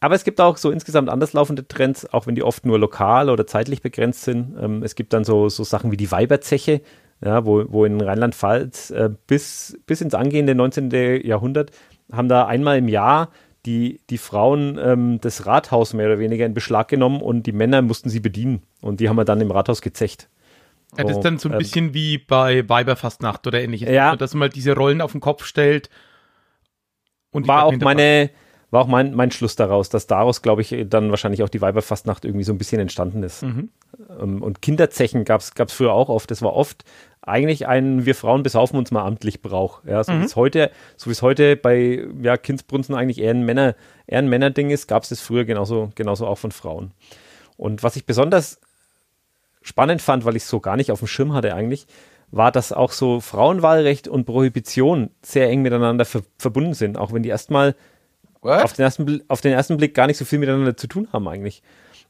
Aber es gibt auch so insgesamt anders laufende Trends, auch wenn die oft nur lokal oder zeitlich begrenzt sind. Ähm, es gibt dann so, so Sachen wie die Weiberzeche, ja, wo, wo in Rheinland-Pfalz äh, bis, bis ins angehende 19. Jahrhundert haben da einmal im Jahr die, die Frauen ähm, das Rathaus mehr oder weniger in Beschlag genommen und die Männer mussten sie bedienen. Und die haben wir dann im Rathaus gezecht. Ja, das ist dann so ein oh, ähm, bisschen wie bei Weiberfastnacht oder ähnliches, ja. Also, dass man mal halt diese Rollen auf den Kopf stellt. Und war auch meine, war auch mein, mein Schluss daraus, dass daraus, glaube ich, dann wahrscheinlich auch die Weiberfastnacht irgendwie so ein bisschen entstanden ist. Mhm. Ähm, und Kinderzechen gab es früher auch oft. Das war oft eigentlich ein Wir Frauen besaufen uns mal amtlich Brauch. Ja, so mhm. wie es heute, so wie es heute bei ja, Kindsbrunzen eigentlich eher ein Männer, eher ein Männerding ist, gab es das früher genauso, genauso auch von Frauen. Und was ich besonders spannend fand, weil ich es so gar nicht auf dem Schirm hatte eigentlich, war, dass auch so Frauenwahlrecht und Prohibition sehr eng miteinander ver verbunden sind, auch wenn die erstmal auf den, ersten, auf den ersten Blick gar nicht so viel miteinander zu tun haben eigentlich.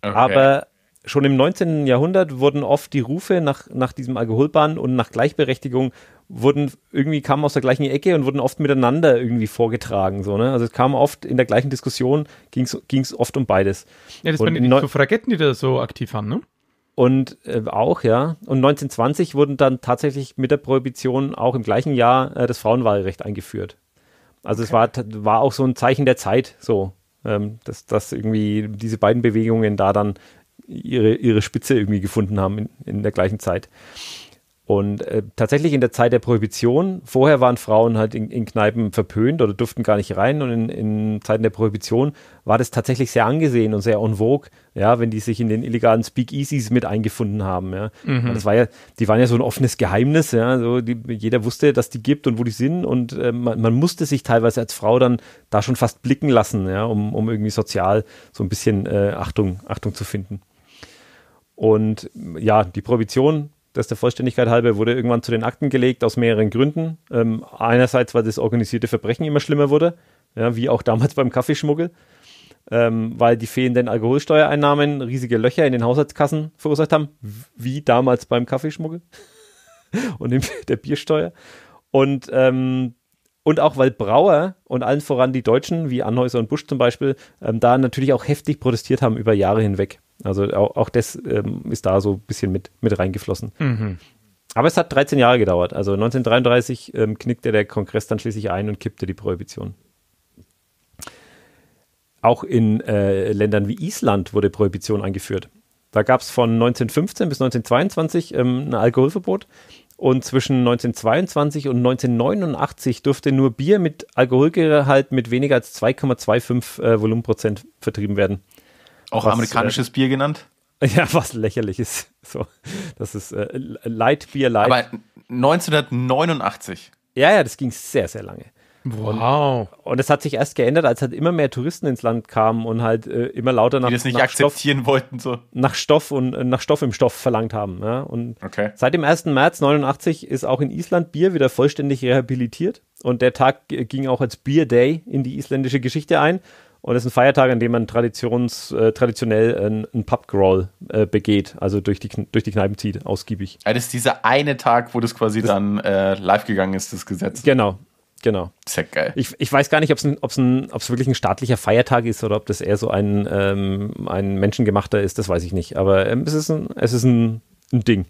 Okay. Aber schon im 19. Jahrhundert wurden oft die Rufe nach, nach diesem Alkoholbahn und nach Gleichberechtigung wurden irgendwie kamen aus der gleichen Ecke und wurden oft miteinander irgendwie vorgetragen. So, ne? Also es kam oft in der gleichen Diskussion, ging es oft um beides. Ja, das waren die Suffragetten, die da so aktiv waren, ne? und äh, auch, ja. Und 1920 wurden dann tatsächlich mit der Prohibition auch im gleichen Jahr äh, das Frauenwahlrecht eingeführt. Also okay. es war, war auch so ein Zeichen der Zeit, so, ähm, dass, dass irgendwie diese beiden Bewegungen da dann ihre, ihre Spitze irgendwie gefunden haben in, in der gleichen Zeit. Und äh, tatsächlich in der Zeit der Prohibition, vorher waren Frauen halt in, in Kneipen verpönt oder durften gar nicht rein. Und in, in, Zeiten der Prohibition war das tatsächlich sehr angesehen und sehr en vogue, ja, wenn die sich in den illegalen Speakeasies mit eingefunden haben. Ja. Mhm. Das war ja, die waren ja so ein offenes Geheimnis, ja. So, die, jeder wusste, dass die gibt und wo die sind. Und äh, man, man, musste sich teilweise als Frau dann da schon fast blicken lassen, ja, um, um irgendwie sozial so ein bisschen äh, Achtung, Achtung zu finden. Und ja, die Prohibition das der Vollständigkeit halber wurde irgendwann zu den Akten gelegt, aus mehreren Gründen. Ähm, einerseits, weil das organisierte Verbrechen immer schlimmer wurde, ja, wie auch damals beim Kaffeeschmuggel, ähm, weil die fehlenden Alkoholsteuereinnahmen riesige Löcher in den Haushaltskassen verursacht haben, wie damals beim Kaffeeschmuggel und dem, der Biersteuer. Und ähm, und auch weil Brauer und allen voran die Deutschen, wie Anhäuser und Busch zum Beispiel, ähm, da natürlich auch heftig protestiert haben über Jahre hinweg. Also auch, auch das ähm, ist da so ein bisschen mit, mit reingeflossen. Mhm. Aber es hat 13 Jahre gedauert. Also 1933 ähm, knickte der Kongress dann schließlich ein und kippte die Prohibition. Auch in äh, Ländern wie Island wurde Prohibition eingeführt. Da gab es von 1915 bis 1922 ähm, ein Alkoholverbot. Und zwischen 1922 und 1989 durfte nur Bier mit Alkoholgehalt mit weniger als 2,25 äh, Volumenprozent vertrieben werden. Auch was, amerikanisches äh, Bier genannt? Ja, was lächerlich ist. So, das ist äh, Light Beer Light. Aber 1989. Ja, ja, das ging sehr, sehr lange. Wow. Und es hat sich erst geändert, als halt immer mehr Touristen ins Land kamen und halt äh, immer lauter nach, Die das nicht nach akzeptieren Stoff, wollten so. Nach Stoff und äh, nach Stoff im Stoff verlangt haben. Ja? Und okay. seit dem 1. März 89 ist auch in Island Bier wieder vollständig rehabilitiert und der Tag äh, ging auch als Beer Day in die isländische Geschichte ein und es ist ein Feiertag, an dem man traditions, äh, traditionell einen, Pub-Crawl äh, begeht, also durch die, durch die Kneipen zieht, ausgiebig. Also das ist dieser eine Tag, wo das quasi das dann äh, live gegangen ist, das Gesetz. Genau, genau. Sehr ja geil. Ich, ich weiß gar nicht, ob es ein, ein, wirklich ein staatlicher Feiertag ist oder ob das eher so ein, ähm, ein menschengemachter ist, das weiß ich nicht. Aber ähm, es ist ein, es ist ein, ein Ding.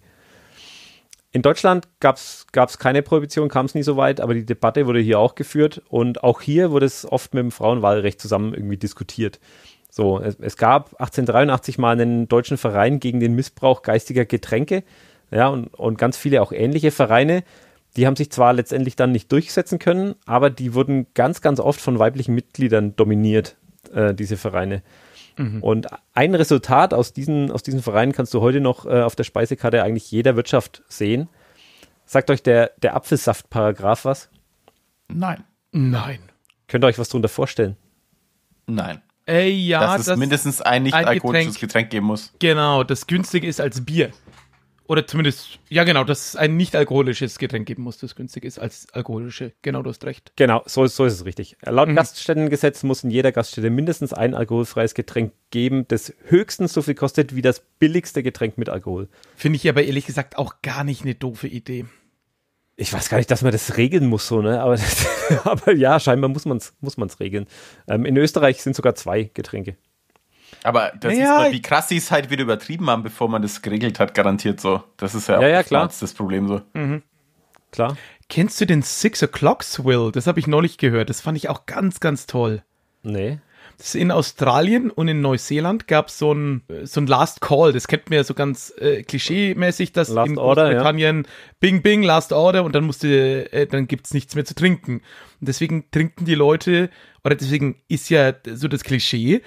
In Deutschland gab es keine Prohibition, kam es nie so weit, aber die Debatte wurde hier auch geführt und auch hier wurde es oft mit dem Frauenwahlrecht zusammen irgendwie diskutiert. So, es, es gab 1883 mal einen deutschen Verein gegen den Missbrauch geistiger Getränke, ja, und, und ganz viele auch ähnliche Vereine. Die haben sich zwar letztendlich dann nicht durchsetzen können, aber die wurden ganz, ganz oft von weiblichen Mitgliedern dominiert, äh, diese Vereine. Mhm. Und ein Resultat aus diesen, aus diesen Vereinen kannst du heute noch äh, auf der Speisekarte eigentlich jeder Wirtschaft sehen. Sagt euch der, der Apfelsaft-Paragraph was? Nein. Nein. Könnt ihr euch was darunter vorstellen? Nein. Ey, ja, dass es das mindestens ein nicht ein alkoholisches Getränk, Getränk geben muss. Genau, das günstige ist als Bier. Oder zumindest, ja genau, dass es ein nicht alkoholisches Getränk geben muss, das günstig ist als alkoholische. Genau, du hast recht. Genau, so, so ist es richtig. Laut mhm. Gaststättengesetz muss in jeder Gaststätte mindestens ein alkoholfreies Getränk geben, das höchstens so viel kostet wie das billigste Getränk mit Alkohol. Finde ich aber ehrlich gesagt auch gar nicht eine doofe Idee. Ich weiß gar nicht, dass man das regeln muss, so, ne? Aber, aber ja, scheinbar muss man es muss man's regeln. Ähm, in Österreich sind sogar zwei Getränke. Aber das naja, ist mal, wie krass sie es halt wieder übertrieben haben, bevor man das geregelt hat, garantiert so. Das ist ja, ja, ja klar. das Problem so. Mhm. Klar. Kennst du den Six O'Clock Swill? Das habe ich neulich gehört. Das fand ich auch ganz, ganz toll. Nee. Das in Australien und in Neuseeland gab es so ein, so ein Last Call. Das kennt man ja so ganz äh, klischee-mäßig, dass Last in Order, Großbritannien ja. Bing Bing, Last Order und dann musste, äh, dann gibt's nichts mehr zu trinken. Und deswegen trinken die Leute, oder deswegen ist ja so das Klischee,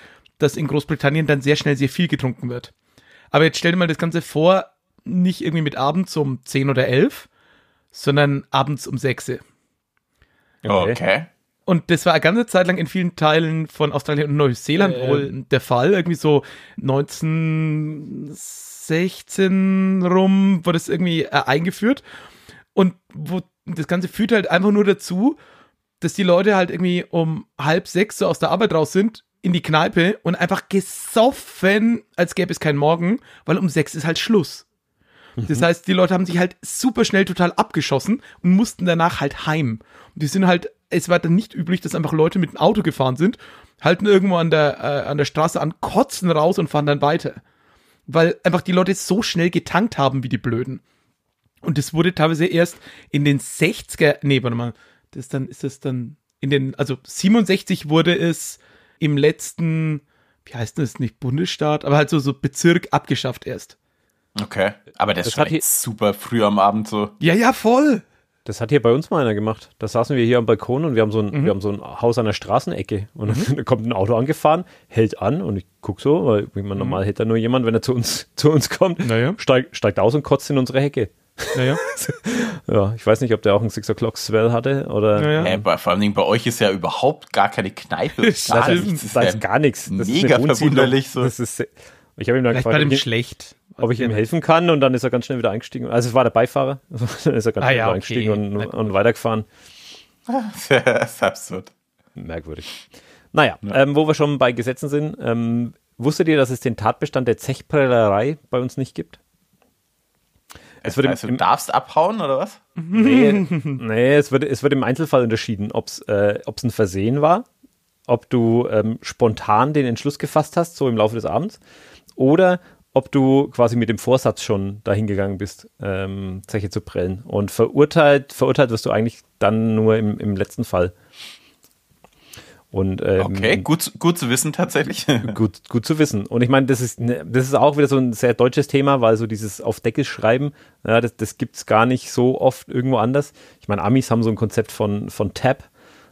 dass in Großbritannien dann sehr schnell sehr viel getrunken wird. Aber jetzt stell dir mal das Ganze vor, nicht irgendwie mit abends um 10 oder 11, sondern abends um 6. Okay. okay. Und das war eine ganze Zeit lang in vielen Teilen von Australien und Neuseeland ähm. wohl der Fall. Irgendwie so 1916 rum wurde es irgendwie äh, eingeführt. Und wo, das Ganze führt halt einfach nur dazu, dass die Leute halt irgendwie um halb sechs so aus der Arbeit raus sind, in die Kneipe und einfach gesoffen, als gäbe es keinen Morgen, weil um sechs ist halt Schluss. Mhm. Das heißt, die Leute haben sich halt super schnell total abgeschossen und mussten danach halt heim. Und die sind halt, es war dann nicht üblich, dass einfach Leute mit dem Auto gefahren sind, halten irgendwo an der, äh, an der Straße an, kotzen raus und fahren dann weiter. Weil einfach die Leute so schnell getankt haben wie die Blöden. Und das wurde teilweise erst in den 60er, nee, warte mal, das dann, ist das dann in den, also 67 wurde es im letzten, wie heißt das nicht, Bundesstaat, aber halt so, so Bezirk abgeschafft erst. Okay, aber das, das hat super früh am Abend so. Ja, ja, voll. Das hat hier bei uns mal einer gemacht. Da saßen wir hier am Balkon und wir haben so ein, mhm. wir haben so ein Haus an der Straßenecke. Und mhm. da kommt ein Auto angefahren, hält an und ich gucke so, weil wie man mhm. normal hält da nur jemand, wenn er zu uns, zu uns kommt, ja. steigt, steigt aus und kotzt in unsere Hecke. Ja, ja. ja, ich weiß nicht, ob der auch einen Six O'Clock Swell hatte oder. Ja, ja. Äh, vor allem bei euch ist ja überhaupt gar keine Kneipe. Gar das, heißt, nichts. das, das ist gar nichts. Das mega verwunderlich so. Das ist, ich habe ihm dann Vielleicht gefragt, ihm schlecht. ob ich ihm helfen kann und dann ist er ganz schnell wieder eingestiegen. Also es war der Beifahrer, dann ist er ganz ah, schnell ja, okay. eingestiegen und, und weitergefahren. das ist absurd. Merkwürdig. Naja, ja. ähm, wo wir schon bei Gesetzen sind, ähm, wusstet ihr, dass es den Tatbestand der Zechprellerei bei uns nicht gibt? Es wird heißt, im, also, im, du darfst abhauen oder was? Nee, nee es, wird, es wird im Einzelfall unterschieden, ob es äh, ein Versehen war, ob du ähm, spontan den Entschluss gefasst hast, so im Laufe des Abends, oder ob du quasi mit dem Vorsatz schon dahin gegangen bist, ähm, Zeche zu prellen. Und verurteilt, verurteilt wirst du eigentlich dann nur im, im letzten Fall. Und, ähm, okay, gut, gut zu wissen tatsächlich. gut, gut zu wissen. Und ich meine, das ist, ne, das ist auch wieder so ein sehr deutsches Thema, weil so dieses auf Decke schreiben, ja, das, das gibt es gar nicht so oft irgendwo anders. Ich meine, Amis haben so ein Konzept von, von Tab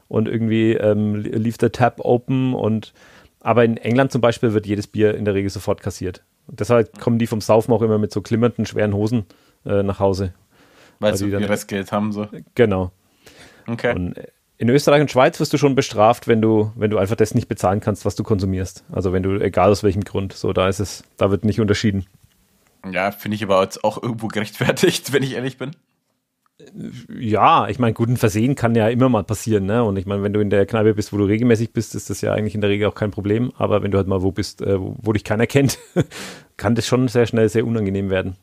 und irgendwie ähm, leave the Tab open und aber in England zum Beispiel wird jedes Bier in der Regel sofort kassiert. Und deshalb kommen die vom Saufen auch immer mit so klimmernden, schweren Hosen äh, nach Hause. Weil, weil sie dann Restgeld haben so. Genau. Okay. Und äh, in Österreich und Schweiz wirst du schon bestraft, wenn du, wenn du einfach das nicht bezahlen kannst, was du konsumierst. Also wenn du, egal aus welchem Grund, so da ist es, da wird nicht unterschieden. Ja, finde ich aber jetzt auch irgendwo gerechtfertigt, wenn ich ehrlich bin. Ja, ich meine, guten Versehen kann ja immer mal passieren, ne? Und ich meine, wenn du in der Kneipe bist, wo du regelmäßig bist, ist das ja eigentlich in der Regel auch kein Problem. Aber wenn du halt mal wo bist, äh, wo, wo dich keiner kennt, kann das schon sehr schnell sehr unangenehm werden.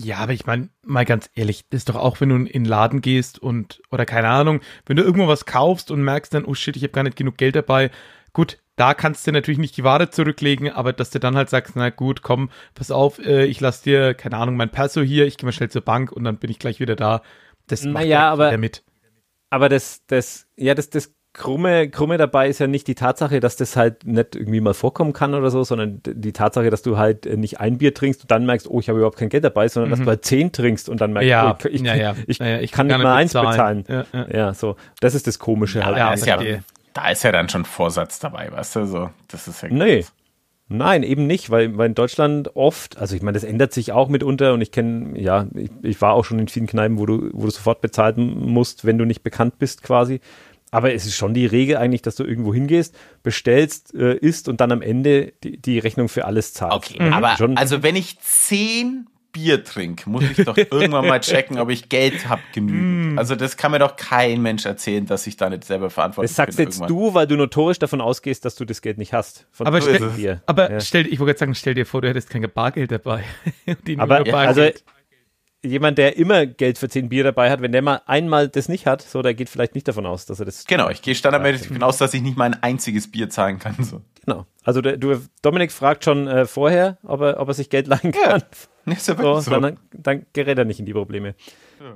Ja, aber ich meine, mal ganz ehrlich, das ist doch auch, wenn du in den Laden gehst und, oder keine Ahnung, wenn du irgendwo was kaufst und merkst dann, oh shit, ich habe gar nicht genug Geld dabei. Gut, da kannst du natürlich nicht die Ware zurücklegen, aber dass du dann halt sagst, na gut, komm, pass auf, äh, ich lass dir, keine Ahnung, mein Perso hier, ich gehe mal schnell zur Bank und dann bin ich gleich wieder da. Das macht naja, aber, mit. Aber das, das, ja, das, das Krumme, Krumme dabei ist ja nicht die Tatsache, dass das halt nicht irgendwie mal vorkommen kann oder so, sondern die Tatsache, dass du halt äh, nicht ein Bier trinkst und dann merkst, oh, ich habe überhaupt kein Geld dabei, sondern mhm. dass du halt zehn trinkst und dann merkst, ja. oh, ich, ich, ja, ich, ich, kann, kann nicht mal eins bezahlen. Ja, ja. so. Das ist das Komische halt. Da ist, dann, da ist ja dann schon Vorsatz dabei, weißt du? So, das ist ja nee. Nein, eben nicht, weil, weil in Deutschland oft, also ich meine, das ändert sich auch mitunter und ich kenne, ja, ich, ich, war auch schon in vielen Kneipen, wo du, wo du sofort bezahlen musst, wenn du nicht bekannt bist quasi. Aber es ist schon die Regel eigentlich, dass du irgendwo hingehst, bestellst, äh, isst und dann am Ende die, die Rechnung für alles zahlst. Okay, mhm. aber schon also wenn ich zehn Bier trinke, muss ich doch irgendwann mal checken, ob ich Geld habe genügend. Mm. Also das kann mir doch kein Mensch erzählen, dass ich da nicht selber verantwortlich bin. Das sagst bin jetzt irgendwann. du, weil du notorisch davon ausgehst, dass du das Geld nicht hast. aber stell, aber ja. stell, ich wollte gerade sagen, stell dir vor, du hättest kein Bargeld dabei. aber ja, also jemand, der immer Geld für zehn Bier dabei hat, wenn der mal einmal das nicht hat, so, der geht vielleicht nicht davon aus, dass er das. Genau, ich gehe standardmäßig davon aus, dass ich nicht mal ein einziges Bier zahlen kann. So. Genau. Also der, du, Dominik fragt schon äh, vorher, ob er, ob er sich Geld leihen kann. Ja, ist ja wirklich so, so. Dann, dann gerät er nicht in die Probleme.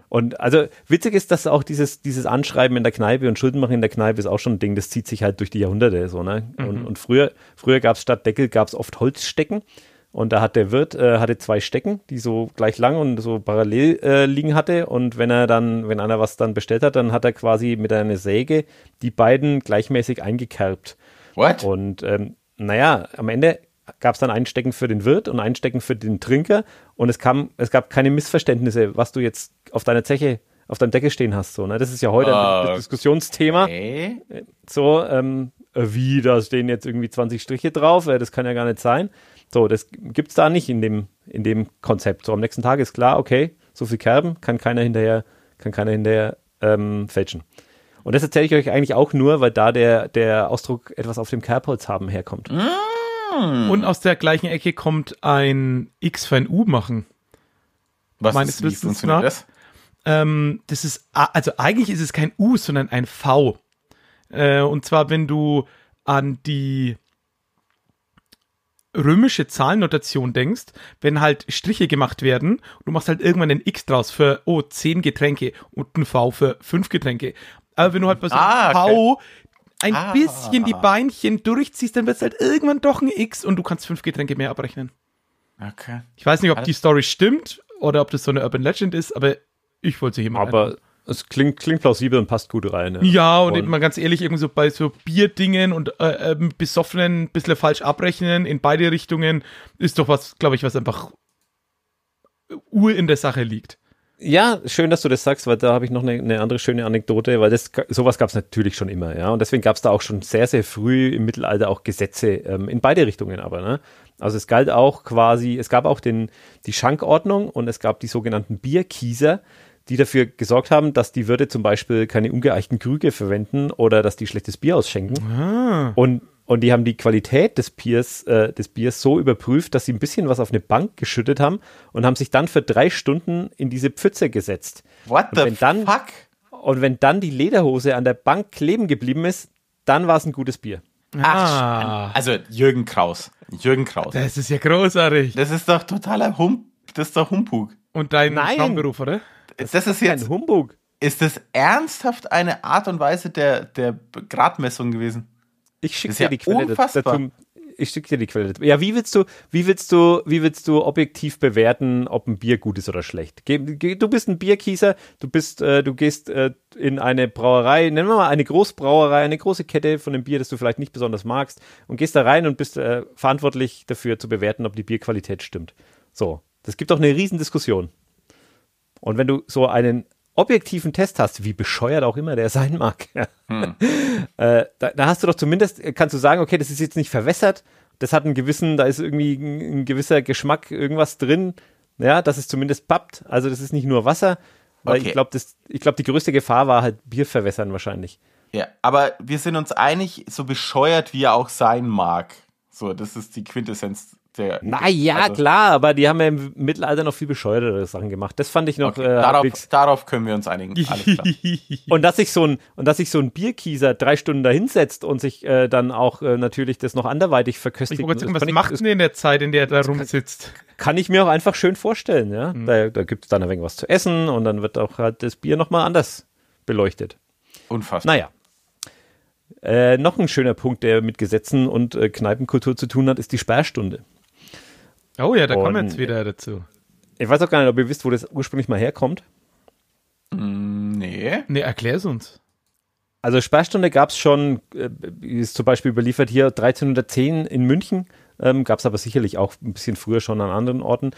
Und also witzig ist, dass auch dieses, dieses Anschreiben in der Kneipe und Schulden machen in der Kneipe ist auch schon ein Ding, das zieht sich halt durch die Jahrhunderte so, ne? Mhm. Und, und früher, früher gab es statt Deckel gab es oft Holzstecken. Und da hat der Wirt äh, hatte zwei Stecken, die so gleich lang und so parallel äh, liegen hatte. Und wenn er dann, wenn einer was dann bestellt hat, dann hat er quasi mit einer Säge die beiden gleichmäßig eingekerbt. What? Und ähm, naja, am Ende gab es dann ein Stecken für den Wirt und ein Stecken für den Trinker. Und es kam, es gab keine Missverständnisse, was du jetzt auf deiner Zeche auf deinem Deckel stehen hast. So, ne? Das ist ja heute ein ah, Diskussionsthema. Äh, so, ähm, wie, da stehen jetzt irgendwie 20 Striche drauf, äh, das kann ja gar nicht sein. So, das gibt es da nicht in dem, in dem Konzept. So, am nächsten Tag ist klar, okay, so viel Kerben kann keiner hinterher, kann keiner hinterher ähm, fälschen. Und das erzähle ich euch eigentlich auch nur, weil da der, der Ausdruck etwas auf dem Kerbholz haben herkommt. Mm. Und aus der gleichen Ecke kommt ein X für ein U machen. Was Meines ist, wie funktioniert nach. das? Ähm, das ist, ah, also eigentlich ist es kein U, sondern ein V. Äh, und zwar, wenn du an die römische Zahlennotation denkst, wenn halt Striche gemacht werden, und du machst halt irgendwann ein X draus für, oh, 10 Getränke und ein V für 5 Getränke. Aber wenn du halt bei so einem ah, okay. V ein ah. bisschen die Beinchen durchziehst, dann wird es halt irgendwann doch ein X und du kannst 5 Getränke mehr abrechnen. Okay. Ich weiß nicht, ob die Story stimmt oder ob das so eine Urban Legend ist, aber ich wollte sie hier mal. Aber einladen. Es klingt, klingt plausibel und passt gut rein. Ja, ja und, und, mal ganz ehrlich, irgendwie so bei so Bierdingen und äh, ähm, Besoffenen ein bisschen falsch abrechnen in beide Richtungen ist doch was, glaube ich, was einfach Ur in der Sache liegt. Ja, schön, dass du das sagst, weil da habe ich noch eine, eine, andere schöne Anekdote, weil das sowas gab es natürlich schon immer, ja. Und deswegen gab es da auch schon sehr, sehr früh im Mittelalter auch Gesetze ähm, in beide Richtungen aber, ne? Also es galt auch quasi, es gab auch den, die Schankordnung und es gab die sogenannten Bierkieser, die dafür gesorgt haben, dass die Würde zum Beispiel keine ungeeichten Krüge verwenden oder dass die schlechtes Bier ausschenken. Ah. Und, und die haben die Qualität des Biers, äh, des Biers so überprüft, dass sie ein bisschen was auf eine Bank geschüttet haben und haben sich dann für drei Stunden in diese Pfütze gesetzt. What und the dann, fuck? Und wenn dann die Lederhose an der Bank kleben geblieben ist, dann war es ein gutes Bier. Ah. Ach, also Jürgen Kraus. Jürgen Kraus. Das ist ja großartig. Das ist doch totaler Hump, das ist doch Humbug. Und dein Traumberuf, oder? Das, das ist, ist jetzt. Ein Humbug. Ist das ernsthaft eine Art und Weise der, der Gradmessung gewesen? Ich schicke dir ja die Quelle unfassbar. dazu. Ich schicke dir die Quelle. Ja, wie willst du, wie willst du, wie willst du objektiv bewerten, ob ein Bier gut ist oder schlecht? Du bist ein Bierkieser, du bist, äh, du gehst äh, in eine Brauerei, nennen wir mal eine Großbrauerei, eine große Kette von einem Bier, das du vielleicht nicht besonders magst, und gehst da rein und bist äh, verantwortlich dafür zu bewerten, ob die Bierqualität stimmt. So, das gibt auch eine Riesendiskussion. Und wenn du so einen objektiven Test hast, wie bescheuert auch immer der sein mag, hm. äh, da, da, hast du doch zumindest, äh, kannst du sagen, okay, das ist jetzt nicht verwässert, das hat einen gewissen, da ist irgendwie ein, ein gewisser Geschmack, irgendwas drin, ja, dass es zumindest pappt, also das ist nicht nur Wasser, weil okay. ich glaube, glaub, die größte Gefahr war halt Bier verwässern wahrscheinlich. Ja, aber wir sind uns einig, so bescheuert wie er auch sein mag. So, das ist die Quintessenz sehr. Naja, also, klar, aber die haben ja im Mittelalter noch viel bescheuertere Sachen gemacht. Das fand ich noch. Okay, äh, darauf, darauf, können wir uns einigen. und dass sich so ein und dass sich so ein Bierkieser drei Stunden dahinsetzt und sich äh, dann auch äh, natürlich das noch anderweitig verköstigt. Ich sagen, was ich, macht denn in der Zeit, in der er da rumsitzt? Kann, kann, ich mir auch einfach schön vorstellen, ja. Mhm. Da, da gibt es dann ein wenig was zu essen und dann wird auch halt das Bier nochmal anders beleuchtet. Unfassbar. Naja. Äh, noch ein schöner Punkt, der mit Gesetzen und äh, Kneipenkultur zu tun hat, ist die Sperrstunde. Oh ja, da kommen wir jetzt äh, wieder dazu. Ich weiß auch gar nicht, ob ihr wisst, wo das ursprünglich mal herkommt. Mm, nee. Nee, erklär's uns. Also Sperrstunde gab es schon, äh, ist zum Beispiel überliefert hier 1310 in München, ähm, gab es aber sicherlich auch ein bisschen früher schon an anderen Orten.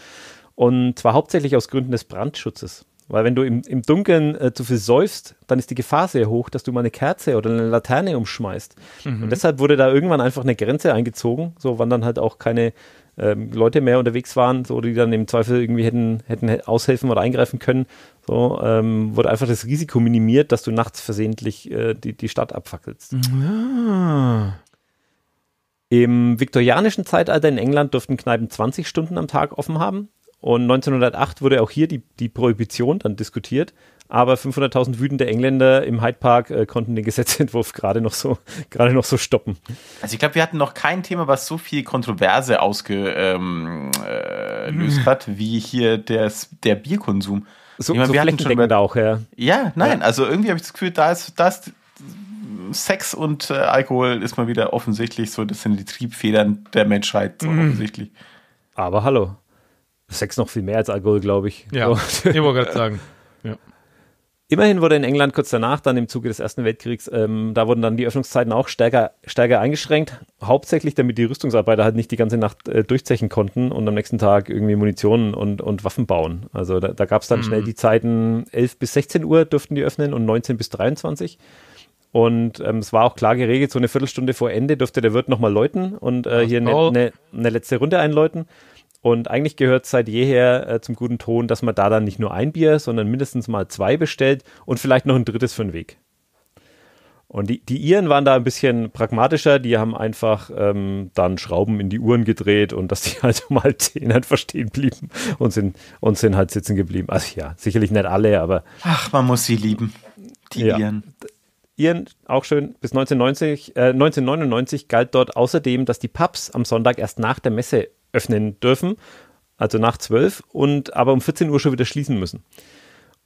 Und zwar hauptsächlich aus Gründen des Brandschutzes. Weil wenn du im, im Dunkeln äh, zu viel säufst, dann ist die Gefahr sehr hoch, dass du mal eine Kerze oder eine Laterne umschmeißt. Mhm. Und deshalb wurde da irgendwann einfach eine Grenze eingezogen, so wann dann halt auch keine ähm, Leute mehr unterwegs waren, so die dann im Zweifel irgendwie hätten, hätten aushelfen oder eingreifen können. So ähm, wurde einfach das Risiko minimiert, dass du nachts versehentlich äh, die, die Stadt abfackelst. Ja. Mhm. Ah. Im viktorianischen Zeitalter in England durften Kneipen 20 Stunden am Tag offen haben. Und 1908 wurde auch hier die, die Prohibition dann diskutiert aber 500.000 wütende Engländer im Hyde Park äh, konnten den Gesetzentwurf gerade noch so gerade noch so stoppen. Also ich glaube, wir hatten noch kein Thema, was so viel Kontroverse ausgelöst ähm, äh, mhm. hat, wie hier des, der Bierkonsum. So, ich mein, so wir hatten schon über, auch, ja. Ja, nein, ja. also irgendwie habe ich das Gefühl, da ist, da Sex und äh, Alkohol ist mal wieder offensichtlich so, das sind die Triebfedern der Menschheit, so mm. offensichtlich. Aber hallo, Sex noch viel mehr als Alkohol, glaube ich. Ja, so. ich wollte gerade sagen. Ja. Immerhin wurde in England kurz danach, dann im Zuge des Ersten Weltkriegs, ähm, da wurden dann die Öffnungszeiten auch stärker, stärker eingeschränkt. Hauptsächlich, damit die Rüstungsarbeiter halt nicht die ganze Nacht äh, durchzechen konnten und am nächsten Tag irgendwie Munition und, und Waffen bauen. Also da, da gab es dann mhm. schnell die Zeiten 11 bis 16 Uhr durften die öffnen und 19 bis 23. Und ähm, es war auch klar geregelt, so eine Viertelstunde vor Ende durfte der Wirt nochmal läuten und äh, hier eine ne, ne letzte Runde einläuten. Und eigentlich gehört seit jeher äh, zum guten Ton, dass man da dann nicht nur ein Bier, sondern mindestens mal zwei bestellt und vielleicht noch ein drittes für den Weg. Und die, die Iren waren da ein bisschen pragmatischer, die haben einfach ähm, dann Schrauben in die Uhren gedreht und dass die halt mal zehn halt verstehen blieben und sind, und sind halt sitzen geblieben. Also ja, sicherlich nicht alle, aber. Ach, man muss sie lieben, die ja. Iren. Iren, auch schön, bis 1990, äh, 1999 galt dort außerdem, dass die Pubs am Sonntag erst nach der Messe öffnen dürfen, also nach 12, und aber um 14 Uhr schon wieder schließen müssen.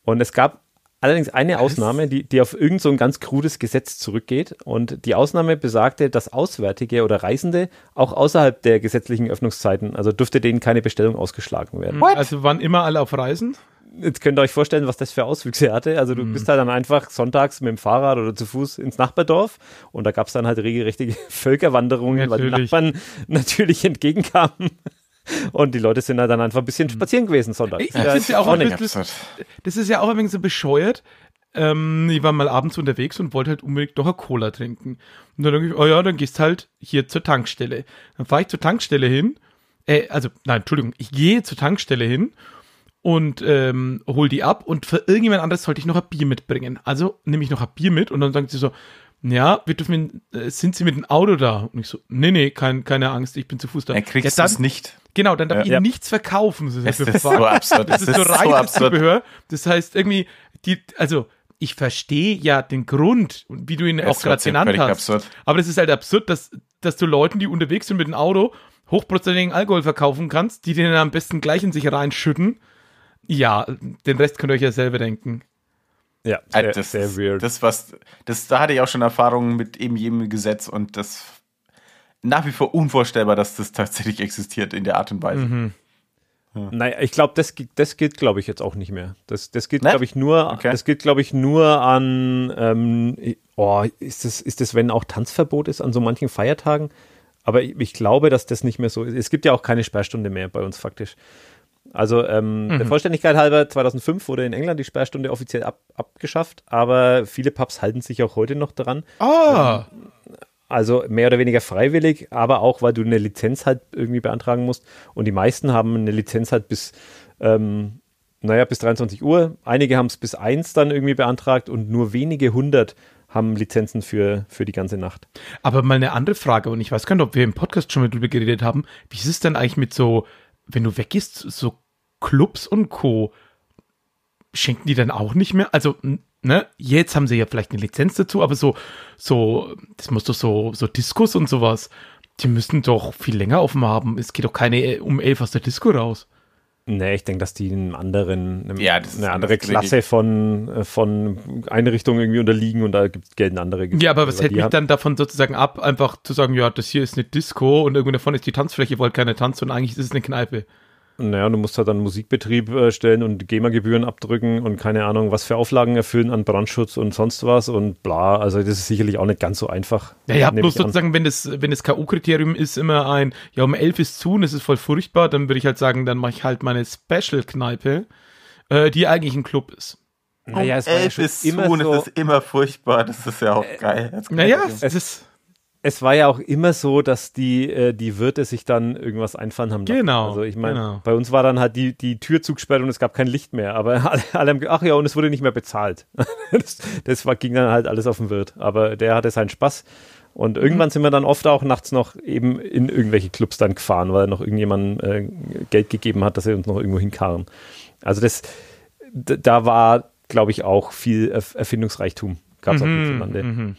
Und es gab allerdings eine Was? Ausnahme, die, die auf irgend so ein ganz krudes Gesetz zurückgeht. Und die Ausnahme besagte, dass Auswärtige oder Reisende auch außerhalb der gesetzlichen Öffnungszeiten, also dürfte denen keine Bestellung ausgeschlagen werden. What? Also waren immer alle auf Reisen? jetzt könnt ihr euch vorstellen, was das für Auswüchse hatte. Also du mhm. bist halt dann einfach sonntags mit dem Fahrrad oder zu Fuß ins Nachbardorf und da gab es dann halt regelrechte Völkerwanderungen, natürlich. weil die Nachbarn natürlich entgegenkamen. Und die Leute sind da halt dann einfach ein bisschen mhm. spazieren gewesen sonntags. Ich, das, ja, ist ja auch auch bisschen, das ist ja auch ein bisschen so bescheuert. Ähm, ich war mal abends unterwegs und wollte halt unbedingt noch eine Cola trinken. Und dann denke ich, oh ja, dann gehst halt hier zur Tankstelle. Dann fahre ich zur Tankstelle hin. Äh, also, nein, Entschuldigung, ich gehe zur Tankstelle hin und ähm, hol die ab und für irgendjemand anderes sollte ich noch ein Bier mitbringen. Also nehme ich noch ein Bier mit und dann sagt sie so, ja, wir dürfen, äh, sind Sie mit dem Auto da? Und ich so, nee, nee, kein, keine Angst, ich bin zu Fuß da. Er kriegt ja, das nicht. Genau, dann darf ja, ich ja. nichts verkaufen. So das ist, so absurd. Das, ist so reines so absurd. Zubehör. Das heißt irgendwie, die, also ich verstehe ja den Grund, wie du ihn auch gerade genannt hast. Absurd. Aber das ist halt absurd, dass, dass du Leuten, die unterwegs sind mit dem Auto, hochprozentigen Alkohol verkaufen kannst, die den am besten gleich in sich reinschütten ja, den Rest könnt ihr euch ja selber denken. Ja, äh, sehr, also das, sehr weird. Das, was, das, da hatte ich auch schon Erfahrungen mit eben jedem Gesetz und das nach wie vor unvorstellbar, dass das tatsächlich existiert in der Art und Weise. Mhm. Ja. Naja, ich glaube, das, das gilt, glaube ich, jetzt auch nicht mehr. Das, das gilt, glaube ich, nur, okay. das gilt, glaube ich, nur an, ähm, oh, ist das, ist das, wenn auch Tanzverbot ist an so manchen Feiertagen? Aber ich, ich glaube, dass das nicht mehr so ist. Es gibt ja auch keine Sperrstunde mehr bei uns faktisch. Also ähm, mhm. der Vollständigkeit halber, 2005 wurde in England die Sperrstunde offiziell ab, abgeschafft, aber viele Pubs halten sich auch heute noch dran. Ah. Ähm, also mehr oder weniger freiwillig, aber auch, weil du eine Lizenz halt irgendwie beantragen musst. Und die meisten haben eine Lizenz halt bis, ähm, naja, bis 23 Uhr. Einige haben es bis 1 dann irgendwie beantragt und nur wenige hundert haben Lizenzen für, für die ganze Nacht. Aber mal eine andere Frage, und ich weiß gar nicht, ob wir im Podcast schon mal drüber geredet haben. Wie ist es denn eigentlich mit so wenn du weggehst, so Clubs und Co. schenken die dann auch nicht mehr? Also, ne, jetzt haben sie ja vielleicht eine Lizenz dazu, aber so, so, das muss doch so, so Diskus und sowas, die müssen doch viel länger offen haben. Es geht doch keine um elf aus der Disco raus. Nee, ich denke, dass die einem anderen, einem, ja, eine andere Klasse von, äh, von Einrichtungen irgendwie unterliegen und da gelten andere Gesetze. Ja, aber was also hält mich dann davon sozusagen ab, einfach zu sagen, ja, das hier ist eine Disco und irgendwo davon ist die Tanzfläche, wollt keine Tanz, und eigentlich ist es eine Kneipe. Naja, du musst halt dann Musikbetrieb äh, stellen und GEMA-Gebühren abdrücken und keine Ahnung, was für Auflagen erfüllen an Brandschutz und sonst was und bla. Also das ist sicherlich auch nicht ganz so einfach. Ja, ja bloß sozusagen, wenn das, wenn das K.O.-Kriterium ist, immer ein, ja, um elf ist zu und es ist voll furchtbar, dann würde ich halt sagen, dann mache ich halt meine Special-Kneipe, äh, die eigentlich ein Club ist. Naja, es elf war ja ist immer zu so, und es ist immer furchtbar. Das ist ja auch äh, geil. Naja, es ist es war ja auch immer so, dass die, äh, die Wirte sich dann irgendwas einfallen haben. Genau. Also ich meine, genau. bei uns war dann halt die, die Tür zugesperrt und es gab kein Licht mehr. Aber alle, alle haben, ach ja, und es wurde nicht mehr bezahlt. das, das war, ging dann halt alles auf den Wirt. Aber der hatte seinen Spaß. Und mhm. irgendwann sind wir dann oft auch nachts noch eben in irgendwelche Clubs dann gefahren, weil noch irgendjemand äh, Geld gegeben hat, dass er uns noch irgendwo hinkarren. Also das, da war, glaube ich, auch viel Erfindungsreichtum. Gab es mhm, auch nicht ne? Mhm.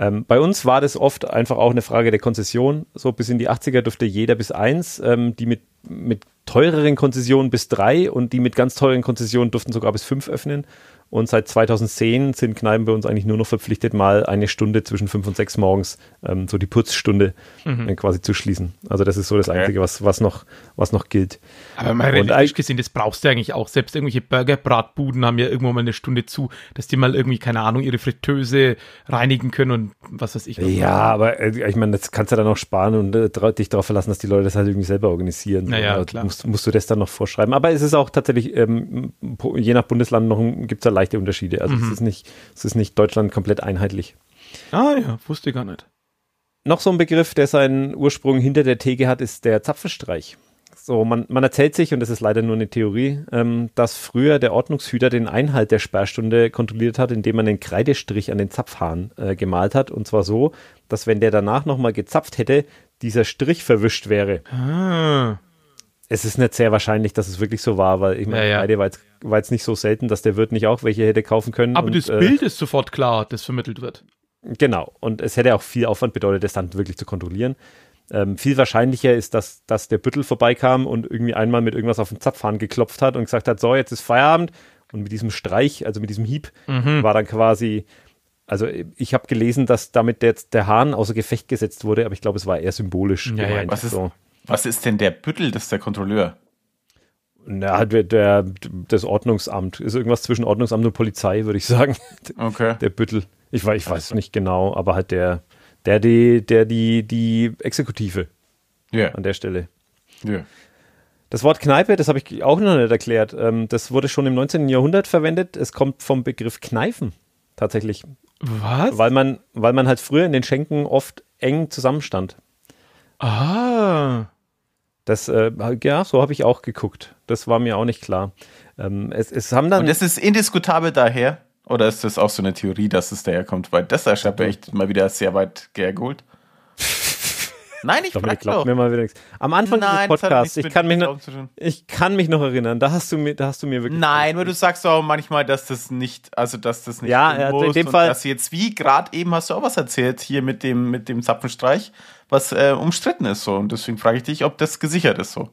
Ähm, bei uns war das oft einfach auch eine Frage der Konzession. So bis in die 80er durfte jeder bis eins, ähm, die mit, mit teureren Konzessionen bis drei und die mit ganz teuren Konzessionen durften sogar bis fünf öffnen. Und seit 2010 sind Kneipen bei uns eigentlich nur noch verpflichtet, mal eine Stunde zwischen fünf und sechs morgens, ähm, so die Putzstunde mhm. äh, quasi zu schließen. Also das ist so das okay. Einzige, was, was, noch, was noch gilt. Aber mal realistisch gesehen, das brauchst du eigentlich auch. Selbst irgendwelche Burgerbratbuden haben ja irgendwo mal eine Stunde zu, dass die mal irgendwie, keine Ahnung, ihre Fritteuse reinigen können und was weiß ich. Ja, aber äh, ich meine, das kannst du dann auch sparen und äh, dich darauf verlassen, dass die Leute das halt irgendwie selber organisieren. Naja, also klar. musst, musst, du das dann noch vorschreiben. Aber es ist auch tatsächlich, ähm, je nach Bundesland noch gibt es da leichte Unterschiede. Also mhm. es, ist nicht, es ist nicht Deutschland komplett einheitlich. Ah ja, wusste gar nicht. Noch so ein Begriff, der seinen Ursprung hinter der Theke hat, ist der Zapfenstreich. So, man, man erzählt sich, und das ist leider nur eine Theorie, ähm, dass früher der Ordnungshüter den Einhalt der Sperrstunde kontrolliert hat, indem man den Kreidestrich an den Zapfhahn äh, gemalt hat. Und zwar so, dass wenn der danach nochmal gezapft hätte, dieser Strich verwischt wäre. Ah es ist nicht sehr wahrscheinlich, dass es wirklich so war, weil ich meine, ja, ja. war, war jetzt, nicht so selten, dass der Wirt nicht auch welche hätte kaufen können. Aber und, das äh, Bild ist sofort klar, das vermittelt wird. Genau, und es hätte auch viel Aufwand bedeutet, das dann wirklich zu kontrollieren. Ähm, viel wahrscheinlicher ist, dass, dass der Büttel vorbeikam und irgendwie einmal mit irgendwas auf den Zapfhahn geklopft hat und gesagt hat, so, jetzt ist Feierabend. Und mit diesem Streich, also mit diesem Hieb, mhm. war dann quasi, also ich habe gelesen, dass damit der, der Hahn außer Gefecht gesetzt wurde, aber ich glaube, es war eher symbolisch ja, gemeint. Ja, was, ist, so. Was ist denn der Büttel? Das ist der Kontrolleur. Na, der, halt, der, das Ordnungsamt. Ist irgendwas zwischen Ordnungsamt und Polizei, würde ich sagen. Okay. Der Büttel. Ich, weiß, ich weiß also. nicht genau, aber halt der, der, die, der, die, die Exekutive. Ja. Yeah. An der Stelle. Ja. Yeah. Das Wort Kneipe, das habe ich auch noch nicht erklärt. Ähm, das wurde schon im 19. Jahrhundert verwendet. Es kommt vom Begriff Kneifen tatsächlich. Was? Weil man, weil man halt früher in den Schenken oft eng zusammenstand. Ah. Das, äh, ja, so habe ich auch geguckt. Das war mir auch nicht klar. Ähm, es, es haben dann Und das ist indiskutabel daher? Oder ist das auch so eine Theorie, dass es daherkommt? Weil das erscheint mir echt mal wieder sehr weit hergeholt. Nein, ich Dominik, glaub mir mal wieder nichts. Am Anfang Nein, des Podcasts, ich kann, mich noch, ich kann mich noch erinnern, da hast du mir, da hast du mir wirklich. Nein, weil du sagst auch manchmal, dass das nicht, also dass das nicht ja, ja in dem Fall. Dass jetzt wie gerade eben hast du auch was erzählt hier mit dem, mit dem Zapfenstreich, was äh, umstritten ist so. Und deswegen frage ich dich, ob das gesichert ist so.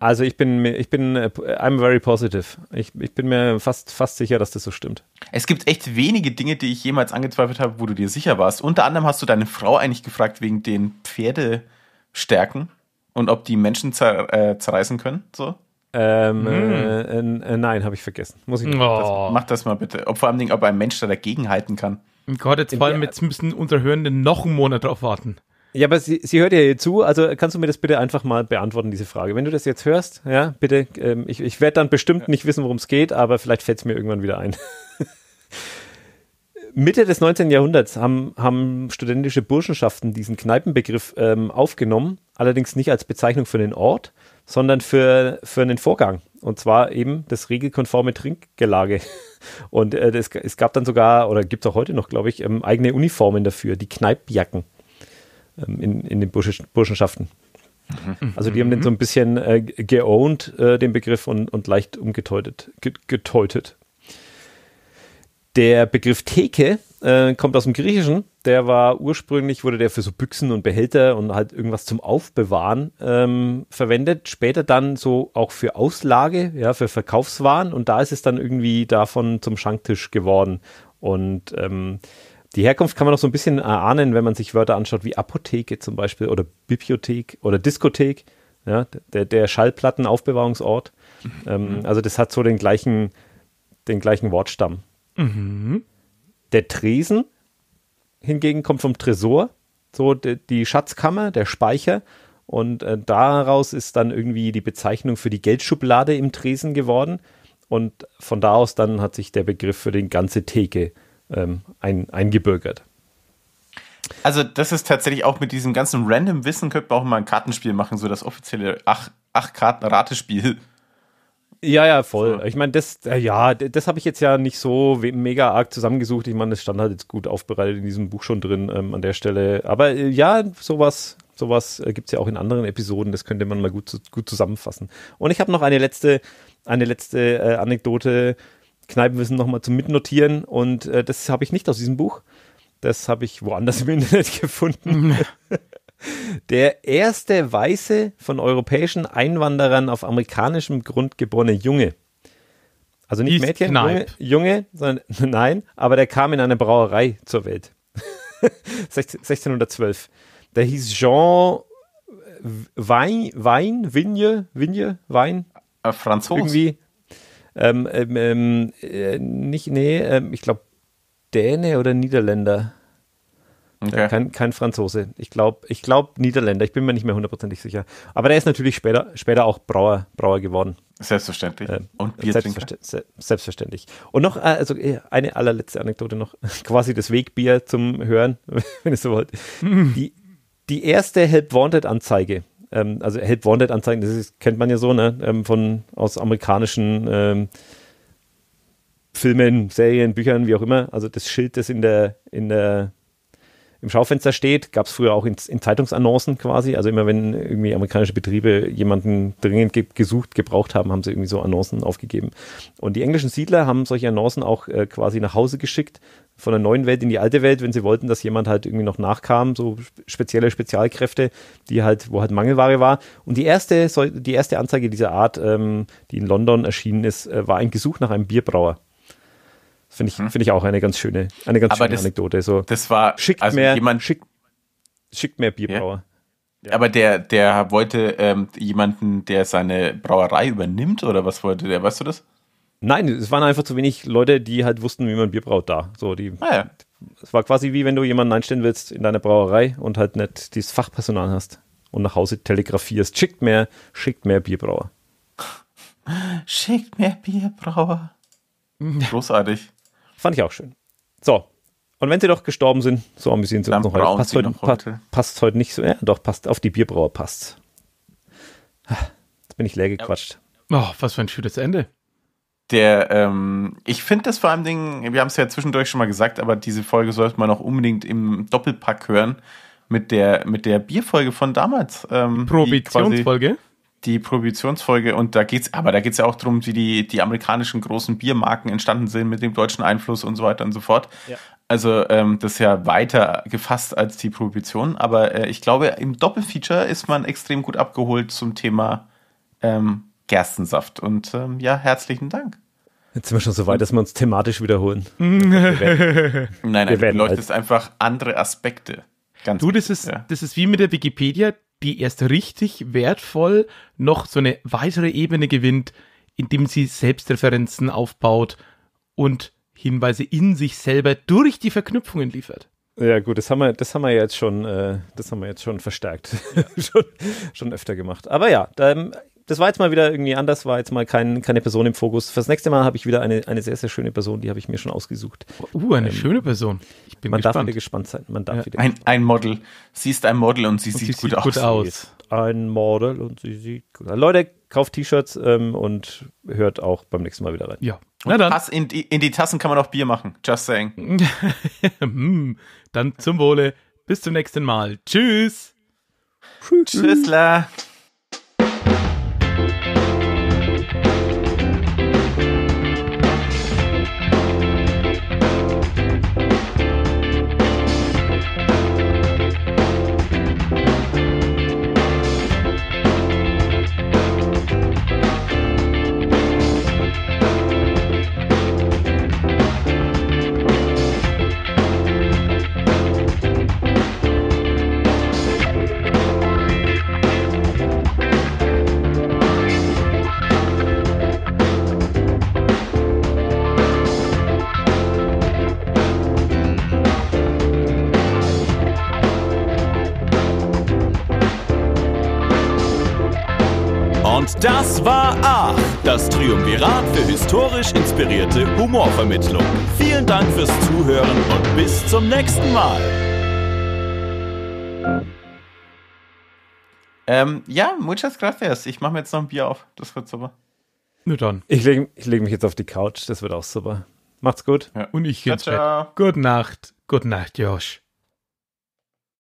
Also ich bin ich bin äh, I'm very positive. Ich, ich bin mir fast fast sicher, dass das so stimmt. Es gibt echt wenige Dinge, die ich jemals angezweifelt habe, wo du dir sicher warst. Unter anderem hast du deine Frau eigentlich gefragt wegen den Pferdestärken und ob die Menschen zer, äh, zerreißen können, so. Ähm, mhm. äh, äh, nein, habe ich vergessen. Muss ich oh. mach das mal bitte. Ob vor allem, ob ein Mensch da dagegen halten kann. Gott, jetzt vor allem jetzt müssen unsere Hörenden noch einen Monat drauf warten. Ja, aber sie, sie hört ja hier zu, also kannst du mir das bitte einfach mal beantworten, diese Frage. Wenn du das jetzt hörst, ja, bitte, ähm, ich, ich werde dann bestimmt ja. nicht wissen, worum es geht, aber vielleicht fällt es mir irgendwann wieder ein. Mitte des 19. Jahrhunderts haben, haben studentische Burschenschaften diesen Kneipenbegriff ähm, aufgenommen, allerdings nicht als Bezeichnung für den Ort, sondern für, für einen Vorgang. Und zwar eben das regelkonforme Trinkgelage. Und äh, das, es gab dann sogar, oder gibt es auch heute noch, glaube ich, ähm, eigene Uniformen dafür, die Kneipjacken. Ähm, in, in den Bursch Burschenschaften. Mhm. Also die haben den so ein mhm. bisschen äh, geowned, äh, den Begriff, und, und leicht umgeteutet. Geteutet. Der Begriff Theke äh, kommt aus dem Griechischen. Der war ursprünglich, wurde der für so Büchsen und Behälter und halt irgendwas zum Aufbewahren ähm, verwendet. Später dann so auch für Auslage, ja, für Verkaufswaren. Und da ist es dann irgendwie davon zum Schanktisch geworden. Und ähm, die Herkunft kann man noch so ein bisschen erahnen, äh, wenn man sich Wörter anschaut wie Apotheke zum Beispiel oder Bibliothek oder Diskothek, ja, der, der Schallplattenaufbewahrungsort. Mhm. Ähm, also das hat so den gleichen, den gleichen Wortstamm. Mhm. Der Tresen hingegen kommt vom Tresor, so die, die Schatzkammer, der Speicher. Und äh, daraus ist dann irgendwie die Bezeichnung für die Geldschublade im Tresen geworden. Und von da aus dann hat sich der Begriff für den ganze Theke äh, ähm, ein, eingebürgert. Also das ist tatsächlich auch mit diesem ganzen random Wissen könnte man auch mal ein Kartenspiel machen, so das offizielle Ach-Karten-Ratespiel. Ja, ja, voll. Ich meine, das, äh, ja, das habe ich jetzt ja nicht so mega arg zusammengesucht. Ich meine, das stand halt jetzt gut aufbereitet in diesem Buch schon drin ähm, an der Stelle. Aber äh, ja, sowas, sowas äh, gibt es ja auch in anderen Episoden. Das könnte man mal gut, gut zusammenfassen. Und ich habe noch eine letzte, eine letzte äh, Anekdote Kneipenwissen nochmal zum Mitnotieren und äh, das habe ich nicht aus diesem Buch. Das habe ich woanders im Internet gefunden. Mhm. Der erste weiße von europäischen Einwanderern auf amerikanischem Grund geborene Junge. Also nicht East Mädchen, Junge, Junge, sondern nein, aber der kam in eine Brauerei zur Welt. 1612. Der hieß Jean äh, Wein, Wein, Vigne, Vigne, Wein. Äh, Franzos. Irgendwie ähm, ähm, ähm, äh, nicht, nee, ähm, ich glaube Däne oder Niederländer. Okay. Kein, kein, Franzose. Ich glaube ich glaub Niederländer. Ich bin mir nicht mehr hundertprozentig sicher. Aber der ist natürlich später, später auch Brauer, Brauer geworden. Selbstverständlich. Äh, und Biertrinker. Selbstverständlich. selbstverständlich. Und noch äh, also äh, eine allerletzte Anekdote noch. Quasi das Wegbier zum Hören, wenn ihr so wollt. Mhm. Die, die erste Help Wanted Anzeige, ähm, also Help Wanted Anzeigen, das ist, kennt man ja so, ne, ähm, von, aus amerikanischen ähm, Filmen, Serien, Büchern, wie auch immer. Also das Schild, das in der, in der im Schaufenster steht. Gab es früher auch in, in, Zeitungsannoncen quasi. Also immer wenn irgendwie amerikanische Betriebe jemanden dringend ge gesucht, gebraucht haben, haben sie irgendwie so Annoncen aufgegeben. Und die englischen Siedler haben solche Annoncen auch äh, quasi nach Hause geschickt, von der neuen Welt in die alte Welt, wenn sie wollten, dass jemand halt irgendwie noch nachkam, so spezielle Spezialkräfte, die halt, wo halt Mangelware war. Und die erste, die erste Anzeige dieser Art, ähm, die in London erschienen ist, äh, war ein Gesuch nach einem Bierbrauer. Finde ich, mhm. Find ich auch eine ganz schöne, eine ganz schöne das, Anekdote. So, das war schickt also mehr, jemand, schickt, schickt mehr Bierbrauer. Ja. Ja. Aber der, der wollte ähm, jemanden, der seine Brauerei übernimmt oder was wollte der? Weißt du das? Nein, es waren einfach zu wenig Leute, die halt wussten, wie man Bier braut da. So, die, ah, ja. Es war quasi wie wenn du jemanden einstellen willst in deiner Brauerei und halt nicht dieses Fachpersonal hast und nach Hause telegrafierst. Schickt mehr, schickt mehr Bierbrauer. Schickt mehr Bierbrauer. Großartig. Fand ich auch schön. So. Und wenn sie doch gestorben sind, so amüsieren sie uns noch heute. Passt heute, noch heute. passt heute nicht so. Ja, doch, passt. Auf die Bierbrauer passt. Ah, jetzt bin ich leer gequatscht. Oh, was für ein schönes Ende. Der, ähm, ich finde das vor allem Dingen, wir haben es ja zwischendurch schon mal gesagt, aber diese Folge sollte man auch unbedingt im Doppelpack hören mit der, mit der Bierfolge von damals. Ähm, Prohibitionsfolge? die Prohibitionsfolge und da geht's, aber da geht es ja auch darum, wie die, die amerikanischen großen Biermarken entstanden sind mit dem deutschen Einfluss und so weiter und so fort. Ja. Also ähm, das ist ja weiter gefasst als die Prohibition, aber äh, ich glaube, im Doppelfeature ist man extrem gut abgeholt zum Thema ähm, Gerstensaft. Und ähm, ja, herzlichen Dank. Jetzt sind wir schon so weit, dass wir uns thematisch wiederholen. nein, nein, wir du beleuchtest halt. einfach andere Aspekte. Ganz du, das ist, ja. das ist wie mit der Wikipedia, die erst richtig wertvoll noch so eine weitere Ebene gewinnt, indem sie Selbstreferenzen aufbaut und Hinweise in sich selber durch die Verknüpfungen liefert. Ja, gut, das haben wir, das haben wir jetzt schon, äh, das haben wir jetzt schon verstärkt, ja. schon, schon öfter gemacht. Aber ja, da, das war jetzt mal wieder irgendwie anders, war jetzt mal kein, keine Person im Fokus. Fürs nächste Mal habe ich wieder eine, eine sehr, sehr schöne Person, die habe ich mir schon ausgesucht. Uh, eine ähm, schöne Person. Ich bin man gespannt. darf wieder gespannt sein. Man darf ja. wieder ein, ein Model. Sie ist ein Model und sie, und sieht, sie gut sieht, gut, aus. Ein Model und sie sieht gut aus. Leute, kauft T-Shirts ähm, und hört auch beim nächsten Mal wieder rein. Ja. Und Na dann. Pass in, die, in die Tassen kann man auch Bier machen. Just saying. Hm. dann zum Wohle. Bis zum nächsten Mal. Tschüss. Tschüssler. Und das war A, das Triumvirat für historisch inspirierte Humorvermittlung. Vielen Dank fürs Zuhören und bis zum nächsten Mal. Ähm, ja, muchas gracias. Ich mache mir jetzt noch ein Bier auf. Das wird super. Nur dann. Ich lege ich leg mich jetzt auf die Couch. Das wird auch super. Macht's gut. Ja. Und ich gehe Gute Nacht. Gute Nacht, Josh.